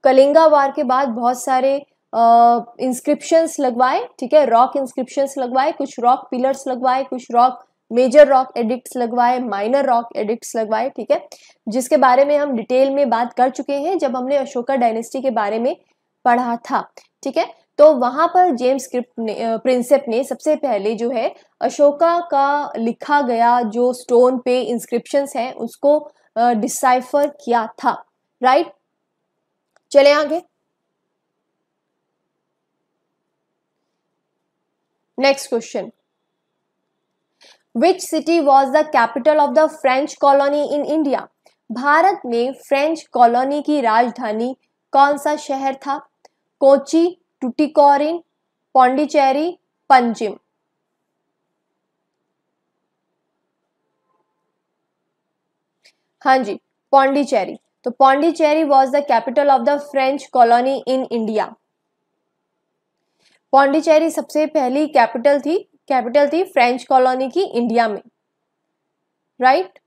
कलिंगा वार के बाद बहुत सारे इंस्क्रिप्शंस लगवाए ठीक है रॉक इंस्क्रिप्शंस लगवाए कुछ रॉक पिलर्स लगवाए कुछ रॉक मेजर रॉक एडिक्ट्स लगवाए माइनर रॉक एडिक्ट्स लगवाए ठीक है जिसके बारे में हम डिटेल में बात कर चुके हैं जब हमने अशोका डायनेस्टी के बारे में पढ़ा था ठीक है तो वहां पर जेम्स क्रिप्ट ने प्रिंसेप ने सबसे पहले जो है अशोका का लिखा गया जो स्टोन पे इंस्क्रिप्शंस हैं उसको डिसाइफर किया था राइट चले आगे next question which city was the capital of the French colony in India Bharat में फ्रेंच कॉलोनी की राजधानी कौन सा शहर था कोची टुटिकोरिन पौंडीचेरी पंजिम हाँ जी पौंडीचेरी तो Pondicherry was the capital of the French colony in India Pondicherry सबसे पहली कैपिटल थी कैपिटल थी फ्रेंच कॉलोनी की इंडिया में राइट